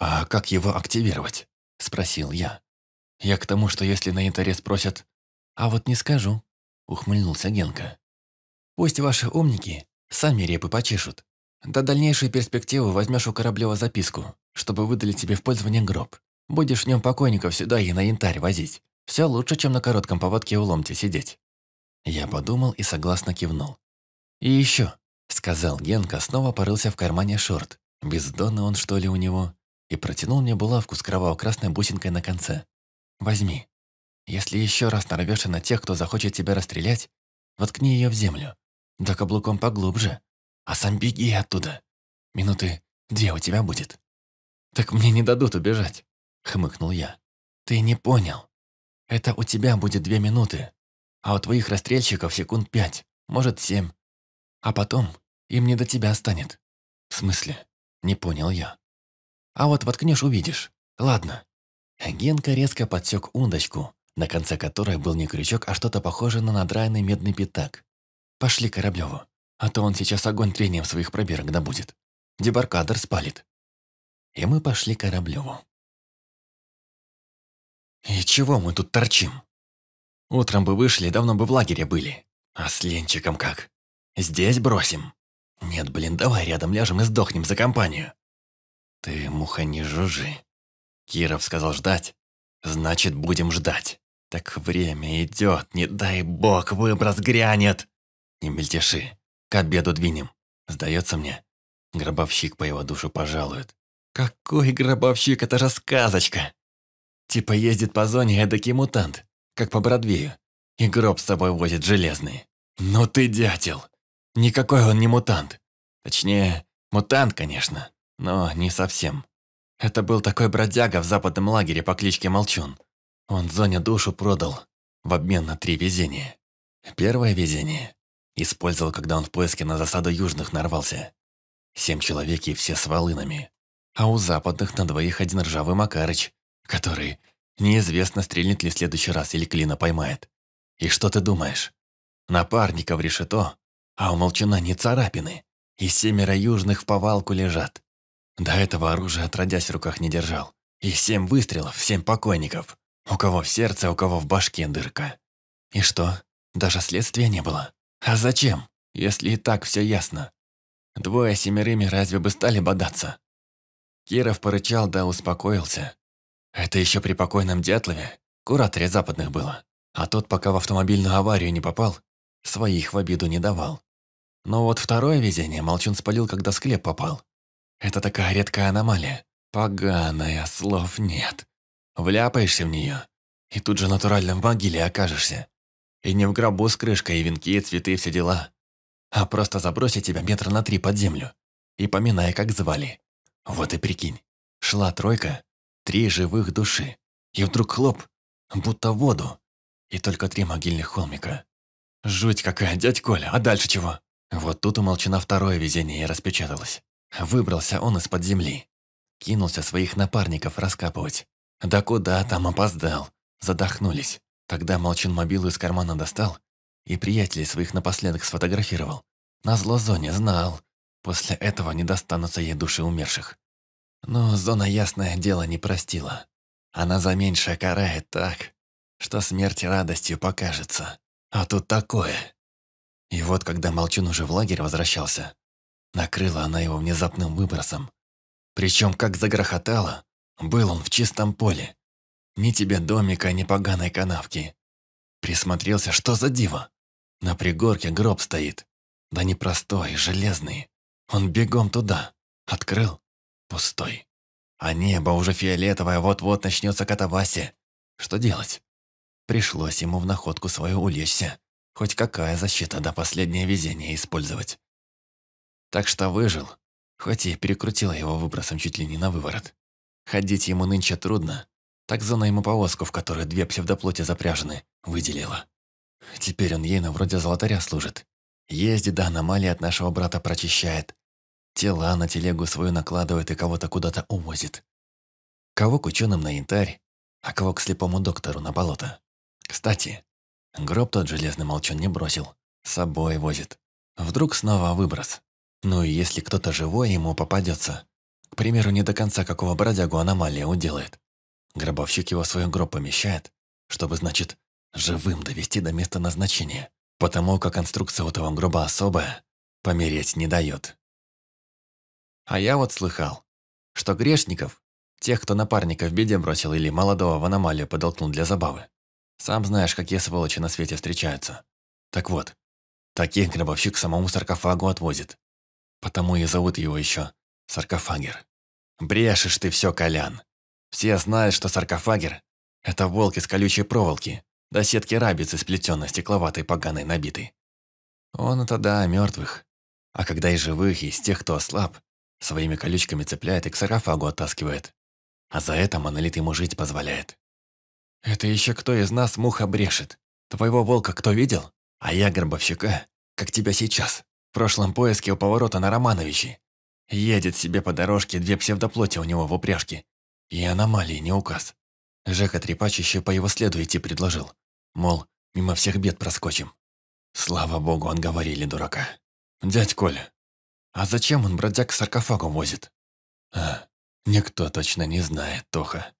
Speaker 1: «А как его активировать?» – спросил я. «Я к тому, что если на интерес просят, «А вот не скажу», – ухмыльнулся Генка. «Пусть ваши умники сами репы почешут. До дальнейшей перспективы возьмешь у Кораблева записку, чтобы выдали тебе в пользование гроб. Будешь в нем покойников сюда и на янтарь возить. Все лучше, чем на коротком поводке у ломти сидеть». Я подумал и согласно кивнул. «И еще», — сказал Генка, снова порылся в кармане шорт. Бездонный он, что ли, у него? И протянул мне булавку с кроваво-красной бусинкой на конце. «Возьми. Если еще раз нарвешься на тех, кто захочет тебя расстрелять, воткни ее в землю. Да каблуком поглубже, а сам беги оттуда. Минуты две у тебя будет». «Так мне не дадут убежать», — хмыкнул я. «Ты не понял. Это у тебя будет две минуты, а у твоих расстрельщиков секунд пять, может семь. А потом им не до тебя станет». «В смысле?» — не понял я. «А вот воткнешь — увидишь. Ладно». Генка резко подсек удочку, на конце которой был не крючок, а что-то похожее на надраенный медный пятак. «Пошли Кораблеву а то он сейчас огонь трением своих пробирок добудет. Дебаркадер спалит. И мы пошли
Speaker 2: к Кораблеву. И чего мы тут торчим?
Speaker 1: Утром бы вышли, давно бы в лагере были. А с Ленчиком как? Здесь бросим. Нет, блин, давай рядом ляжем и сдохнем за компанию. Ты, муха, не жужжи. Киров сказал ждать. Значит, будем ждать. Так время идет, не дай бог, выброс грянет. Не мельтеши, к обеду двинем. Сдается мне. Гробовщик по его душу пожалует. Какой гробовщик, это же сказочка! Типа ездит по зоне эдакий мутант, как по Бродвею. И гроб с собой возит железный. Ну ты дятел! Никакой он не мутант. Точнее, мутант, конечно, но не совсем. Это был такой бродяга в западном лагере по кличке Молчун. Он Зоне душу продал в обмен на три везения. Первое везение Использовал, когда он в поиске на засаду южных нарвался. Семь человек и все с волынами. А у западных на двоих один ржавый Макарыч, который неизвестно, стрельнет ли в следующий раз или клина поймает. И что ты думаешь? Напарника в решето, а у молчана не царапины. И семеро южных в повалку лежат. До этого оружие отродясь в руках не держал. И семь выстрелов, семь покойников. У кого в сердце, у кого в башке дырка. И что, даже следствия не было? А зачем, если и так все ясно? Двое семерыми разве бы стали бодаться? Киров порычал да успокоился. Это еще при покойном Дятлове, кураторе западных было. А тот, пока в автомобильную аварию не попал, своих в обиду не давал. Но вот второе везение Молчун спалил, когда склеп попал. Это такая редкая аномалия. Поганая, слов нет. Вляпаешься в нее, и тут же натурально в могиле окажешься. И не в гробу с крышкой, и венки, и цветы, и все дела. А просто забросить тебя метра на три под землю. И поминая, как звали. Вот и прикинь. Шла тройка, три живых души. И вдруг хлоп, будто в воду. И только три могильных холмика. Жуть какая, дядь Коля, а дальше чего? Вот тут умолчено второе везение и распечаталось. Выбрался он из-под земли. Кинулся своих напарников раскапывать. Да куда там опоздал. Задохнулись. Тогда Молчин мобилу из кармана достал и приятелей своих напоследок сфотографировал. На зло Зоне знал. После этого не достанутся ей души умерших. Но Зона ясное дело не простила. Она за меньшее карает так, что смерть радостью покажется. А тут такое. И вот, когда Молчун уже в лагерь возвращался, накрыла она его внезапным выбросом. Причем, как загрохотало, был он в чистом поле. Ни тебе домика, ни поганой канавки. Присмотрелся, что за диво? На пригорке гроб стоит. Да непростой, железный. Он бегом туда. Открыл. Пустой. А небо уже фиолетовое, вот-вот начнется катавасия. Что делать? Пришлось ему в находку свою улечься. Хоть какая защита да последнее везение использовать. Так что выжил, хоть и перекрутила его выбросом чуть ли не на выворот. Ходить ему нынче трудно, так Зона ему повозку, в которой две псевдоплоти запряжены, выделила. Теперь он ей на вроде золотаря служит. Ездит до аномалии от нашего брата прочищает. Тела на телегу свою накладывает и кого-то куда-то увозит. Кого к ученым на янтарь, а кого к слепому доктору на болото. Кстати, гроб тот железный молчун не бросил. С собой возит. Вдруг снова выброс. Ну и если кто-то живой ему попадется. К примеру, не до конца какого бродягу аномалия уделает. Гробовщик его в свой гроб помещает, чтобы, значит, живым довести до места назначения, потому как конструкция у того гроба особая, помереть не дает. А я вот слыхал, что грешников, тех, кто напарника в беде бросил или молодого в аномалию подолкнул для забавы, сам знаешь, какие сволочи на свете встречаются. Так вот, таких гробовщик к самому саркофагу отвозит. Потому и зовут его еще саркофагер. Брешешь ты все, Колян. Все знают, что саркофагер – это волки с колючей проволоки, до сетки рабицы, сплетенной стекловатой поганой набитой. Он это да, о мертвых. А когда и живых, и из тех, кто ослаб, своими колючками цепляет и к саркофагу оттаскивает. А за это монолит ему жить позволяет. Это еще кто из нас муха брешет? Твоего волка кто видел? А я, горбовщика, как тебя сейчас, в прошлом поиске у поворота на Романовичи. Едет себе по дорожке, две псевдоплоти у него в упряжке, и аномалии не указ. Жека Трепач еще по его следу идти предложил. Мол, мимо всех бед проскочим. Слава богу, он говорили дурака. «Дядь Коля, а зачем он бродяг с саркофагом возит?» «А, никто точно не знает, Тоха.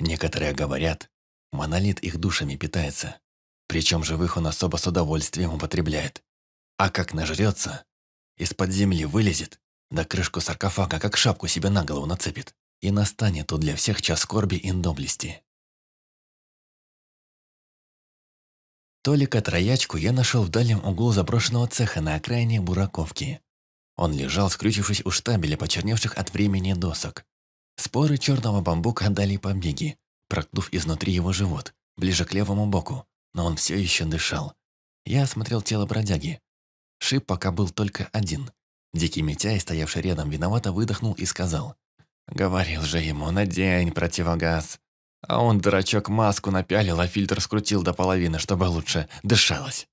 Speaker 1: Некоторые говорят, монолит их душами питается. Причем живых он особо с удовольствием употребляет. А как нажрется, из-под земли вылезет, да крышку саркофага как шапку себе на голову нацепит и настанет
Speaker 2: тут для всех час скорби и доблести.
Speaker 1: Толика троячку я нашел в дальнем углу заброшенного цеха на окраине Бураковки. Он лежал, скрючившись у штабеля, почерневших от времени досок. Споры черного бамбука дали побеги, проткнув изнутри его живот, ближе к левому боку, но он все еще дышал. Я осмотрел тело бродяги. Шип пока был только один. Дикий Митяй, стоявший рядом, виновато выдохнул и сказал. Говорил же ему, надень противогаз. А он, дурачок, маску напялил, а фильтр скрутил до половины, чтобы лучше дышалось.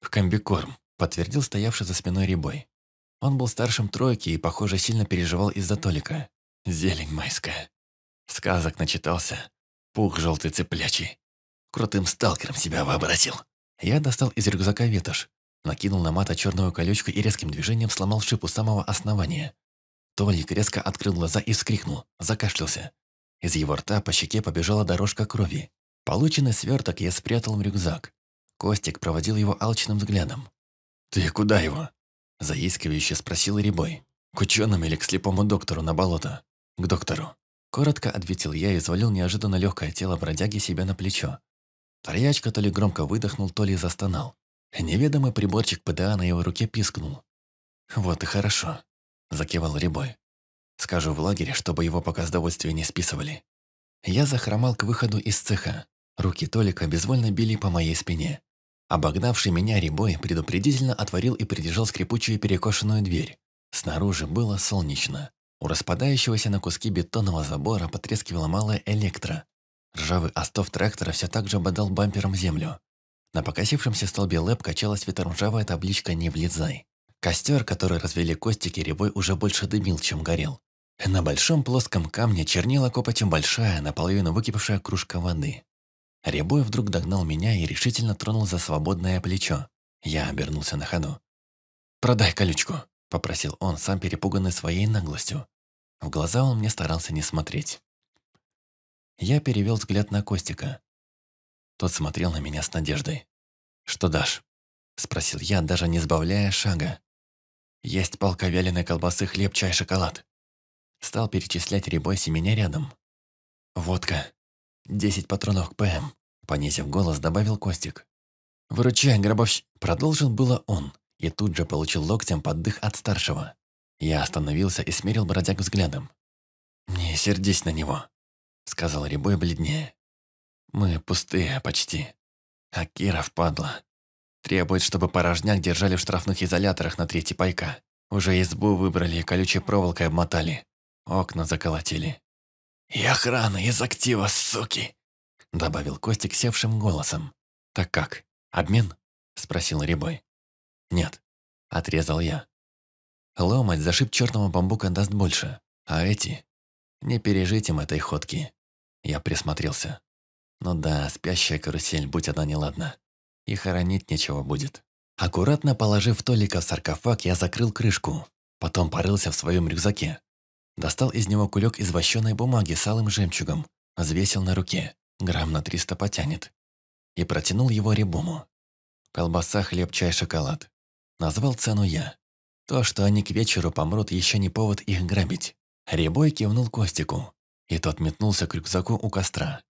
Speaker 1: В комбикорм, подтвердил стоявший за спиной Рябой. Он был старшим тройки и, похоже, сильно переживал из-за Толика. Зелень майская. Сказок начитался. Пух желтый цеплячий. Крутым сталкером себя вообразил. Я достал из рюкзака ветошь, накинул на мата черную колечку и резким движением сломал шип у самого основания. Толик резко открыл глаза и вскрикнул, закашлялся. Из его рта по щеке побежала дорожка крови. Полученный сверток я спрятал в рюкзак. Костик проводил его алчным взглядом. «Ты куда его?» Заискивающе спросил Рябой. «К ученым или к слепому доктору на болото?» «К доктору». Коротко ответил я и завалил неожиданно легкое тело бродяги себе на плечо. Тарьячка то ли громко выдохнул, то ли застонал. Неведомый приборчик ПДА на его руке пискнул. «Вот и хорошо закивал Рябой. Скажу в лагере, чтобы его пока с довольствия не списывали. Я захромал к выходу из цеха. Руки Толика безвольно били по моей спине. Обогнавший меня Рябой предупредительно отворил и придержал скрипучую перекошенную дверь. Снаружи было солнечно. У распадающегося на куски бетонного забора потрескивало малое электро. Ржавый остов трактора все так же ободал бампером землю. На покосившемся столбе лэп качалась веторжавая табличка «Не влезай». Костер, который развели Костик и рябой уже больше дымил, чем горел. На большом плоском камне чернила копотем большая, наполовину выкипевшая кружка воды. Рябой вдруг догнал меня и решительно тронул за свободное плечо. Я обернулся на ходу. «Продай колючку», – попросил он, сам перепуганный своей наглостью. В глаза он мне старался не смотреть. Я перевел взгляд на Костика. Тот смотрел на меня с надеждой. «Что дашь?» – спросил я, даже не сбавляя шага. Есть полка вяленой колбасы, хлеб, чай, шоколад. Стал перечислять рябой семеня рядом. Водка. Десять патронов к ПМ. Понизив голос, добавил Костик. «Выручай, гробовщ...» Продолжил было он, и тут же получил локтем поддых от старшего. Я остановился и смирил бродяг взглядом. «Не сердись на него», — сказал Рябой бледнее. «Мы пустые почти. А Киров, падла, Требует, чтобы порожняк держали в штрафных изоляторах на третий пайка. Уже избу выбрали и колючей проволокой обмотали. Окна заколотили. «И охрана из актива, суки!» Добавил Костик севшим голосом. «Так как? Обмен?» Спросил Рябой. «Нет», — отрезал я. «Ломать за шип черного бамбука даст больше, а эти...» «Не пережить им этой ходки». Я присмотрелся. «Ну да, спящая карусель, будь она неладна» и хоронить нечего будет. Аккуратно положив Толика в саркофаг, я закрыл крышку. Потом порылся в своем рюкзаке. Достал из него кулек из вощеной бумаги с алым жемчугом. Взвесил на руке. Грамм на 300 потянет. И протянул его рябому. Колбаса, хлеб, чай, шоколад. Назвал цену я. То, что они к вечеру помрут, еще не повод их грабить. Рябой кивнул Костику. И тот метнулся к рюкзаку у костра.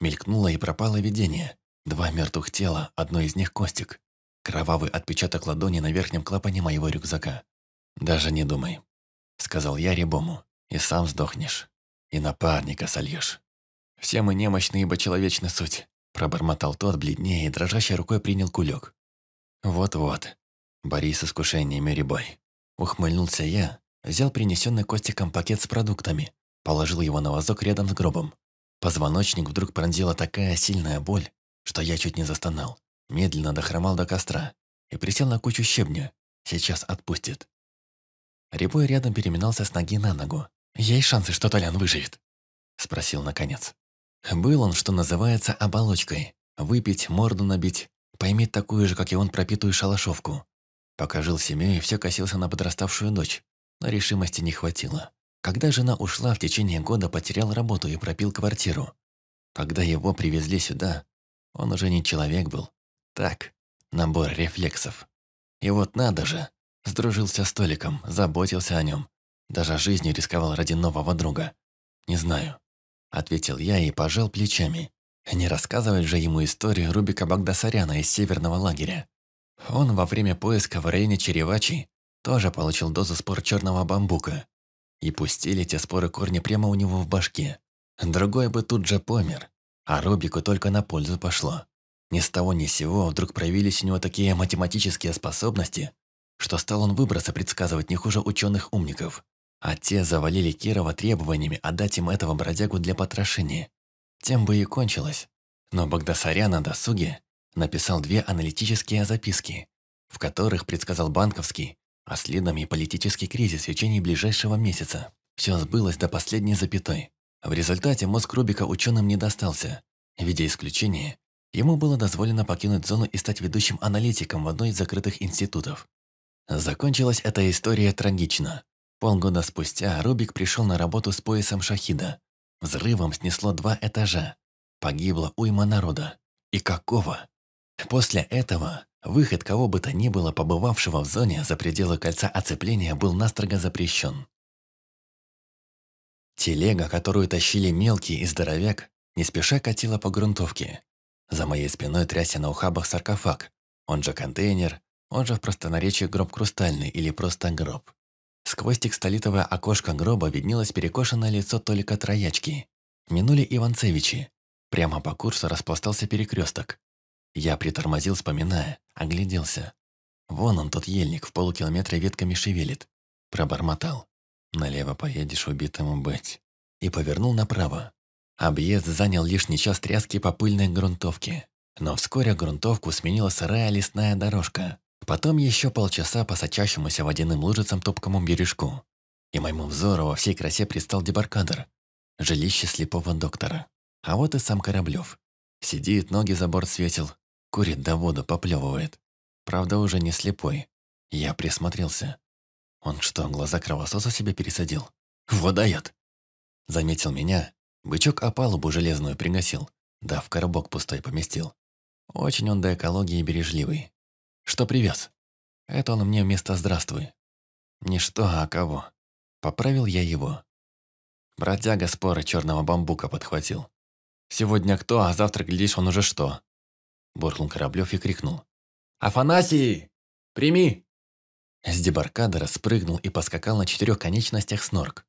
Speaker 1: Мелькнуло и пропало видение. Два мертвых тела, одно из них Костик. Кровавый отпечаток ладони на верхнем клапане моего рюкзака. «Даже не думай», — сказал я Рябому. «И сам сдохнешь. И напарника сольешь». «Все мы немощны, ибо человечны суть», — пробормотал тот бледнее и дрожащей рукой принял кулек. «Вот-вот», — Борис, с искушениями рябой. Ухмыльнулся я, взял принесенный Костиком пакет с продуктами, положил его на вазок рядом с гробом. Позвоночник вдруг пронзила такая сильная боль, что я чуть не застонал. Медленно дохромал до костра и присел на кучу щебня. Сейчас отпустит. Рябой рядом переминался с ноги на ногу. «Есть шансы, что Толян выживет?» Спросил наконец. Был он, что называется, оболочкой. Выпить, морду набить, поймет такую же, как и он, пропитую шалашовку. Пока жил семьей, все косился на подраставшую дочь, но решимости не хватило. Когда жена ушла, в течение года потерял работу и пропил квартиру. Когда его привезли сюда, он уже не человек был. Так, набор рефлексов. И вот надо же, сдружился с Толиком, заботился о нем. Даже жизнью рисковал ради нового друга. «Не знаю», — ответил я и пожал плечами. Не рассказывать же ему историю Рубика Багдасаряна из северного лагеря. Он во время поиска в районе Черевачи тоже получил дозу спор черного бамбука. И пустили те споры корни прямо у него в башке. Другой бы тут же помер. А Рубику только на пользу пошло. Ни с того ни с сего вдруг проявились у него такие математические способности, что стал он выбросы предсказывать не хуже ученых-умников. А те завалили Кирова требованиями отдать им этого бродягу для потрошения. Тем бы и кончилось. Но Богдасаря на досуге написал две аналитические записки, в которых предсказал банковский, а следом и политический кризис в течение ближайшего месяца. Все сбылось до последней запятой. В результате мозг Рубика ученым не достался. В виде исключения, ему было дозволено покинуть зону и стать ведущим аналитиком в одной из закрытых институтов. Закончилась эта история трагично. Полгода спустя Рубик пришел на работу с поясом шахида. Взрывом снесло два этажа. погибла уйма народа. И какого? После этого выход кого бы то ни было, побывавшего в зоне за пределы кольца оцепления, был настрого запрещен. Телега, которую тащили мелкий и здоровяк, не спеша катила по грунтовке. За моей спиной тряся на ухабах саркофаг, он же контейнер, он же в простонаречии гроб крустальный или просто гроб. Сквозь текстолитовое окошко гроба виднелось перекошенное лицо только Троячки. Минули Иванцевичи. Прямо по курсу распластался перекресток. Я притормозил, вспоминая, огляделся. Вон он, тот ельник, в полукилометре ветками шевелит. Пробормотал. Налево поедешь убитому быть. И повернул направо. Объезд занял лишний час тряски по пыльной грунтовке. Но вскоре грунтовку сменила сырая лесная дорожка. Потом еще полчаса по сочащемуся водяным лужицам топкому бережку. И моему взору во всей красе пристал дебаркадер. Жилище слепого доктора. А вот и сам Кораблев. Сидит, ноги за борт светил. Курит до воду, поплевывает. Правда, уже не слепой. Я присмотрелся. Он что, глаза кровососа себе пересадил? Водает! Заметил меня. Бычок опалубу железную пригасил, да в коробок пустой поместил. Очень он до экологии бережливый. Что привез? Это он мне вместо «здравствуй». Не что, а кого. Поправил я его. Бродяга споры черного бамбука подхватил. «Сегодня кто, а завтра, глядишь, он уже что?» Буркнул Кораблев и крикнул. «Афанасий! Прими!» С дебаркадера спрыгнул и поскакал на четырех конечностях снорк,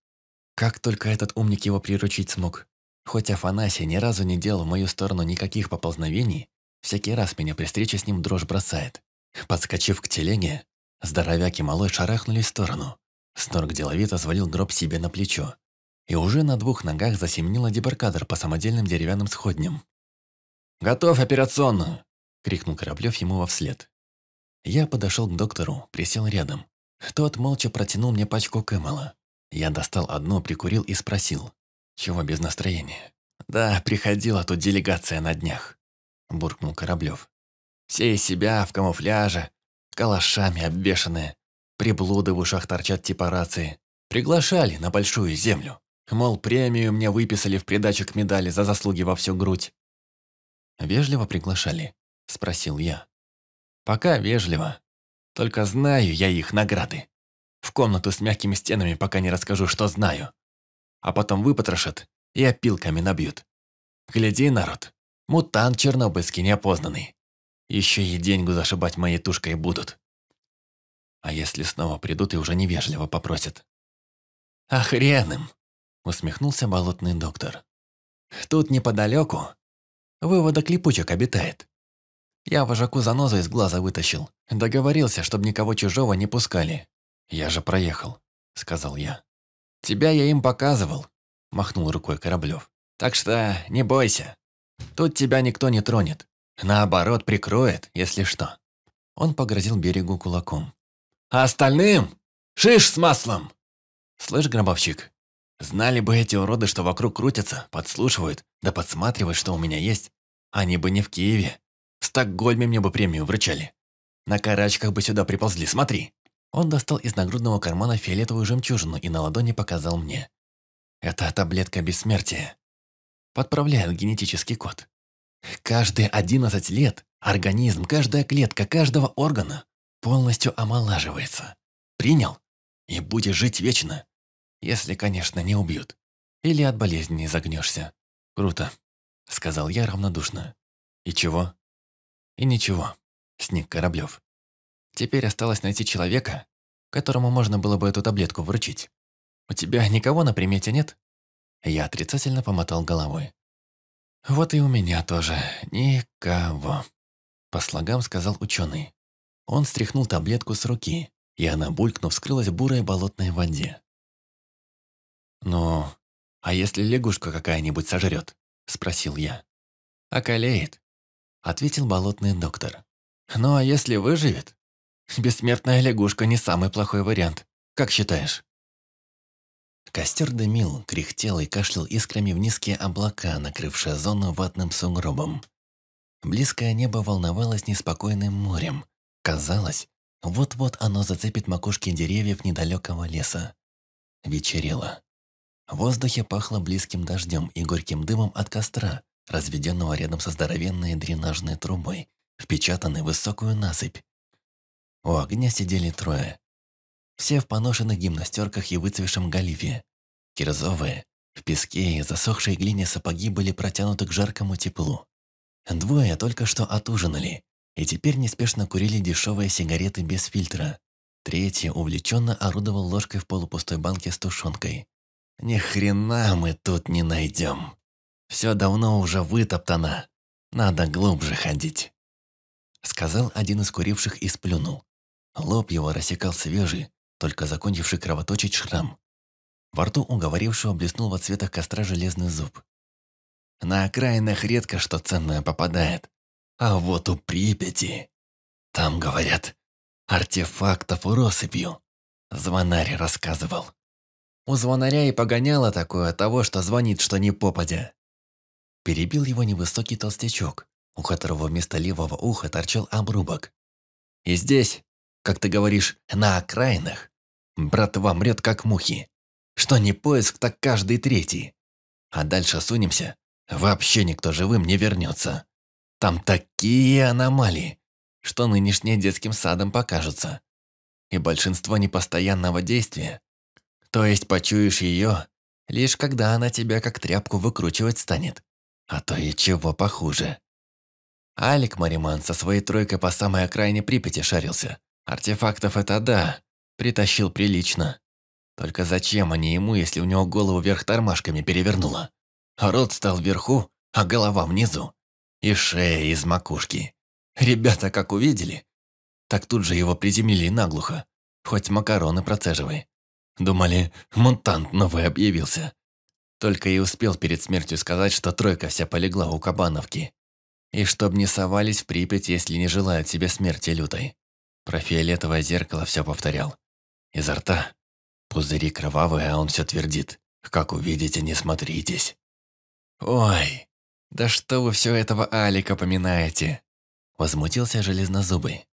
Speaker 1: Как только этот умник его приручить смог. Хоть Афанасий ни разу не делал в мою сторону никаких поползновений, всякий раз меня при встрече с ним дрожь бросает. Подскочив к телеге, здоровяк и малой шарахнули в сторону. Снорк деловито звалил гроб себе на плечо. И уже на двух ногах засеменила дебаркадер по самодельным деревянным сходням. Готов операционную!» – крикнул Кораблев ему во вслед. Я подошел к доктору, присел рядом. Тот молча протянул мне пачку Кэмела. Я достал одну, прикурил и спросил. «Чего без настроения?» «Да, приходила тут делегация на днях», – буркнул Кораблев. «Все из себя, в камуфляже, калашами обвешанные, приблуды в ушах торчат типа рации. Приглашали на большую землю. Мол, премию мне выписали в придачу к медали за заслуги во всю грудь». «Вежливо приглашали?» – спросил я. Пока вежливо. Только знаю я их награды. В комнату с мягкими стенами пока не расскажу, что знаю. А потом выпотрошат и опилками набьют. Гляди, народ, мутант чернобыльский неопознанный. Еще и деньгу зашибать моей тушкой будут. А если снова придут и уже невежливо попросят?
Speaker 2: «Охренным!»
Speaker 1: «А – усмехнулся болотный доктор. «Тут неподалеку выводок липучек обитает. Я вожаку занозу из глаза вытащил. Договорился, чтобы никого чужого не пускали. «Я же проехал», — сказал я. «Тебя я им показывал», — махнул рукой Кораблев. «Так что не бойся. Тут тебя никто не тронет. Наоборот, прикроет, если что». Он погрозил берегу кулаком. «А остальным? Шиш с маслом!» «Слышь, гробовщик, знали бы эти уроды, что вокруг крутятся, подслушивают, да подсматривают, что у меня есть, они бы не в Киеве, в Стокгольме мне бы премию вручали. На карачках бы сюда приползли, смотри». Он достал из нагрудного кармана фиолетовую жемчужину и на ладони показал мне. «Это таблетка бессмертия». Подправляет генетический код. Каждые 11 лет организм, каждая клетка каждого органа полностью омолаживается. Принял? И будешь жить вечно. Если, конечно, не убьют. Или от болезни не
Speaker 2: загнешься. Круто, сказал я равнодушно. И чего? И
Speaker 1: ничего, сник Кораблев. Теперь осталось найти человека, которому можно было бы эту таблетку вручить. У тебя никого на примете нет? Я отрицательно помотал головой. Вот и у меня тоже никого, по слогам сказал ученый. Он стряхнул таблетку с руки, и она, булькнув, скрылась в бурой болотной воде.
Speaker 2: «Ну, а если лягушка какая-нибудь
Speaker 1: сожрет?» – спросил я. «Околеет. – ответил болотный доктор. «Ну а если выживет? Бессмертная лягушка не самый плохой вариант. Как считаешь?» Костер дымил, кряхтел и кашлял искрами в низкие облака, накрывшие зону ватным сугробом. Близкое небо волновалось неспокойным морем. Казалось, вот-вот оно зацепит макушки деревьев недалекого леса. Вечерело. В воздухе пахло близким дождем и горьким дымом от костра, разведенного рядом со здоровенной дренажной трубой, впечатанной в высокую насыпь. У огня сидели трое. Все в поношенных гимнастерках и выцвешем галифе. Кирзовые, в песке и засохшей глине сапоги были протянуты к жаркому теплу. Двое только что отужинали, и теперь неспешно курили дешевые сигареты без фильтра. Третий увлеченно орудовал ложкой в полупустой банке с тушенкой. «Ни хрена мы тут не найдем!» Все давно уже вытоптано. Надо глубже ходить. Сказал один из куривших и сплюнул. Лоб его рассекал свежий, только закончивший кровоточить шрам. Во рту уговорившего блеснул во цветах костра железный зуб. На окраинах редко что ценное попадает. А вот у Припяти... Там, говорят, артефактов россыпью. Звонарь рассказывал. У звонаря и погоняло такое того, что звонит, что не попадя. Перебил его невысокий толстячок, у которого вместо левого уха торчал обрубок. «И здесь, как ты говоришь, на окраинах, братва мрет как мухи. Что не поиск, так каждый третий. А дальше сунемся, вообще никто живым не вернется. Там такие аномалии, что нынешние детским садом покажутся. И большинство непостоянного действия. То есть почуешь ее, лишь когда она тебя как тряпку выкручивать станет а то и чего похуже. Алик Мариман со своей тройкой по самой окраине Припяти шарился. Артефактов это да, притащил прилично. Только зачем они ему, если у него голову вверх тормашками перевернуло? рот стал вверху, а голова внизу. И шея из макушки. Ребята как увидели, так тут же его приземлили наглухо. Хоть макароны процеживай. Думали, мутант новый объявился. Только и успел перед смертью сказать, что тройка вся полегла у Кабановки. И чтоб не совались в Припять, если не желают себе смерти лютой. Про фиолетовое зеркало все повторял. Изо рта. Пузыри кровавые, а он все твердит. Как увидите, не смотритесь. Ой, да что вы все этого Алика поминаете? Возмутился Железнозубый.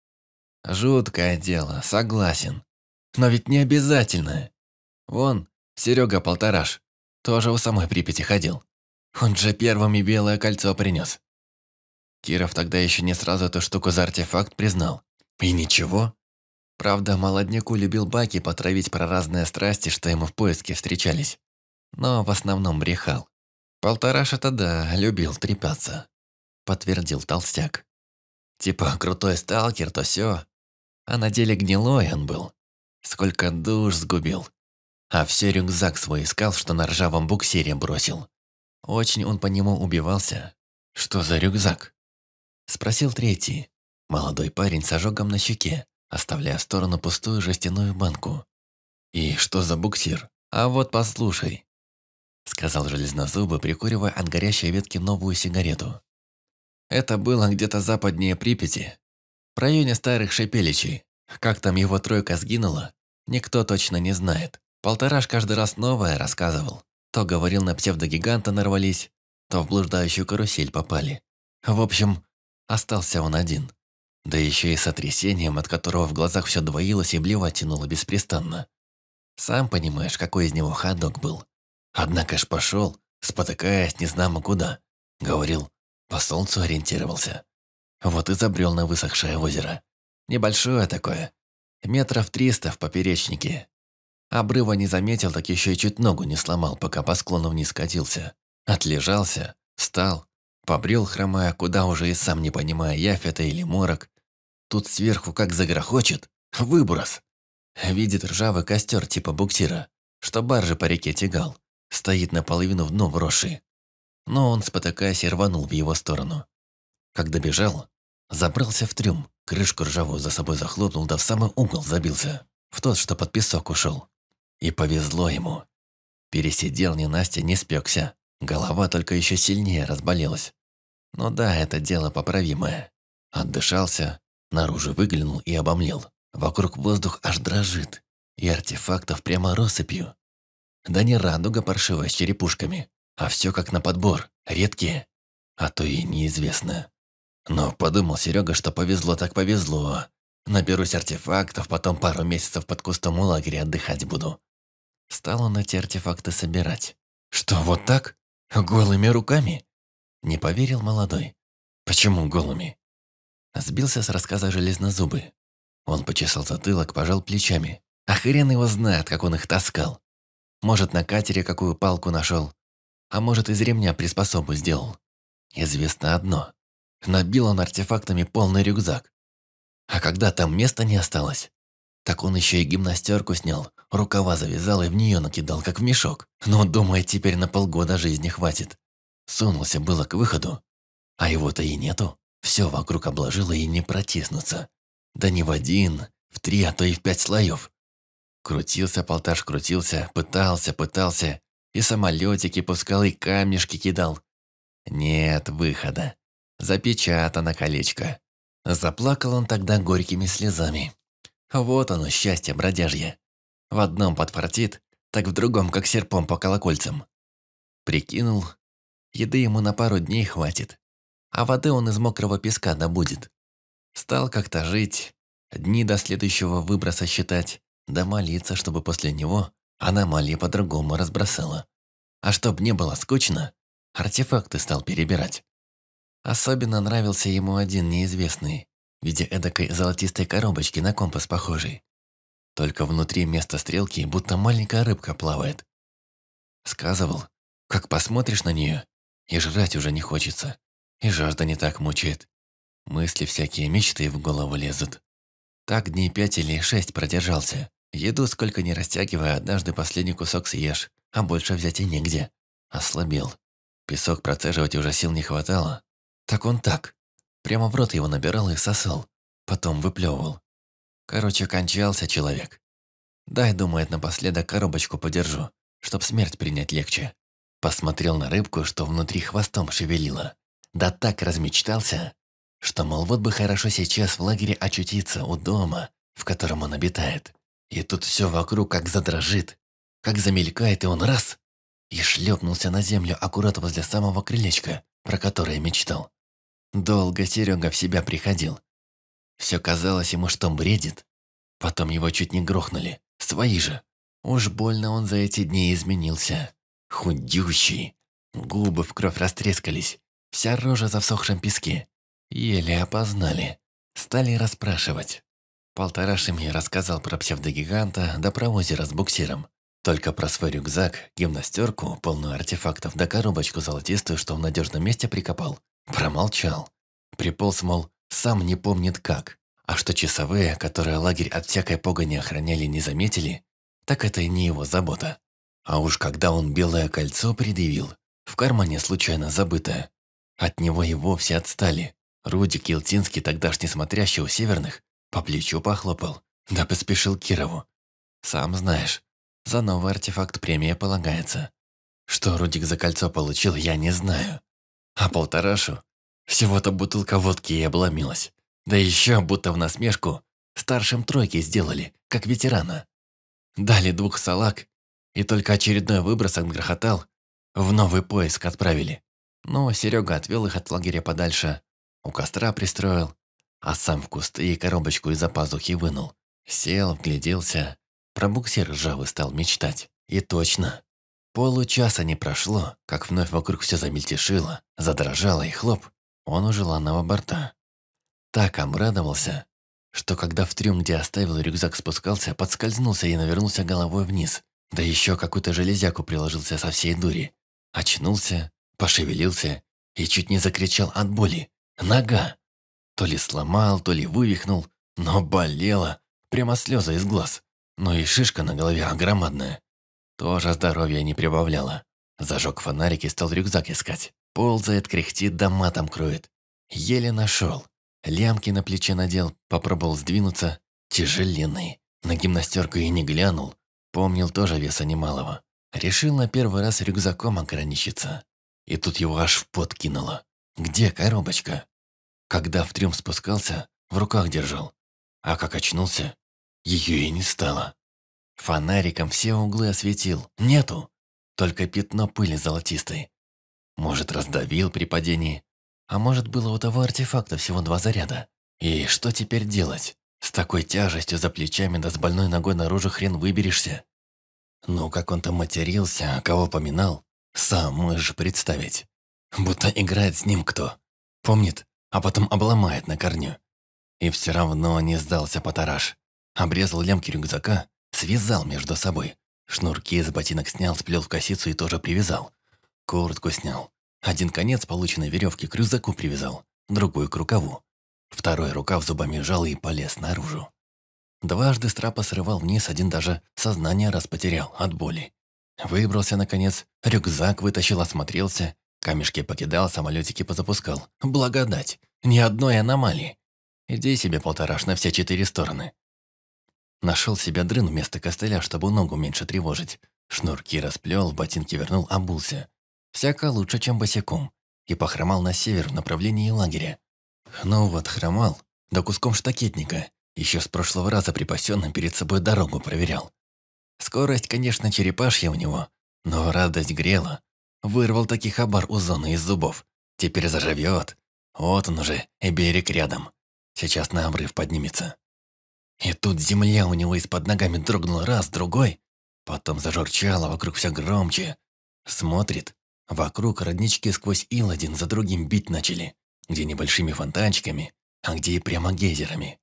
Speaker 1: Жуткое дело, согласен. Но ведь не обязательно. Вон, Серега Полтораш, тоже у самой Припяти ходил. Он же первым и белое кольцо принес. Киров тогда еще не сразу эту штуку за артефакт признал. И ничего. Правда, молодняку любил баки потравить про разные страсти, что ему в поиске встречались. Но в основном брехал. полтораша то да, любил трепаться», – подтвердил толстяк. «Типа крутой сталкер, то все, А на деле гнилой он был. Сколько душ сгубил а все рюкзак свой искал, что на ржавом буксире бросил. Очень он по нему убивался. «Что за рюкзак?» Спросил третий. Молодой парень с ожогом на щеке, оставляя в сторону пустую жестяную банку. «И что за буксир? А вот послушай!» Сказал железнозубы, прикуривая от горящей ветки новую сигарету. «Это было где-то западнее Припяти, в районе Старых Шепеличей. Как там его тройка сгинула, никто точно не знает. Полтораш каждый раз новое рассказывал. То говорил, на псевдогиганта нарвались, то в блуждающую карусель попали. В общем, остался он один. Да еще и сотрясением, от которого в глазах все двоилось и блево тянуло беспрестанно. Сам понимаешь, какой из него ходок был. Однако ж пошел, спотыкаясь незнамо куда. Говорил, по солнцу ориентировался. Вот и забрел на высохшее озеро. Небольшое такое. Метров триста в поперечнике, Обрыва не заметил, так еще и чуть ногу не сломал, пока по склону вниз катился. Отлежался, встал, побрел, хромая, куда уже и сам не понимая, явь это или морок. Тут сверху как загрохочет. Выброс. Видит ржавый костер типа буктира, что баржи по реке тягал. Стоит наполовину в дно вросший. Но он, спотыкаясь, рванул в его сторону. как добежал, забрался в трюм, крышку ржавую за собой захлопнул, да в самый угол забился. В тот, что под песок ушел. И повезло ему. Пересидел не Настя, не спекся. Голова только еще сильнее разболелась. Но да, это дело поправимое. Отдышался, наружу выглянул и обомлел. Вокруг воздух аж дрожит, и артефактов прямо россыпью. Да не радуга паршивая с черепушками, а все как на подбор, редкие, а то и неизвестные. Но подумал Серега, что повезло так повезло. Наберусь артефактов, потом пару месяцев под кустом у лагеря отдыхать буду. Стал он эти артефакты собирать. «Что, вот так? Голыми руками?» Не поверил молодой. «Почему голыми?» Сбился с рассказа железнозубы. Он почесал затылок, пожал плечами. А хрен его знает, как он их таскал. Может, на катере какую палку нашел. А может, из ремня приспособу сделал. Известно одно. Набил он артефактами полный рюкзак. А когда там места не осталось, так он еще и гимнастерку снял, рукава завязал и в нее накидал, как в мешок. Но, думает, теперь на полгода жизни хватит. Сунулся было к выходу, а его-то и нету. Все вокруг обложило и не протиснуться. Да не в один, в три, а то и в пять слоев. Крутился полтаж, крутился, пытался, пытался. И самолетики пускал, и камешки кидал. Нет выхода. Запечатано колечко. Заплакал он тогда горькими слезами. Вот оно, счастье бродяжье. В одном подфартит, так в другом, как серпом по колокольцам. Прикинул, еды ему на пару дней хватит, а воды он из мокрого песка добудет. Стал как-то жить, дни до следующего выброса считать, да молиться, чтобы после него аномалии по-другому разбросала. А чтоб не было скучно, артефакты стал перебирать. Особенно нравился ему один неизвестный, в виде эдакой золотистой коробочки на компас похожей. Только внутри места стрелки будто маленькая рыбка плавает. Сказывал, как посмотришь на нее, и жрать уже не хочется, и жажда не так мучает. Мысли всякие мечты в голову лезут. Так дней пять или шесть продержался. Еду сколько не растягивая, однажды последний кусок съешь, а больше взять и негде. Ослабел. Песок процеживать уже сил не хватало. Так он так, Прямо в рот его набирал и сосал. Потом выплевывал. Короче, кончался человек. Дай, думает, напоследок коробочку подержу, чтоб смерть принять легче. Посмотрел на рыбку, что внутри хвостом шевелила. Да так размечтался, что, мол, вот бы хорошо сейчас в лагере очутиться у дома, в котором он обитает. И тут все вокруг как задрожит, как замелькает, и он раз — и шлепнулся на землю аккурат возле самого крылечка, про которое мечтал. Долго Серега в себя приходил. Все казалось ему, что он бредит. Потом его чуть не грохнули. Свои же. Уж больно он за эти дни изменился. Худющий. Губы в кровь растрескались. Вся рожа за всохшем песке. Еле опознали. Стали расспрашивать. Полторашим я рассказал про псевдогиганта, да про озеро с буксиром. Только про свой рюкзак, гимнастерку, полную артефактов, да коробочку золотистую, что в надежном месте прикопал. Промолчал. Приполз, мол, сам не помнит как. А что часовые, которые лагерь от всякой погони охраняли, не заметили, так это и не его забота. А уж когда он белое кольцо предъявил, в кармане случайно забытое, от него и вовсе отстали. Рудик Елтинский, тогдашний смотрящий у северных, по плечу похлопал, да поспешил Кирову. Сам знаешь, за новый артефакт премия полагается. Что Рудик за кольцо получил, я не знаю а полторашу всего-то бутылка водки и обломилась. Да еще, будто в насмешку, старшим тройки сделали, как ветерана. Дали двух салаг, и только очередной выброс отгрохотал, в новый поиск отправили. Но Серега отвел их от лагеря подальше, у костра пристроил, а сам в кусты и коробочку из-за пазухи вынул. Сел, вгляделся, про буксир ржавый стал мечтать. И точно, Получаса не прошло, как вновь вокруг все замельтешило, задрожало и хлоп. Он у желанного борта. Так обрадовался, что когда в трюм, где оставил рюкзак, спускался, подскользнулся и навернулся головой вниз. Да еще какую-то железяку приложился со всей дури. Очнулся, пошевелился и чуть не закричал от боли. Нога! То ли сломал, то ли вывихнул, но болела. Прямо слезы из глаз. Ну и шишка на голове огромадная тоже здоровья не прибавляло. Зажег фонарик и стал рюкзак искать. Ползает, кряхтит, да матом кроет. Еле нашел. Лямки на плече надел, попробовал сдвинуться. Тяжеленный. На гимнастерку и не глянул. Помнил тоже веса немалого. Решил на первый раз рюкзаком ограничиться. И тут его аж в пот кинуло. Где коробочка? Когда в трюм спускался, в руках держал. А как очнулся, ее и не стало. Фонариком все углы осветил. Нету. Только пятно пыли золотистой. Может, раздавил при падении. А может, было у того артефакта всего два заряда. И что теперь делать? С такой тяжестью за плечами да с больной ногой наружу хрен выберешься. Ну, как он там матерился, кого поминал, сам можешь представить. Будто играет с ним кто. Помнит, а потом обломает на корню. И все равно не сдался Потараш. Обрезал лямки рюкзака Связал между собой. Шнурки из ботинок снял, сплел в косицу и тоже привязал. Куртку снял. Один конец полученной веревки к рюкзаку привязал, другой к рукаву. Второй рукав зубами жал и полез наружу. Дважды страпа срывал вниз, один даже сознание раз потерял от боли. Выбрался, наконец, рюкзак вытащил, осмотрелся. Камешки покидал, самолетики позапускал. Благодать! Ни одной аномалии. Иди себе полтораш на все четыре стороны. Нашел себе дрын вместо костыля, чтобы ногу меньше тревожить. Шнурки расплел, ботинки вернул, обулся. Всяко лучше, чем босиком. И похромал на север в направлении лагеря. Ну вот, хромал, да куском штакетника. Еще с прошлого раза припасенным перед собой дорогу проверял. Скорость, конечно, черепашья у него, но радость грела. Вырвал таки хабар у зоны из зубов. Теперь заживет. Вот он уже, и берег рядом. Сейчас на обрыв поднимется. И тут земля у него из-под ногами дрогнула раз, другой. Потом зажурчала вокруг все громче. Смотрит. Вокруг роднички сквозь ил один за другим бить начали. Где небольшими фонтанчиками, а где и прямо гейзерами.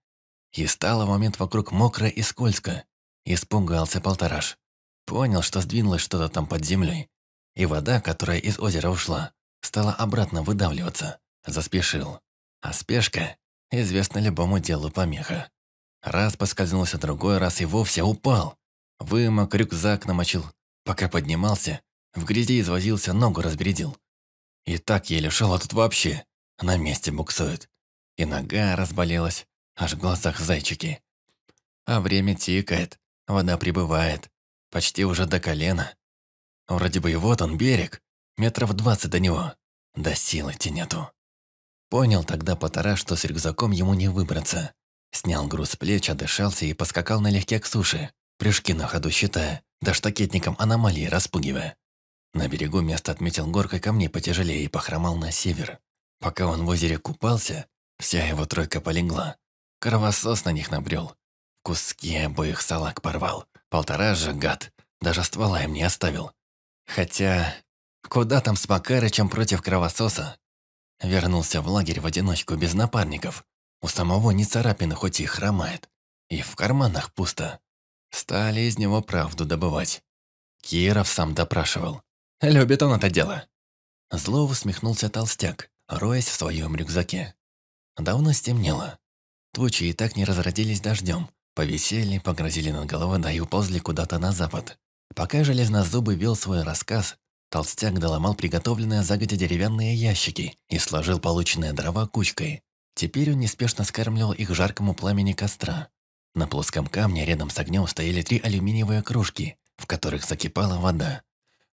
Speaker 1: И стало в момент вокруг мокро и скользко. Испугался полтораш. Понял, что сдвинулось что-то там под землей. И вода, которая из озера ушла, стала обратно выдавливаться. Заспешил. А спешка – известна любому делу помеха. Раз поскользнулся, другой раз и вовсе упал. Вымок, рюкзак намочил. Пока поднимался, в грязи извозился, ногу разбередил. И так еле шел, а тут вообще на месте буксует. И нога разболелась, аж в глазах зайчики. А время тикает, вода прибывает, почти уже до колена. Вроде бы и вот он, берег, метров двадцать до него. Да силы-те нету. Понял тогда Потара, что с рюкзаком ему не выбраться. Снял груз с плеч, отдышался и поскакал налегке к суше, прыжки на ходу считая, да штакетником аномалии распугивая. На берегу место отметил горкой камней потяжелее и похромал на север. Пока он в озере купался, вся его тройка полегла. Кровосос на них набрел. Куски обоих салак порвал. Полтора же, гад, даже ствола им не оставил. Хотя, куда там с Макарычем против кровососа? Вернулся в лагерь в одиночку без напарников. У самого не царапины, хоть и хромает. И в карманах пусто. Стали из него правду добывать. Киров сам допрашивал. Любит он это дело. Зло усмехнулся толстяк, роясь в своем рюкзаке. Давно стемнело. Тучи и так не разродились дождем. Повисели, погрозили над головой, да и уползли куда-то на запад. Пока железнозубы вел свой рассказ, толстяк доломал приготовленные загодя деревянные ящики и сложил полученные дрова кучкой. Теперь он неспешно скармливал их жаркому пламени костра. На плоском камне рядом с огнем стояли три алюминиевые кружки, в которых закипала вода.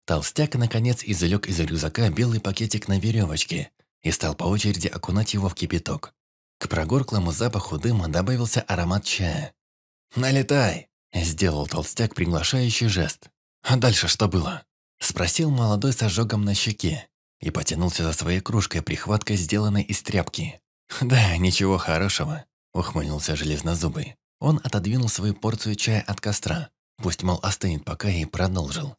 Speaker 1: Толстяк, наконец, извлек из рюкзака белый пакетик на веревочке и стал по очереди окунать его в кипяток. К прогорклому запаху дыма добавился аромат чая. «Налетай!» – сделал толстяк приглашающий жест. «А дальше что было?» – спросил молодой с ожогом на щеке и потянулся за своей кружкой прихваткой, сделанной из тряпки. «Да, ничего хорошего», – ухмыльнулся железнозубый. Он отодвинул свою порцию чая от костра, пусть, мол, остынет пока, и продолжил.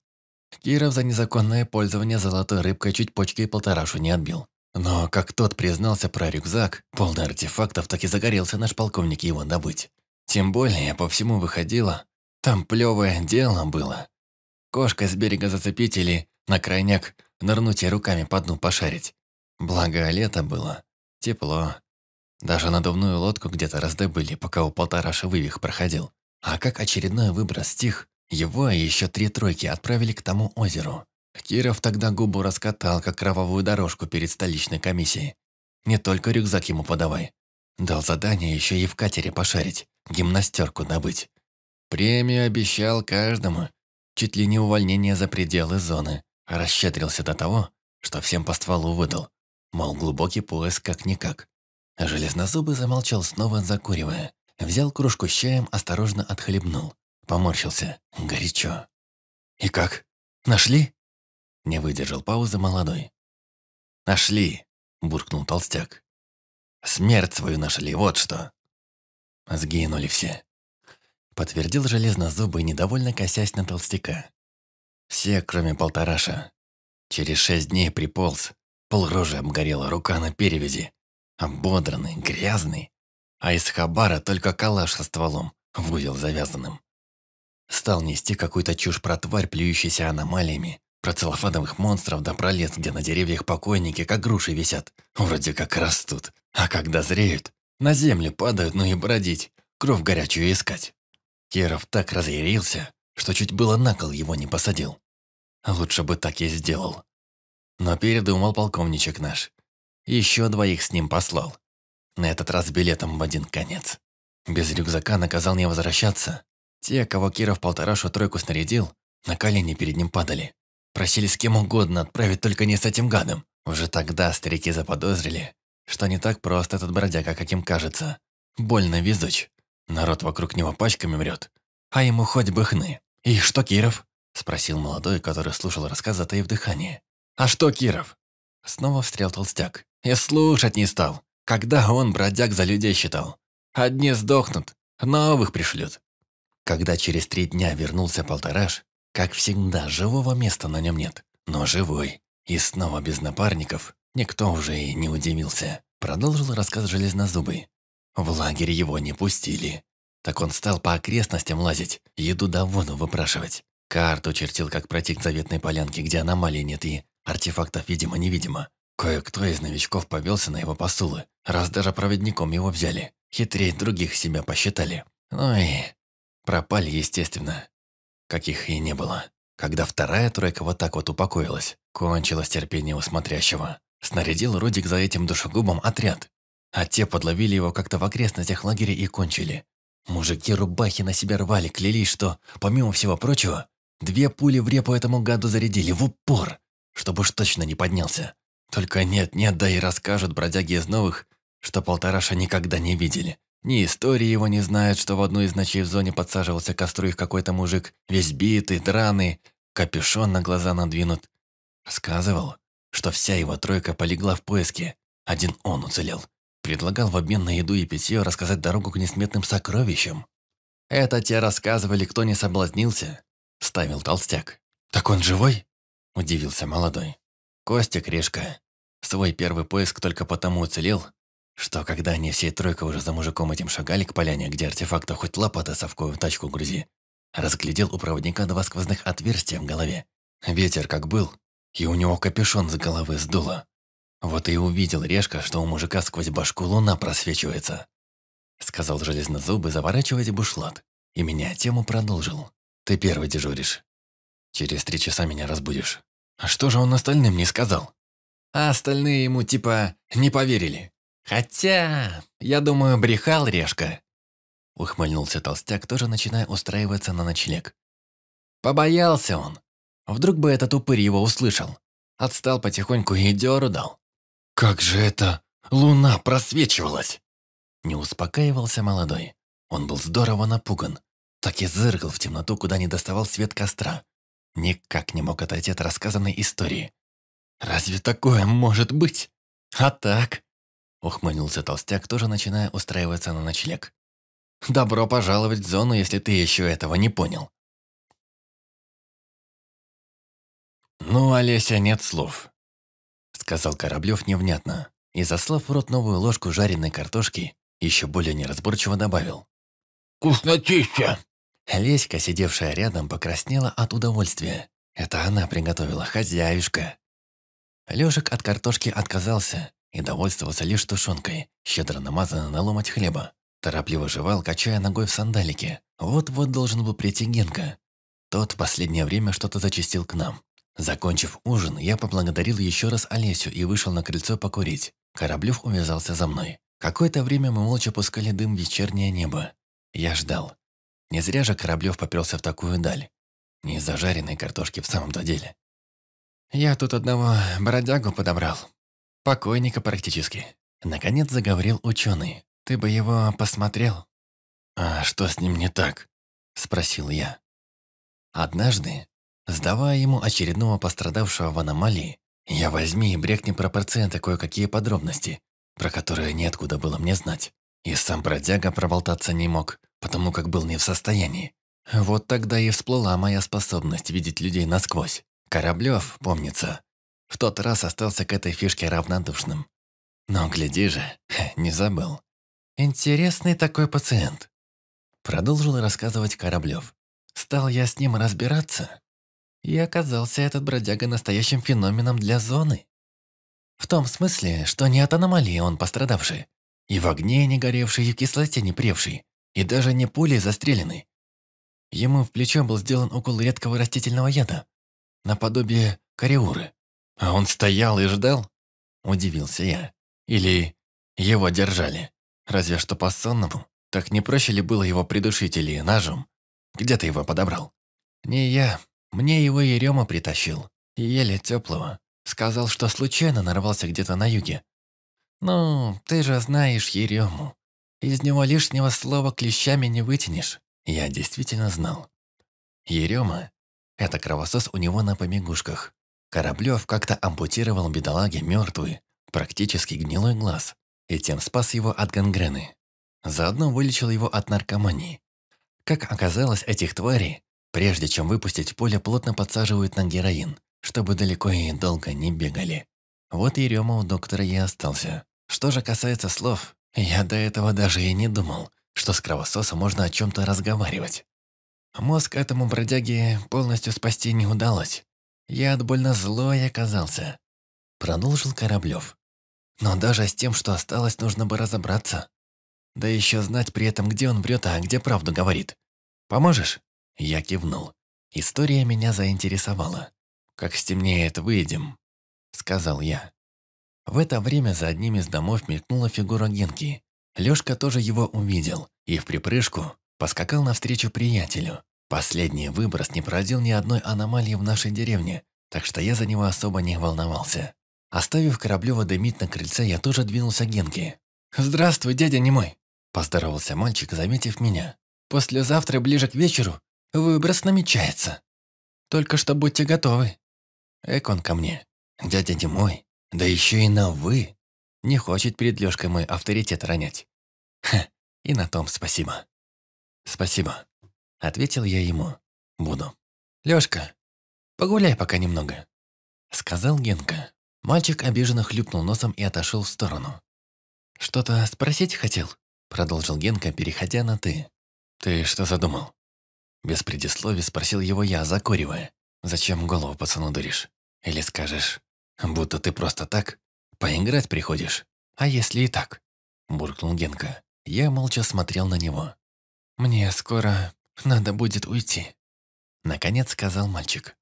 Speaker 1: Киров за незаконное пользование золотой рыбкой чуть почки и полторашу не отбил. Но как тот признался про рюкзак, полный артефактов, так и загорелся наш полковник его добыть. Тем более, по всему выходило, там плевое дело было. Кошка с берега зацепить или, на крайняк, нырнуть и руками по дну пошарить. Благо, лето было. Тепло. Даже надувную лодку где-то раздобыли, пока у полтораша вывих проходил. А как очередной выброс стих, его и еще три тройки отправили к тому озеру. Киров тогда губу раскатал, как кровавую дорожку перед столичной комиссией. Не только рюкзак ему подавай. Дал задание еще и в катере пошарить, гимнастерку добыть. Премию обещал каждому. Чуть ли не увольнение за пределы зоны. Расщедрился до того, что всем по стволу выдал. Мол, глубокий пояс как-никак. Железнозубый замолчал снова, закуривая. Взял кружку с чаем, осторожно отхлебнул. Поморщился. Горячо. «И как? Нашли?» Не выдержал паузы молодой. «Нашли!» – буркнул толстяк. «Смерть свою нашли, вот что!» Сгинули все. Подтвердил железнозубый, недовольно косясь на толстяка. Все, кроме полтораша. Через шесть дней приполз. Полрожи обгорела, рука на перевязи ободранный, грязный, а из хабара только калаш со стволом, в узел завязанным. Стал нести какую-то чушь про тварь, плюющаяся аномалиями, про целлофановых монстров да про лес, где на деревьях покойники как груши висят, вроде как растут, а когда зреют, на землю падают, ну и бродить, кровь горячую искать. Киров так разъярился, что чуть было на кол его не посадил. Лучше бы так и сделал. Но передумал полковничек наш еще двоих с ним послал. На этот раз билетом в один конец. Без рюкзака наказал не возвращаться. Те, кого Киров полторашу-тройку снарядил, на колени перед ним падали. Просили с кем угодно отправить, только не с этим гадом. Уже тогда старики заподозрили, что не так просто этот бродяга, как им кажется. Больно везуч. Народ вокруг него пачками мрет. А ему хоть бы хны. «И что, Киров?» – спросил молодой, который слушал рассказ, затаив дыхание. «А что, Киров?» Снова встрял толстяк. И слушать не стал, когда он бродяг за людей считал. Одни сдохнут, новых пришлют. Когда через три дня вернулся полтораж, как всегда, живого места на нем нет, но живой. И снова без напарников никто уже и не удивился. Продолжил рассказ Железнозубый. В лагерь его не пустили. Так он стал по окрестностям лазить, еду да воду выпрашивать. Карту чертил, как пройти к заветной полянке, где аномалий нет и артефактов видимо-невидимо. Кое-кто из новичков повелся на его посулы, раз даже проводником его взяли. Хитрее других себя посчитали. Ну и пропали, естественно. Каких и не было. Когда вторая тройка вот так вот упокоилась, кончилось терпение у смотрящего. Снарядил Рудик за этим душегубом отряд. А те подловили его как-то в окрестностях лагеря и кончили. Мужики рубахи на себя рвали, клялись, что, помимо всего прочего, две пули в репу этому гаду зарядили в упор, чтобы уж точно не поднялся. Только нет-нет, да и расскажут бродяги из новых, что Полтораша никогда не видели. Ни истории его не знают, что в одну из ночей в зоне подсаживался к костру их какой-то мужик, весь битый, драный, капюшон на глаза надвинут. Рассказывал, что вся его тройка полегла в поиске, один он уцелел. Предлагал в обмен на еду и питье рассказать дорогу к несметным сокровищам. «Это те рассказывали, кто не соблазнился?» – вставил толстяк. «Так он живой?» – удивился молодой. Костик, решка. Свой первый поиск только потому уцелел, что когда они всей тройкой уже за мужиком этим шагали к поляне, где артефакта хоть лопата совковую тачку грузи, разглядел у проводника два сквозных отверстия в голове. Ветер как был, и у него капюшон с головы сдуло. Вот и увидел Решка, что у мужика сквозь башку луна просвечивается. Сказал железнозубы, заворачиваясь в бушлат, и меня тему продолжил. «Ты первый дежуришь. Через три часа меня разбудишь. А что же он остальным не сказал? А остальные ему типа не поверили. Хотя, я думаю, брехал Решка. Ухмыльнулся толстяк, тоже начиная устраиваться на ночлег. Побоялся он. Вдруг бы этот упырь его услышал. Отстал потихоньку и дёру дал. «Как же это? Луна просвечивалась!» Не успокаивался молодой. Он был здорово напуган. Так и зыркал в темноту, куда не доставал свет костра никак не мог отойти от рассказанной истории. «Разве такое может быть? А так?» Ухмыльнулся толстяк, тоже начиная устраиваться на ночлег. «Добро пожаловать в зону, если ты еще этого не понял».
Speaker 2: «Ну, Олеся, нет слов», — сказал
Speaker 1: Кораблев невнятно, и, заслав в рот новую ложку жареной картошки, еще более неразборчиво добавил. «Вкуснотища!» Леська, сидевшая рядом, покраснела от удовольствия. Это она приготовила хозяюшка. Лёшек от картошки отказался и довольствовался лишь тушенкой, щедро намазанной на ломоть хлеба. Торопливо жевал, качая ногой в сандалике. Вот-вот должен был прийти Генка. Тот в последнее время что-то зачистил к нам. Закончив ужин, я поблагодарил еще раз Олесю и вышел на крыльцо покурить. Кораблёв увязался за мной. Какое-то время мы молча пускали дым в вечернее небо. Я ждал. Не зря же Кораблев попёрся в такую даль. Не из-за жареной картошки в самом-то деле. «Я тут одного бродягу подобрал. Покойника практически». Наконец заговорил учёный. «Ты бы его посмотрел». «А что с ним не так?» – спросил я. Однажды, сдавая ему очередного пострадавшего в аномалии, я возьми и брекни про пациента кое-какие подробности, про которые неоткуда было мне знать. И сам бродяга проболтаться не мог, потому как был не в состоянии. Вот тогда и всплыла моя способность видеть людей насквозь. Кораблев, помнится, в тот раз остался к этой фишке равнодушным. Но, гляди же, не забыл. «Интересный такой пациент», — продолжил рассказывать Кораблев. «Стал я с ним разбираться, и оказался этот бродяга настоящим феноменом для зоны. В том смысле, что не от аномалии он пострадавший, и в огне не горевший, и в кислоте не превший, и даже не пулей застреленный. Ему в плечо был сделан укол редкого растительного яда, наподобие кариуры. А он стоял и ждал? Удивился я. Или его держали? Разве что по сонному. Так не проще ли было его придушить или ножом? Где ты его подобрал? Не я. Мне его Ерема притащил. Еле теплого. Сказал, что случайно нарвался где-то на юге. «Ну, ты же знаешь Ерему. Из него лишнего слова клещами не вытянешь». Я действительно знал. Ерема – это кровосос у него на помигушках. Кораблев как-то ампутировал бедолаге мертвый, практически гнилой глаз, и тем спас его от гангрены. Заодно вылечил его от наркомании. Как оказалось, этих тварей, прежде чем выпустить в поле, плотно подсаживают на героин, чтобы далеко и долго не бегали. Вот Ерема у доктора и остался. Что же касается слов, я до этого даже и не думал, что с кровососом можно о чем-то разговаривать. Мозг этому бродяге полностью спасти не удалось. Я от больно злой оказался. Продолжил Кораблев. Но даже с тем, что осталось, нужно бы разобраться. Да еще знать при этом, где он врет, а где правду говорит. Поможешь? Я кивнул. История меня заинтересовала. «Как стемнеет, выйдем», — сказал я. В это время за одним из домов мелькнула фигура Генки. Лёшка тоже его увидел и в припрыжку поскакал навстречу приятелю. Последний выброс не породил ни одной аномалии в нашей деревне, так что я за него особо не волновался. Оставив Кораблёва дымить на крыльце, я тоже двинулся к Генке. «Здравствуй, дядя Немой!» – поздоровался мальчик, заметив меня. «Послезавтра, ближе к вечеру, выброс намечается. Только что будьте готовы!» Эк он ко мне. «Дядя Немой, да еще и на «вы». Не хочет перед Лёшкой мой авторитет ронять. Ха, и
Speaker 2: на том спасибо. Спасибо. Ответил я ему. Буду.
Speaker 1: Лёшка, погуляй пока немного. Сказал Генка. Мальчик обиженно хлюпнул носом и отошел в сторону. «Что-то спросить хотел?» Продолжил Генка, переходя на «ты». «Ты что задумал?» Без предисловий спросил его я, закуривая. «Зачем голову пацану дуришь? Или скажешь, будто ты просто так поиграть приходишь. А если и так?» Буркнул Генка. Я молча смотрел на него. «Мне скоро надо будет уйти», — наконец сказал мальчик.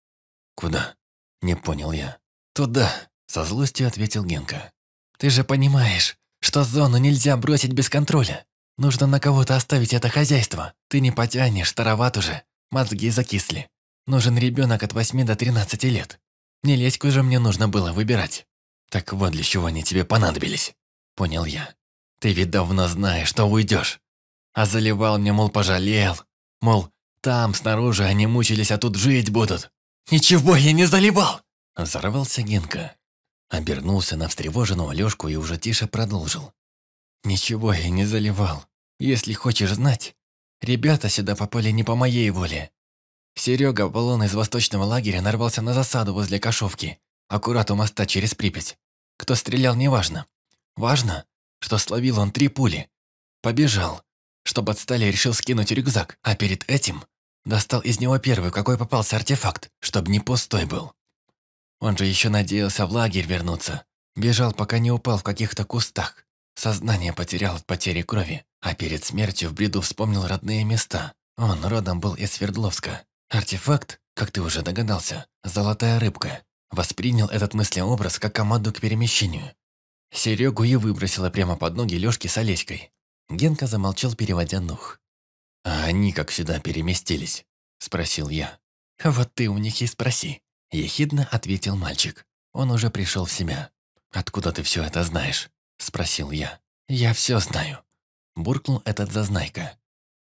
Speaker 1: «Куда?» — не понял я. «Туда», — со злостью ответил Генка. «Ты же понимаешь, что зону нельзя бросить без контроля. Нужно на кого-то оставить это хозяйство. Ты не потянешь, староват уже. Мозги закисли. Нужен ребенок от 8 до 13 лет. Не леську же мне нужно было выбирать. Так вот для чего они тебе понадобились. Понял я. Ты ведь давно знаешь, что уйдешь. А заливал мне, мол, пожалел. Мол, там, снаружи, они мучились, а тут жить будут. Ничего я не заливал! Взорвался Генка. Обернулся на встревоженную Алёшку и уже тише продолжил. «Ничего я не заливал. Если хочешь знать, ребята сюда попали не по моей воле. Серега Балон из восточного лагеря нарвался на засаду возле Кашовки, аккурат у моста через Припять. Кто стрелял, неважно. Важно, что словил он три пули. Побежал. Чтобы отстали, решил скинуть рюкзак, а перед этим достал из него первый, какой попался артефакт, чтобы не пустой был. Он же еще надеялся в лагерь вернуться. Бежал, пока не упал в каких-то кустах. Сознание потерял от потери крови, а перед смертью в бреду вспомнил родные места. Он родом был из Свердловска. Артефакт, как ты уже догадался, золотая рыбка, воспринял этот мыслеобраз как команду к перемещению. Серегу и выбросила прямо под ноги Лёшки с Олеськой. Генка замолчал, переводя нух. «А они как сюда переместились?» – спросил я. «Вот ты у них и спроси», – ехидно ответил мальчик. Он уже пришел в себя. «Откуда ты все это знаешь?» – спросил я. «Я все знаю», – буркнул этот зазнайка.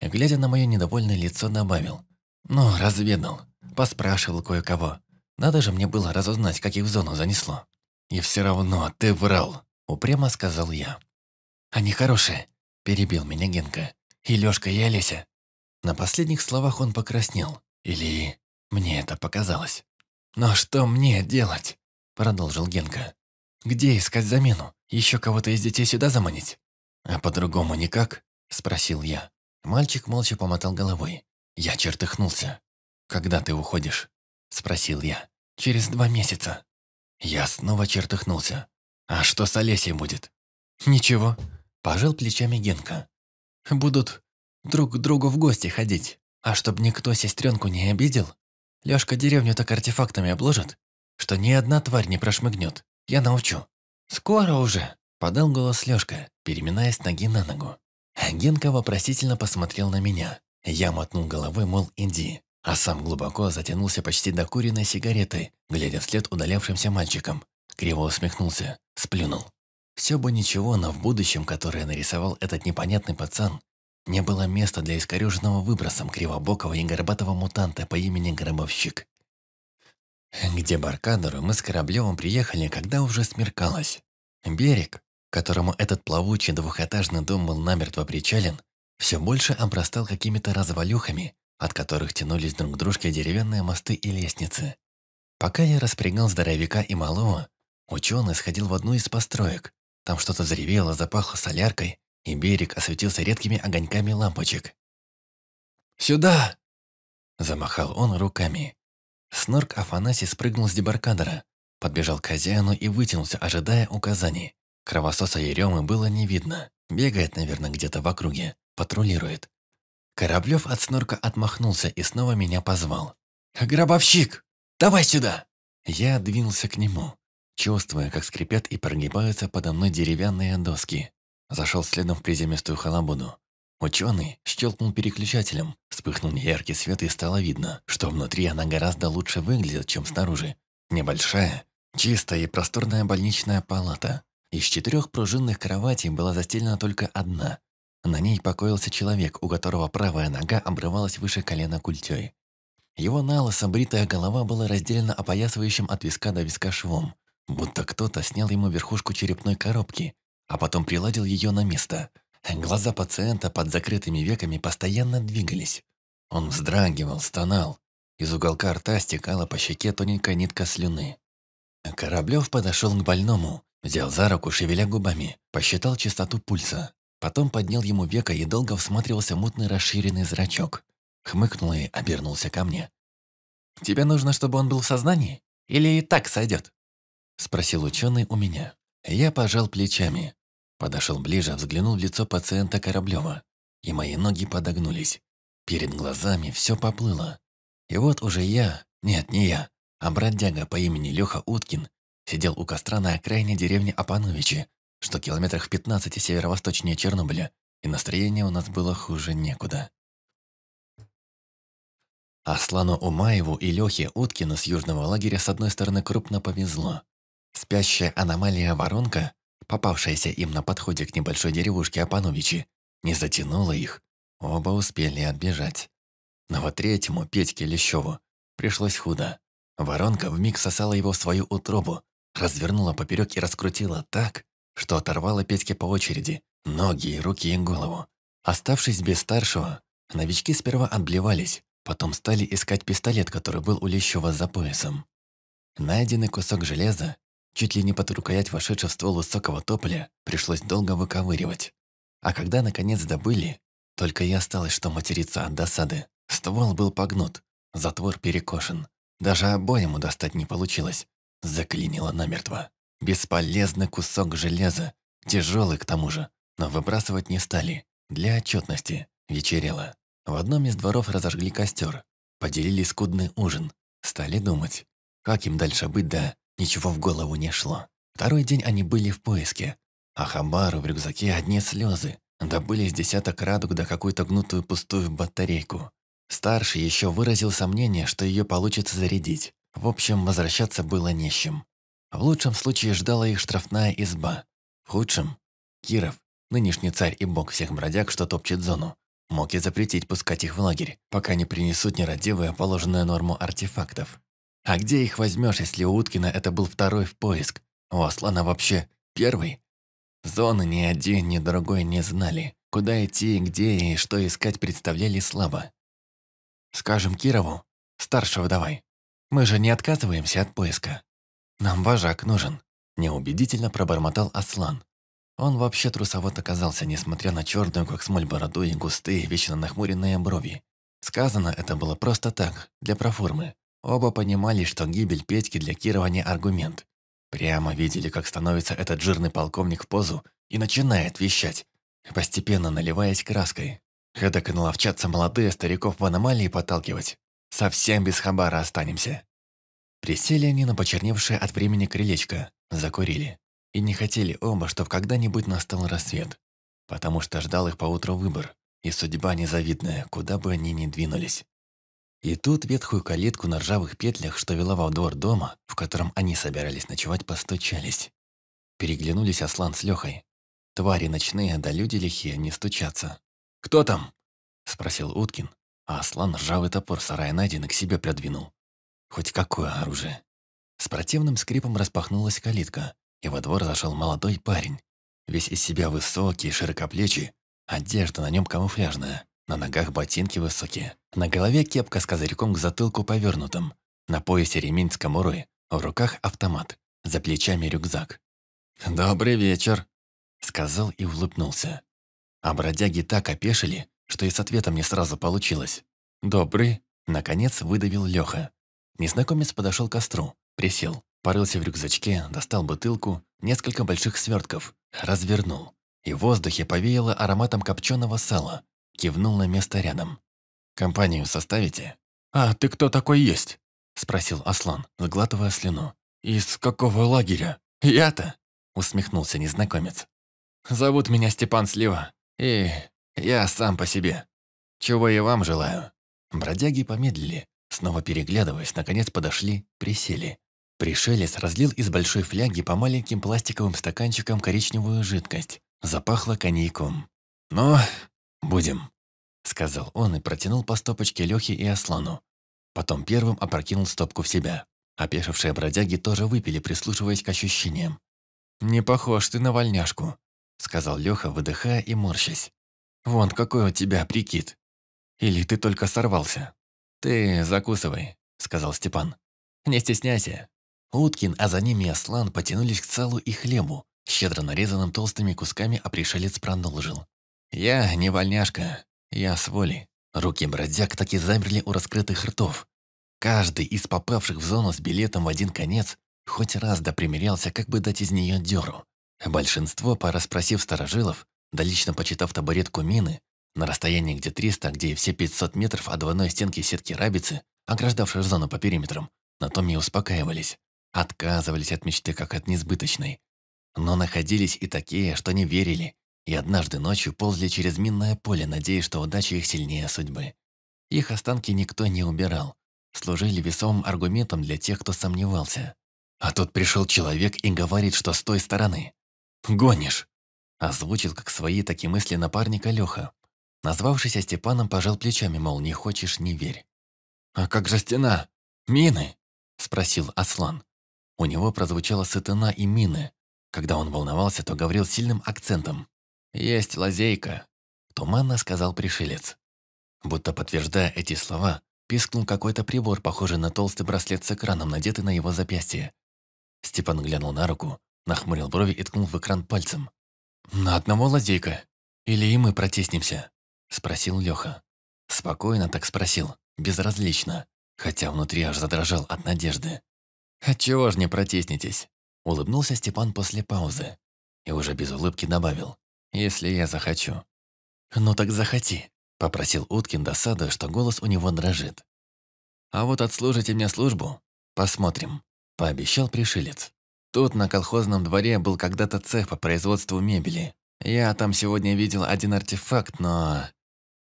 Speaker 1: Глядя на мое недовольное лицо, добавил. Ну, разведал. Поспрашивал кое-кого. Надо же мне было разузнать, как их в зону занесло. И все равно ты врал, упрямо сказал я. Они хорошие, перебил меня Генка. И Лёшка, и Олеся. На последних словах он покраснел. Или мне это показалось. «Но что мне делать?» – продолжил Генка. «Где искать замену? Еще кого-то из детей сюда заманить?» «А по-другому никак?» – спросил я. Мальчик молча помотал головой. Я чертыхнулся. «Когда ты уходишь?» – спросил я. «Через два месяца». Я снова чертыхнулся. «А что с Олесей будет?» «Ничего», – пожал плечами Генка. «Будут друг к другу в гости ходить. А чтоб никто сестренку не обидел, Лёшка деревню так артефактами обложит, что ни одна тварь не прошмыгнет. Я научу». «Скоро уже!» – подал голос Лёшка, переминаясь ноги на ногу. А Генка вопросительно посмотрел на меня. Я мотнул головой, мол, иди, а сам глубоко затянулся почти до куриной сигареты, глядя вслед удалявшимся мальчикам. Криво усмехнулся, сплюнул. Все бы ничего, но в будущем, которое нарисовал этот непонятный пацан, не было места для искореженного выбросом кривобокого и горбатого мутанта по имени Гробовщик. Где Баркадору мы с Кораблевым приехали, когда уже смеркалось. Берег, которому этот плавучий двухэтажный дом был намертво причален, все больше обрастал какими-то развалюхами, от которых тянулись друг к дружке деревянные мосты и лестницы. Пока я распрягал здоровяка и малого, ученый сходил в одну из построек. Там что-то заревело, запахло соляркой, и берег осветился редкими огоньками лампочек. «Сюда!» – замахал он руками. Снорк Афанасий спрыгнул с дебаркадера, подбежал к хозяину и вытянулся, ожидая указаний. Кровососа Еремы было не видно, бегает, наверное, где-то в округе патрулирует. Кораблев от снорка отмахнулся и снова меня позвал. «Гробовщик, давай сюда!» Я двинулся к нему, чувствуя, как скрипят и прогибаются подо мной деревянные доски. Зашел следом в приземистую халабуду. Ученый щелкнул переключателем, вспыхнул яркий свет и стало видно, что внутри она гораздо лучше выглядит, чем снаружи. Небольшая, чистая и просторная больничная палата. Из четырех пружинных кроватей была застелена только одна, на ней покоился человек, у которого правая нога обрывалась выше колена культей. Его налысо бритая голова была разделена опоясывающим от виска до виска швом, будто кто-то снял ему верхушку черепной коробки, а потом приладил ее на место. Глаза пациента под закрытыми веками постоянно двигались. Он вздрагивал, стонал. Из уголка рта стекала по щеке тоненькая нитка слюны. Кораблёв подошел к больному, взял за руку, шевеля губами, посчитал частоту пульса. Потом поднял ему века и долго всматривался в мутный расширенный зрачок. Хмыкнул и обернулся ко мне. «Тебе нужно, чтобы он был в сознании? Или и так сойдет?» Спросил ученый у меня. Я пожал плечами. Подошел ближе, взглянул в лицо пациента Кораблева. И мои ноги подогнулись. Перед глазами все поплыло. И вот уже я, нет, не я, а бродяга по имени Леха Уткин сидел у костра на окраине деревни Апановичи что километрах в 15 северо-восточнее Чернобыля, и настроение у нас было хуже некуда. Аслану Умаеву и Лёхе Уткину с южного лагеря с одной стороны крупно повезло. Спящая аномалия воронка, попавшаяся им на подходе к небольшой деревушке Апановичи, не затянула их. Оба успели отбежать. Но вот третьему, Петьке Лещеву, пришлось худо. Воронка вмиг сосала его в свою утробу, развернула поперек и раскрутила так, что оторвало Петьке по очереди ноги, руки и голову. Оставшись без старшего, новички сперва отблевались, потом стали искать пистолет, который был у Лещева за поясом. Найденный кусок железа, чуть ли не под рукоять вошедшего в ствол высокого тополя, пришлось долго выковыривать. А когда наконец добыли, только и осталось, что материться от досады. Ствол был погнут, затвор перекошен. Даже обоему достать не получилось. Заклинило намертво. Бесполезный кусок железа, тяжелый к тому же, но выбрасывать не стали. Для отчетности вечерело. В одном из дворов разожгли костер, поделили скудный ужин, стали думать, как им дальше быть, да ничего в голову не шло. Второй день они были в поиске, а Хабару в рюкзаке одни слезы, добыли с десяток радуг да какую-то гнутую пустую батарейку. Старший еще выразил сомнение, что ее получится зарядить. В общем, возвращаться было не с чем. В лучшем случае ждала их штрафная изба. В худшем – Киров, нынешний царь и бог всех бродяг, что топчет зону, мог и запретить пускать их в лагерь, пока не принесут нерадивые положенную норму артефактов. А где их возьмешь, если у Уткина это был второй в поиск? У Аслана вообще первый? Зоны ни один, ни другой не знали. Куда идти, где и что искать представляли слабо. Скажем Кирову, старшего давай. Мы же не отказываемся от поиска. «Нам вожак нужен», – неубедительно пробормотал Аслан. Он вообще трусовод оказался, несмотря на черную, как смоль, бороду и густые, вечно нахмуренные брови. Сказано это было просто так, для проформы. Оба понимали, что гибель Петьки для Кирова не аргумент. Прямо видели, как становится этот жирный полковник в позу и начинает вещать, постепенно наливаясь краской. Эдак и наловчатся молодые стариков в аномалии подталкивать. Совсем без хабара останемся. Присели они на почерневшее от времени крылечко, закурили. И не хотели оба, чтобы когда-нибудь настал рассвет. Потому что ждал их поутру выбор, и судьба незавидная, куда бы они ни двинулись. И тут ветхую калитку на ржавых петлях, что вела во двор дома, в котором они собирались ночевать, постучались. Переглянулись Аслан с Лехой. Твари ночные, да люди лихие, не стучатся. «Кто там?» – спросил Уткин, а Аслан ржавый топор сарая найден и к себе придвинул. Хоть какое оружие. С противным скрипом распахнулась калитка, и во двор зашел молодой парень. Весь из себя высокий, широкоплечий, одежда на нем камуфляжная, на ногах ботинки высокие, на голове кепка с козырьком к затылку повернутым, на поясе ремень с камурой, в руках автомат, за плечами рюкзак. «Добрый вечер», — сказал и улыбнулся. А бродяги так опешили, что и с ответом не сразу получилось. «Добрый», — наконец выдавил Лёха, Незнакомец подошел к костру, присел, порылся в рюкзачке, достал бутылку, несколько больших свертков, развернул. И в воздухе повеяло ароматом копченого сала. Кивнул на место рядом. «Компанию составите?» «А ты кто такой есть?» Спросил Аслан, сглатывая слюну. «Из какого лагеря? Я-то?» Усмехнулся незнакомец. «Зовут меня Степан Слива, и я сам по себе. Чего и вам желаю». Бродяги помедлили, Снова переглядываясь, наконец подошли, присели. Пришелец разлил из большой фляги по маленьким пластиковым стаканчикам коричневую жидкость. Запахло коньяком. «Ну, будем», — сказал он и протянул по стопочке Лехе и Аслану. Потом первым опрокинул стопку в себя. Опешившие бродяги тоже выпили, прислушиваясь к ощущениям. «Не похож ты на вольняшку», — сказал Леха, выдыхая и морщась. «Вон какой у тебя прикид. Или ты только сорвался?» «Ты закусывай», — сказал Степан. «Не стесняйся». Уткин, а за ними Аслан потянулись к целу и хлебу, щедро нарезанным толстыми кусками, а пришелец продолжил. «Я не вольняшка, я с воли». Руки бродяг так и замерли у раскрытых ртов. Каждый из попавших в зону с билетом в один конец хоть раз допримирялся, как бы дать из нее дёру. Большинство, пораспросив старожилов, да лично почитав табуретку мины, на расстоянии где 300, где и все 500 метров от двойной стенки сетки рабицы, ограждавшей зону по периметрам, на том и успокаивались. Отказывались от мечты, как от несбыточной. Но находились и такие, что не верили, и однажды ночью ползли через минное поле, надеясь, что удача их сильнее судьбы. Их останки никто не убирал, служили весомым аргументом для тех, кто сомневался. А тут пришел человек и говорит, что с той стороны. «Гонишь!» Озвучил как свои, так и мысли напарника Леха, Назвавшийся Степаном пожал плечами, мол, не хочешь – не верь. «А как же стена? Мины?» – спросил Аслан. У него прозвучала сатана и мины. Когда он волновался, то говорил сильным акцентом. «Есть лазейка», – туманно сказал пришелец. Будто подтверждая эти слова, пискнул какой-то прибор, похожий на толстый браслет с экраном, надетый на его запястье. Степан глянул на руку, нахмурил брови и ткнул в экран пальцем. «На одного лазейка. Или и мы протиснемся?» Спросил Лёха Спокойно так спросил, безразлично, хотя внутри аж задрожал от надежды. «Отчего «А ж не протеснитесь?» Улыбнулся Степан после паузы и уже без улыбки добавил. «Если я захочу». «Ну так захоти», – попросил Уткин досада, что голос у него дрожит. «А вот отслужите мне службу, посмотрим», – пообещал пришелец. Тут на колхозном дворе был когда-то цех по производству мебели. Я там сегодня видел один артефакт, но...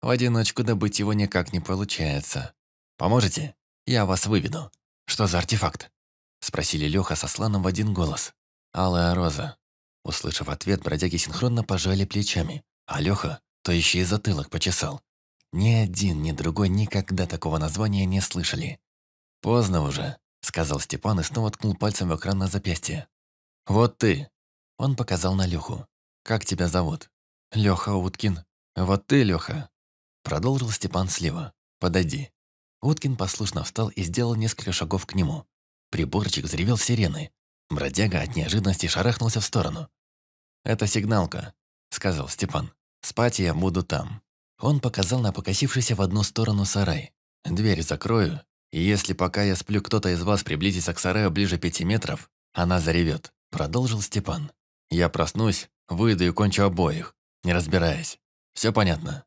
Speaker 1: В одиночку добыть его никак не получается. Поможете? Я вас выведу. Что за артефакт? Спросили Леха со Сланом в один голос. Алая роза. Услышав ответ, бродяги синхронно пожали плечами, а Леха то еще и затылок почесал. Ни один, ни другой никогда такого названия не слышали. «Поздно уже», — сказал Степан и снова ткнул пальцем в экран на запястье. «Вот ты!» — он показал на Леху. «Как тебя зовут?» «Леха Уткин». «Вот ты, Леха, Продолжил Степан Слива. «Подойди». Уткин послушно встал и сделал несколько шагов к нему. Приборчик взревел сирены. Бродяга от неожиданности шарахнулся в сторону. «Это сигналка», — сказал Степан. «Спать я буду там». Он показал на покосившийся в одну сторону сарай. «Дверь закрою, и если пока я сплю, кто-то из вас приблизится к сараю ближе пяти метров, она заревет», — продолжил Степан. «Я проснусь, выйду и кончу обоих, не разбираясь. Все понятно?»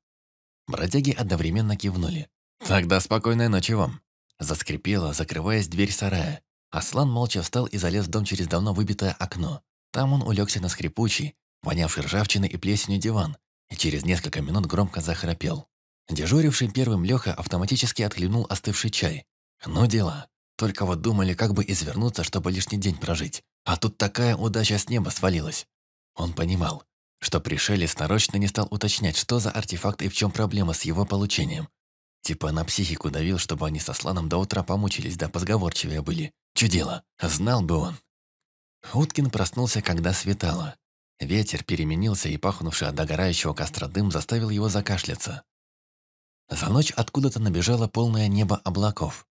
Speaker 1: Бродяги одновременно кивнули. «Тогда спокойной ночи вам!» Заскрипела, закрываясь дверь сарая. Аслан молча встал и залез в дом через давно выбитое окно. Там он улегся на скрипучий, вонявший ржавчиной и плесенью диван, и через несколько минут громко захрапел. Дежуривший первым Леха автоматически отхлебнул остывший чай. «Ну дела. Только вот думали, как бы извернуться, чтобы лишний день прожить. А тут такая удача с неба свалилась». Он понимал, что пришелец нарочно не стал уточнять, что за артефакт и в чем проблема с его получением. Типа на психику давил, чтобы они со Сланом до утра помучились, да позговорчивее были. Чудило. Знал бы он. Уткин проснулся, когда светало. Ветер переменился, и пахнувший от догорающего костра дым заставил его закашляться. За ночь откуда-то набежало полное небо облаков.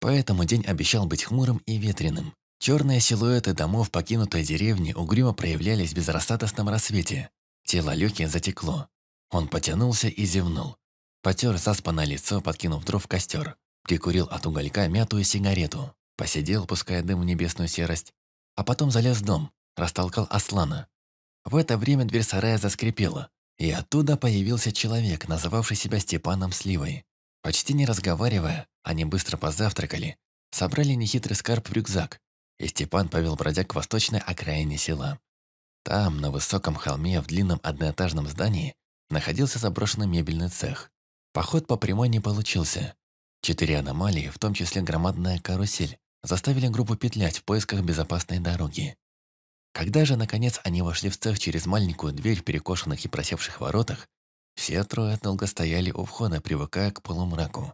Speaker 1: Поэтому день обещал быть хмурым и ветреным. Черные силуэты домов покинутой деревни угрюмо проявлялись в безрастатостном рассвете. Тело Люки затекло. Он потянулся и зевнул. Потер заспанное лицо, подкинув дров в костер. Прикурил от уголька мятую сигарету. Посидел, пуская дым в небесную серость. А потом залез в дом, растолкал Аслана. В это время дверь сарая заскрипела. И оттуда появился человек, называвший себя Степаном Сливой. Почти не разговаривая, они быстро позавтракали. Собрали нехитрый скарб в рюкзак и Степан повел бродяг к восточной окраине села. Там, на высоком холме в длинном одноэтажном здании, находился заброшенный мебельный цех. Поход по прямой не получился. Четыре аномалии, в том числе громадная карусель, заставили группу петлять в поисках безопасной дороги. Когда же, наконец, они вошли в цех через маленькую дверь в перекошенных и просевших воротах, все трое долго стояли у входа, привыкая к полумраку.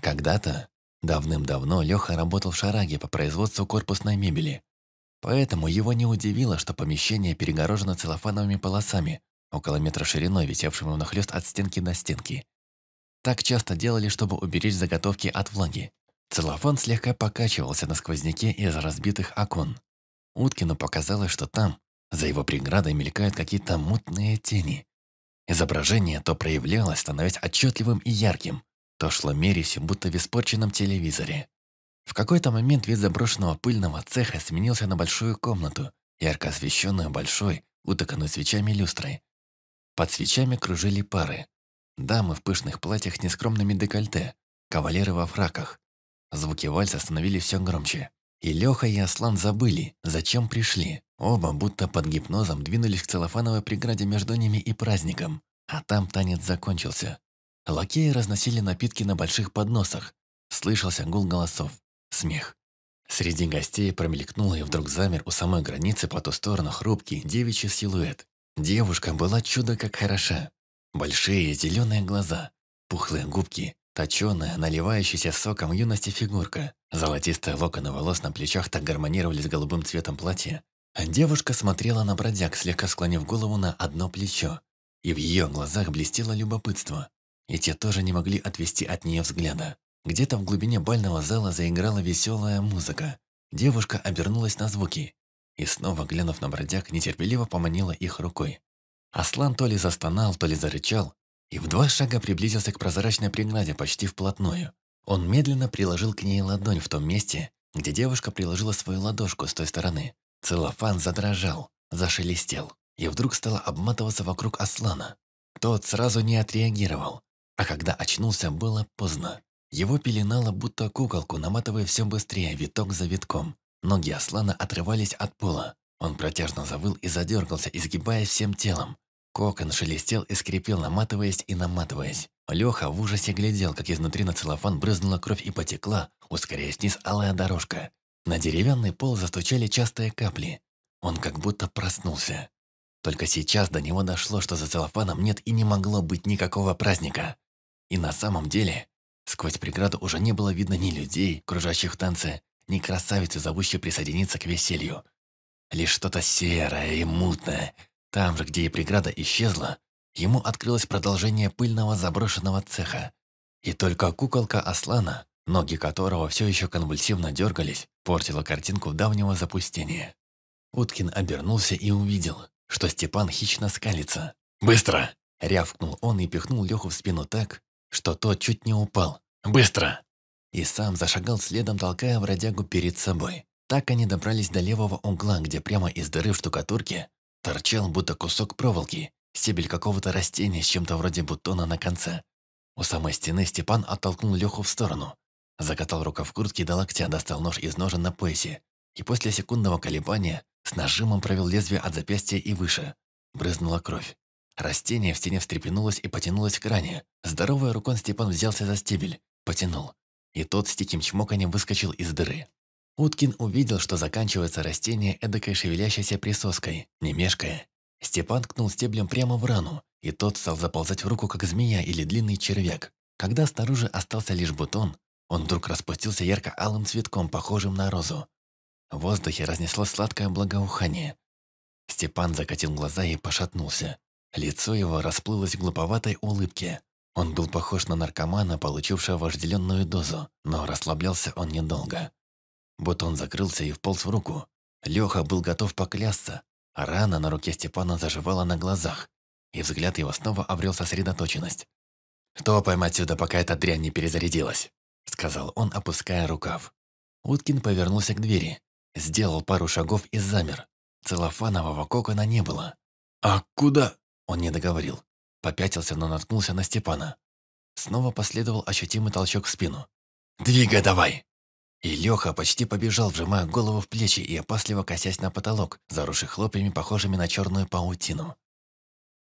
Speaker 1: Когда-то Давным-давно Леха работал в Шараге по производству корпусной мебели. Поэтому его не удивило, что помещение перегорожено целлофановыми полосами, около метра шириной, висевшими внахлёст от стенки до стенки. Так часто делали, чтобы уберечь заготовки от влаги. Целлофан слегка покачивался на сквозняке из разбитых окон. Уткину показалось, что там, за его преградой, мелькают какие-то мутные тени. Изображение то проявлялось, становясь отчетливым и ярким – то шло мерясь, будто в испорченном телевизоре. В какой-то момент вид заброшенного пыльного цеха сменился на большую комнату, ярко освещенную большой, утыканную свечами люстрой. Под свечами кружили пары. Дамы в пышных платьях с нескромными декольте, кавалеры во фраках. Звуки вальса становились все громче. И Леха и Аслан забыли, зачем пришли. Оба, будто под гипнозом, двинулись к целлофановой преграде между ними и праздником. А там танец закончился. Лакеи разносили напитки на больших подносах. Слышался гул голосов, смех. Среди гостей промелькнул и вдруг замер у самой границы по ту сторону хрупкий девичий силуэт. Девушка была чудо как хороша. Большие зеленые глаза, пухлые губки, точеная, наливающаяся соком юности фигурка. Золотистые локоны волос на плечах так гармонировали с голубым цветом платья. Девушка смотрела на бродяг, слегка склонив голову на одно плечо. И в ее глазах блестело любопытство и те тоже не могли отвести от нее взгляда. Где-то в глубине бального зала заиграла веселая музыка. Девушка обернулась на звуки и, снова глянув на бродяг, нетерпеливо поманила их рукой. Аслан то ли застонал, то ли зарычал, и в два шага приблизился к прозрачной преграде почти вплотную. Он медленно приложил к ней ладонь в том месте, где девушка приложила свою ладошку с той стороны. Целлофан задрожал, зашелестел, и вдруг стала обматываться вокруг Аслана. Тот сразу не отреагировал, а когда очнулся, было поздно. Его пеленало будто куколку, наматывая все быстрее, виток за витком. Ноги Аслана отрывались от пола. Он протяжно завыл и задергался, изгибаясь всем телом. Кокон шелестел и скрипел, наматываясь и наматываясь. Леха в ужасе глядел, как изнутри на целлофан брызнула кровь и потекла, ускоряясь вниз алая дорожка. На деревянный пол застучали частые капли. Он как будто проснулся. Только сейчас до него дошло, что за целлофаном нет и не могло быть никакого праздника. И на самом деле, сквозь преграду уже не было видно ни людей, кружащих в танце, ни красавицы, зовущей присоединиться к веселью. Лишь что-то серое и мутное. Там же, где и преграда исчезла, ему открылось продолжение пыльного заброшенного цеха. И только куколка Аслана, ноги которого все еще конвульсивно дергались, портила картинку давнего запустения. Уткин обернулся и увидел, что Степан хищно скалится. «Быстро!» – рявкнул он и пихнул Леху в спину так, что тот чуть не упал. «Быстро!» И сам зашагал следом, толкая бродягу перед собой. Так они добрались до левого угла, где прямо из дыры в штукатурке торчал будто кусок проволоки, стебель какого-то растения с чем-то вроде бутона на конце. У самой стены Степан оттолкнул Леху в сторону. Закатал рукав куртки до локтя, достал нож из ножен на поясе. И после секундного колебания с нажимом провел лезвие от запястья и выше. Брызнула кровь. Растение в стене встрепенулось и потянулось к ране. Здоровой рукой Степан взялся за стебель, потянул. И тот с тихим чмоканием выскочил из дыры. Уткин увидел, что заканчивается растение эдакой шевелящейся присоской, не мешкая. Степан ткнул стеблем прямо в рану, и тот стал заползать в руку, как змея или длинный червяк. Когда снаружи остался лишь бутон, он вдруг распустился ярко-алым цветком, похожим на розу. В воздухе разнесло сладкое благоухание. Степан закатил глаза и пошатнулся. Лицо его расплылось в глуповатой улыбке. Он был похож на наркомана, получившего вожделенную дозу, но расслаблялся он недолго. Бутон закрылся и вполз в руку. Леха был готов поклясться. рана на руке Степана заживала на глазах, и взгляд его снова обрел сосредоточенность. «Топаем отсюда, пока эта дрянь не перезарядилась», — сказал он, опуская рукав. Уткин повернулся к двери, сделал пару шагов и замер. Целлофанового кокона не было. «А куда?» Он не договорил. Попятился, но наткнулся на Степана. Снова последовал ощутимый толчок в спину. «Двигай давай!» И Леха почти побежал, вжимая голову в плечи и опасливо косясь на потолок, заросший хлопьями, похожими на черную паутину.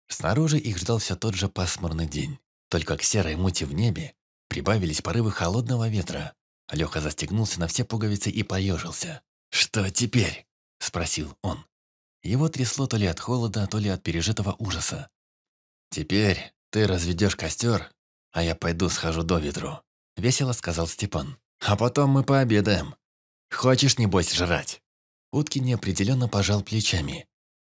Speaker 1: Снаружи их ждал все тот же пасмурный день. Только к серой мути в небе прибавились порывы холодного ветра. Леха застегнулся на все пуговицы и поежился. «Что теперь?» – спросил он. Его трясло то ли от холода, то ли от пережитого ужаса. «Теперь ты разведешь костер, а я пойду схожу до ветру», — весело сказал Степан. «А потом мы пообедаем. Хочешь, небось, жрать?» Уткин неопределенно пожал плечами.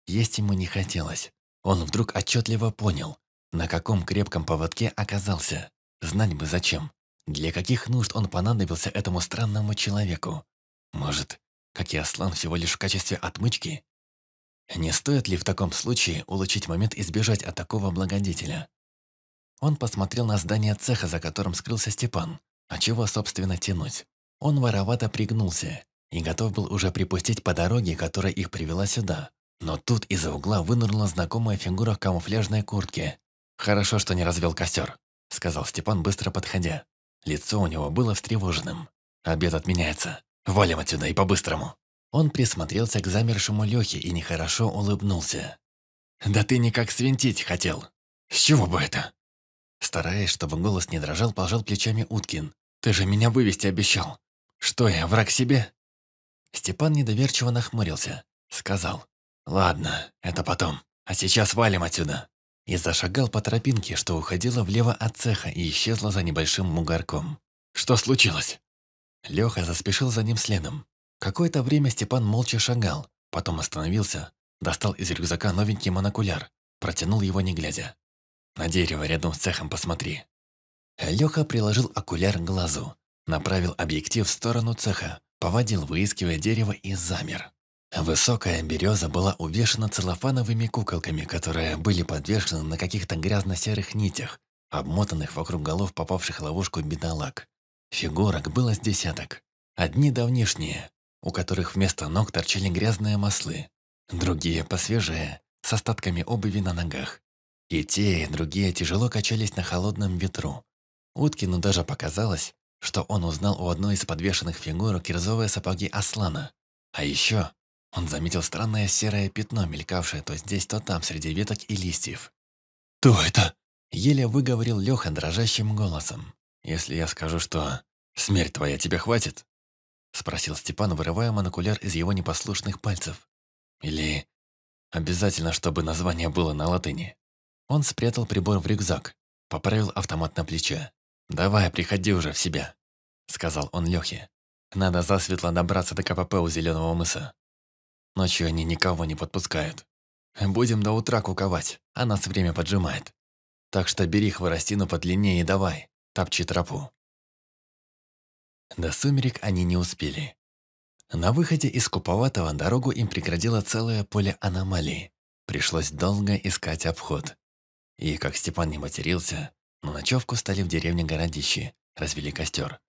Speaker 1: Есть ему не хотелось. Он вдруг отчетливо понял, на каком крепком поводке оказался. Знать бы зачем. Для каких нужд он понадобился этому странному человеку? Может, как и Аслан всего лишь в качестве отмычки? Не стоит ли в таком случае улучшить момент и сбежать от такого благодетеля? Он посмотрел на здание цеха, за которым скрылся Степан. А чего, собственно, тянуть? Он воровато пригнулся и готов был уже припустить по дороге, которая их привела сюда. Но тут из-за угла вынырнула знакомая фигура в камуфляжной куртке. «Хорошо, что не развел костер», — сказал Степан, быстро подходя. Лицо у него было встревоженным. «Обед отменяется. Валим отсюда и по-быстрому». Он присмотрелся к замершему Лехе и нехорошо улыбнулся. «Да ты никак свинтить хотел! С чего бы это?» Стараясь, чтобы голос не дрожал, пожал плечами Уткин. «Ты же меня вывести обещал! Что я, враг себе?» Степан недоверчиво нахмурился. Сказал. «Ладно, это потом. А сейчас валим отсюда!» И зашагал по тропинке, что уходила влево от цеха и исчезла за небольшим мугарком. «Что случилось?» Леха заспешил за ним следом. Какое-то время Степан молча шагал, потом остановился, достал из рюкзака новенький монокуляр, протянул его не глядя. «На дерево рядом с цехом посмотри». Лёха приложил окуляр к глазу, направил объектив в сторону цеха, поводил, выискивая дерево, и замер. Высокая береза была увешана целлофановыми куколками, которые были подвешены на каких-то грязно-серых нитях, обмотанных вокруг голов попавших в ловушку бедолаг. Фигурок было с десяток. Одни давнишние, у которых вместо ног торчали грязные маслы, другие посвежее, с остатками обуви на ногах. И те, и другие тяжело качались на холодном ветру. Уткину даже показалось, что он узнал у одной из подвешенных фигур кирзовые сапоги Аслана. А еще он заметил странное серое пятно, мелькавшее то здесь, то там, среди веток и листьев. «Кто это?» – еле выговорил Леха дрожащим голосом. «Если я скажу, что смерть твоя тебе хватит, Спросил Степан, вырывая монокуляр из его непослушных пальцев. Или обязательно, чтобы название было на латыни. Он спрятал прибор в рюкзак, поправил автомат на плече. «Давай, приходи уже в себя», — сказал он Лёхе. «Надо засветло добраться до КПП у Зеленого мыса. Ночью они никого не подпускают. Будем до утра куковать, а нас время поджимает. Так что бери хворостину подлиннее и давай, топчи тропу». До сумерек они не успели. На выходе из Куповатого дорогу им преградило целое поле аномалий. Пришлось долго искать обход. И, как Степан не матерился, на ночевку стали в деревне Городище, развели костер.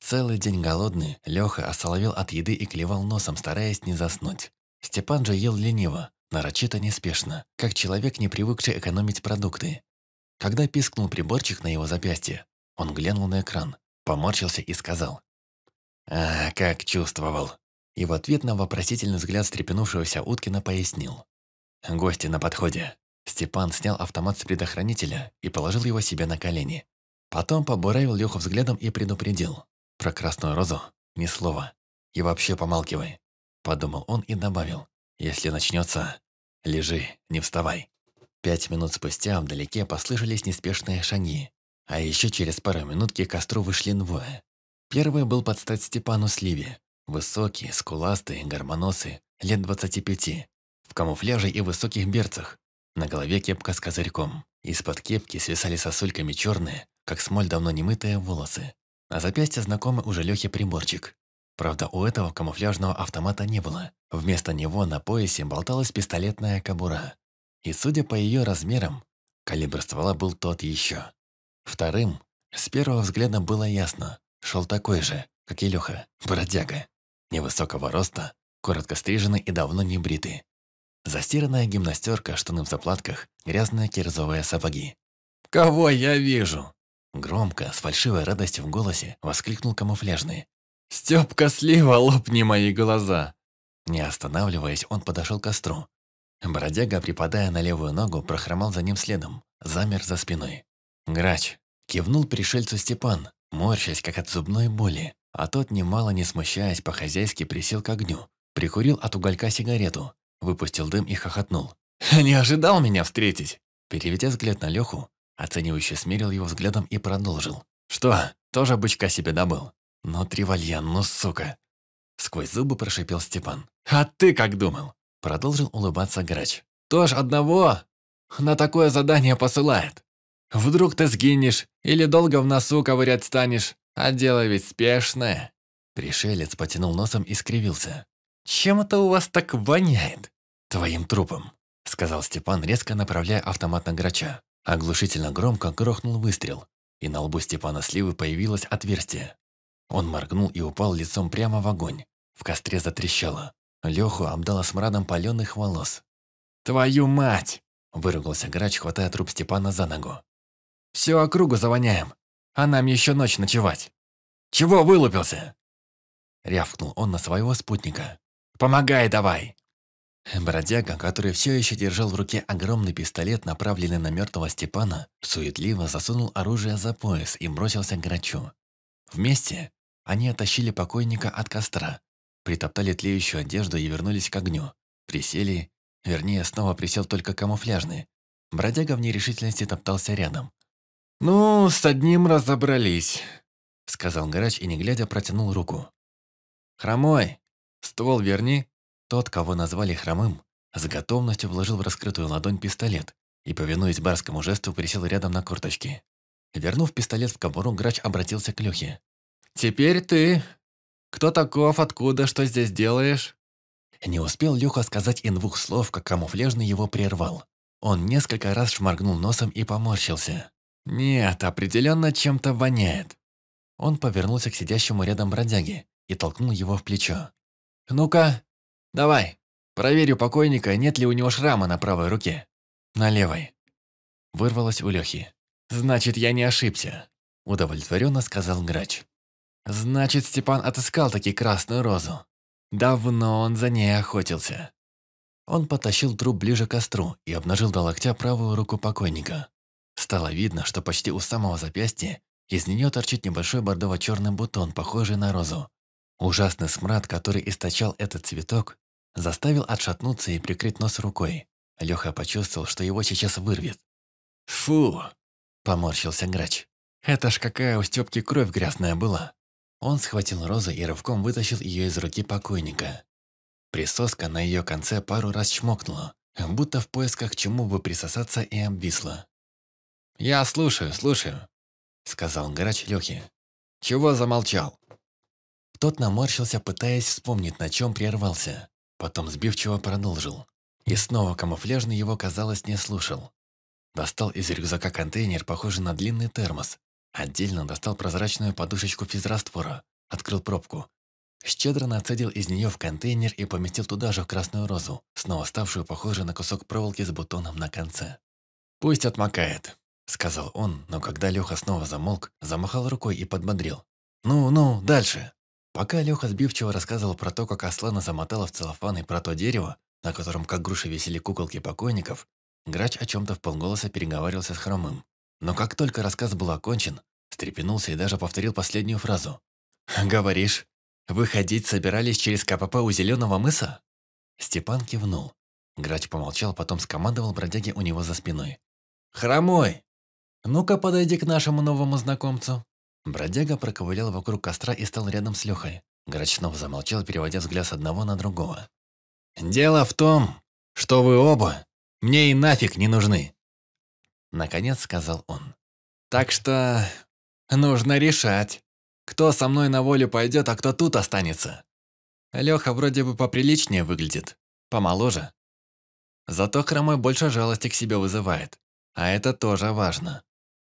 Speaker 1: Целый день голодный, Леха осоловел от еды и клевал носом, стараясь не заснуть. Степан же ел лениво, нарочито неспешно, как человек, не привыкший экономить продукты. Когда пискнул приборчик на его запястье, он глянул на экран поморщился и сказал. «А, как чувствовал!» И в ответ на вопросительный взгляд стрепенувшегося Уткина пояснил. «Гости на подходе». Степан снял автомат с предохранителя и положил его себе на колени. Потом побуравил Леху взглядом и предупредил. «Про красную розу ни слова. И вообще помалкивай», – подумал он и добавил. «Если начнется, лежи, не вставай». Пять минут спустя вдалеке послышались неспешные шаги, а еще через пару минут к костру вышли двое. Первый был под стать Степану Сливе. Высокий, скуластый, гормоносы, лет 25. В камуфляже и высоких берцах. На голове кепка с козырьком. Из-под кепки свисали сосульками черные, как смоль давно немытые волосы. На запястье знакомый уже Лёхе приборчик. Правда, у этого камуфляжного автомата не было. Вместо него на поясе болталась пистолетная кобура. И судя по ее размерам, калибр ствола был тот еще. Вторым, с первого взгляда было ясно, шел такой же, как и Леха, бродяга. Невысокого роста, коротко стриженный и давно не бритый. Застиранная гимнастерка, штаны в заплатках, грязные кирзовые сапоги. «Кого я вижу?» Громко, с фальшивой радостью в голосе, воскликнул камуфляжный. «Стёпка слива, лопни мои глаза!» Не останавливаясь, он подошел к костру. Бродяга, припадая на левую ногу, прохромал за ним следом, замер за спиной. «Грач!» – кивнул пришельцу Степан, морщась, как от зубной боли. А тот, немало не смущаясь, по-хозяйски присел к огню, прикурил от уголька сигарету, выпустил дым и хохотнул. «Не ожидал меня встретить!» Переведя взгляд на Леху, оценивающе смерил его взглядом и продолжил. «Что, тоже бычка себе добыл?» «Ну, Тревальян, ну, сука!» Сквозь зубы прошипел Степан. «А ты как думал?» Продолжил улыбаться грач. «Тоже одного на такое задание посылает!» Вдруг ты сгинешь или долго в носу ковырять станешь, а дело ведь спешное». Пришелец потянул носом и скривился. «Чем это у вас так воняет?» «Твоим трупом», — сказал Степан, резко направляя автомат на грача. Оглушительно громко грохнул выстрел, и на лбу Степана Сливы появилось отверстие. Он моргнул и упал лицом прямо в огонь. В костре затрещало. Леху обдало смрадом паленых волос. «Твою мать!» – выругался грач, хватая труп Степана за ногу. Всю округу завоняем, а нам еще ночь ночевать. Чего вылупился?» Рявкнул он на своего спутника. «Помогай давай!» Бродяга, который все еще держал в руке огромный пистолет, направленный на мертвого Степана, суетливо засунул оружие за пояс и бросился к грачу. Вместе они оттащили покойника от костра, притоптали тлеющую одежду и вернулись к огню. Присели, вернее, снова присел только камуфляжный. Бродяга в нерешительности топтался рядом, «Ну, с одним разобрались», — сказал грач и, не глядя, протянул руку. «Хромой, ствол верни». Тот, кого назвали хромым, с готовностью вложил в раскрытую ладонь пистолет и, повинуясь барскому жесту, присел рядом на корточки. Вернув пистолет в кобуру, грач обратился к Лехе. «Теперь ты. Кто таков, откуда, что здесь делаешь?» Не успел Леха сказать и двух слов, как камуфляжный его прервал. Он несколько раз шморгнул носом и поморщился. «Нет, определенно чем-то воняет». Он повернулся к сидящему рядом бродяге и толкнул его в плечо. «Ну-ка, давай, проверю покойника, нет ли у него шрама на правой руке». «На левой». Вырвалось у Лехи. «Значит, я не ошибся», – удовлетворенно сказал грач. «Значит, Степан отыскал таки красную розу. Давно он за ней охотился». Он потащил труп ближе к костру и обнажил до локтя правую руку покойника. Стало видно, что почти у самого запястья из нее торчит небольшой бордово-черный бутон, похожий на розу. Ужасный смрад, который источал этот цветок, заставил отшатнуться и прикрыть нос рукой. Леха почувствовал, что его сейчас вырвет. «Фу!» – поморщился грач. «Это ж какая у Степки кровь грязная была!» Он схватил розу и рывком вытащил ее из руки покойника. Присоска на ее конце пару раз чмокнула, будто в поисках чему бы присосаться и обвисла. «Я слушаю, слушаю», — сказал грач Лехе. «Чего замолчал?» Тот наморщился, пытаясь вспомнить, на чем прервался. Потом сбивчиво продолжил. И снова камуфляжный его, казалось, не слушал. Достал из рюкзака контейнер, похожий на длинный термос. Отдельно достал прозрачную подушечку физраствора. Открыл пробку. Щедро нацедил из нее в контейнер и поместил туда же красную розу, снова ставшую похожей на кусок проволоки с бутоном на конце. «Пусть отмокает», – сказал он, но когда Леха снова замолк, замахал рукой и подбодрил. «Ну, ну, дальше!» Пока Леха сбивчиво рассказывал про то, как Аслана замотала в целлофан и про то дерево, на котором как груши висели куколки покойников, Грач о чем-то вполголоса переговаривался с Хромым. Но как только рассказ был окончен, стрепенулся и даже повторил последнюю фразу. «Говоришь, выходить собирались через КПП у Зеленого мыса?» Степан кивнул. Грач помолчал, потом скомандовал бродяге у него за спиной. «Хромой, «Ну-ка, подойди к нашему новому знакомцу». Бродяга проковылял вокруг костра и стал рядом с Лехой. Грачнов замолчал, переводя взгляд с одного на другого. «Дело в том, что вы оба мне и нафиг не нужны!» Наконец сказал он. «Так что нужно решать, кто со мной на волю пойдет, а кто тут останется. Леха вроде бы поприличнее выглядит, помоложе. Зато хромой больше жалости к себе вызывает, а это тоже важно.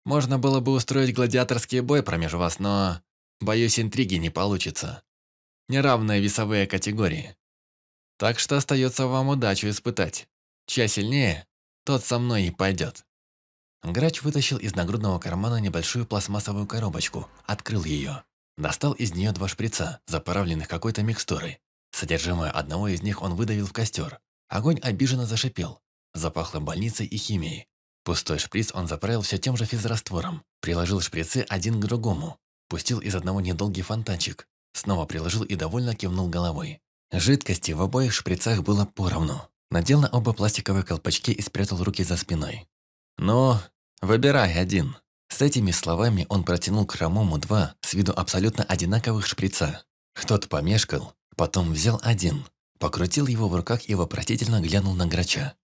Speaker 1: Можно было бы устроить гладиаторский бой промеж вас, но... Боюсь, интриги не получится. Неравные весовые категории. Так что остается вам удачу испытать. Чья сильнее, тот со мной и пойдет. Грач вытащил из нагрудного кармана небольшую пластмассовую коробочку, открыл ее. Достал из нее два шприца, заправленных какой-то микстурой. Содержимое одного из них он выдавил в костер. Огонь обиженно зашипел. Запахло больницей и химией. Пустой шприц он заправил все тем же физраствором, приложил шприцы один к другому, пустил из одного недолгий фонтанчик, снова приложил и довольно кивнул головой. Жидкости в обоих шприцах было поровну. Надел на оба пластиковые колпачки и спрятал руки за спиной. «Ну, выбирай один». С этими словами он протянул Крамому два с виду абсолютно одинаковых шприца. Кто-то помешкал, потом взял один, покрутил его в руках и вопросительно глянул на Грача.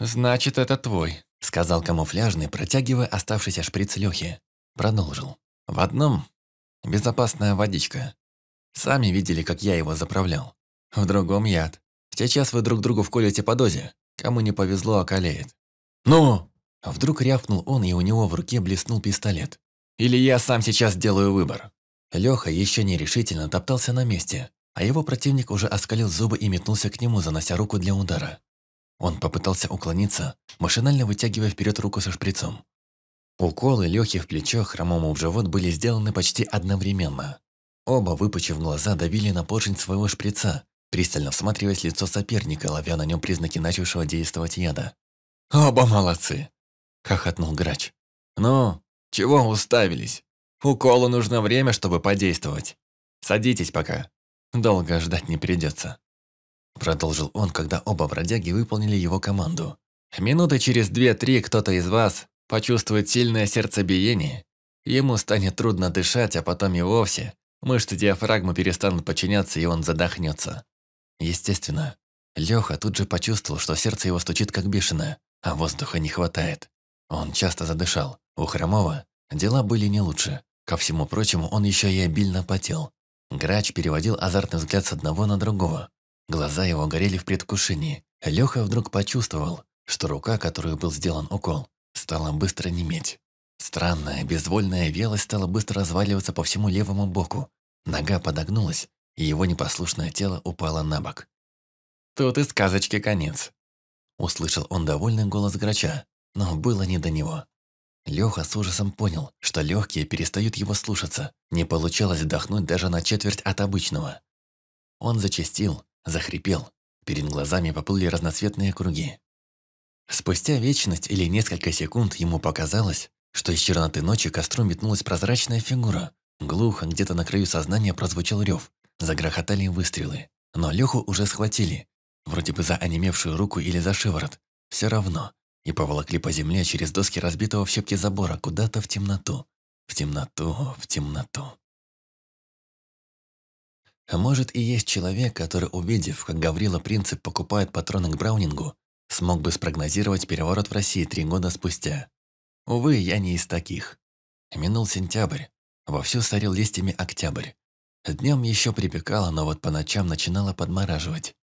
Speaker 1: «Значит, это твой», Сказал камуфляжный, протягивая оставшийся шприц Лёхи. Продолжил. В одном – безопасная водичка. Сами видели, как я его заправлял. В другом – яд. Сейчас вы друг другу вколите по дозе. Кому не повезло, околеет. А «Ну!» а Вдруг рявкнул он, и у него в руке блеснул пистолет. «Или я сам сейчас делаю выбор?» Лёха еще нерешительно топтался на месте, а его противник уже оскалил зубы и метнулся к нему, занося руку для удара. Он попытался уклониться, машинально вытягивая вперед руку со шприцом. Уколы Лехи в плечо, хромому в живот были сделаны почти одновременно. Оба, выпучив глаза, давили на поршень своего шприца, пристально всматриваясь в лицо соперника, ловя на нем признаки начавшего действовать яда. «Оба молодцы!» – хохотнул грач. «Ну, чего уставились? Уколу нужно время, чтобы подействовать. Садитесь пока. Долго ждать не придется». Продолжил он, когда оба бродяги выполнили его команду. «Минуты через две-три кто-то из вас почувствует сильное сердцебиение. Ему станет трудно дышать, а потом и вовсе. Мышцы диафрагмы перестанут подчиняться, и он задохнется». Естественно, Леха тут же почувствовал, что сердце его стучит как бешеное, а воздуха не хватает. Он часто задышал. У Хромова дела были не лучше. Ко всему прочему, он еще и обильно потел. Грач переводил азартный взгляд с одного на другого. Глаза его горели в предвкушении. Леха вдруг почувствовал, что рука, которую был сделан укол, стала быстро неметь. Странная, безвольная велость стала быстро разваливаться по всему левому боку. Нога подогнулась, и его непослушное тело упало на бок. «Тут и сказочки конец!» Услышал он довольный голос грача, но было не до него. Леха с ужасом понял, что легкие перестают его слушаться. Не получалось вдохнуть даже на четверть от обычного. Он зачастил, Захрипел. Перед глазами поплыли разноцветные круги. Спустя вечность или несколько секунд ему показалось, что из черноты ночи к костру метнулась прозрачная фигура. Глухо, где-то на краю сознания прозвучал рев. Загрохотали выстрелы. Но Леху уже схватили. Вроде бы за онемевшую руку или за шиворот. Все равно. И поволокли по земле через доски разбитого в щепки забора куда-то в темноту.
Speaker 2: В темноту, в темноту. А
Speaker 1: может и есть человек, который, увидев, как Гаврила Принцип покупает патроны к Браунингу, смог бы спрогнозировать переворот в России три года спустя. Увы, я не из таких. Минул сентябрь. Вовсю сорил листьями октябрь. Днем еще припекало, но вот по ночам начинало подмораживать.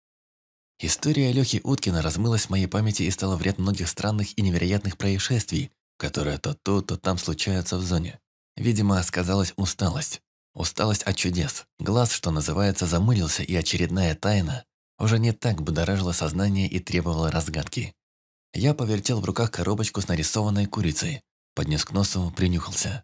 Speaker 1: История Лехи Уткина размылась в моей памяти и стала в ряд многих странных и невероятных происшествий, которые то тут, то там случаются в зоне. Видимо, сказалась усталость. Усталость от чудес, глаз, что называется, замылился, и очередная тайна уже не так будоражила сознание и требовала разгадки. Я повертел в руках коробочку с нарисованной курицей, поднес к носу, принюхался.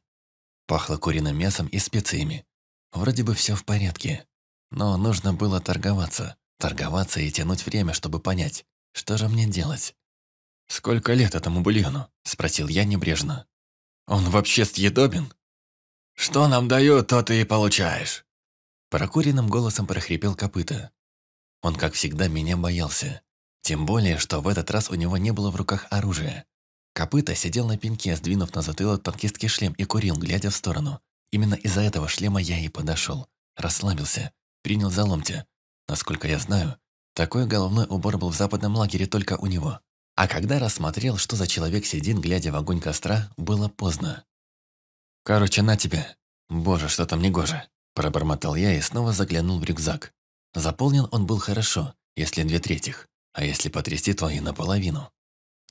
Speaker 1: Пахло куриным мясом и специями. Вроде бы все в порядке. Но нужно было торговаться, торговаться и тянуть время, чтобы понять, что же мне делать. «Сколько лет этому бульону?» – спросил я небрежно. «Он вообще съедобен?» «Что нам дают, то ты и получаешь!» Прокуренным голосом прохрипел копыта. Он, как всегда, меня боялся. Тем более, что в этот раз у него не было в руках оружия. Копыта сидел на пеньке, сдвинув на затылок танкистский шлем и курил, глядя в сторону. Именно из-за этого шлема я и подошел. Расслабился. Принял за ломти. Насколько я знаю, такой головной убор был в западном лагере только у него. А когда рассмотрел, что за человек сидит, глядя в огонь костра, было поздно. «Короче, на тебе. Боже, что там негоже!» Пробормотал я и снова заглянул в рюкзак. Заполнен он был хорошо, если две третьих, а если потрясти, то и наполовину.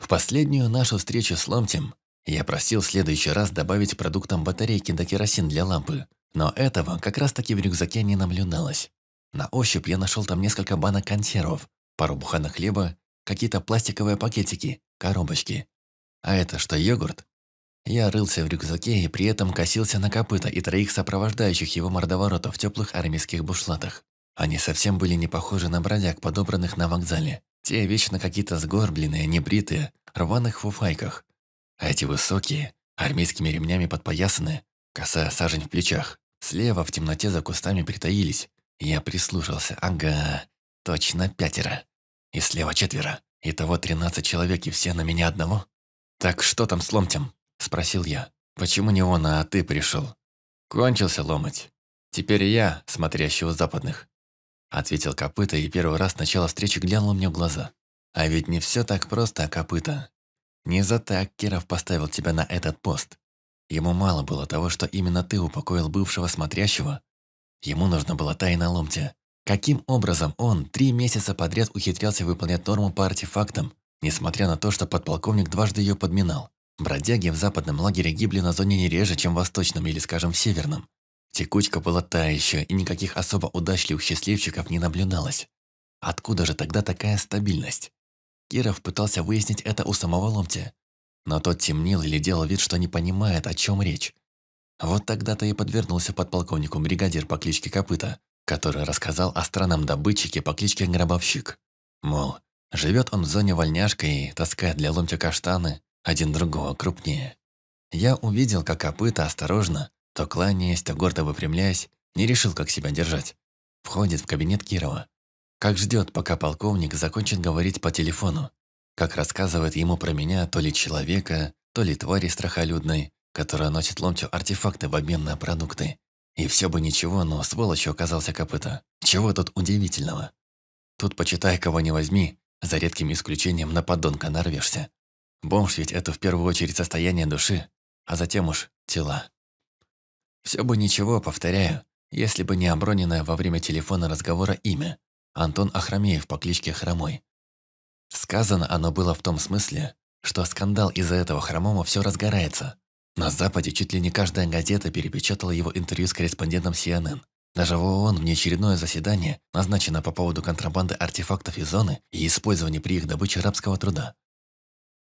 Speaker 1: В последнюю нашу встречу с Ломтем я просил в следующий раз добавить продуктам батарейки до керосин для лампы, но этого как раз-таки в рюкзаке не наблюдалось. На ощупь я нашел там несколько банок консервов, пару буханок хлеба, какие-то пластиковые пакетики, коробочки. А это что, йогурт? Я рылся в рюкзаке и при этом косился на копыта и троих сопровождающих его мордоворота в теплых армейских бушлатах. Они совсем были не похожи на бродяг, подобранных на вокзале. Те вечно какие-то сгорбленные, небритые, рваных фуфайках. А эти высокие, армейскими ремнями подпоясаны, косая сажень в плечах. Слева в темноте за кустами притаились. Я прислушался. Ага, точно пятеро. И слева четверо. Итого тринадцать человек, и все на меня одного. Так что там с ломтем? Спросил я. «Почему не он, а ты пришел?» «Кончился ломать. Теперь я, смотрящий у западных». Ответил копыта и первый раз с начала встречи глянул мне в глаза. «А ведь не все так просто, копыта. Не за так Киров поставил тебя на этот пост. Ему мало было того, что именно ты упокоил бывшего смотрящего. Ему нужно было тайна ломтя. Каким образом он три месяца подряд ухитрялся выполнять норму по артефактам, несмотря на то, что подполковник дважды ее подминал? Бродяги в западном лагере гибли на зоне не реже, чем в восточном или, скажем, в северном. Текучка была та еще, и никаких особо удачливых счастливчиков не наблюдалось. Откуда же тогда такая стабильность? Киров пытался выяснить это у самого Ломтя, Но тот темнил или делал вид, что не понимает, о чем речь. Вот тогда-то и подвернулся подполковнику бригадир по кличке Копыта, который рассказал о странном добытчике по кличке Гробовщик. Мол, живет он в зоне вольняшка и таскает для ломтя каштаны, один другого крупнее. Я увидел, как копыта осторожно, то кланяясь, то гордо выпрямляясь, не решил, как себя держать. Входит в кабинет Кирова. Как ждет, пока полковник закончит говорить по телефону. Как рассказывает ему про меня то ли человека, то ли твари страхолюдной, которая носит ломтю артефакты в обмен на продукты. И все бы ничего, но сволочью оказался копыта. Чего тут удивительного? Тут, почитай, кого не возьми, за редким исключением на подонка нарвешься. Бомж ведь это в первую очередь состояние души, а затем уж тела. Все бы ничего, повторяю, если бы не оброненное во время телефона разговора имя Антон Ахрамеев по кличке Хромой. Сказано оно было в том смысле, что скандал из-за этого Хромома все разгорается. На Западе чуть ли не каждая газета перепечатала его интервью с корреспондентом CNN. Даже в ООН внеочередное заседание назначено по поводу контрабанды артефактов из зоны и использования при их добыче рабского труда.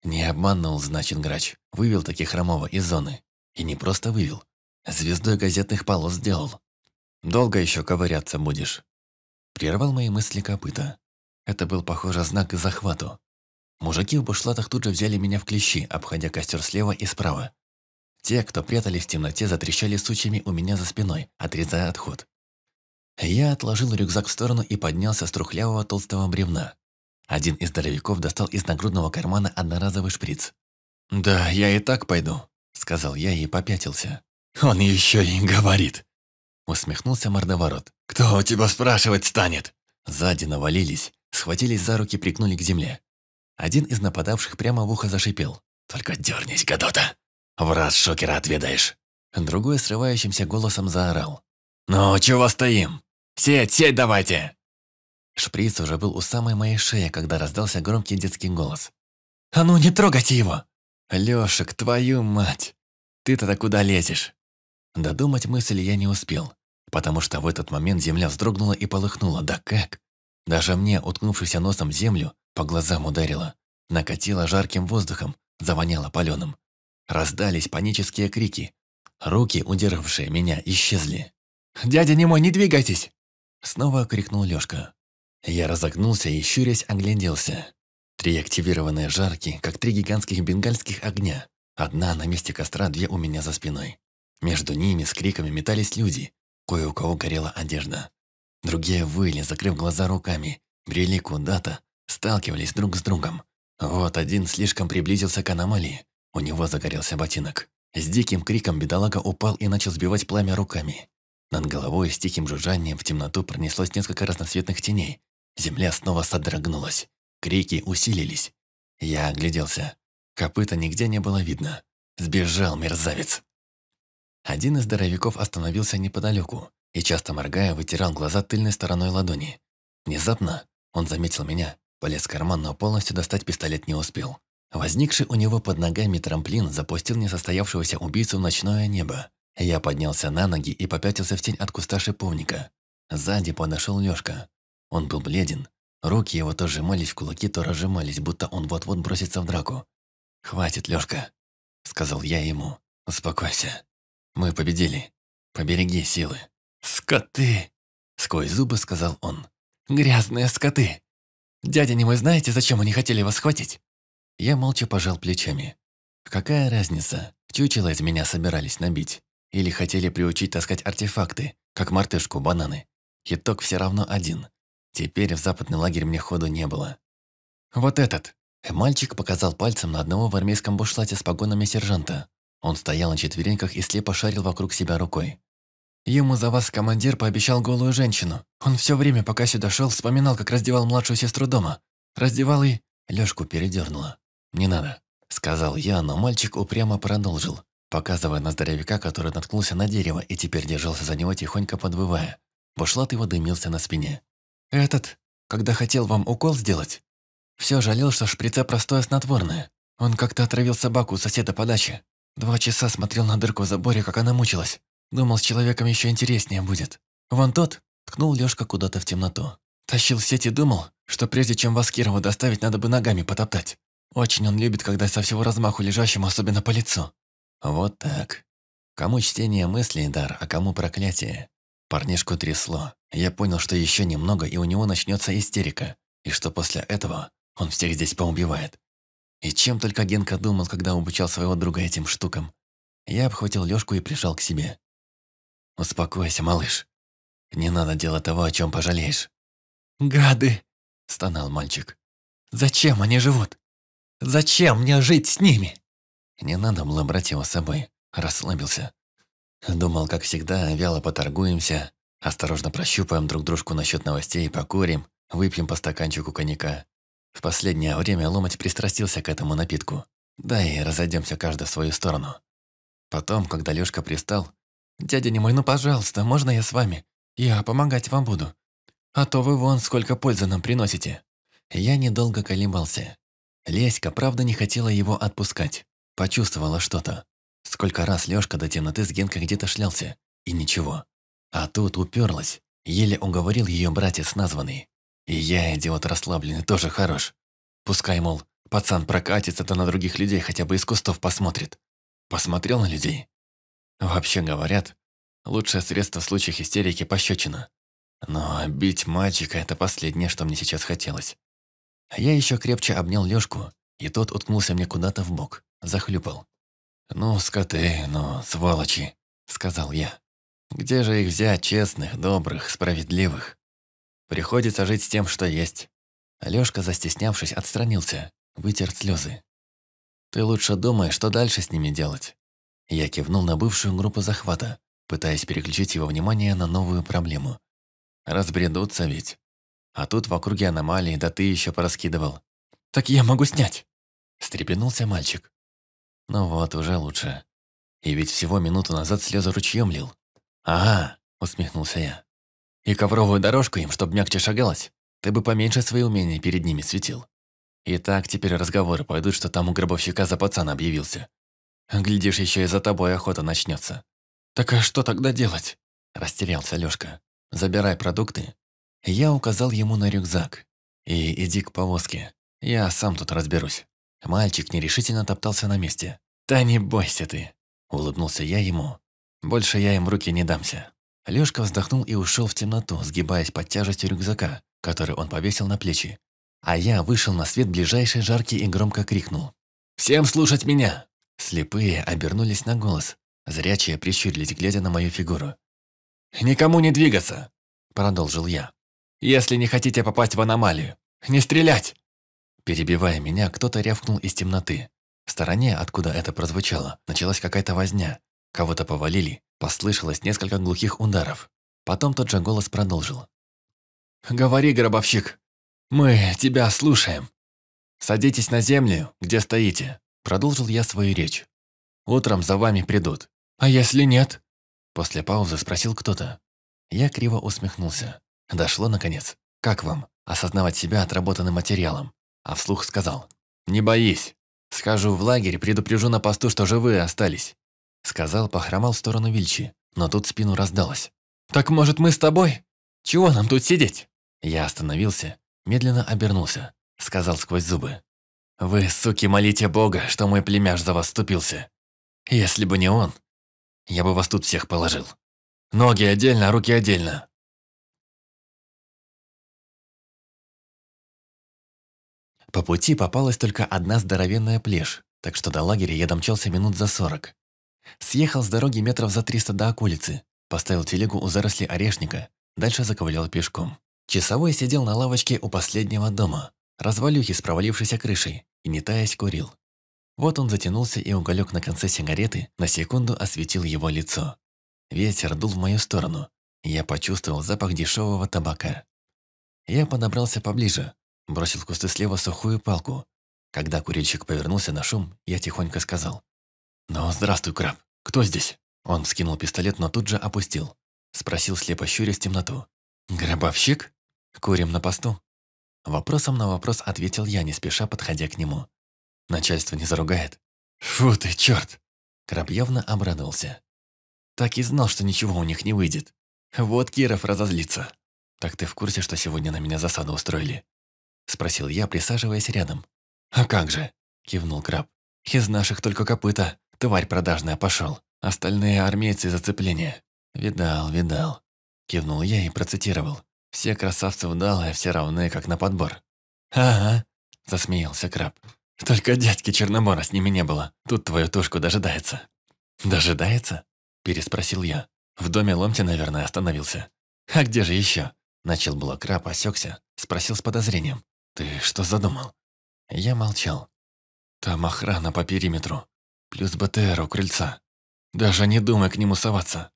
Speaker 1: Не обманул, значит, грач. Вывел таки Хромова из зоны. И не просто вывел. Звездой газетных полос сделал. Долго еще ковыряться будешь. Прервал мои мысли копыта. Это был, похоже, знак к захвату. Мужики в бушлатах тут же взяли меня в клещи, обходя костер слева и справа. Те, кто прятались в темноте, затрещали сучьями у меня за спиной, отрезая отход. Я отложил рюкзак в сторону и поднялся с трухлявого толстого бревна. Один из здоровяков достал из нагрудного кармана одноразовый шприц. «Да, я и так пойду», — сказал я и попятился. «Он еще и говорит», — усмехнулся мордоворот. «Кто у тебя спрашивать станет?» Сзади навалились, схватились за руки, прикнули к земле. Один из нападавших прямо в ухо зашипел. «Только дернись, гадота! В раз шокера отведаешь!» Другой срывающимся голосом заорал. «Ну, чего стоим? Сеть, сеть давайте!» Шприц уже был у самой моей шеи, когда раздался громкий детский голос. «А ну, не трогайте его!» «Лёшек, твою мать! Ты-то -то куда лезешь?» Додумать мысль я не успел, потому что в этот момент земля вздрогнула и полыхнула. Да как? Даже мне, уткнувшись носом в землю, по глазам ударило. Накатило жарким воздухом, завоняло палёным. Раздались панические крики. Руки, удержавшие меня, исчезли. «Дядя Немой, не двигайтесь!» Снова крикнул Лёшка. Я разогнулся и, щурясь, огляделся. Три активированные жарки, как три гигантских бенгальских огня. Одна на месте костра, две у меня за спиной. Между ними с криками метались люди. Кое у кого горела одежда. Другие выли, закрыв глаза руками, брели куда-то, сталкивались друг с другом. Вот один слишком приблизился к аномалии. У него загорелся ботинок. С диким криком бедолага упал и начал сбивать пламя руками. Над головой с тихим жужжанием в темноту пронеслось несколько разноцветных теней, Земля снова содрогнулась. Крики усилились. Я огляделся. Копыта нигде не было видно. Сбежал мерзавец. Один из здоровяков остановился неподалеку и, часто моргая, вытирал глаза тыльной стороной ладони. Внезапно он заметил меня, полез в карман, но полностью достать пистолет не успел. Возникший у него под ногами трамплин запустил несостоявшегося убийцу в ночное небо. Я поднялся на ноги и попятился в тень от куста шиповника. Сзади подошел Лёшка. Он был бледен. Руки его то сжимались в кулаки, то разжимались, будто он вот-вот бросится в драку. «Хватит, Лёшка», — сказал я ему. «Успокойся. Мы победили. Побереги силы». «Скоты!» — сквозь зубы сказал он. «Грязные скоты! Дядя не вы знаете, зачем они хотели вас схватить?» Я молча пожал плечами. «Какая разница, чучело из меня собирались набить? Или хотели приучить таскать артефакты, как мартышку бананы? Итог все равно один. Теперь в западный лагерь мне ходу не было. «Вот этот!» Мальчик показал пальцем на одного в армейском бушлате с погонами сержанта. Он стоял на четвереньках и слепо шарил вокруг себя рукой. «Ему за вас командир пообещал голую женщину. Он все время, пока сюда шел, вспоминал, как раздевал младшую сестру дома. Раздевал и...» Лёшку передернуло. «Не надо», — сказал я, но мальчик упрямо продолжил, показывая на здоровяка, который наткнулся на дерево и теперь держался за него, тихонько подвывая. Бушлат его дымился на спине. Этот, когда хотел вам укол сделать, все жалел, что в шприце простое снотворное. Он как-то отравил собаку у соседа по даче. Два часа смотрел на дырку в заборе, как она мучилась. Думал, с человеком еще интереснее будет. Вон тот, ткнул Лёшка куда-то в темноту. Тащил сеть и думал, что прежде чем вас Кирова доставить, надо бы ногами потоптать. Очень он любит, когда со всего размаху лежащему, особенно по лицу. Вот так. Кому чтение мыслей дар, а кому проклятие. Парнишку трясло. Я понял, что еще немного, и у него начнется истерика, и что после этого он всех здесь поубивает. И чем только Генка думал, когда обучал своего друга этим штукам. Я обхватил Лёшку и прижал к себе. «Успокойся, малыш. Не надо делать того, о чем пожалеешь». «Гады!» – стонал мальчик. «Зачем они живут? Зачем мне жить с ними?» Не надо было брать его с собой. Расслабился. Думал, как всегда, вяло поторгуемся, Осторожно прощупаем друг дружку насчет новостей, покурим, выпьем по стаканчику коньяка. В последнее время Ломоть пристрастился к этому напитку. Да и разойдемся каждый в свою сторону. Потом, когда Лёшка пристал, «Дядя не мой, ну пожалуйста, можно я с вами? Я помогать вам буду. А то вы вон сколько пользы нам приносите». Я недолго колебался. Леська, правда, не хотела его отпускать. Почувствовала что-то. Сколько раз Лёшка до темноты с Генкой где-то шлялся. И ничего. А тут уперлась. Еле уговорил ее братец названный. И я, идиот расслабленный, тоже хорош. Пускай, мол, пацан прокатится-то на других людей хотя бы из кустов посмотрит. Посмотрел на людей. Вообще говорят, лучшее средство в случаях истерики – пощечина. Но бить мальчика – это последнее, что мне сейчас хотелось. А я еще крепче обнял Лёшку, и тот уткнулся мне куда-то в бок, захлюпал. «Ну, скоты, ну, сволочи», – сказал я. Где же их взять, честных, добрых, справедливых? Приходится жить с тем, что есть. Алёшка, застеснявшись, отстранился, вытер слёзы. Ты лучше думай, что дальше с ними делать. Я кивнул на бывшую группу захвата, пытаясь переключить его внимание на новую проблему. Разбредутся ведь. А тут в округе аномалии, да ты ещё пораскидывал. «Так я могу снять!» Стрепенулся мальчик. Ну вот, уже лучше. И ведь всего минуту назад слёзы ручьём лил. «Ага», – усмехнулся я. «И ковровую дорожку им, чтобы мягче шагалось, ты бы поменьше свои умения перед ними светил. Итак, теперь разговоры пойдут, что там у гробовщика за пацан объявился. Глядишь, еще и за тобой охота начнется. «Так а что тогда делать?» – растерялся Лёшка. «Забирай продукты». Я указал ему на рюкзак. «И иди к повозке. Я сам тут разберусь». Мальчик нерешительно топтался на месте. «Да не бойся ты!» – улыбнулся я ему. Больше я им в руки не дамся. Лёшка вздохнул и ушел в темноту, сгибаясь под тяжестью рюкзака, который он повесил на плечи. А я вышел на свет ближайшей жаркий и громко крикнул. «Всем слушать меня!» Слепые обернулись на голос. Зрячие прищурились, глядя на мою фигуру. «Никому не двигаться!» Продолжил я. «Если не хотите попасть в аномалию, не стрелять!» Перебивая меня, кто-то рявкнул из темноты. В стороне, откуда это прозвучало, началась какая-то возня. Кого-то повалили, послышалось несколько глухих ударов. Потом тот же голос продолжил. «Говори, гробовщик, мы тебя слушаем. Садитесь на землю, где стоите», – продолжил я свою речь. «Утром за вами придут». «А если нет?» После паузы спросил кто-то. Я криво усмехнулся. Дошло, наконец. Как вам осознавать себя отработанным материалом? А вслух сказал. «Не боись. Схожу в лагерь, предупрежу на посту, что живые остались. Сказал, похромал в сторону Вильчи, но тут спину раздалось. «Так, может, мы с тобой? Чего нам тут сидеть?» Я остановился, медленно обернулся, сказал сквозь зубы. «Вы, суки, молите Бога, что мой племяш за вас ступился. Если бы не он, я бы вас тут всех положил. Ноги отдельно, руки отдельно».
Speaker 2: По пути попалась только одна
Speaker 1: здоровенная плешь, так что до лагеря я домчался минут за сорок. Съехал с дороги метров за 300 до околицы, поставил телегу у заросли орешника, дальше заковылял пешком. Часовой сидел на лавочке у последнего дома, развалюхи с провалившейся крышей, и не таясь курил. Вот он затянулся, и уголек на конце сигареты на секунду осветил его лицо. Ветер дул в мою сторону, и я почувствовал запах дешевого табака. Я подобрался поближе, бросил в кусты слева сухую палку. Когда курильщик повернулся на шум, я тихонько сказал. «Ну, здравствуй, краб. Кто здесь?» Он вскинул пистолет, но тут же опустил. Спросил слепо щурясь темноту. «Гробовщик? Курим на посту?» Вопросом на вопрос ответил я, не спеша подходя к нему. «Начальство не заругает?» «Фу ты, черт!» Краб явно обрадовался. «Так и знал, что ничего у них не выйдет. Вот Киров разозлится». «Так ты в курсе, что сегодня на меня засаду устроили?» Спросил я, присаживаясь рядом. «А как же?» – кивнул краб. «Из наших только копыта тварь продажная, пошел. Остальные армейцы зацепления. Видал, видал. Кивнул я и процитировал. Все красавцы удалые, а все равны, как на подбор. «Ага», – засмеялся краб. «Только дядьки Черномора с ними не было. Тут твою тушку дожидается». «Дожидается?» – переспросил я. «В доме Ломти, наверное, остановился». «А где же еще?» – начал было краб, осекся, спросил с подозрением. «Ты что задумал?» Я молчал. «Там охрана по периметру. Плюс БТР у крыльца. Даже не думай к
Speaker 2: нему соваться.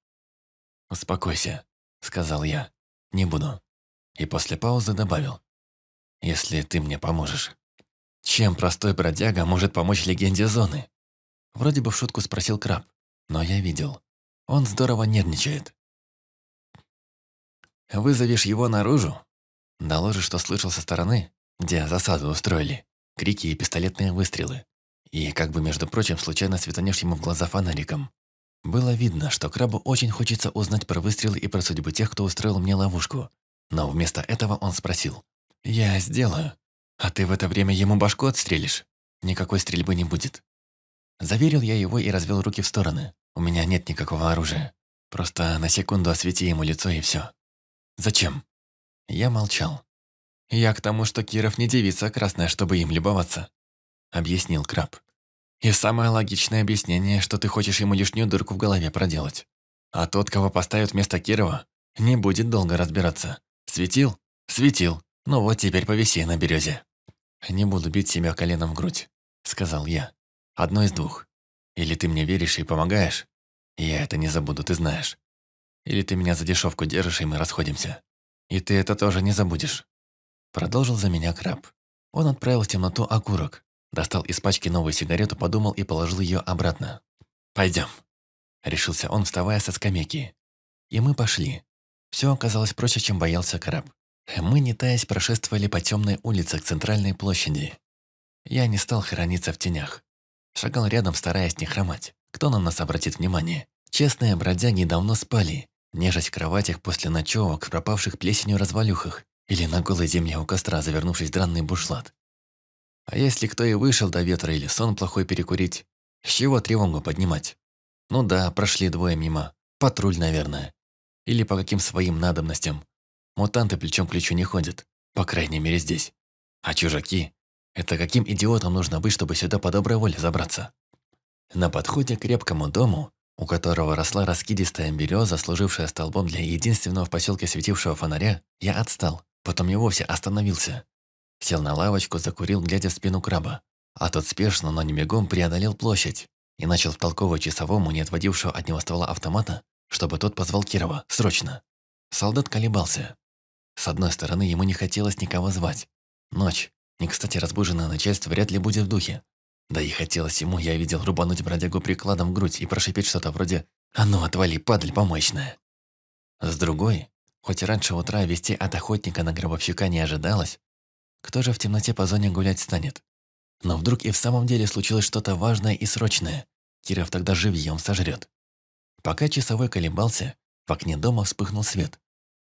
Speaker 2: «Успокойся», — сказал я. «Не буду». И
Speaker 1: после паузы добавил. «Если ты мне поможешь». «Чем простой бродяга может помочь легенде зоны?» Вроде бы в шутку спросил Краб, но я видел. Он здорово нервничает. «Вызовешь его наружу?» Доложишь, что слышал со стороны, где засаду устроили. Крики и пистолетные выстрелы. И как бы, между прочим, случайно светанешь ему в глаза фонариком. Было видно, что крабу очень хочется узнать про выстрелы и про судьбу тех, кто устроил мне ловушку. Но вместо этого он спросил. «Я сделаю. А ты в это время ему башку отстрелишь? Никакой стрельбы не будет». Заверил я его и развел руки в стороны. У меня нет никакого оружия. Просто на секунду освети ему лицо и все. «Зачем?» Я молчал. «Я к тому, что Киров не девица а красная, чтобы им любоваться объяснил Краб. «И самое логичное объяснение, что ты хочешь ему лишнюю дырку в голове проделать. А тот, кого поставят вместо Кирова, не будет долго разбираться. Светил? Светил. Ну вот теперь повиси на березе». «Не буду бить себя коленом в грудь», — сказал я. «Одно из двух. Или ты мне веришь и помогаешь, я это не забуду, ты знаешь. Или ты меня за дешевку держишь, и мы расходимся. И ты это тоже не забудешь». Продолжил за меня краб. Он отправил в темноту окурок, Достал из пачки новую сигарету, подумал и положил ее обратно. «Пойдем», — решился он, вставая со скамейки. И мы пошли. Все оказалось проще, чем боялся краб. Мы, не таясь, прошествовали по темной улице к центральной площади. Я не стал хорониться в тенях. Шагал рядом, стараясь не хромать. Кто на нас обратит внимание? Честные бродяги давно спали, нежась в кроватях после ночевок пропавших плесенью развалюхах или на голой земле у костра, завернувшись в дранный бушлат. А если кто и вышел до ветра или сон плохой перекурить, с чего тревогу поднимать? Ну да, прошли двое мимо. Патруль, наверное. Или по каким своим надобностям. Мутанты плечом к плечу не ходят. По крайней мере здесь. А чужаки? Это каким идиотом нужно быть, чтобы сюда по доброй воле забраться? На подходе к крепкому дому, у которого росла раскидистая береза, служившая столбом для единственного в поселке светившего фонаря, я отстал, потом и вовсе остановился. Сел на лавочку, закурил, глядя в спину краба. А тот спешно, но не бегом преодолел площадь и начал втолковывать часовому, не отводившего от него ствола автомата, чтобы тот позвал Кирова, срочно. Солдат колебался. С одной стороны, ему не хотелось никого звать. Ночь. Не кстати, разбуженное начальство вряд ли будет в духе. Да и хотелось ему, я видел, рубануть бродягу прикладом в грудь и прошипеть что-то вроде «А ну, отвали, падаль помощная!». С другой, хоть и раньше утра вести от охотника на гробовщика не ожидалось, кто же в темноте по зоне гулять станет? Но вдруг и в самом деле случилось что-то важное и срочное. Киров тогда живьем сожрет. Пока часовой колебался, в окне дома вспыхнул свет.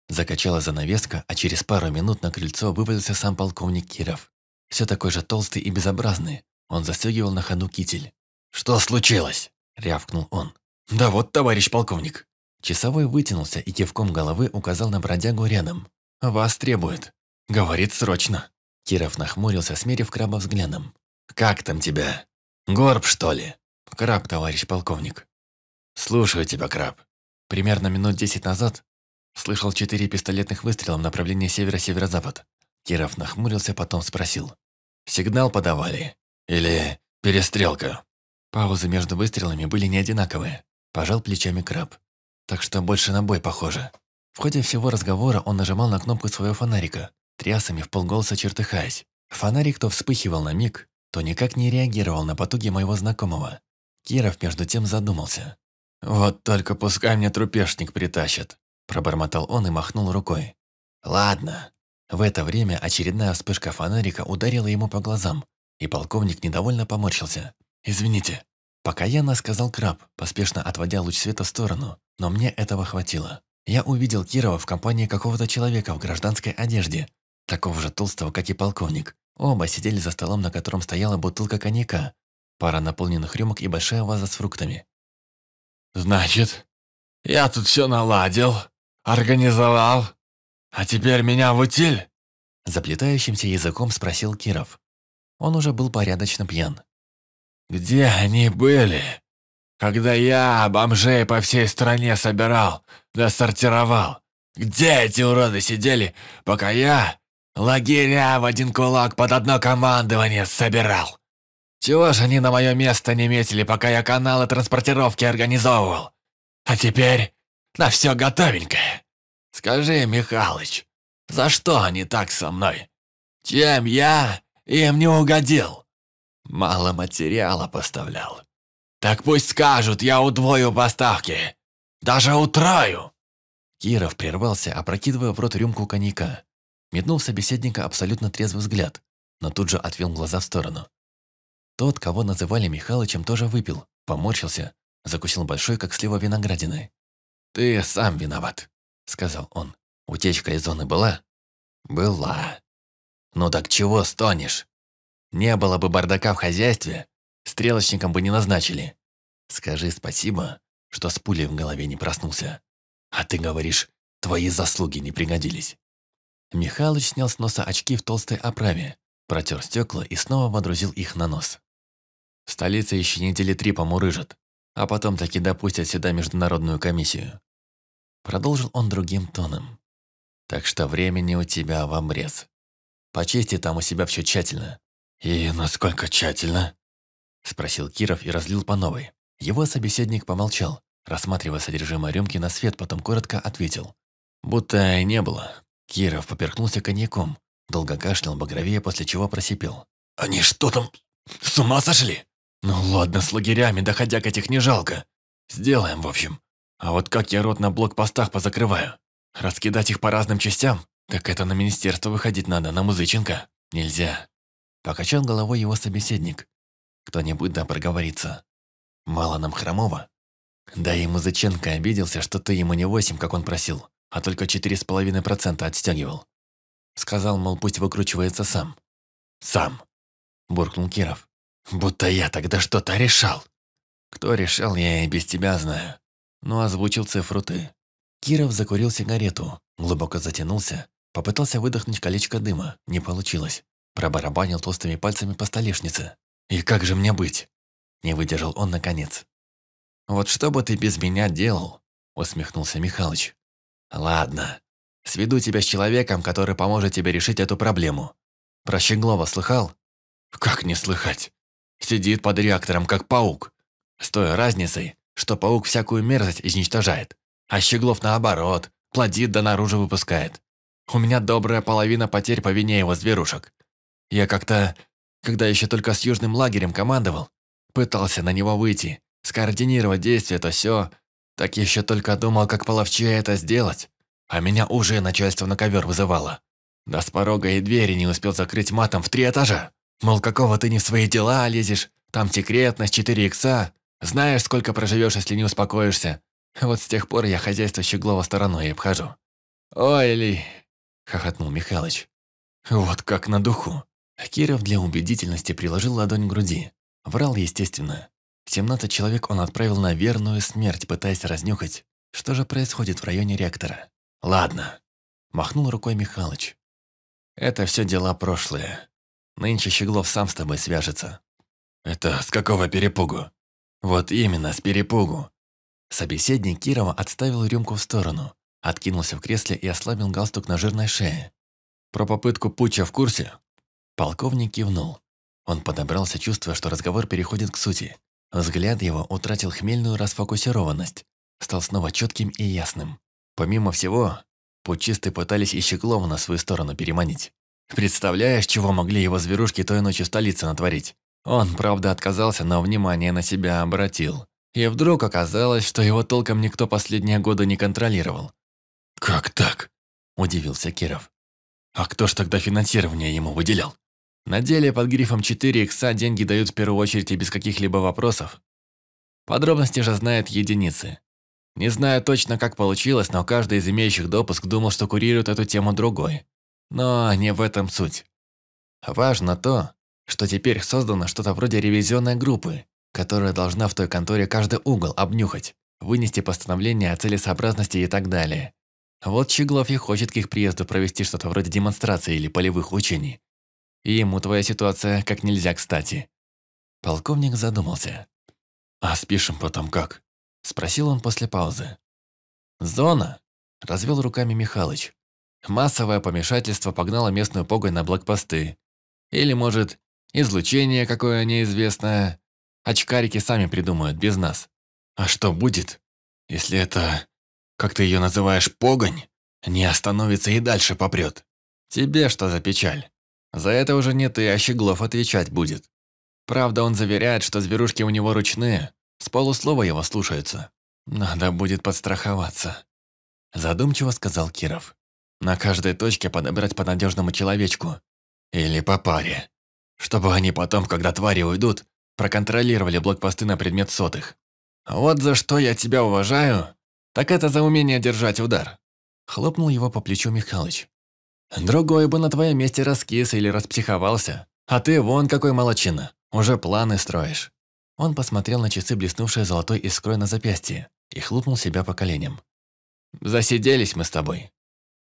Speaker 1: Закачала занавеска, а через пару минут на крыльцо вывалился сам полковник Киров. Все такой же толстый и безобразный. Он застегивал на ходу китель. «Что случилось?» – рявкнул он. «Да вот, товарищ полковник!» Часовой вытянулся и кивком головы указал на бродягу рядом. «Вас требует. Говорит срочно». Киров нахмурился, смерив краба взглядом. «Как там тебя? Горб, что ли?» «Краб, товарищ полковник». «Слушаю тебя, краб». Примерно минут десять назад слышал четыре пистолетных выстрела в направлении северо-северо-запад. Киров нахмурился, потом спросил. «Сигнал подавали? Или перестрелка?» Паузы между выстрелами были не одинаковые. Пожал плечами краб. Так что больше на бой похоже. В ходе всего разговора он нажимал на кнопку своего фонарика, трясами в полголоса чертыхаясь. Фонарик то вспыхивал на миг, то никак не реагировал на потуги моего знакомого. Киров между тем задумался. «Вот только пускай мне трупешник притащит», – пробормотал он и махнул рукой. «Ладно». В это время очередная вспышка фонарика ударила ему по глазам, и полковник недовольно поморщился. «Извините». Покаянно сказал краб, поспешно отводя луч света в сторону, но мне этого хватило. Я увидел Кирова в компании какого-то человека в гражданской одежде, такого же толстого, как и полковник. Оба сидели за столом, на котором стояла бутылка коньяка, пара наполненных рюмок и большая ваза с фруктами. «Значит, я тут все наладил, организовал, а теперь меня в утиль?» Заплетающимся языком спросил Киров. Он уже был порядочно пьян. «Где они были, когда я бомжей по всей стране собирал да Где эти уроды сидели, пока я Лагеря в один кулак под одно командование собирал. Чего же они на мое место не метили, пока я каналы транспортировки организовывал? А теперь на все готовенькое. Скажи, Михалыч, за что они так со мной? Чем я им не угодил? Мало материала поставлял. Так пусть скажут, я удвою поставки. Даже утрою. Киров прервался, опрокидывая в рот рюмку коньяка метнул в собеседника абсолютно трезвый взгляд, но тут же отвел глаза в сторону. Тот, кого называли Михалычем, тоже выпил, поморщился, закусил большой, как слива виноградины. «Ты сам виноват», — сказал он. «Утечка из зоны была?» «Была». «Ну так чего стонешь? Не было бы бардака в хозяйстве, стрелочником бы не назначили. Скажи спасибо, что с пулей в голове не проснулся. А ты говоришь, твои заслуги не пригодились». Михалыч снял с носа очки в толстой оправе, протер стекла и снова водрузил их на нос. Столица еще недели три помурыжит, а потом таки допустят сюда международную комиссию. Продолжил он другим тоном. Так что времени у тебя в обрез. Почисти там у себя все тщательно. И насколько тщательно? Спросил Киров и разлил по новой. Его собеседник помолчал, рассматривая содержимое рюмки на свет, потом коротко ответил. Будто и не было. Киров поперхнулся коньяком, долго кашлял багровее, после чего просипел. «Они что там, с ума сошли? Ну ладно, с лагерями доходяк этих не жалко. Сделаем, в общем. А вот как я рот на блокпостах позакрываю? Раскидать их по разным частям? Так это на министерство выходить надо, на Музыченко. Нельзя». Покачал головой его собеседник. «Кто-нибудь да проговорится. Мало нам хромого. Да и Музыченко обиделся, что ты ему не восемь, как он просил, а только 4,5% отстегивал. Сказал, мол, пусть выкручивается сам. «Сам!» – буркнул Киров. «Будто я тогда что-то решал!» «Кто решал, я и без тебя знаю». Но ну, озвучил цифру ты. Киров закурил сигарету, глубоко затянулся, попытался выдохнуть колечко дыма, не получилось. Пробарабанил толстыми пальцами по столешнице. «И как же мне быть?» Не выдержал он наконец. «Вот что бы ты без меня делал?» Усмехнулся Михалыч. «Ладно, сведу тебя с человеком, который поможет тебе решить эту проблему. Про Щеглова слыхал?» «Как не слыхать? Сидит под реактором, как паук. С той разницей, что паук всякую мерзость изничтожает, а Щеглов наоборот, плодит да наружу выпускает. У меня добрая половина потерь по вине его зверушек. Я как-то, когда еще только с южным лагерем командовал, пытался на него выйти, скоординировать действия то все, так еще только думал, как половче это сделать. А меня уже начальство на ковер вызывало. Да с порога и двери не успел закрыть матом в три этажа. Мол, какого ты не в свои дела лезешь, там секретность, четыре икса. Знаешь, сколько проживешь, если не успокоишься. Вот с тех пор я хозяйство Щеглова стороной обхожу. «Ой, Ли!» – хохотнул Михалыч. «Вот как на духу!» Киров для убедительности приложил ладонь к груди. Врал, естественно. 17 человек он отправил на верную смерть, пытаясь разнюхать, что же происходит в районе реактора. «Ладно», – махнул рукой Михалыч. «Это все дела прошлые. Нынче Щеглов сам с тобой свяжется». «Это с какого перепугу?» «Вот именно, с перепугу». Собеседник Кирова отставил рюмку в сторону, откинулся в кресле и ослабил галстук на жирной шее. «Про попытку путча в курсе?» Полковник кивнул. Он подобрался, чувствуя, что разговор переходит к сути, Взгляд его утратил хмельную расфокусированность, стал снова четким и ясным. Помимо всего, пучисты пытались еще клоуна на свою сторону переманить. Представляешь, чего могли его зверушки той ночью в столице натворить? Он, правда, отказался, но внимание на себя обратил. И вдруг оказалось, что его толком никто последние годы не контролировал. «Как так?» – удивился Киров. «А кто ж тогда финансирование ему выделял?» На деле под грифом 4 икса деньги дают в первую очередь и без каких-либо вопросов. Подробности же знают единицы. Не знаю точно, как получилось, но каждый из имеющих допуск думал, что курирует эту тему другой. Но не в этом суть. Важно то, что теперь создано что-то вроде ревизионной группы, которая должна в той конторе каждый угол обнюхать, вынести постановление о целесообразности и так далее. Вот Щеглов и хочет к их приезду провести что-то вроде демонстрации или полевых учений, и ему твоя ситуация как нельзя кстати». Полковник задумался. «А спишем потом как?» Спросил он после паузы. «Зона!» – развел руками Михалыч. Массовое помешательство погнало местную погонь на блокпосты. Или, может, излучение какое неизвестное. Очкарики сами придумают, без нас. А что будет, если это, как ты ее называешь, погонь, не остановится и дальше попрет? Тебе что за печаль? За это уже не ты, а Щеглов отвечать будет. Правда, он заверяет, что зверушки у него ручные. С полуслова его слушаются. Надо будет подстраховаться. Задумчиво сказал Киров. На каждой точке подобрать по надежному человечку. Или по паре. Чтобы они потом, когда твари уйдут, проконтролировали блокпосты на предмет сотых. Вот за что я тебя уважаю, так это за умение держать удар. Хлопнул его по плечу Михалыч. Другой бы на твоем месте раскис или распсиховался. А ты вон какой молочина. Уже планы строишь». Он посмотрел на часы, блеснувшие золотой искрой на запястье, и хлопнул себя по коленям. «Засиделись мы с тобой».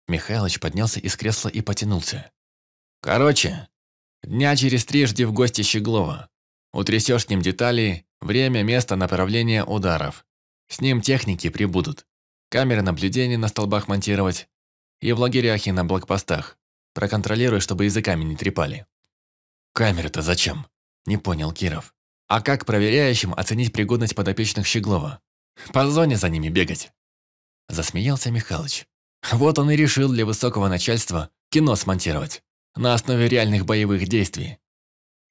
Speaker 1: Михайлович поднялся из кресла и потянулся. «Короче, дня через три жди в гости Щеглова. Утрясешь с ним детали, время, место, направление ударов. С ним техники прибудут. Камеры наблюдения на столбах монтировать, и в лагерях, и на блокпостах. Проконтролируй, чтобы языками не трепали». «Камеры-то зачем?» – не понял Киров. «А как проверяющим оценить пригодность подопечных Щеглова? По зоне за ними бегать?» Засмеялся Михалыч. «Вот он и решил для высокого начальства кино смонтировать, на основе реальных боевых действий».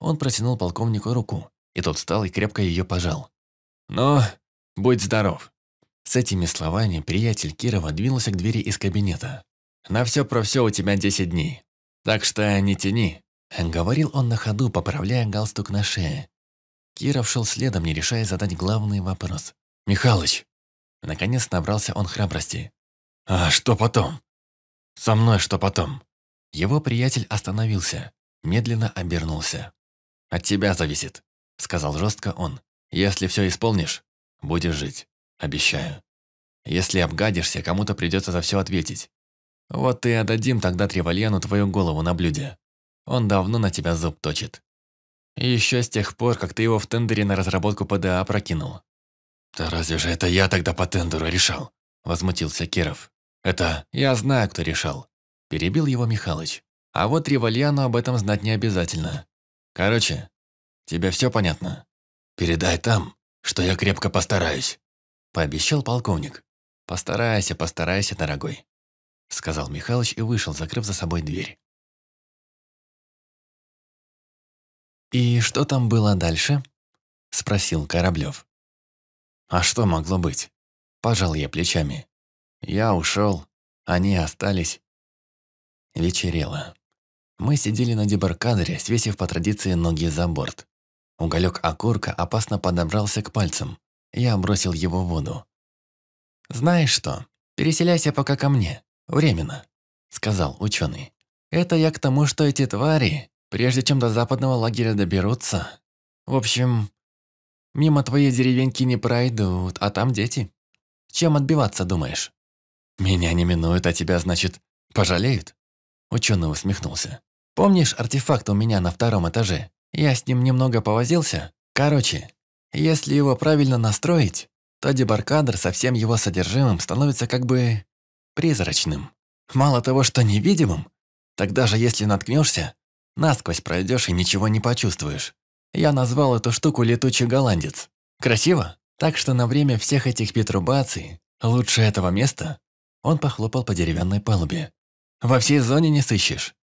Speaker 1: Он протянул полковнику руку, и тот встал и крепко ее пожал. «Ну, будь здоров». С этими словами приятель Кирова двинулся к двери из кабинета. На все про все у тебя 10 дней. Так что не тяни», — говорил он на ходу, поправляя галстук на шее. Киров шел следом, не решая задать главный вопрос. «Михалыч!» Наконец набрался он храбрости. «А что потом? Со мной что потом?» Его приятель остановился, медленно обернулся. «От тебя зависит», — сказал жестко он. «Если все исполнишь, будешь жить. Обещаю. Если обгадишься, кому-то придется за все ответить. Вот и отдадим тогда Тревальяну твою голову на блюде. Он давно на тебя зуб точит. Еще с тех пор, как ты его в тендере на разработку ПДА прокинул. «Да разве же это я тогда по тендеру решал?» – возмутился Киров. «Это я знаю, кто решал», – перебил его Михалыч. «А вот Ревальяну об этом знать не обязательно. Короче, тебе все понятно? Передай там, что я крепко постараюсь», – пообещал полковник. «Постарайся, постарайся, дорогой». — сказал Михалыч и вышел, закрыв за собой дверь.
Speaker 2: «И что там было дальше?» — спросил Кораблев. «А что могло быть?» — пожал я
Speaker 1: плечами. «Я ушел, они остались». Вечерело. Мы сидели на дебаркадере, свесив по традиции ноги за борт. Уголек окурка опасно подобрался к пальцам. Я бросил его в воду. «Знаешь что, переселяйся пока ко мне», Временно», – сказал ученый. «Это я к тому, что эти твари, прежде чем до западного лагеря доберутся, в общем, мимо твоей деревеньки не пройдут, а там дети. Чем отбиваться, думаешь?» «Меня не минуют, а тебя, значит, пожалеют?» Ученый усмехнулся. «Помнишь артефакт у меня на втором этаже? Я с ним немного повозился. Короче, если его правильно настроить, то дебаркадр со всем его содержимым становится как бы призрачным. Мало того, что невидимым, так даже если наткнешься, насквозь пройдешь и ничего не почувствуешь. Я назвал эту штуку летучий голландец. Красиво? Так что на время всех этих петрубаций, лучше этого места, он похлопал по деревянной палубе. Во всей зоне не сыщешь.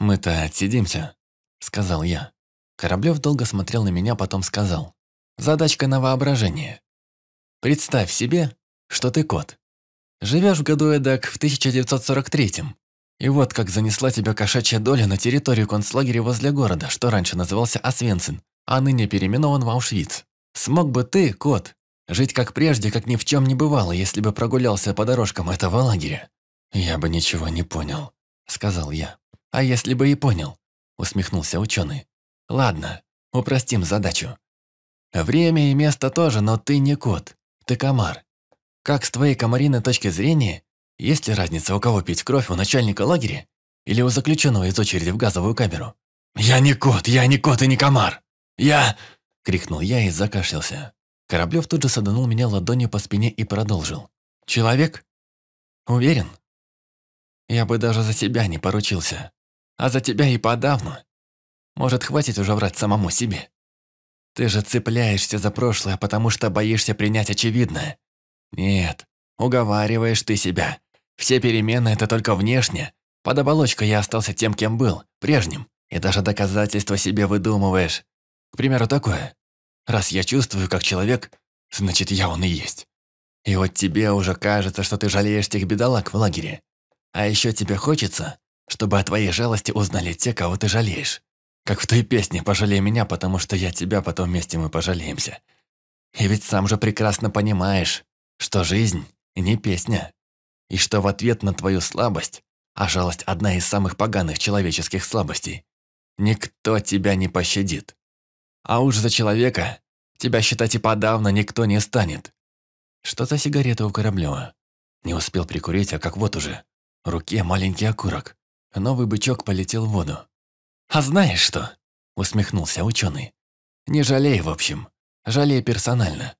Speaker 1: Мы-то отсидимся, сказал я. Кораблев долго смотрел на меня, потом сказал. Задачка на воображение. Представь себе, что ты кот. Живешь в году эдак в 1943-м. И вот как занесла тебя кошачья доля на территорию концлагеря возле города, что раньше назывался Освенцин, а ныне переименован в Аушвиц. Смог бы ты, кот, жить как прежде, как ни в чем не бывало, если бы прогулялся по дорожкам этого лагеря? Я бы ничего не понял, сказал я. А если бы и понял? Усмехнулся ученый. Ладно, упростим задачу. Время и место тоже, но ты не кот, ты комар. Как с твоей комариной точки зрения, есть ли разница, у кого пить кровь, у начальника лагеря или у заключенного из очереди в газовую камеру? «Я не кот, я не кот и не комар! Я...» — крикнул я и закашлялся. Кораблев тут же саданул меня ладонью по спине и продолжил. «Человек? Уверен? Я бы даже за себя не поручился. А за тебя и подавно. Может, хватит уже врать самому себе? Ты же цепляешься за прошлое, потому что боишься принять очевидное. Нет, уговариваешь ты себя. Все перемены – это только внешне. Под оболочкой я остался тем, кем был, прежним. И даже доказательства себе выдумываешь. К примеру, такое. Раз я чувствую, как человек, значит, я он и есть. И вот тебе уже кажется, что ты жалеешь тех бедолаг в лагере. А еще тебе хочется, чтобы о твоей жалости узнали те, кого ты жалеешь. Как в той песне «Пожалей меня, потому что я тебя, потом вместе мы пожалеемся». И ведь сам же прекрасно понимаешь, что жизнь не песня, и что в ответ на твою слабость, а жалость одна из самых поганых человеческих слабостей, никто тебя не пощадит. А уж за человека тебя считать и подавно никто не станет. что за сигарета у Кораблева. Не успел прикурить, а как вот уже. В руке маленький окурок. Новый бычок полетел в воду. «А знаешь что?» – усмехнулся ученый. «Не жалей, в общем. Жалей персонально.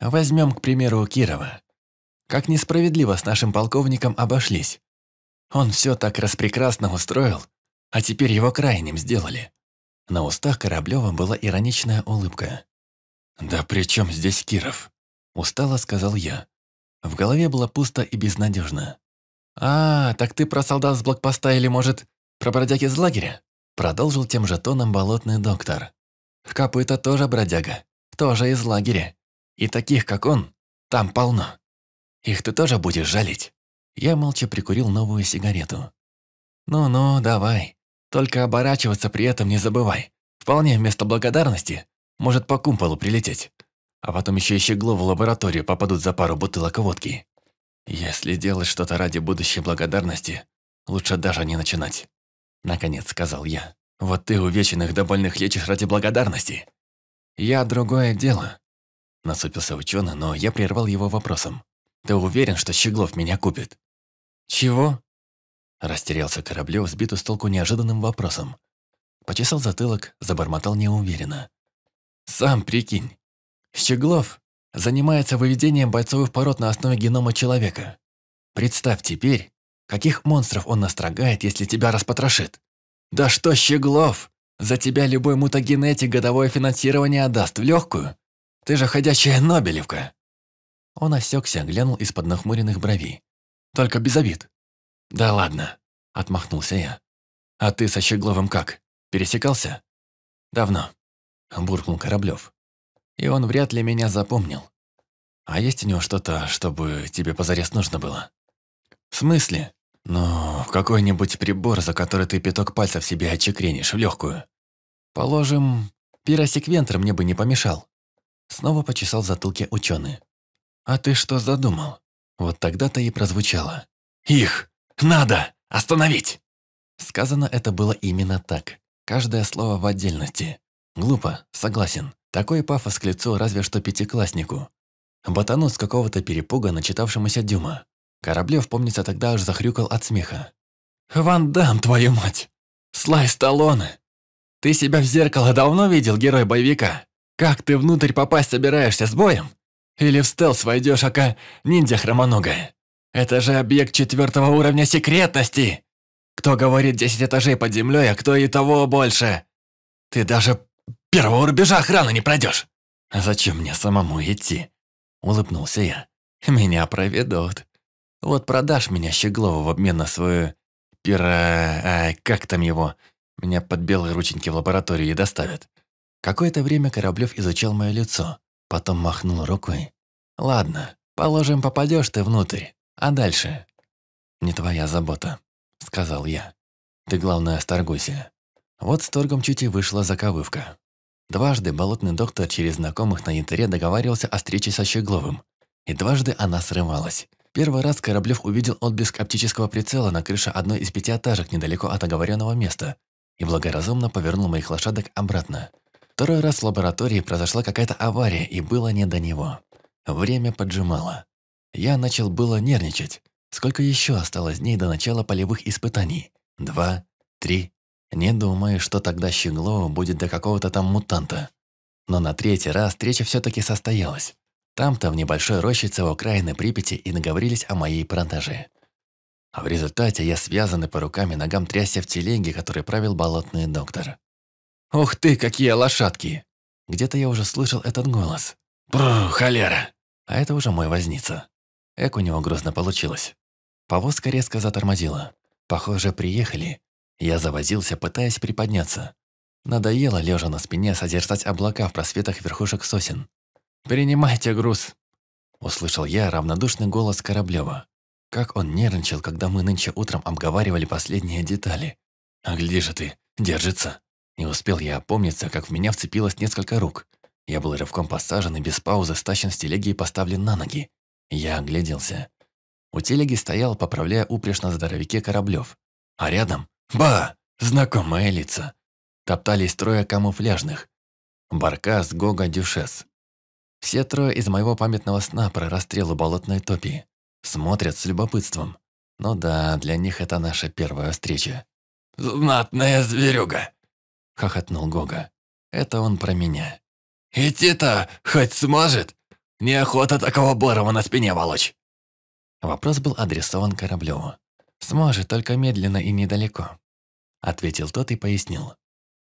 Speaker 1: Возьмем, к примеру, Кирова. Как несправедливо с нашим полковником обошлись. Он все так распрекрасно устроил, а теперь его крайним сделали. На устах Кораблева была ироничная улыбка. «Да при чем здесь Киров?» – устало сказал я. В голове было пусто и безнадежно. «А, так ты про солдат с блокпоста или, может, про бродяг из лагеря?» Продолжил тем же тоном болотный доктор. «Копыта тоже бродяга, тоже из лагеря, и таких, как он, там полно. Их ты тоже будешь жалеть». Я молча прикурил новую сигарету. «Ну-ну, давай. Только оборачиваться при этом не забывай. Вполне вместо благодарности может по кумполу прилететь. А потом еще и щегло в лабораторию попадут за пару бутылок водки. Если делать что-то ради будущей благодарности, лучше даже не начинать». Наконец сказал я. «Вот ты увеченных до больных лечишь ради благодарности. Я другое дело. Насупился ученый, но я прервал его вопросом. «Ты уверен, что Щеглов меня купит?» «Чего?» Растерялся Кораблев, сбитый с толку неожиданным вопросом. Почесал затылок, забормотал неуверенно. «Сам прикинь. Щеглов занимается выведением бойцовых пород на основе генома человека. Представь теперь, каких монстров он настрогает, если тебя распотрошит. Да что, Щеглов! За тебя любой мутагенетик годовое финансирование отдаст в легкую. Ты же ходячая Нобелевка!» Он осекся, глянул из-под нахмуренных бровей. «Только без обид». «Да ладно», — отмахнулся я. «А ты со Щегловым как? Пересекался?» «Давно», — буркнул Кораблев. «И он вряд ли меня запомнил. А есть у него что-то, чтобы тебе позарез нужно было?» «В смысле?» «Ну, какой-нибудь прибор, за который ты пяток пальцев себе отчекренишь в легкую. Положим, пиросеквентор мне бы не помешал. Снова почесал в затылке ученый. «А ты что задумал?» Вот тогда-то и прозвучало. «Их! Надо! Остановить!» Сказано это было именно так. Каждое слово в отдельности. Глупо, согласен. Такой пафос к лицу разве что пятикласснику. Ботану с какого-то перепуга начитавшемуся Дюма. Кораблев, помнится, тогда аж захрюкал от смеха. «Ван Дам, твою мать! Слай Сталлоне! Ты себя в зеркало давно видел, герой боевика?» Как ты внутрь попасть собираешься с боем? Или в стелс войдешь, ака ниндзя хромоногая? Это же объект четвертого уровня секретности! Кто говорит 10 этажей под землей, а кто и того больше? Ты даже первого рубежа охраны не пройдешь! А зачем мне самому идти? Улыбнулся я. Меня проведут. Вот продашь меня Щеглову в обмен на свою... Пира... А, как там его? Меня под белые рученьки в лаборатории доставят. Какое-то время Кораблев изучал мое лицо, потом махнул рукой. «Ладно, положим, попадешь ты внутрь, а дальше?» «Не твоя забота», — сказал я. «Ты, главное, сторгуйся». Вот с торгом чуть и вышла заковывка. Дважды болотный доктор через знакомых на янтаре договаривался о встрече со Щегловым. И дважды она срывалась. Первый раз Кораблев увидел отблеск оптического прицела на крыше одной из пятиэтажек недалеко от оговоренного места и благоразумно повернул моих лошадок обратно. Второй раз в лаборатории произошла какая-то авария, и было не до него. Время поджимало. Я начал было нервничать. Сколько еще осталось дней до начала полевых испытаний? Два? Три? Не думаю, что тогда Щеглову будет до какого-то там мутанта. Но на третий раз встреча все-таки состоялась. Там-то в небольшой рощице в окраины Припяти и наговорились о моей продаже. А в результате я связанный по рукам и ногам трясся в телеге, который правил болотный доктор. «Ух ты, какие лошадки!» Где-то я уже слышал этот голос. Бру, холера!» А это уже мой возница. Эк у него грозно получилось. Повозка резко затормозила. Похоже, приехали. Я завозился, пытаясь приподняться. Надоело, лежа на спине, созерцать облака в просветах верхушек сосен. «Принимайте груз!» Услышал я равнодушный голос кораблева. Как он нервничал, когда мы нынче утром обговаривали последние детали. «А гляди же ты, держится!» Не успел я опомниться, как в меня вцепилось несколько рук. Я был рывком посажен и без паузы стащен с телеги и поставлен на ноги. Я огляделся. У телеги стоял, поправляя упряжь на здоровяке кораблев. А рядом — ба! Знакомые лица. Топтались трое камуфляжных. Баркас, Гога, Дюшес. Все трое из моего памятного сна про расстрелы болотной топи. Смотрят с любопытством. Ну да, для них это наша первая встреча. «Знатная зверюга!» – хохотнул Гога. «Это он про меня». «Идти-то хоть сможет? Неохота такого борова на спине волочь!» Вопрос был адресован Кораблеву. «Сможет, только медленно и недалеко», – ответил тот и пояснил.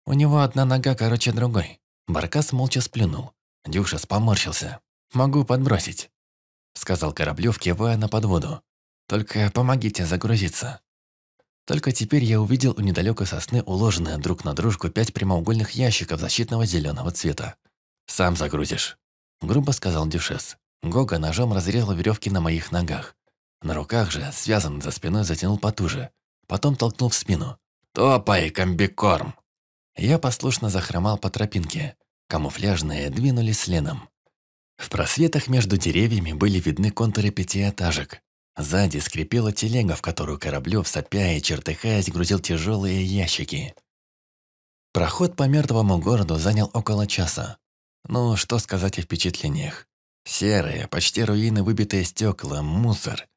Speaker 1: «У него одна нога короче другой». Баркас молча сплюнул. Дюшес поморщился. «Могу подбросить», – сказал Кораблев, кивая на подводу. «Только помогите загрузиться». Только теперь я увидел у недалекой сосны уложенные друг на дружку пять прямоугольных ящиков защитного зеленого цвета. «Сам загрузишь», – грубо сказал Дюшес. Гога ножом разрезал веревки на моих ногах. На руках же, связанный за спиной, затянул потуже. Потом толкнул в спину. «Топай, комбикорм!» Я послушно захромал по тропинке. Камуфляжные двинулись с леном. В просветах между деревьями были видны контуры пятиэтажек. Сзади скрипела телега, в которую Кораблев, сопя и чертыхаясь, грузил тяжелые ящики. Проход по мертвому городу занял около часа. Ну, что сказать о впечатлениях. Серые, почти руины, выбитые стекла, мусор.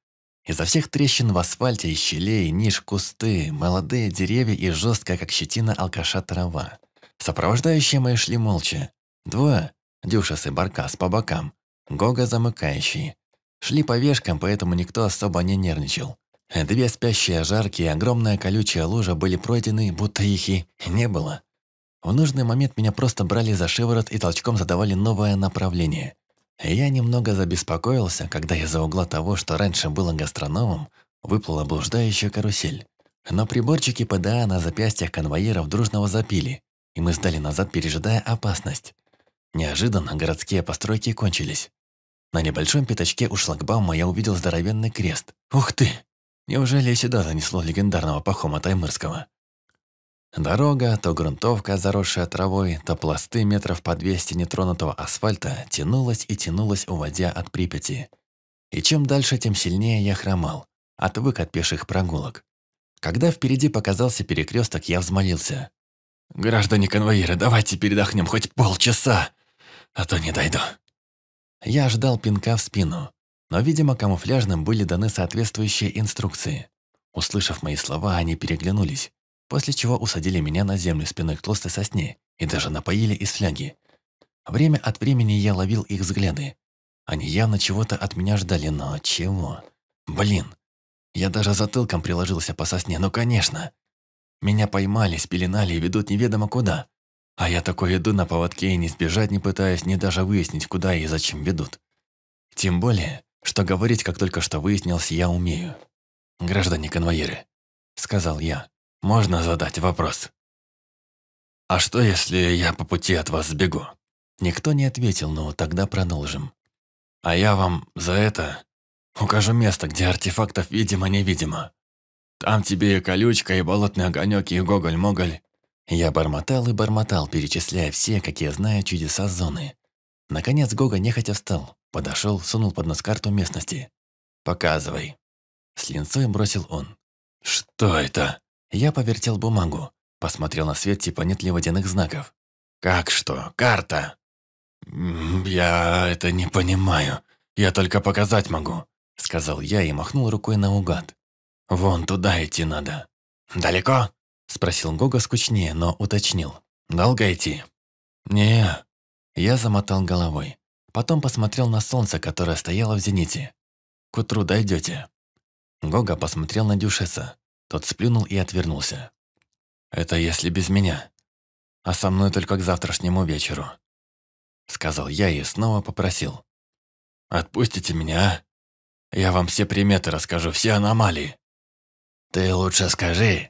Speaker 1: Изо всех трещин в асфальте и щелей, ниш кусты, молодые деревья и жесткая, как щетина алкаша, трава. Сопровождающие мои шли молча. Двое, Дюшес и Баркас, по бокам. Гога замыкающий. Шли по вешкам, поэтому никто особо не нервничал. Две спящие жаркие огромная колючая лужа были пройдены, будто их и не было. В нужный момент меня просто брали за шиворот и толчком задавали новое направление. Я немного забеспокоился, когда из-за угла того, что раньше было гастрономом, выплыла блуждающая карусель. Но приборчики ПДА на запястьях конвоиров дружного запили, и мы сдали назад, пережидая опасность. Неожиданно городские постройки кончились. На небольшом пятачке у шлагбаума я увидел здоровенный крест. Ух ты! Неужели сюда занесло легендарного Пахома Таймырского? Дорога, то грунтовка, заросшая травой, то пласты метров по 200 нетронутого асфальта тянулась и тянулась, уводя от Припяти. И чем дальше, тем сильнее я хромал. Отвык от пеших прогулок. Когда впереди показался перекресток, я взмолился. «Граждане конвоиры, давайте передохнем хоть полчаса, а то не дойду». Я ждал пинка в спину, но, видимо, камуфляжным были даны соответствующие инструкции. Услышав мои слова, они переглянулись, после чего усадили меня на землю спиной к толстой сосне и даже напоили из фляги. Время от времени я ловил их взгляды. Они явно чего-то от меня ждали, но чего? Блин, я даже затылком приложился по сосне, ну конечно. Меня поймали, спеленали и ведут неведомо куда. А я такой иду на поводке и не сбежать не пытаясь, не даже выяснить, куда и зачем ведут. Тем более, что говорить, как только что выяснилось, я умею. «Граждане конвоиры», — сказал я, — «можно задать вопрос?» «А что, если я по пути от вас сбегу?» Никто не ответил, но тогда продолжим. «А я вам за это укажу место, где артефактов видимо-невидимо. Там тебе и колючка, и болотный огонек, и гоголь-моголь. Я бормотал и бормотал, перечисляя все, какие знаю, чудеса зоны. Наконец Гога нехотя встал, подошел, сунул под нос карту местности. «Показывай». С линцой бросил он. «Что это?» Я повертел бумагу, посмотрел на свет, типа нет ли водяных знаков. «Как что? Карта?» «Я это не понимаю. Я только показать могу», — сказал я и махнул рукой наугад. «Вон туда идти надо». «Далеко?» Спросил Гога скучнее, но уточнил. «Долго идти?» «Не». Я замотал головой. Потом посмотрел на солнце, которое стояло в зените. «К утру дойдете». Гога посмотрел на Дюшеса. Тот сплюнул и отвернулся. «Это если без меня. А со мной только к завтрашнему вечеру», — сказал я и снова попросил. «Отпустите меня, а? Я вам все приметы расскажу, все аномалии». «Ты лучше скажи,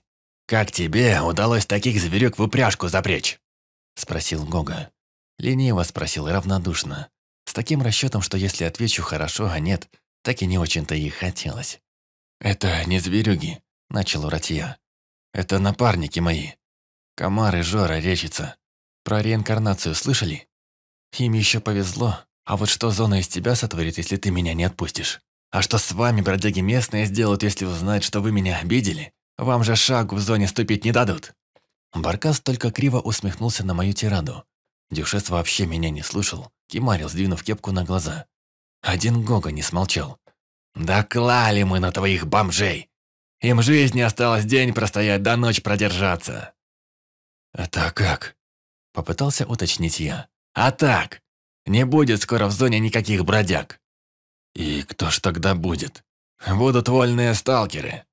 Speaker 1: «Как тебе удалось таких зверюк в упряжку запречь?» – спросил Гога. Лениво спросил равнодушно. С таким расчетом, что если отвечу хорошо, а нет, так и не очень-то и хотелось. «Это не зверюги», – начал Уратья. «Это напарники мои. Комары, Жора речится. Про реинкарнацию слышали? Им еще повезло. А вот что зона из тебя сотворит, если ты меня не отпустишь? А что с вами, бродяги местные, сделают, если узнают, что вы меня обидели? Вам же шагу в зоне ступить не дадут!» Баркас только криво усмехнулся на мою тираду. Дюшес вообще меня не слушал, кимарил, сдвинув кепку на глаза. Один Гога не смолчал. «Да клали мы на твоих бомжей! Им жизни осталось день простоять, до да ночь продержаться!» «Это как?» – попытался уточнить я. «А так! Не будет скоро в зоне никаких бродяг!» «И кто ж тогда будет?» «Будут вольные сталкеры.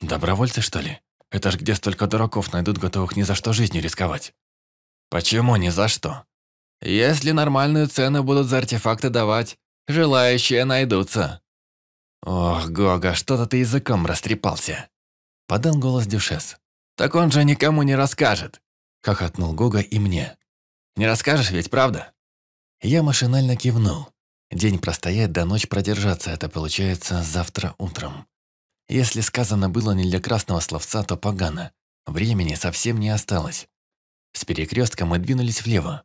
Speaker 1: Добровольцы, что ли? Это ж где столько дураков найдут, готовых ни за что жизнью рисковать? Почему ни за что? Если нормальную цену будут за артефакты давать, желающие найдутся. Ох, Гога, что-то ты языком растрепался. Подал голос Дюшес. Так он же никому не расскажет. Хохотнул Гога и мне. Не расскажешь ведь, правда? Я машинально кивнул. День простоять до да ночь продержаться, это получается завтра утром. Если сказано было не для красного словца, то погано. Времени совсем не осталось. С перекрестка мы двинулись влево.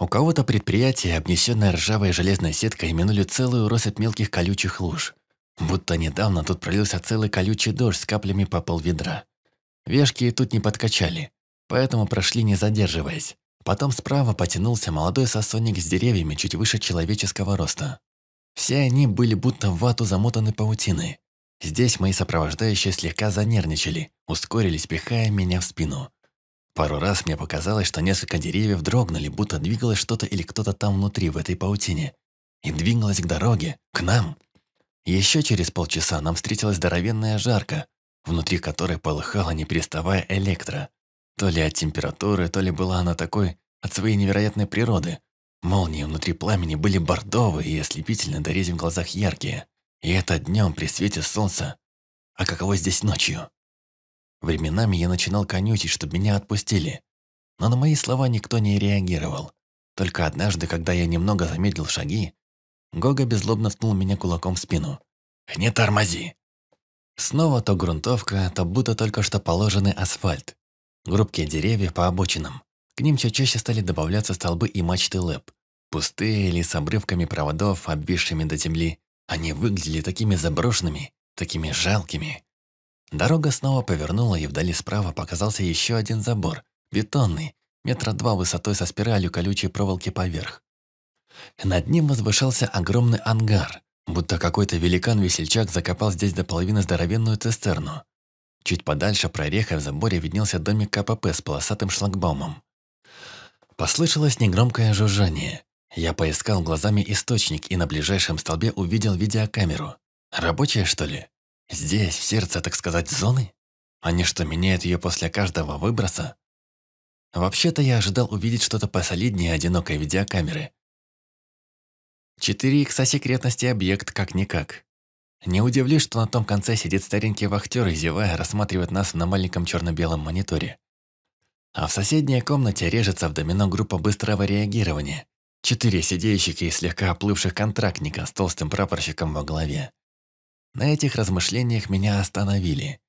Speaker 1: У кого-то предприятие, обнесенное ржавой железной сеткой, минули целую россыпь мелких колючих луж. Будто недавно тут пролился целый колючий дождь с каплями по пол ведра. Вешки тут не подкачали, поэтому прошли не задерживаясь. Потом справа потянулся молодой сосонник с деревьями чуть выше человеческого роста. Все они были будто в вату замотаны паутиной. Здесь мои сопровождающие слегка занервничали, ускорились, пихая меня в спину. Пару раз мне показалось, что несколько деревьев дрогнули, будто двигалось что-то или кто-то там внутри, в этой паутине. И двигалось к дороге, к нам. Еще через полчаса нам встретилась здоровенная жарка, внутри которой полыхала, не переставая, электро. То ли от температуры, то ли была она такой от своей невероятной природы. Молнии внутри пламени были бордовые и ослепительно дорезив в глазах яркие. И это днем при свете солнца. А каково здесь ночью? Временами я начинал конючить, чтобы меня отпустили. Но на мои слова никто не реагировал. Только однажды, когда я немного замедлил шаги, Гога беззлобно ткнул меня кулаком в спину. «Не тормози!» Снова то грунтовка, то будто только что положенный асфальт. Грубкие деревья по обочинам. К ним все чаще стали добавляться столбы и мачты ЛЭП. Пустые или с обрывками проводов, обвисшими до земли. Они выглядели такими заброшенными, такими жалкими. Дорога снова повернула, и вдали справа показался еще один забор, бетонный, метра два высотой со спиралью колючей проволоки поверх. Над ним возвышался огромный ангар, будто какой-то великан-весельчак закопал здесь до половины здоровенную цистерну. Чуть подальше прореха в заборе виднелся домик КПП с полосатым шлагбаумом. Послышалось негромкое жужжание. Я поискал глазами источник и на ближайшем столбе увидел видеокамеру. Рабочая, что ли? Здесь, в сердце, так сказать, зоны? Они что, меняют ее после каждого выброса? Вообще-то я ожидал увидеть что-то посолиднее одинокой видеокамеры. 4 икса секретности объект как-никак. Не удивлюсь, что на том конце сидит старенький вахтер и, зевая, рассматривает нас на маленьком черно-белом мониторе. А в соседней комнате режется в домино группа быстрого реагирования – четыре сидейщики и слегка оплывших контрактника с толстым прапорщиком во главе. На этих размышлениях меня остановили.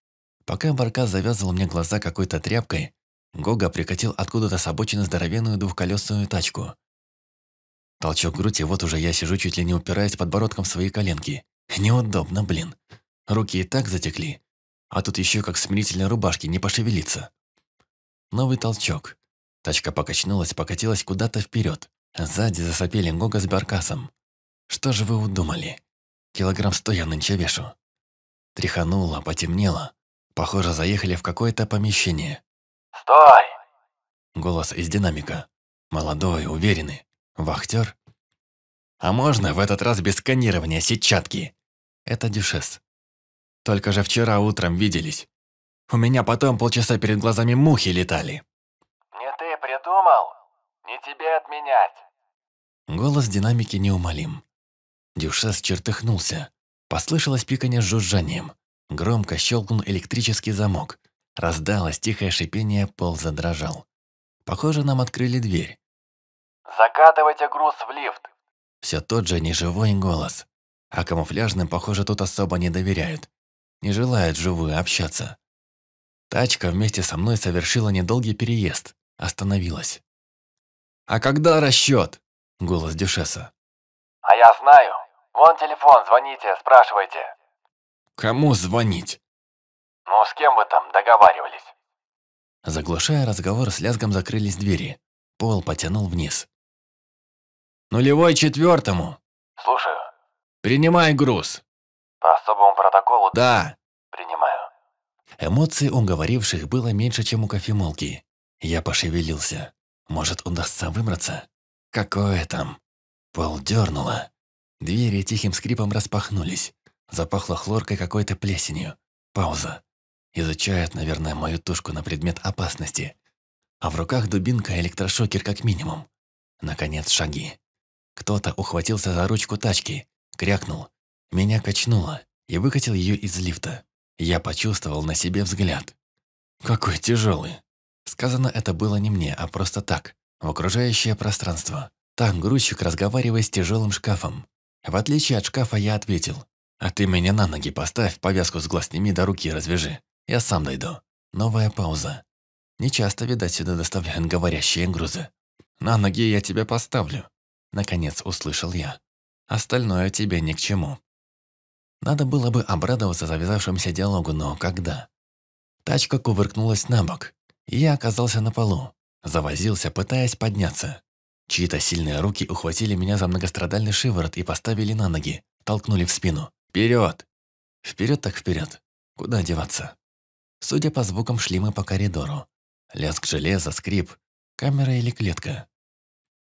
Speaker 1: Пока Баркас завязывал мне глаза какой-то тряпкой, Гога прикатил откуда-то с обочины здоровенную двухколесную тачку. Толчок грудь, и вот уже я сижу, чуть ли не упираясь подбородком в свои коленки. Неудобно, блин. Руки и так затекли. А тут еще как в смирительной рубашке, не пошевелиться. Новый толчок. Тачка покачнулась, покатилась куда-то вперед. Сзади засопели Гога с Баркасом. «Что же вы удумали? Килограмм сто я нынче вешу». Тряхануло, потемнело. Похоже, заехали в какое-то помещение. «Стой!» Голос из динамика. Молодой, уверенный. Вахтер. «А можно в этот раз без сканирования сетчатки?» Это Дюшес. «Только же вчера утром виделись. У меня потом полчаса перед глазами мухи летали». «Не ты придумал? Не тебе отменять. Голос динамики неумолим. Дюшес чертыхнулся. Послышалось пиканье с жужжанием. Громко щелкнул электрический замок. Раздалось тихое шипение, пол задрожал. Похоже, нам открыли дверь. «Закатывайте груз в лифт!» Все тот же неживой голос. А камуфляжным, похоже, тут особо не доверяют. Не желают живую общаться. Тачка вместе со мной совершила недолгий переезд. Остановилась. «А когда расчет?» Голос Дюшеса.
Speaker 2: «А я знаю. Вон телефон, звоните, спрашивайте». «Кому звонить?» «Ну, с кем вы там договаривались?»
Speaker 1: Заглушая разговор, с лязгом закрылись двери. Пол потянул вниз. «Нулевой четвертому!» «Слушаю». «Принимай груз!» «По особому протоколу?» «Да!» «Принимаю». Эмоций у говоривших было меньше, чем у кофемолки. Я пошевелился. Может, удастся выбраться? Какое там? Пол дернуло. Двери тихим скрипом распахнулись. Запахло хлоркой какой-то плесенью. Пауза. Изучают, наверное, мою тушку на предмет опасности. А в руках дубинка и электрошокер как минимум. Наконец шаги. Кто-то ухватился за ручку тачки, крякнул. Меня качнуло и выкатил ее из лифта. Я почувствовал на себе взгляд. «Какой тяжелый!» Сказано это было не мне, а просто так, в окружающее пространство. Там грузчик разговаривает с тяжелым шкафом. В отличие от шкафа я ответил. «А ты меня на ноги поставь, повязку с глаз сними, да руки развяжи. Я сам дойду». Новая пауза. Нечасто, видать, сюда доставляют говорящие грузы. «На ноги я тебя поставлю», — наконец услышал я. «Остальное тебе ни к чему». Надо было бы обрадоваться завязавшемуся диалогу, но когда? Тачка кувыркнулась на бок, и я оказался на полу. Завозился, пытаясь подняться. Чьи-то сильные руки ухватили меня за многострадальный шиворот и поставили на ноги, толкнули в спину. «Вперед!» «Вперед так вперед! Куда деваться?» Судя по звукам, шли мы по коридору. Лязг железа, скрип, камера или клетка.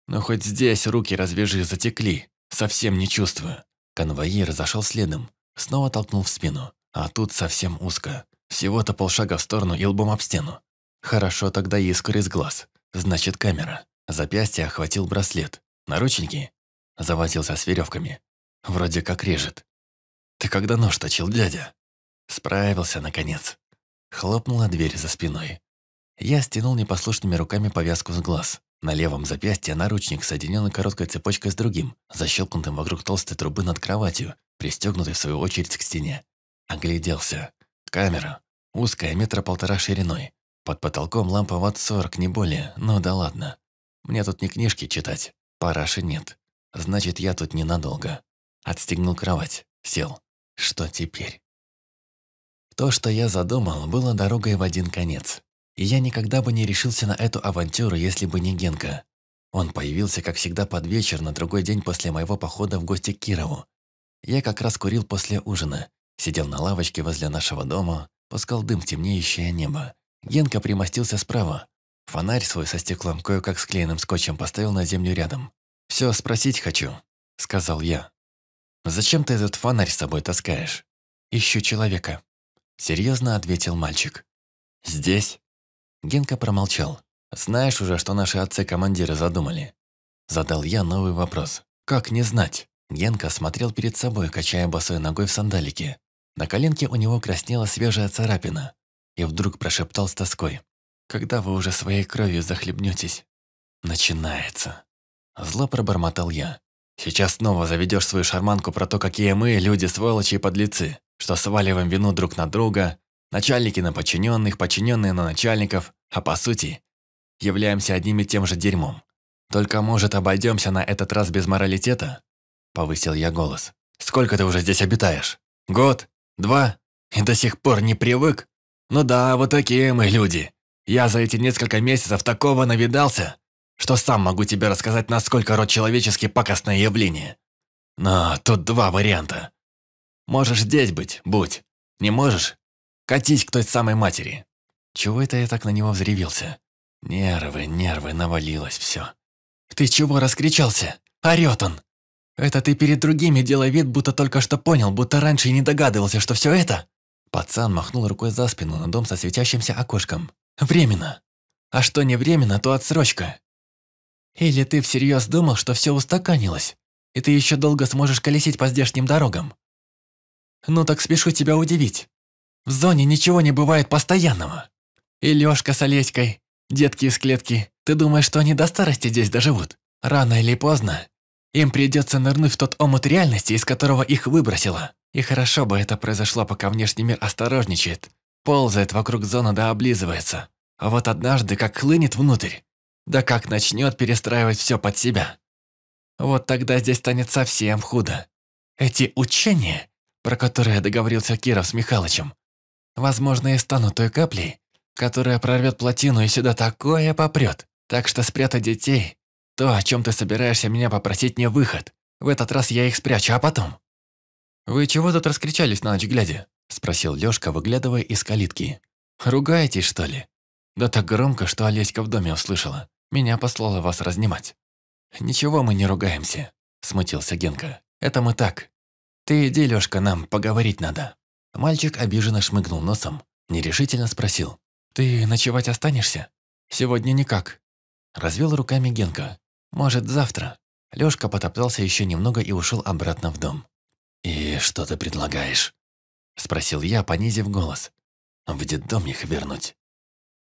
Speaker 1: Но «Ну, хоть здесь руки развяжи, затекли! Совсем не чувствую!» Конвоир зашел следом, снова толкнул в спину. А тут совсем узко. Всего-то полшага в сторону и лбом об стену. Хорошо тогда искры из глаз. Значит, камера. Запястье охватил браслет. Наручники? Завозился с веревками. Вроде как режет. Ты когда нож точил, дядя? Справился, наконец. Хлопнула дверь за спиной. Я стянул непослушными руками повязку с глаз. На левом запястье наручник, соединенный короткой цепочкой с другим, защелкнутым вокруг толстой трубы над кроватью, пристегнутый в свою очередь к стене. Огляделся. Камера. Узкая, метра полтора шириной. Под потолком лампа ватт 40, не более, но ну да ладно. Мне тут не книжки читать, параши нет. Значит, я тут ненадолго. Отстегнул кровать, сел. Что теперь? То, что я задумал, было дорогой в один конец. И я никогда бы не решился на эту авантюру, если бы не Генка. Он появился, как всегда, под вечер на другой день после моего похода в гости к Кирову. Я как раз курил после ужина, сидел на лавочке возле нашего дома, пускал дым в темнеющее небо, Генка примостился справа. Фонарь свой со стеклом, кое-как склеенным скотчем, поставил на землю рядом. «Все спросить хочу», — сказал я. «Зачем ты этот фонарь с собой таскаешь?» «Ищу человека», — серьезно ответил мальчик. «Здесь?» Генка промолчал. «Знаешь уже, что наши отцы-командиры задумали?» Задал я новый вопрос. «Как не знать?» Генка смотрел перед собой, качая босой ногой в сандалике. На коленке у него краснела свежая царапина и вдруг прошептал с тоской. «Когда вы уже своей кровью захлебнетесь?» «Начинается!» Зло пробормотал я. «Сейчас снова заведешь свою шарманку про то, какие мы, люди, сволочи и подлецы, что сваливаем вину друг на друга, начальники на подчиненных, подчиненные на начальников, а по сути, являемся одним и тем же дерьмом. Только, может, обойдемся на этот раз без моралитета?» Повысил я голос. «Сколько ты уже здесь обитаешь? Год? Два? И до сих пор не привык?» «Ну да, вот такие мы люди. Я за эти несколько месяцев такого навидался, что сам могу тебе рассказать, насколько род человеческий пакостное явление. Но тут два варианта. Можешь здесь быть, будь. Не можешь? Катись к той самой матери». Чего это я так на него взревелся? Нервы, нервы, навалилось все. «Ты чего раскричался? Орет он!» «Это ты перед другими делай вид, будто только что понял, будто раньше и не догадывался, что все это Пацан махнул рукой за спину на дом со светящимся окошком. «Временно! А что не временно, то отсрочка!» «Или ты всерьез думал, что все устаканилось, и ты еще долго сможешь колесить по здешним дорогам?» «Ну так спешу тебя удивить. В зоне ничего не бывает постоянного. И Лёшка с Олеськой, детки из клетки, ты думаешь, что они до старости здесь доживут? Рано или поздно им придется нырнуть в тот омут реальности, из которого их выбросило. И хорошо бы это произошло, пока внешний мир осторожничает, ползает вокруг зоны да облизывается. А вот однажды как хлынет внутрь, да как начнет перестраивать все под себя. Вот тогда здесь станет совсем худо. Эти учения, про которые договорился Киров с Михалычем, возможно, и станут той каплей, которая прорвет плотину и сюда такое попрет. Так что спрятать детей, то, о чем ты собираешься меня попросить, не выход. В этот раз я их спрячу, а потом... «Вы чего тут раскричались на ночь глядя?» – спросил Лёшка, выглядывая из калитки. «Ругаетесь, что ли?» «Да так громко, что Олеська в доме услышала. Меня послала вас разнимать». «Ничего мы не ругаемся», – смутился Генка. «Это мы так. Ты иди, Лёшка, нам поговорить надо». Мальчик обиженно шмыгнул носом, нерешительно спросил. «Ты ночевать останешься?» «Сегодня никак», – развел руками Генка. «Может, завтра». Лёшка потоптался еще немного и ушел обратно в дом. «И что ты предлагаешь?» – спросил я, понизив голос. «В детдом их вернуть».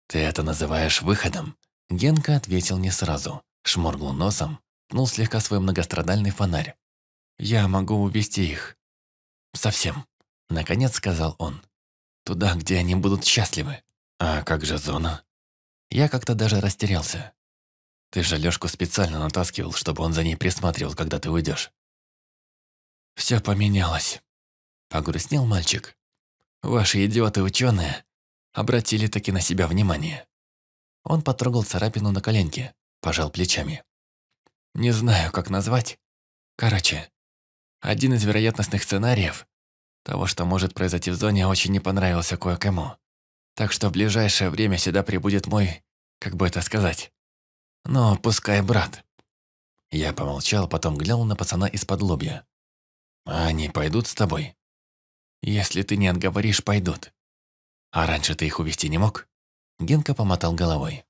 Speaker 1: «Ты это называешь выходом?» Генка ответил не сразу, шморгнул носом, пнул слегка свой многострадальный фонарь. «Я могу увести их. Совсем», – наконец сказал он. «Туда, где они будут счастливы». «А как же зона?» Я как-то даже растерялся. «Ты же Лёшку специально натаскивал, чтобы он за ней
Speaker 2: присматривал, когда ты уйдешь. Все поменялось. Погрустнел
Speaker 1: мальчик. Ваши идиоты-ученые обратили таки на себя внимание. Он потрогал царапину на коленке, пожал плечами. Не знаю, как назвать. Короче, один из вероятностных сценариев того, что может произойти в зоне, очень не понравился кое-кому. Так что в ближайшее время сюда прибудет мой, как бы это сказать, но пускай брат. Я помолчал, потом глянул на пацана из-под лобья. А они пойдут с тобой? Если ты не отговоришь, пойдут. А раньше ты их увести не мог? Генка помотал головой.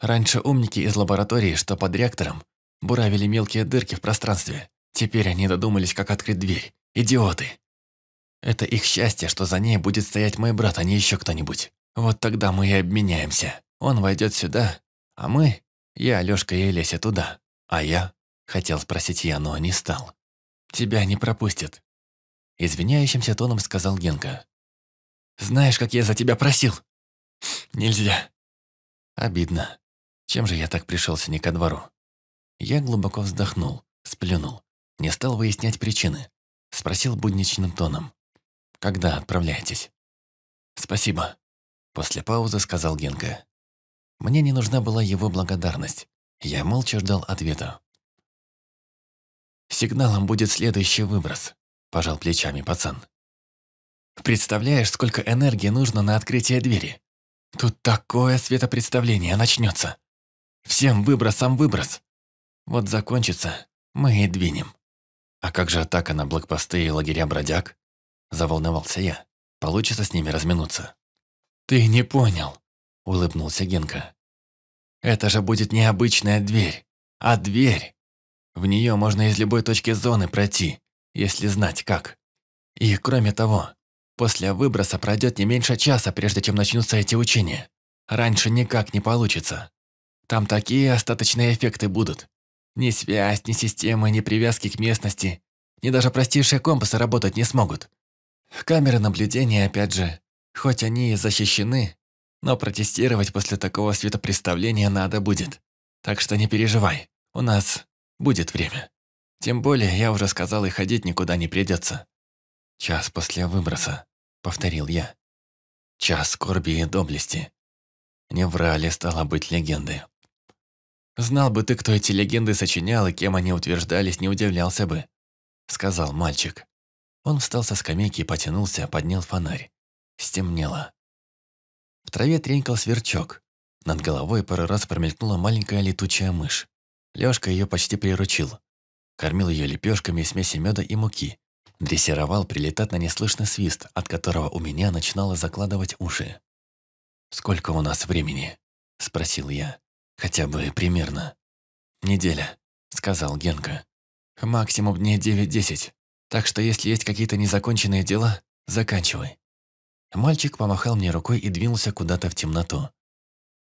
Speaker 1: Раньше умники из лаборатории, что под реактором, буравили мелкие дырки в пространстве. Теперь они додумались, как открыть дверь. Идиоты! Это их счастье, что за ней будет стоять мой брат, а не еще кто-нибудь. Вот тогда мы и обменяемся. Он войдет сюда, а мы... Я, Лёшка и Леся туда. А я... Хотел спросить я, но не стал тебя не пропустят», — извиняющимся тоном сказал Генка. «Знаешь, как я за тебя просил?» «Хм, «Нельзя». Обидно. Чем же я так пришелся не ко двору? Я глубоко вздохнул, сплюнул. Не стал выяснять причины. Спросил будничным тоном.
Speaker 2: «Когда отправляетесь?» «Спасибо», — после паузы сказал Генка.
Speaker 1: Мне не нужна была его благодарность. Я молча ждал ответа. Сигналом будет следующий выброс», – пожал плечами пацан. «Представляешь, сколько энергии нужно на открытие двери? Тут такое светопредставление начнется. Всем выбросом выброс. Вот закончится, мы и двинем». «А как же атака на блокпосты и лагеря бродяг?» – заволновался я. «Получится с ними разминуться?» «Ты не понял», – улыбнулся Генка. «Это же будет не обычная дверь, а дверь, в нее можно из любой точки зоны пройти, если знать как. И кроме того, после выброса пройдет не меньше часа, прежде чем начнутся эти учения. Раньше никак не получится. Там такие остаточные эффекты будут. Ни связь, ни системы, ни привязки к местности, ни даже простейшие компасы работать не смогут. Камеры наблюдения, опять же, хоть они и защищены, но протестировать после такого светопреставления надо будет. Так что не переживай, у нас Будет время. Тем более, я уже сказал, и ходить никуда не придется. Час после выброса, повторил я. Час скорби и доблести. Не врали, стало быть, легенды. Знал бы ты, кто эти легенды сочинял и кем они утверждались, не удивлялся бы, сказал мальчик. Он встал со скамейки и потянулся, поднял фонарь. Стемнело. В траве тренькал сверчок. Над головой пару раз промелькнула маленькая летучая мышь. Лёшка её почти приручил. Кормил её лепешками и смеси меда и муки. Дрессировал прилетать на неслышный свист, от которого у меня начинало закладывать уши. «Сколько у нас времени?» – спросил я. «Хотя бы примерно». «Неделя», – сказал Генка. «Максимум дней девять-десять. Так что если есть какие-то незаконченные дела, заканчивай». Мальчик помахал мне рукой и двинулся куда-то в темноту.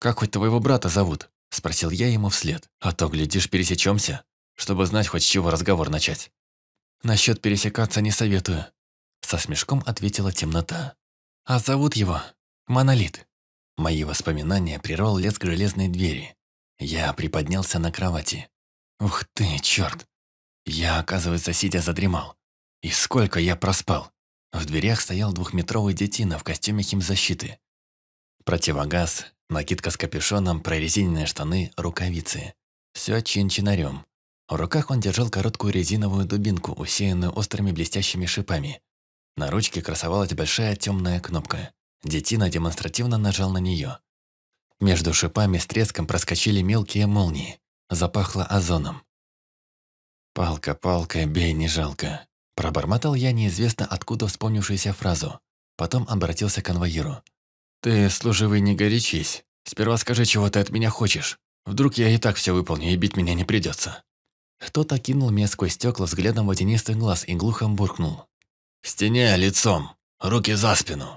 Speaker 1: «Как хоть твоего брата зовут?» – спросил я ему вслед. «А то, глядишь, пересечемся, чтобы знать хоть с чего разговор начать». «Насчет пересекаться не советую», – со смешком ответила темнота. «А зовут его Монолит». Мои воспоминания прервал лес к железной двери. Я приподнялся на кровати. «Ух ты, черт!» Я, оказывается, сидя задремал. И сколько я проспал! В дверях стоял двухметровый детина в костюме химзащиты. Противогаз, Накидка с капюшоном, прорезиненные штаны, рукавицы. Все чин-чинарем. В руках он держал короткую резиновую дубинку, усеянную острыми блестящими шипами. На ручке красовалась большая темная кнопка. Детина демонстративно нажал на нее. Между шипами с треском проскочили мелкие молнии. Запахло озоном. «Палка, палка, бей, не жалко». Пробормотал я неизвестно откуда вспомнившуюся фразу. Потом обратился к конвоиру. «Ты, служивый, не горячись. Сперва скажи, чего ты от меня хочешь. Вдруг я и так все выполню, и бить меня не придется». Кто-то окинул меня сквозь стекла взглядом водянистых глаз и глухо буркнул. «В стене лицом, руки за спину».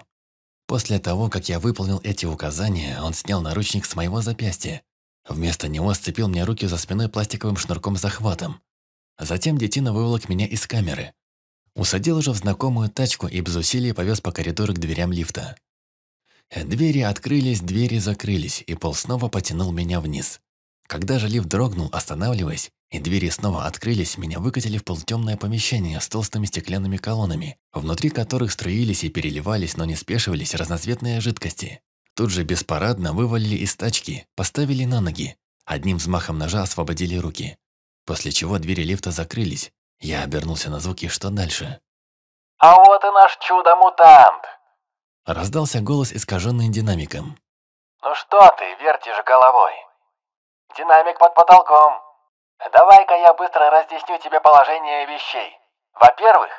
Speaker 1: После того, как я выполнил эти указания, он снял наручник с моего запястья. Вместо него сцепил мне руки за спиной пластиковым шнурком-захватом. Затем детина выволок меня из камеры. Усадил уже в знакомую тачку и без усилий повез по коридору к дверям лифта. Двери открылись, двери закрылись, и пол снова потянул меня вниз. Когда же лифт дрогнул, останавливаясь, и двери снова открылись, меня выкатили в полутемное помещение с толстыми стеклянными колоннами, внутри которых струились и переливались, но не спешивались разноцветные жидкости. Тут же беспарадно вывалили из тачки, поставили на ноги. Одним взмахом ножа освободили руки. После чего двери лифта закрылись. Я обернулся на звуки «Что дальше?». «А вот и наш чудо-мутант!» Раздался голос, искаженный динамиком. «Ну что ты вертишь головой? Динамик под потолком. Давай-ка я быстро разъясню тебе положение вещей. Во-первых,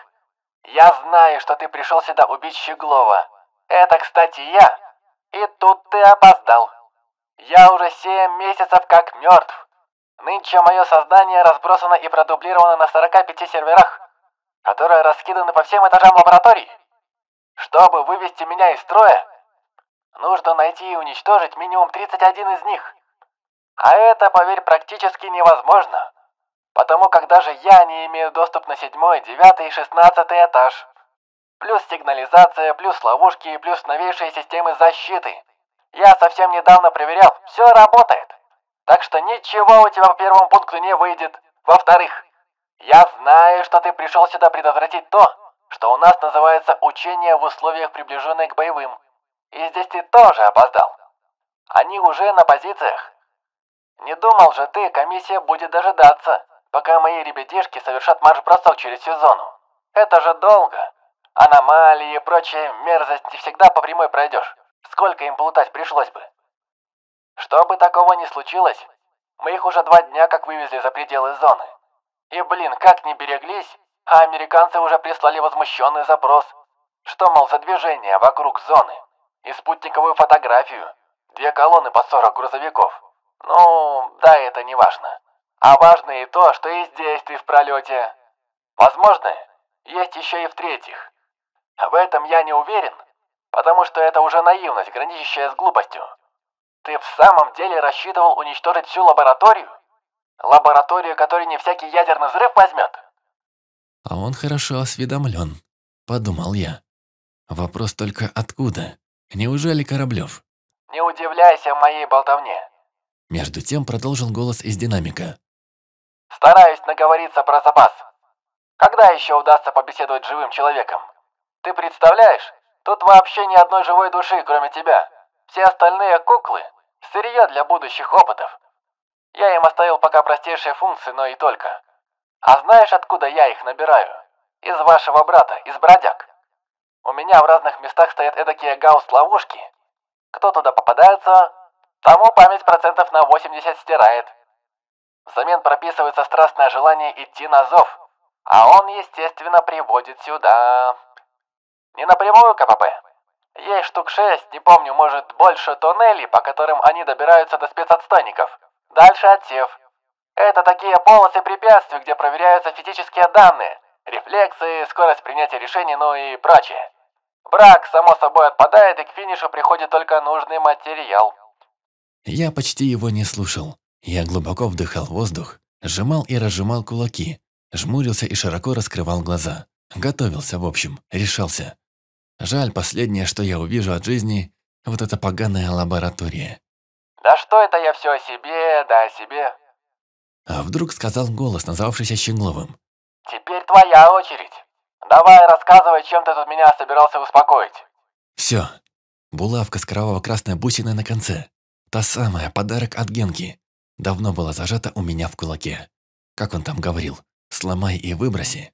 Speaker 1: я знаю, что ты пришел сюда убить Щеглова. Это, кстати, я. И тут ты опоздал. Я уже семь месяцев как мертв. Нынче мое сознание разбросано и продублировано на 45 серверах, которые раскиданы по всем этажам лабораторий. Чтобы вывести меня из строя, нужно найти и уничтожить минимум 31 из них. А это, поверь, практически невозможно. Потому как даже я не имею доступ на седьмой, девятый и шестнадцатый этаж. Плюс сигнализация, плюс ловушки, плюс новейшие системы защиты. Я совсем недавно проверял, все работает. Так что ничего у тебя по первому пункту не выйдет. Во-вторых, я знаю, что ты пришел сюда предотвратить то, что у нас называется учение в условиях, приближенных к боевым. И здесь ты тоже опоздал. Они уже на позициях. Не думал же ты, комиссия будет дожидаться, пока мои ребятишки совершат марш-бросок через всю зону. Это же долго. Аномалии и прочая мерзость не всегда по прямой пройдешь. Сколько им плутать пришлось бы. Чтобы такого не случилось, мы их уже два дня как вывезли за пределы зоны. И блин, как не береглись, а американцы уже прислали возмущенный запрос, что, мол, за движение вокруг зоны и спутниковую фотографию, две колонны по 40 грузовиков. Ну, да, это не важно. А важно и то, что и здесь ты в пролете. Возможно, есть еще и в-третьих. В этом я не уверен, потому что это уже наивность, граничащая с глупостью. Ты в самом деле рассчитывал уничтожить всю лабораторию? Лабораторию, которой не всякий ядерный взрыв возьмет? а он хорошо осведомлен», — подумал я. «Вопрос только откуда? Неужели Кораблев?» «Не удивляйся моей болтовне», — между тем продолжил голос из динамика. «Стараюсь наговориться про запас. Когда еще удастся побеседовать с живым человеком? Ты представляешь, тут вообще ни одной живой души, кроме тебя. Все остальные куклы — сырье для будущих опытов. Я им оставил пока простейшие функции, но и только». А знаешь, откуда я их набираю? Из вашего брата, из бродяг. У меня в разных местах стоят эдакие гаусс-ловушки. Кто туда попадается, тому память процентов на 80 стирает. Взамен прописывается страстное желание идти на зов, а он, естественно, приводит сюда. Не напрямую КПП. Есть штук шесть, не помню, может, больше тоннелей, по которым они добираются до спецотстанников. Дальше отсев, это такие полосы препятствий, где проверяются физические данные, рефлексы, скорость принятия решений, ну и прочее. Брак, само собой, отпадает, и к финишу приходит только нужный материал. Я почти его не слушал. Я глубоко вдыхал воздух, сжимал и разжимал кулаки, жмурился и широко раскрывал глаза. Готовился, в общем, решался. Жаль, последнее, что я увижу от жизни, вот эта поганая лаборатория. Да что это я все о себе, да о себе. А вдруг сказал голос, назвавшийся Щегловым. «Теперь твоя очередь. Давай рассказывай, чем ты тут меня собирался успокоить». «Все. Булавка с кроваво-красной бусиной на конце. Та самая, подарок от Генки. Давно была зажата у меня в кулаке. Как он там говорил, сломай и выброси.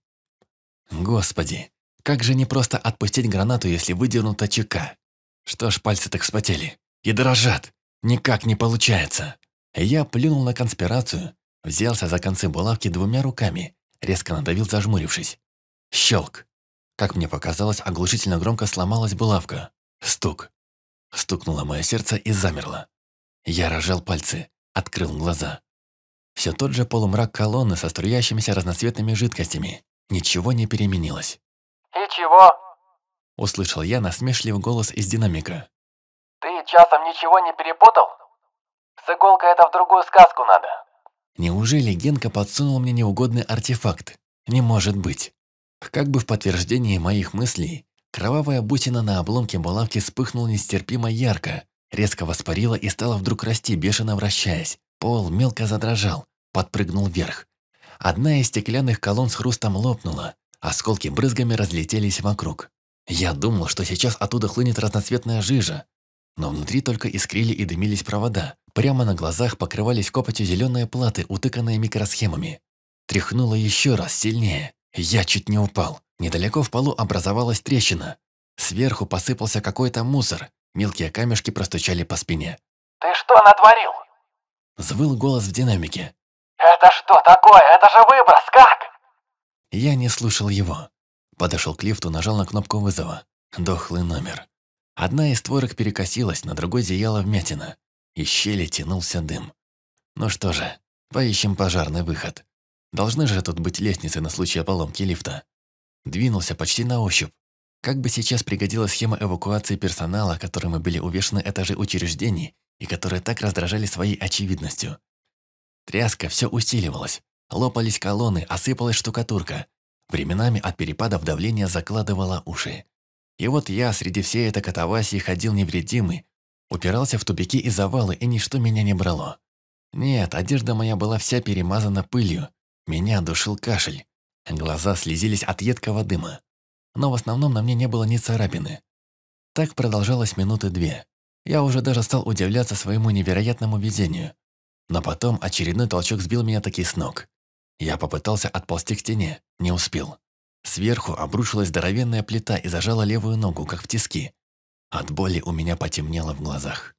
Speaker 1: Господи, как же непросто отпустить гранату, если выдернута чека. Что ж пальцы так вспотели и дрожат. Никак не получается. Я плюнул на конспирацию Взялся за концы булавки двумя руками, резко надавил, зажмурившись. Щелк. Как мне показалось, оглушительно громко сломалась булавка. Стук. Стукнуло мое сердце и замерло. Я разжал пальцы, открыл глаза. Все тот же полумрак колонны со струящимися разноцветными жидкостями. Ничего не переменилось.
Speaker 2: «Ты чего?»
Speaker 1: Услышал я насмешливый голос из динамика. «Ты часом ничего не перепутал? С иголкой это в другую сказку надо». Неужели Генка подсунул мне неугодный артефакт? Не может быть. Как бы в подтверждении моих мыслей, кровавая бусина на обломке булавки вспыхнула нестерпимо ярко, резко воспарила и стала вдруг расти, бешено вращаясь. Пол мелко задрожал, подпрыгнул вверх. Одна из стеклянных колонн с хрустом лопнула, осколки брызгами разлетелись вокруг. Я думал, что сейчас оттуда хлынет разноцветная жижа, но внутри только искрили и дымились провода, Прямо на глазах покрывались копотью зеленые платы, утыканные микросхемами. Тряхнуло еще раз сильнее. Я чуть не упал. Недалеко в полу образовалась трещина. Сверху посыпался какой-то мусор. Мелкие камешки простучали по спине. «Ты что натворил?» Звыл голос в динамике. «Это что такое? Это же выброс! Как?» Я не слушал его. Подошел к лифту, нажал на кнопку вызова. Дохлый номер. Одна из створок перекосилась, на другой зияла вмятина. Из щели тянулся дым. Ну что же, поищем пожарный выход. Должны же тут быть лестницы на случай поломки лифта. Двинулся почти на ощупь. Как бы сейчас пригодилась схема эвакуации персонала, которым мы были увешаны этажи учреждений и которые так раздражали своей очевидностью. Тряска все усиливалась. Лопались колонны, осыпалась штукатурка. Временами от перепадов давления закладывала уши. И вот я среди всей этой катавасии ходил невредимый, Упирался в тупики и завалы, и ничто меня не брало. Нет, одежда моя была вся перемазана пылью. Меня душил кашель. Глаза слезились от едкого дыма. Но в основном на мне не было ни царапины. Так продолжалось минуты две. Я уже даже стал удивляться своему невероятному везению. Но потом очередной толчок сбил меня таки с ног. Я попытался отползти к стене, не успел. Сверху обрушилась здоровенная плита и зажала левую ногу, как в тиски. От боли у меня потемнело в глазах.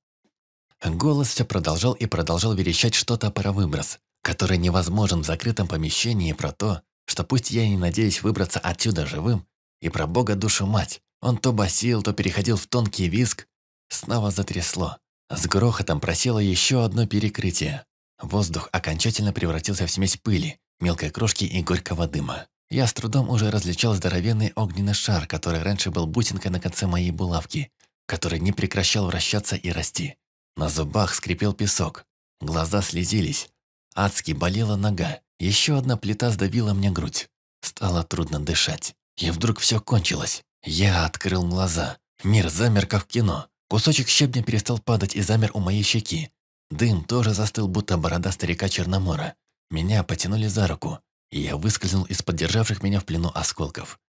Speaker 1: Голос все продолжал и продолжал верещать что-то про выброс, который невозможен в закрытом помещении, про то, что пусть я и не надеюсь выбраться отсюда живым, и про бога душу мать. Он то басил, то переходил в тонкий виск. Снова затрясло. С грохотом просело еще одно перекрытие. Воздух окончательно превратился в смесь пыли, мелкой крошки и горького дыма. Я с трудом уже различал здоровенный огненный шар, который раньше был бусинкой на конце моей булавки, который не прекращал вращаться и расти. На зубах скрипел песок, глаза слезились, адски болела нога, еще одна плита сдавила мне грудь. Стало трудно дышать. И вдруг все кончилось. Я открыл глаза. Мир замер, как в кино. Кусочек щебня перестал падать и замер у моей щеки. Дым тоже застыл, будто борода старика Черномора. Меня потянули за руку и я выскользнул из поддержавших меня в плену осколков.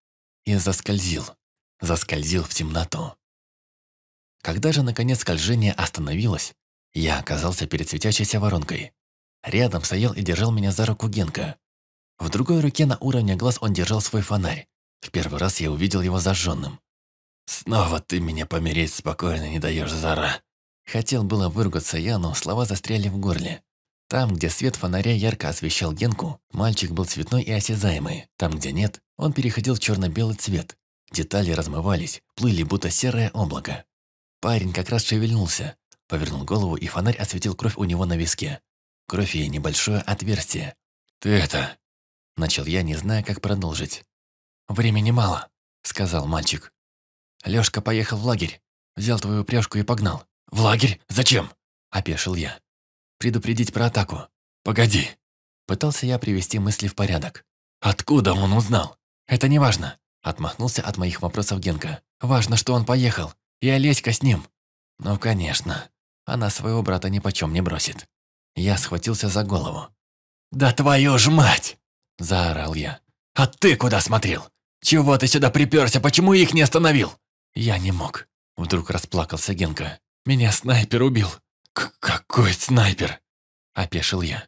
Speaker 1: И заскользил, заскользил в темноту. Когда же, наконец, скольжение остановилось, я оказался перед светящейся воронкой. Рядом стоял и держал меня за руку Генка. В другой руке на уровне глаз он держал свой фонарь. В первый раз я увидел его зажженным. «Снова ты меня помереть спокойно не даешь, Зара!» Хотел было выругаться я, но слова застряли в горле. Там, где свет фонаря ярко освещал Генку, мальчик был цветной и осязаемый. Там, где нет, он переходил в черно-белый цвет. Детали размывались, плыли будто серое облако. Парень как раз шевельнулся, повернул голову, и фонарь осветил кровь у него на виске. Кровь и небольшое отверстие. «Ты это...» Начал я, не зная, как продолжить. «Времени мало», — сказал мальчик. Лёшка поехал в лагерь, взял твою пряжку и погнал. «В лагерь? Зачем?» — опешил я предупредить про атаку. «Погоди!» Пытался я привести мысли в порядок. «Откуда он узнал? Это не важно. Отмахнулся от моих вопросов Генка. «Важно, что он поехал. И Олеська с ним». «Ну, конечно. Она своего брата ни почем не бросит». Я схватился за голову. «Да твою ж мать!» Заорал я. «А ты куда смотрел? Чего ты сюда приперся? Почему их не остановил?» Я не мог. Вдруг расплакался Генка. «Меня снайпер убил. К «Какой снайпер?» – опешил я.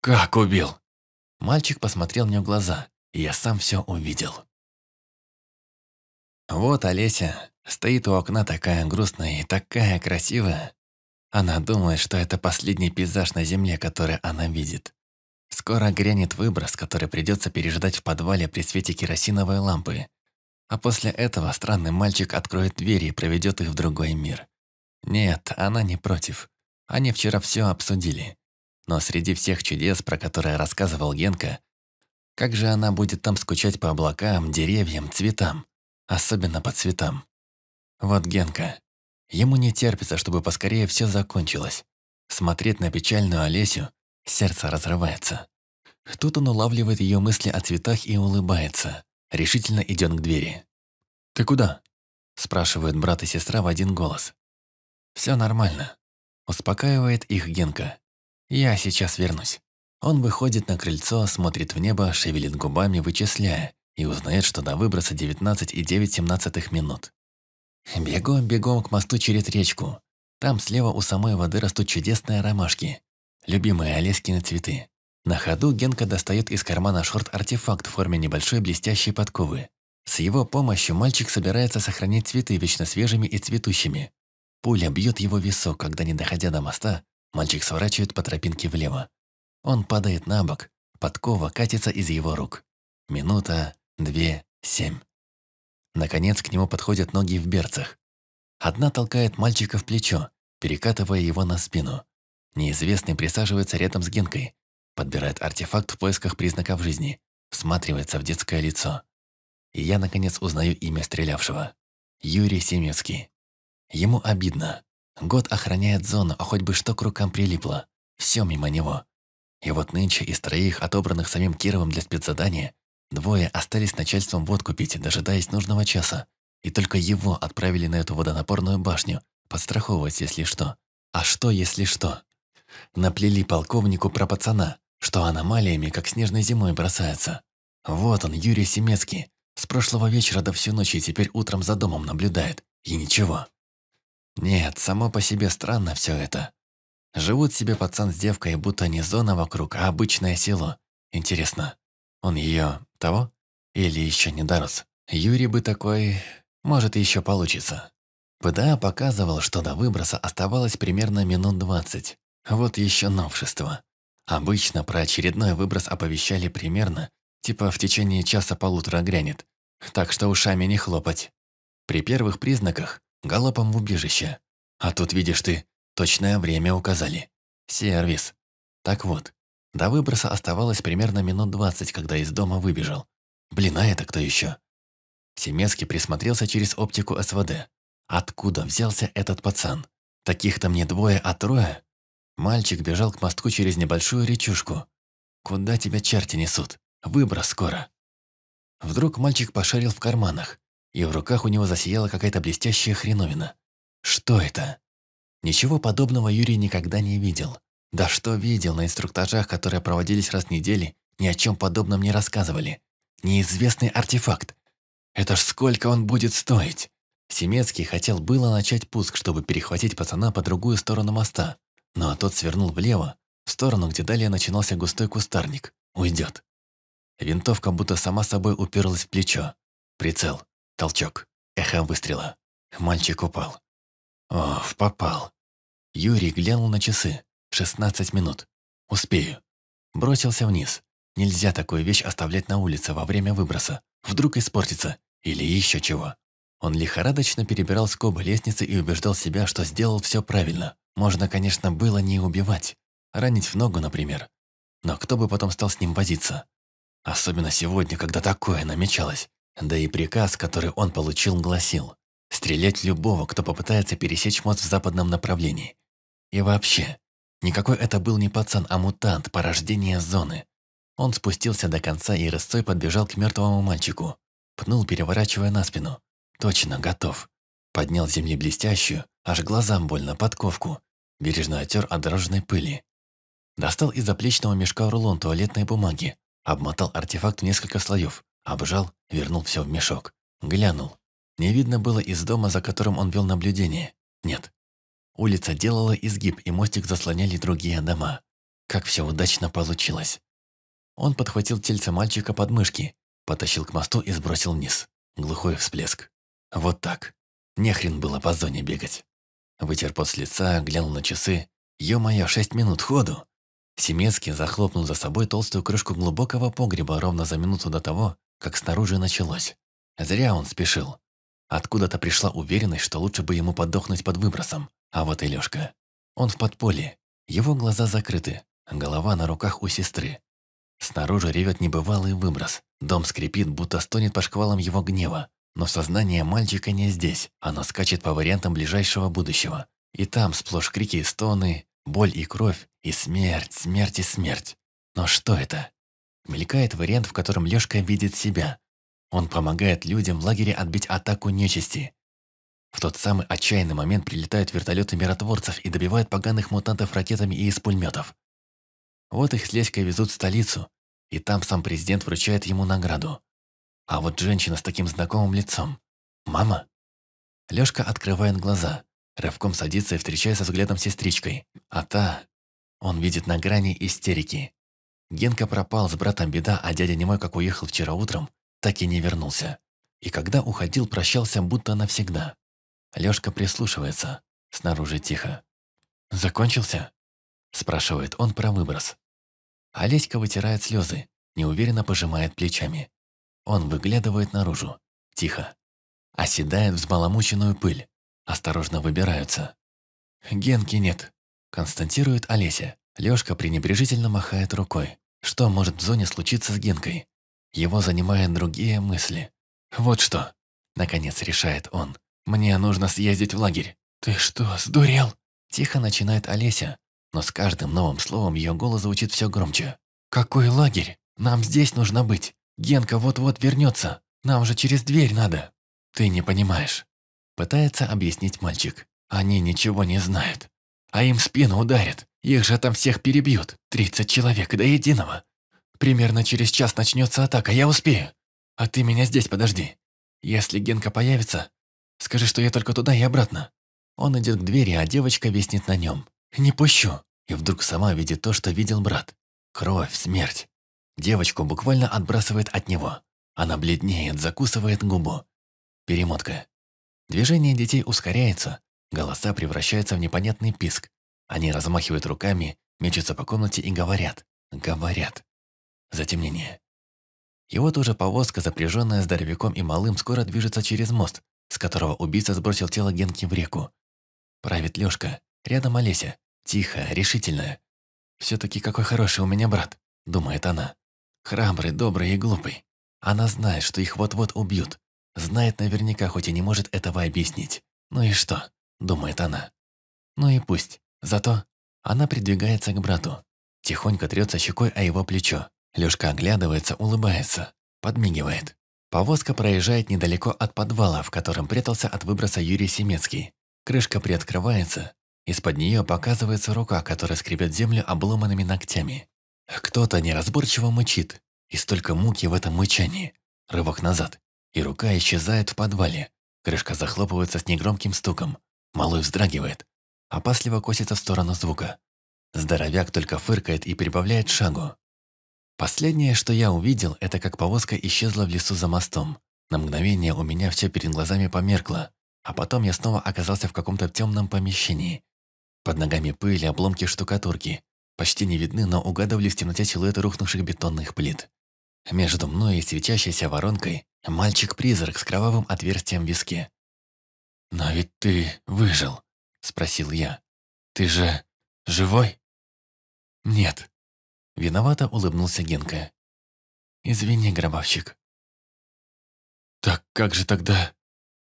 Speaker 1: «Как убил?» Мальчик посмотрел мне в глаза, и я сам все увидел. Вот Олеся стоит у окна такая грустная и такая красивая. Она думает, что это последний пейзаж на земле, который она видит. Скоро грянет выброс, который придется переждать в подвале при свете керосиновой лампы. А после этого странный мальчик откроет двери и проведет их в другой мир. Нет, она не против. Они вчера все обсудили. Но среди всех чудес, про которые рассказывал Генка, как же она будет там скучать по облакам, деревьям, цветам. Особенно по цветам. Вот Генка. Ему не терпится, чтобы поскорее все закончилось. Смотреть на печальную Олесю, сердце разрывается. Тут он улавливает ее мысли о цветах и улыбается. Решительно идет к двери. «Ты куда?» – спрашивают брат и сестра в один голос. «Все нормально», Успокаивает их Генка. «Я сейчас вернусь». Он выходит на крыльцо, смотрит в небо, шевелит губами, вычисляя, и узнает, что до выброса 19 и 9 семнадцатых минут. Бегом-бегом к мосту через речку. Там слева у самой воды растут чудесные ромашки. Любимые Олескины цветы. На ходу Генка достает из кармана шорт артефакт в форме небольшой блестящей подковы. С его помощью мальчик собирается сохранить цветы вечно свежими и цветущими, Пуля бьет его висок, когда, не доходя до моста, мальчик сворачивает по тропинке влево. Он падает на бок, подкова катится из его рук. Минута, две, семь. Наконец к нему подходят ноги в берцах. Одна толкает мальчика в плечо, перекатывая его на спину. Неизвестный присаживается рядом с Генкой, подбирает артефакт в поисках признаков жизни, всматривается в детское лицо. И я, наконец, узнаю имя стрелявшего. Юрий Семецкий. Ему обидно. Год охраняет зону, а хоть бы что к рукам прилипло. Все мимо него. И вот нынче из троих, отобранных самим Кировым для спецзадания, двое остались начальством водку пить, дожидаясь нужного часа. И только его отправили на эту водонапорную башню, подстраховывать, если что. А что, если что? Наплели полковнику про пацана, что аномалиями, как снежной зимой, бросается. Вот он, Юрий Семецкий. С прошлого вечера до всю ночи и теперь утром за домом наблюдает. И ничего. Нет, само по себе странно все это. Живут себе пацан с девкой, будто не зона вокруг, а обычное село. Интересно, он ее того? Или еще не дорос? Юрий бы такой... Может, еще получится. ПДА показывал, что до выброса оставалось примерно минут 20. Вот еще новшество. Обычно про очередной выброс оповещали примерно, типа в течение часа-полутора грянет. Так что ушами не хлопать. При первых признаках галопом в убежище. А тут, видишь ты, точное время указали. Сервис. Так вот, до выброса оставалось примерно минут двадцать, когда из дома выбежал. Блин, а это кто еще? Семецкий присмотрелся через оптику СВД. Откуда взялся этот пацан? Таких-то мне двое, а трое? Мальчик бежал к мостку через небольшую речушку. Куда тебя черти несут? Выброс скоро. Вдруг мальчик пошарил в карманах и в руках у него засияла какая-то блестящая хреновина. Что это? Ничего подобного Юрий никогда не видел. Да что видел на инструктажах, которые проводились раз в неделю, ни о чем подобном не рассказывали. Неизвестный артефакт. Это ж сколько он будет стоить? Семецкий хотел было начать пуск, чтобы перехватить пацана по другую сторону моста, но тот свернул влево, в сторону, где далее начинался густой кустарник. Уйдет. Винтовка будто сама собой уперлась в плечо. Прицел. Толчок. Эхо выстрела. Мальчик упал. Оф, попал. Юрий глянул на часы. 16 минут. Успею. Бросился вниз. Нельзя такую вещь оставлять на улице во время выброса. Вдруг испортится. Или еще чего. Он лихорадочно перебирал скобы лестницы и убеждал себя, что сделал все правильно. Можно, конечно, было не убивать. Ранить в ногу, например. Но кто бы потом стал с ним возиться? Особенно сегодня, когда такое намечалось. Да и приказ, который он получил, гласил «стрелять любого, кто попытается пересечь мост в западном направлении». И вообще, никакой это был не пацан, а мутант порождение зоны. Он спустился до конца и рысцой подбежал к мертвому мальчику. Пнул, переворачивая на спину. «Точно, готов». Поднял земли блестящую, аж глазам больно, подковку. Бережно отер от дорожной пыли. Достал из заплечного мешка рулон туалетной бумаги. Обмотал артефакт в несколько слоев. Обжал, вернул все в мешок. Глянул. Не видно было из дома, за которым он вел наблюдение. Нет. Улица делала изгиб, и мостик заслоняли другие дома. Как все удачно получилось. Он подхватил тельце мальчика под мышки, потащил к мосту и сбросил вниз. Глухой всплеск. Вот так. Нехрен было по зоне бегать. Вытер пот с лица, глянул на часы. Ё-моё, шесть минут ходу! Семецкий захлопнул за собой толстую крышку глубокого погреба ровно за минуту до того, как снаружи началось. Зря он спешил. Откуда-то пришла уверенность, что лучше бы ему подохнуть под выбросом. А вот и Лёшка. Он в подполье. Его глаза закрыты, голова на руках у сестры. Снаружи ревет небывалый выброс. Дом скрипит, будто стонет по шквалам его гнева. Но сознание мальчика не здесь. Оно скачет по вариантам ближайшего будущего. И там сплошь крики и стоны, боль и кровь, и смерть, смерть и смерть. Но что это? Мелькает вариант, в котором Лёшка видит себя. Он помогает людям в лагере отбить атаку нечисти. В тот самый отчаянный момент прилетают вертолеты миротворцев и добивают поганых мутантов ракетами и из пулеметов. Вот их с Леськой везут в столицу, и там сам президент вручает ему награду. А вот женщина с таким знакомым лицом. «Мама?» Лёшка открывает глаза, рывком садится и встречается взглядом с сестричкой, а та... Он видит на грани истерики. Генка пропал, с братом беда, а дядя Немой, как уехал вчера утром, так и не вернулся. И когда уходил, прощался будто навсегда. Лёшка прислушивается. Снаружи тихо. «Закончился?» – спрашивает он про выброс. Олеська вытирает слезы, неуверенно пожимает плечами. Он выглядывает наружу. Тихо. Оседает взбаламученную пыль. Осторожно выбираются. «Генки нет», – констатирует Олеся. Лёшка пренебрежительно махает рукой. Что может в зоне случиться с Генкой? Его занимают другие мысли. «Вот что!» – наконец решает он. «Мне нужно съездить в лагерь». «Ты что, сдурел?» Тихо начинает Олеся, но с каждым новым словом ее голос звучит все громче. «Какой лагерь? Нам здесь нужно быть. Генка вот-вот вернется. Нам же через дверь надо». «Ты не понимаешь», – пытается объяснить мальчик. «Они ничего не знают а им спину ударят. Их же там всех перебьют. Тридцать человек до единого. Примерно через час начнется атака, я успею. А ты меня здесь подожди. Если Генка появится, скажи, что я только туда и обратно. Он идет к двери, а девочка виснет на нем. Не пущу. И вдруг сама видит то, что видел брат. Кровь, смерть. Девочку буквально отбрасывает от него. Она бледнеет, закусывает губу. Перемотка. Движение детей ускоряется, Голоса превращаются в непонятный писк. Они размахивают руками, мечутся по комнате и говорят. Говорят. Затемнение. И вот уже повозка, запряженная здоровяком и малым, скоро движется через мост, с которого убийца сбросил тело Генки в реку. Правит Лёшка. Рядом Олеся. Тихая, решительная. все таки какой хороший у меня брат», — думает она. «Храбрый, добрый и глупый. Она знает, что их вот-вот убьют. Знает наверняка, хоть и не может этого объяснить. Ну и что? думает она. Ну и пусть. Зато она придвигается к брату. Тихонько трется щекой о его плечо. Лёшка оглядывается, улыбается, подмигивает. Повозка проезжает недалеко от подвала, в котором прятался от выброса Юрий Семецкий. Крышка приоткрывается. Из-под нее показывается рука, которая скребет землю обломанными ногтями. Кто-то неразборчиво мычит, и столько муки в этом мычании. Рывок назад, и рука исчезает в подвале. Крышка захлопывается с негромким стуком. Малой вздрагивает, опасливо косится в сторону звука. Здоровяк только фыркает и прибавляет шагу. Последнее, что я увидел, это как повозка исчезла в лесу за мостом. На мгновение у меня все перед глазами померкло, а потом я снова оказался в каком-то темном помещении. Под ногами пыль, обломки штукатурки. Почти не видны, но угадывались в темноте силуэты рухнувших бетонных плит. Между мной и светящейся воронкой мальчик-призрак с кровавым отверстием в виске. «Но ведь ты выжил», — спросил я. «Ты же живой?»
Speaker 2: «Нет», — виновато улыбнулся Генка. «Извини, гробовщик». «Так как же тогда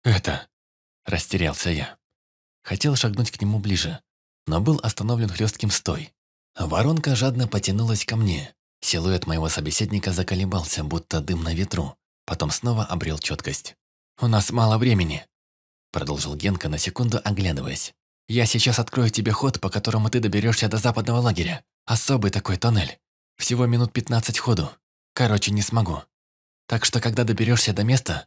Speaker 2: это?» —
Speaker 1: растерялся я. Хотел шагнуть к нему ближе, но был остановлен хлестким стой. Воронка жадно потянулась ко мне. Силуэт моего собеседника заколебался, будто дым на ветру. Потом снова обрел четкость. «У нас мало времени», Продолжил Генка, на секунду оглядываясь. «Я сейчас открою тебе ход, по которому ты доберешься до западного лагеря. Особый такой тоннель. Всего минут 15 ходу. Короче, не смогу. Так что, когда доберешься до места,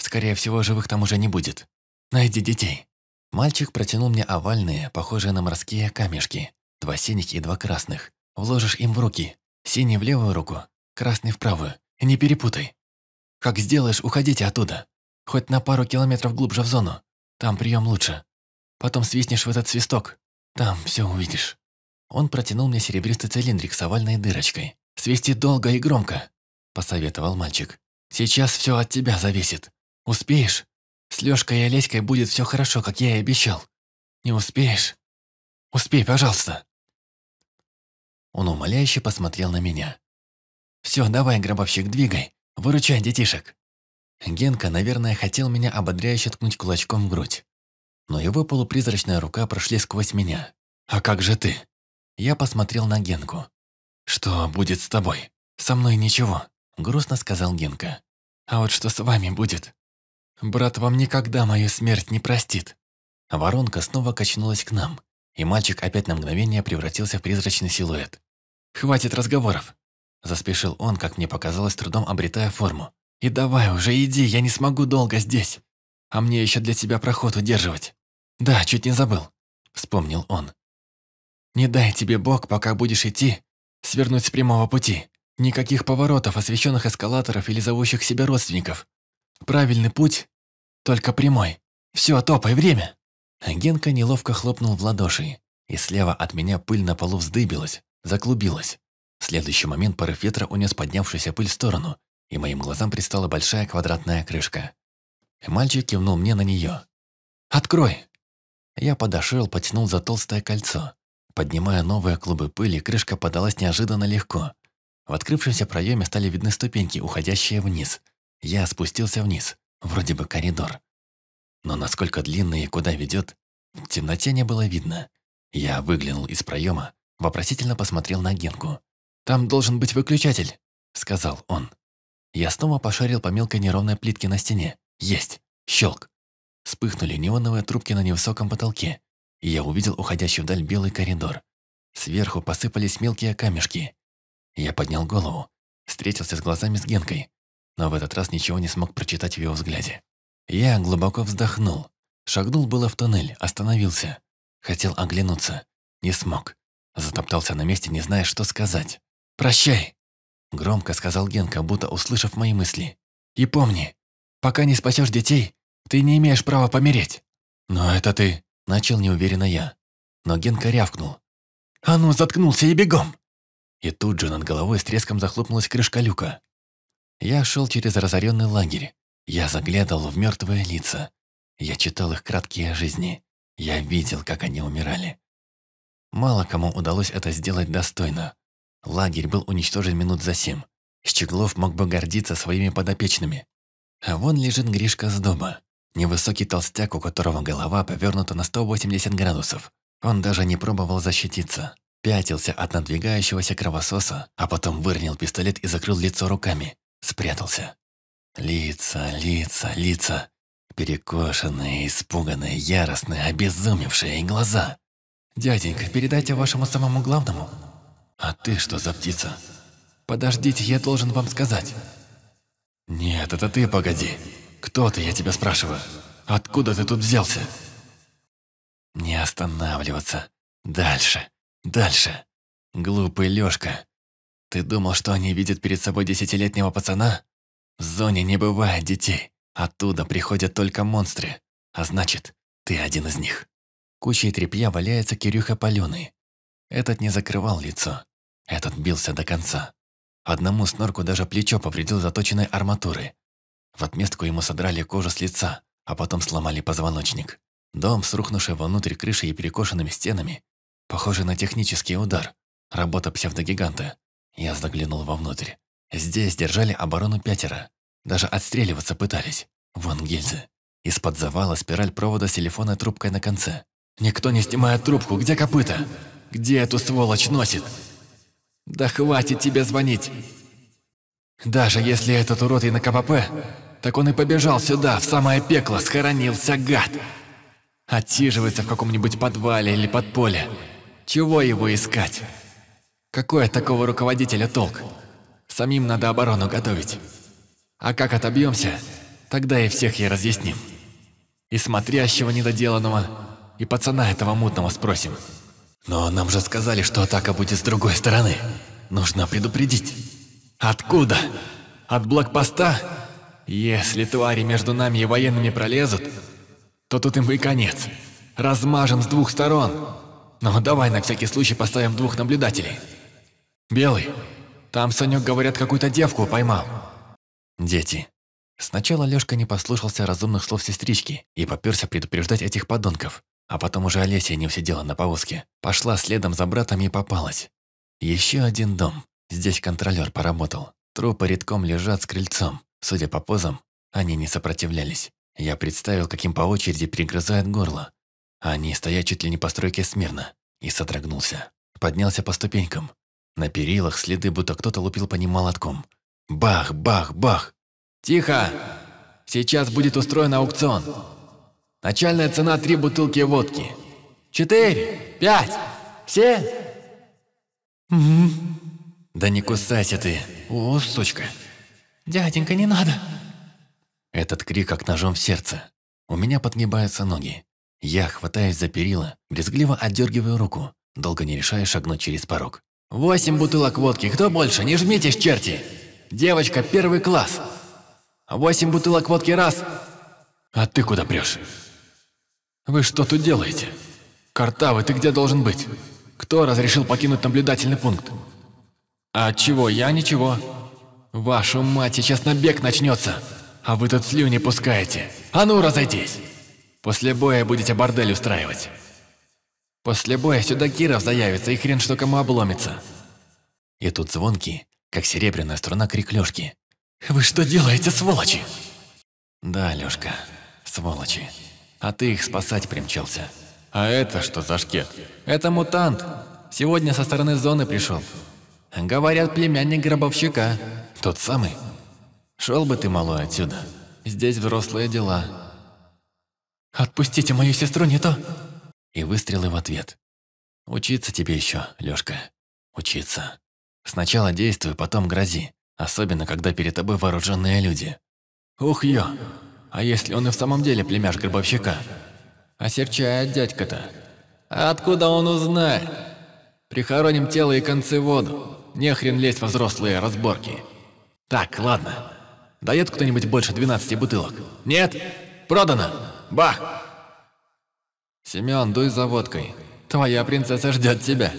Speaker 1: скорее всего, живых там уже не будет. Найди детей». Мальчик протянул мне овальные, похожие на морские камешки. Два синих и два красных. Вложишь им в руки. Синий в левую руку, красный в правую. И не перепутай. Как сделаешь, уходите оттуда. Хоть на пару километров глубже в зону. Там прием лучше. Потом свистнешь в этот свисток. Там все увидишь». Он протянул мне серебристый цилиндрик с овальной дырочкой. «Свисти долго и громко», – посоветовал мальчик. «Сейчас все от тебя зависит. Успеешь? С Лёшкой и Олеськой будет все хорошо, как я и обещал. Не успеешь? Успей, пожалуйста». Он умоляюще посмотрел на меня. «Все, давай, гробовщик, двигай. Выручай детишек». Генка, наверное, хотел меня ободряюще ткнуть кулачком в грудь. Но его полупризрачная рука прошли сквозь меня. «А как же ты?» Я посмотрел на Генку. «Что будет с тобой?» «Со мной ничего», — грустно сказал Генка. «А вот что с вами будет?» «Брат вам никогда мою смерть не простит». Воронка снова качнулась к нам, и мальчик опять на мгновение превратился в призрачный силуэт. «Хватит разговоров!» Заспешил он, как мне показалось, трудом обретая форму. И давай уже иди, я не смогу долго здесь. А мне еще для тебя проход удерживать. Да, чуть не забыл, вспомнил он. Не дай тебе Бог, пока будешь идти, свернуть с прямого пути. Никаких поворотов, освещенных эскалаторов или зовущих себя родственников. Правильный путь, только прямой. Все, топай, время!» Генка неловко хлопнул в ладоши, и слева от меня пыль на полу вздыбилась, заклубилась. В следующий момент порыв ветра унес поднявшуюся пыль в сторону, и моим глазам пристала большая квадратная крышка. Мальчик кивнул мне на нее. «Открой!» Я подошел, потянул за толстое кольцо. Поднимая новые клубы пыли, крышка подалась неожиданно легко. В открывшемся проеме стали видны ступеньки, уходящие вниз. Я спустился вниз, вроде бы коридор. Но насколько длинный и куда ведет, в темноте не было видно. Я выглянул из проема, вопросительно посмотрел на Генку. «Там должен быть выключатель», — сказал он. Я снова пошарил по мелкой неровной плитке на стене. Есть! Щелк! Вспыхнули неоновые трубки на невысоком потолке, и я увидел уходящий вдаль белый коридор. Сверху посыпались мелкие камешки. Я поднял голову, встретился с глазами с Генкой, но в этот раз ничего не смог прочитать в его взгляде. Я глубоко вздохнул, шагнул было в тоннель, остановился. Хотел оглянуться, не смог. Затоптался на месте, не зная, что сказать. «Прощай!» Громко сказал Генка, будто услышав мои мысли. «И помни, пока не спасешь детей, ты не имеешь права помереть». «Но это ты...» – начал неуверенно я. Но Генка рявкнул. «А ну, заткнулся и бегом!» И тут же над головой с треском захлопнулась крышка люка. Я шел через разоренный лагерь. Я заглядывал в мертвые лица. Я читал их краткие жизни. Я видел, как они умирали. Мало кому удалось это сделать достойно. Лагерь был уничтожен минут за семь. Щеглов мог бы гордиться своими подопечными. А вон лежит Гришка с дома. Невысокий толстяк, у которого голова повернута на 180 градусов. Он даже не пробовал защититься. Пятился от надвигающегося кровососа, а потом выронил пистолет и закрыл лицо руками. Спрятался. Лица, лица, лица. Перекошенные, испуганные, яростные, обезумевшие глаза. «Дяденька, передайте вашему самому главному, «А ты что за птица?» «Подождите, я должен вам сказать». «Нет, это ты погоди. Кто ты, я тебя спрашиваю? Откуда ты тут взялся?» «Не останавливаться. Дальше, дальше. Глупый Лёшка. Ты думал, что они видят перед собой десятилетнего пацана? В зоне не бывает детей. Оттуда приходят только монстры. А значит, ты один из них». Кучей тряпья валяется Кирюха палёный. Этот не закрывал лицо. Этот бился до конца. Одному снорку даже плечо повредил заточенной арматуры. В отместку ему содрали кожу с лица, а потом сломали позвоночник. Дом с рухнувшей вовнутрь крышей и перекошенными стенами, похожий на технический удар. Работа псевдогиганта. Я заглянул вовнутрь. Здесь держали оборону пятеро. Даже отстреливаться пытались. Вон гильзы. Из-под завала спираль провода с телефона трубкой на конце. «Никто не снимает трубку! Где копыта?» Где эту сволочь носит? Да хватит тебе звонить. Даже если этот урод и на КПП, так он и побежал сюда, в самое пекло, схоронился, гад. Отсиживается в каком-нибудь подвале или подполе. Чего его искать? Какой от такого руководителя толк? Самим надо оборону готовить. А как отобьемся, тогда и всех ей разъясним. И смотрящего недоделанного, и пацана этого мутного спросим. Но нам же сказали, что атака будет с другой стороны. Нужно предупредить. Откуда? От блокпоста? Если твари между нами и военными пролезут, то тут им и конец. Размажем с двух сторон. Но давай на всякий случай поставим двух наблюдателей. Белый, там Санек, говорят, какую-то девку поймал. Дети. Сначала Лёшка не послушался разумных слов сестрички и попёрся предупреждать этих подонков, а потом уже Олеся не усидела на повозке. Пошла следом за братом и попалась. Еще один дом. Здесь контролер поработал. Трупы редком лежат с крыльцом. Судя по позам, они не сопротивлялись. Я представил, каким по очереди перегрызают горло. Они стоят чуть ли не по стройке смирно. И содрогнулся. Поднялся по ступенькам. На перилах следы, будто кто-то лупил по ним молотком. Бах, бах, бах. «Тихо! Сейчас будет устроен аукцион!» Начальная цена – три бутылки водки. Четыре, пять, семь. Да не кусайся ты, о, сучка. Дяденька, не надо. Этот крик как ножом в сердце. У меня подгибаются ноги. Я хватаюсь за перила, брезгливо отдергиваю руку, долго не решая шагнуть через порог. «Восемь бутылок водки, кто больше? Не жмитесь, черти! Девочка, первый класс! Восемь бутылок водки раз! А ты куда прешь?» «Вы что тут делаете? Картавы, ты где должен быть? Кто разрешил покинуть наблюдательный пункт?» «А чего? Я ничего. Вашу мать, сейчас набег начнется, а вы тут слюни пускаете. А ну, разойдись! После боя будете бордель устраивать. После боя сюда Киров заявится, и хрен что кому обломится». И тут звонки, как серебряная струна крик «Вы что делаете, сволочи?» «Да, Лёшка, сволочи» а ты их спасать примчался. А это что за шкет? Это мутант. Сегодня со стороны зоны пришел. Говорят, племянник гробовщика. Тот самый. Шел бы ты, малой, отсюда. Здесь взрослые дела. Отпустите мою сестру, не то. И выстрелы в ответ. Учиться тебе еще, Лёшка. Учиться. Сначала действуй, потом грози. Особенно, когда перед тобой вооруженные люди. Ух, ё! А если он и в самом деле племяш гробовщика? Осерчает дядька-то. откуда он узнает? Прихороним тело и концы в воду. Не хрен лезть во взрослые разборки. Так, ладно. Дает кто-нибудь больше 12 бутылок? Нет? Продано. Бах. Семён, дуй за водкой. Твоя принцесса ждет тебя.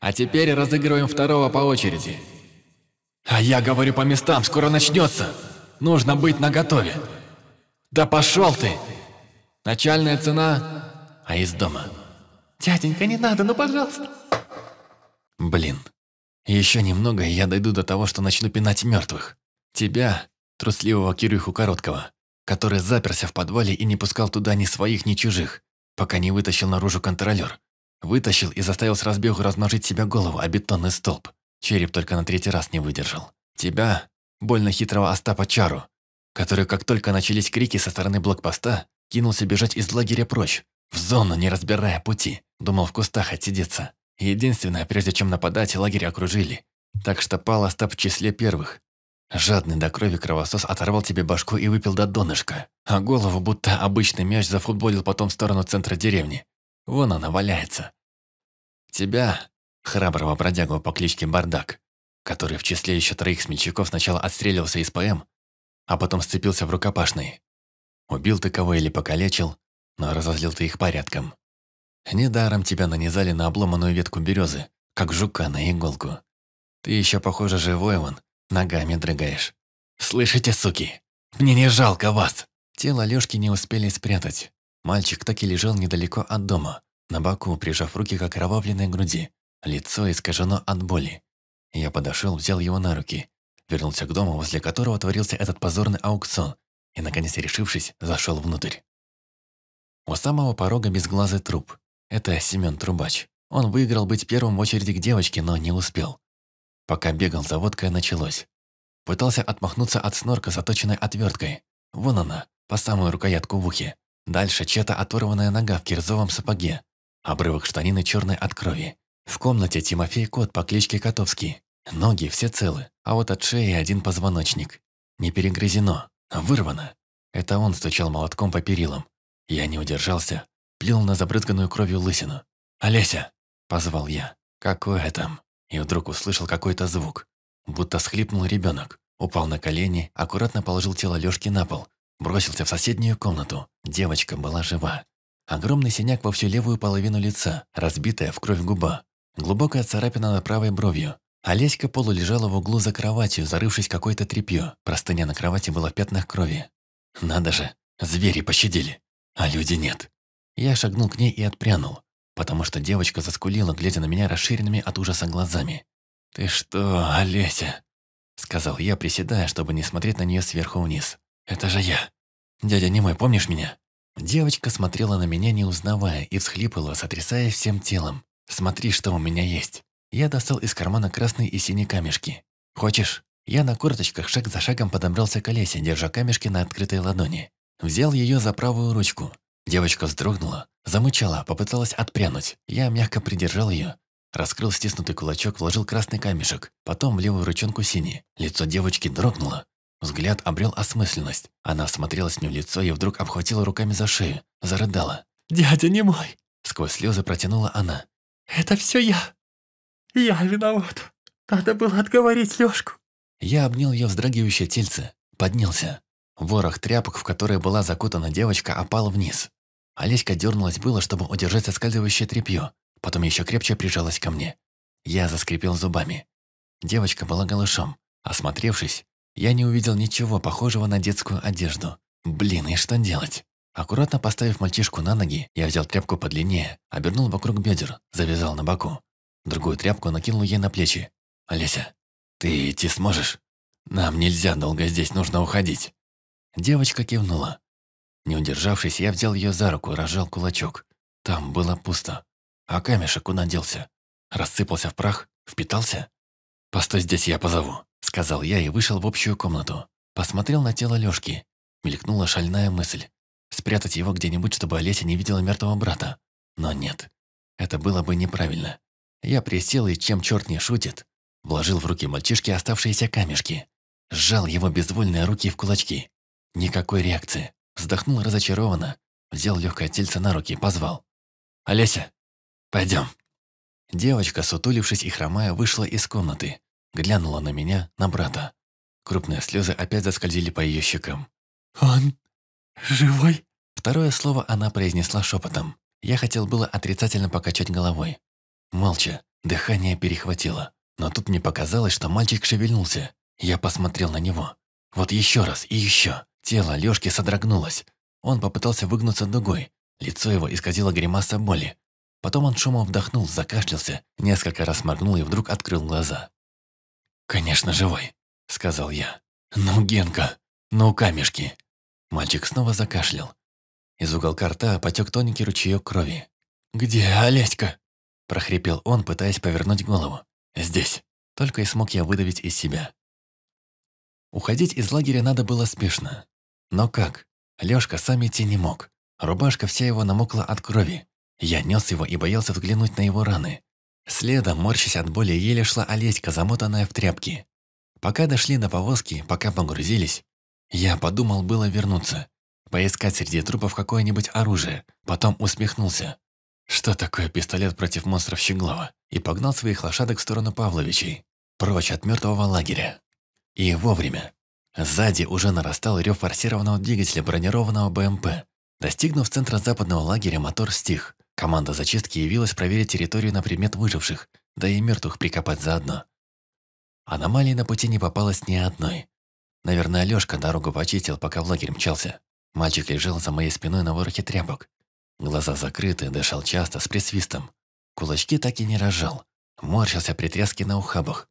Speaker 1: А теперь разыгрываем второго по очереди. А я говорю по местам, скоро начнется. Нужно быть наготове. «Да пошел ты! Начальная цена, а из дома». «Дяденька, не надо, ну пожалуйста». «Блин, еще немного, и я дойду до того, что начну пинать мертвых. Тебя, трусливого Кирюху Короткого, который заперся в подвале и не пускал туда ни своих, ни чужих, пока не вытащил наружу контролер. Вытащил и заставил с разбегу размножить себя голову о бетонный столб. Череп только на третий раз не выдержал. Тебя, больно хитрого Остапа Чару, который, как только начались крики со стороны блокпоста, кинулся бежать из лагеря прочь, в зону, не разбирая пути. Думал в кустах отсидеться. Единственное, прежде чем нападать, лагерь окружили. Так что пал Остап в числе первых. Жадный до крови кровосос оторвал тебе башку и выпил до донышка, а голову будто обычный мяч зафутболил потом в сторону центра деревни. Вон она валяется. Тебя, храброго бродягу по кличке Бардак, который в числе еще троих смельчаков сначала отстрелился из ПМ, а потом сцепился в рукопашный. Убил ты кого или покалечил, но разозлил ты их порядком. Недаром тебя нанизали на обломанную ветку березы, как жука на иголку. Ты еще, похоже, живой вон, ногами дрыгаешь. «Слышите, суки? Мне не жалко вас!» Тело Лёшки не успели спрятать. Мальчик так и лежал недалеко от дома, на боку, прижав руки к окровавленной груди. Лицо искажено от боли. Я подошел, взял его на руки вернулся к дому, возле которого творился этот позорный аукцион, и, наконец решившись, зашел внутрь. У самого порога безглазый труп. Это Семен Трубач. Он выиграл быть первым в очереди к девочке, но не успел. Пока бегал за водкой, началось. Пытался отмахнуться от снорка заточенной отверткой. Вон она, по самую рукоятку в ухе. Дальше чья-то оторванная нога в кирзовом сапоге. Обрывок штанины черной от крови. В комнате Тимофей Кот по кличке Котовский. Ноги все целы, а вот от шеи один позвоночник. Не перегрызено, а вырвано. Это он стучал молотком по перилам. Я не удержался, плюл на забрызганную кровью лысину. «Олеся!» – позвал я. «Какое там?» И вдруг услышал какой-то звук. Будто схлипнул ребенок. Упал на колени, аккуратно положил тело Лёшки на пол. Бросился в соседнюю комнату. Девочка была жива. Огромный синяк во всю левую половину лица, разбитая в кровь губа. Глубокая царапина на правой бровью. Олеська полулежала в углу за кроватью, зарывшись какой то тряпье. Простыня на кровати была в пятнах крови. Надо же, звери пощадили, а люди нет. Я шагнул к ней и отпрянул, потому что девочка заскулила, глядя на меня расширенными от ужаса глазами. «Ты что, Олеся?» Сказал я, приседая, чтобы не смотреть на нее сверху вниз. «Это же я! Дядя Немой, помнишь меня?» Девочка смотрела на меня, не узнавая, и всхлипывала, сотрясая всем телом. «Смотри, что у меня есть!» Я достал из кармана красные и синие камешки. «Хочешь?» Я на корточках шаг за шагом подобрался к Олесе, держа камешки на открытой ладони. Взял ее за правую ручку. Девочка вздрогнула, замычала, попыталась отпрянуть. Я мягко придержал ее. Раскрыл стиснутый кулачок, вложил красный камешек, потом в левую ручонку синий. Лицо девочки дрогнуло. Взгляд обрел осмысленность. Она смотрелась мне в лицо и вдруг обхватила руками за шею, зарыдала. «Дядя не мой!» Сквозь слезы протянула она. «Это все я!» «Я виноват. Надо было отговорить Лёшку». Я обнял ее вздрагивающее тельце, поднялся. Ворох тряпок, в которой была закутана девочка, опал вниз. Олеська дернулась было, чтобы удержать соскальзывающее тряпье, потом еще крепче прижалась ко мне. Я заскрипел зубами. Девочка была голышом. Осмотревшись, я не увидел ничего похожего на детскую одежду. Блин, и что делать? Аккуратно поставив мальчишку на ноги, я взял тряпку подлиннее, обернул вокруг бедер, завязал на боку. Другую тряпку накинул ей на плечи. «Олеся, ты идти сможешь? Нам нельзя долго здесь, нужно уходить». Девочка кивнула. Не удержавшись, я взял ее за руку, разжал кулачок. Там было пусто. А камешек куда делся? Рассыпался в прах? Впитался? «Постой здесь, я позову», — сказал я и вышел в общую комнату. Посмотрел на тело Лёшки. Мелькнула шальная мысль. Спрятать его где-нибудь, чтобы Олеся не видела мертвого брата. Но нет. Это было бы неправильно. Я присел и, чем черт не шутит, вложил в руки мальчишки оставшиеся камешки. Сжал его безвольные руки в кулачки. Никакой реакции. Вздохнул разочарованно. Взял легкое тельце на руки и позвал. «Олеся, пойдем». Девочка, сутулившись и хромая, вышла из комнаты. Глянула на меня, на брата. Крупные слезы опять заскользили по ее щекам. «Он живой?» Второе слово она произнесла шепотом. Я хотел было отрицательно покачать головой, Молча, дыхание перехватило. Но тут мне показалось, что мальчик шевельнулся. Я посмотрел на него. Вот еще раз и еще. Тело Лёшки содрогнулось. Он попытался выгнуться дугой. Лицо его исказило гримаса боли. Потом он шумом вдохнул, закашлялся, несколько раз моргнул и вдруг открыл глаза. «Конечно, живой», — сказал я. «Ну, Генка, ну, камешки». Мальчик снова закашлял. Из уголка рта потек тоненький ручеек крови. «Где Олеська?» – прохрипел он, пытаясь повернуть голову. «Здесь!» – только и смог я выдавить из себя. Уходить из лагеря надо было спешно. Но как? Лёшка сам идти не мог. Рубашка вся его намокла от крови. Я нёс его и боялся взглянуть на его раны. Следом, морщась от боли, еле шла Олеська, замотанная в тряпки. Пока дошли на повозки, пока погрузились, я подумал было вернуться. Поискать среди трупов какое-нибудь оружие, потом усмехнулся что такое пистолет против монстров Щеглова, и погнал своих лошадок в сторону Павловичей, прочь от мертвого лагеря. И вовремя. Сзади уже нарастал рев форсированного двигателя бронированного БМП. Достигнув центра западного лагеря, мотор стих. Команда зачистки явилась проверить территорию на предмет выживших, да и мертвых прикопать заодно. Аномалий на пути не попалось ни одной. Наверное, Лёшка дорогу почистил, пока в лагерь мчался. Мальчик лежал за моей спиной на ворохе тряпок. Глаза закрыты, дышал часто, с присвистом. Кулачки так и не разжал, Морщился при тряске на ухабах.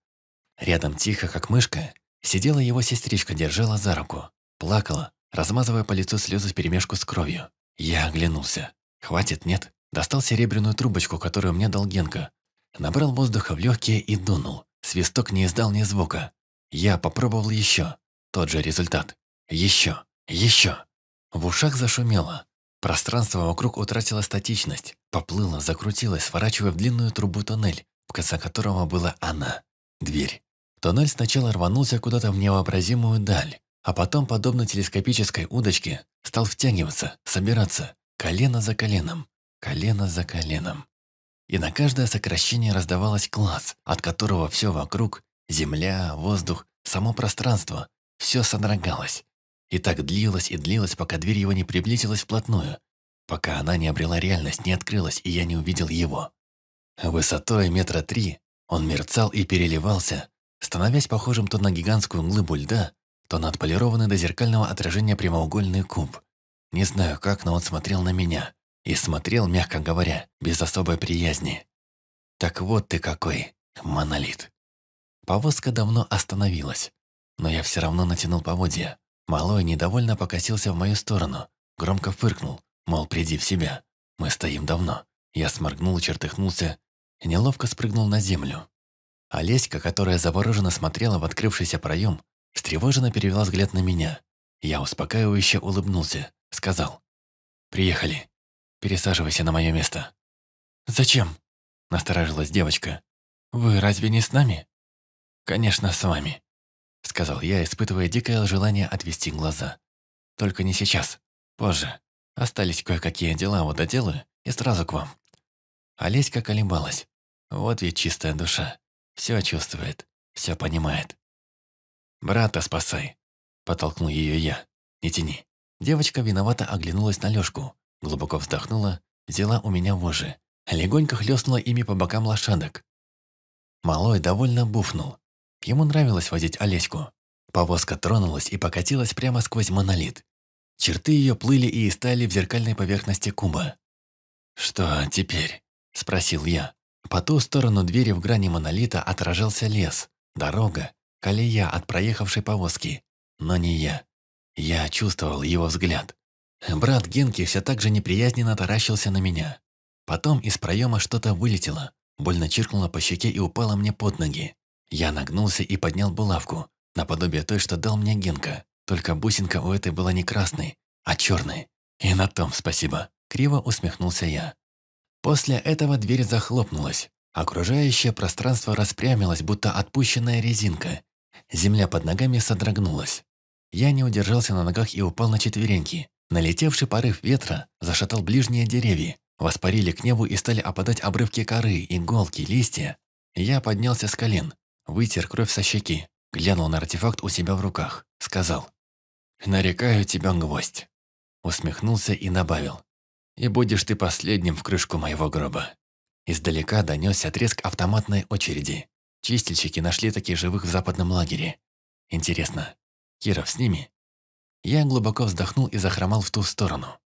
Speaker 1: Рядом тихо, как мышка, сидела его сестричка, держала за руку. Плакала, размазывая по лицу слезы в перемешку с кровью. Я оглянулся. Хватит, нет? Достал серебряную трубочку, которую мне дал Генка. Набрал воздуха в легкие и дунул. Свисток не издал ни звука. Я попробовал еще. Тот же результат. Еще. Еще. В ушах зашумело. Пространство вокруг утратило статичность, поплыло, закрутилось, сворачивая в длинную трубу тоннель, в конце которого была она – дверь. Тоннель сначала рванулся куда-то в невообразимую даль, а потом, подобно телескопической удочке, стал втягиваться, собираться, колено за коленом, колено за коленом. И на каждое сокращение раздавалось класс, от которого все вокруг – земля, воздух, само пространство – все содрогалось, и так длилось и длилось, пока дверь его не приблизилась вплотную, пока она не обрела реальность, не открылась, и я не увидел его. Высотой метра три он мерцал и переливался, становясь похожим то на гигантскую глыбу льда, то на отполированный до зеркального отражения прямоугольный куб. Не знаю как, но он смотрел на меня. И смотрел, мягко говоря, без особой приязни. Так вот ты какой, монолит. Повозка давно остановилась, но я все равно натянул поводья, Малой недовольно покосился в мою сторону, громко фыркнул, мол, приди в себя. Мы стоим давно. Я сморгнул, чертыхнулся и неловко спрыгнул на землю. Олеська, которая завороженно смотрела в открывшийся проем, встревоженно перевела взгляд на меня. Я успокаивающе улыбнулся, сказал. «Приехали. Пересаживайся на мое место». «Зачем?» – насторожилась девочка. «Вы разве не с нами?» «Конечно, с вами. – сказал я, испытывая дикое желание отвести глаза. «Только не сейчас. Позже. Остались кое-какие дела вот доделаю и сразу к вам». Олеська колебалась. Вот ведь чистая душа. Все чувствует, все понимает. «Брата спасай!» – потолкнул ее я. «Не тяни». Девочка виновато оглянулась на Лёшку, глубоко вздохнула, взяла у меня вожжи, легонько хлестнула ими по бокам лошадок. Малой довольно буфнул, Ему нравилось водить Олеську. Повозка тронулась и покатилась прямо сквозь монолит. Черты ее плыли и истали в зеркальной поверхности куба. «Что теперь?» – спросил я. По ту сторону двери в грани монолита отражался лес, дорога, колея от проехавшей повозки. Но не я. Я чувствовал его взгляд. Брат Генки все так же неприязненно таращился на меня. Потом из проема что-то вылетело, больно чиркнуло по щеке и упало мне под ноги. Я нагнулся и поднял булавку, наподобие той, что дал мне Генка. Только бусинка у этой была не красной, а черной. И на том спасибо. Криво усмехнулся я. После этого дверь захлопнулась. Окружающее пространство распрямилось, будто отпущенная резинка. Земля под ногами содрогнулась. Я не удержался на ногах и упал на четвереньки. Налетевший порыв ветра зашатал ближние деревья. Воспарили к небу и стали опадать обрывки коры, иголки, листья. Я поднялся с колен. Вытер кровь со щеки, глянул на артефакт у себя в руках, сказал. «Нарекаю тебя гвоздь», усмехнулся и добавил. «И будешь ты последним в крышку моего гроба». Издалека донесся треск автоматной очереди. Чистильщики нашли таких живых в западном лагере. Интересно, Киров с ними?
Speaker 2: Я глубоко вздохнул и захромал в ту сторону.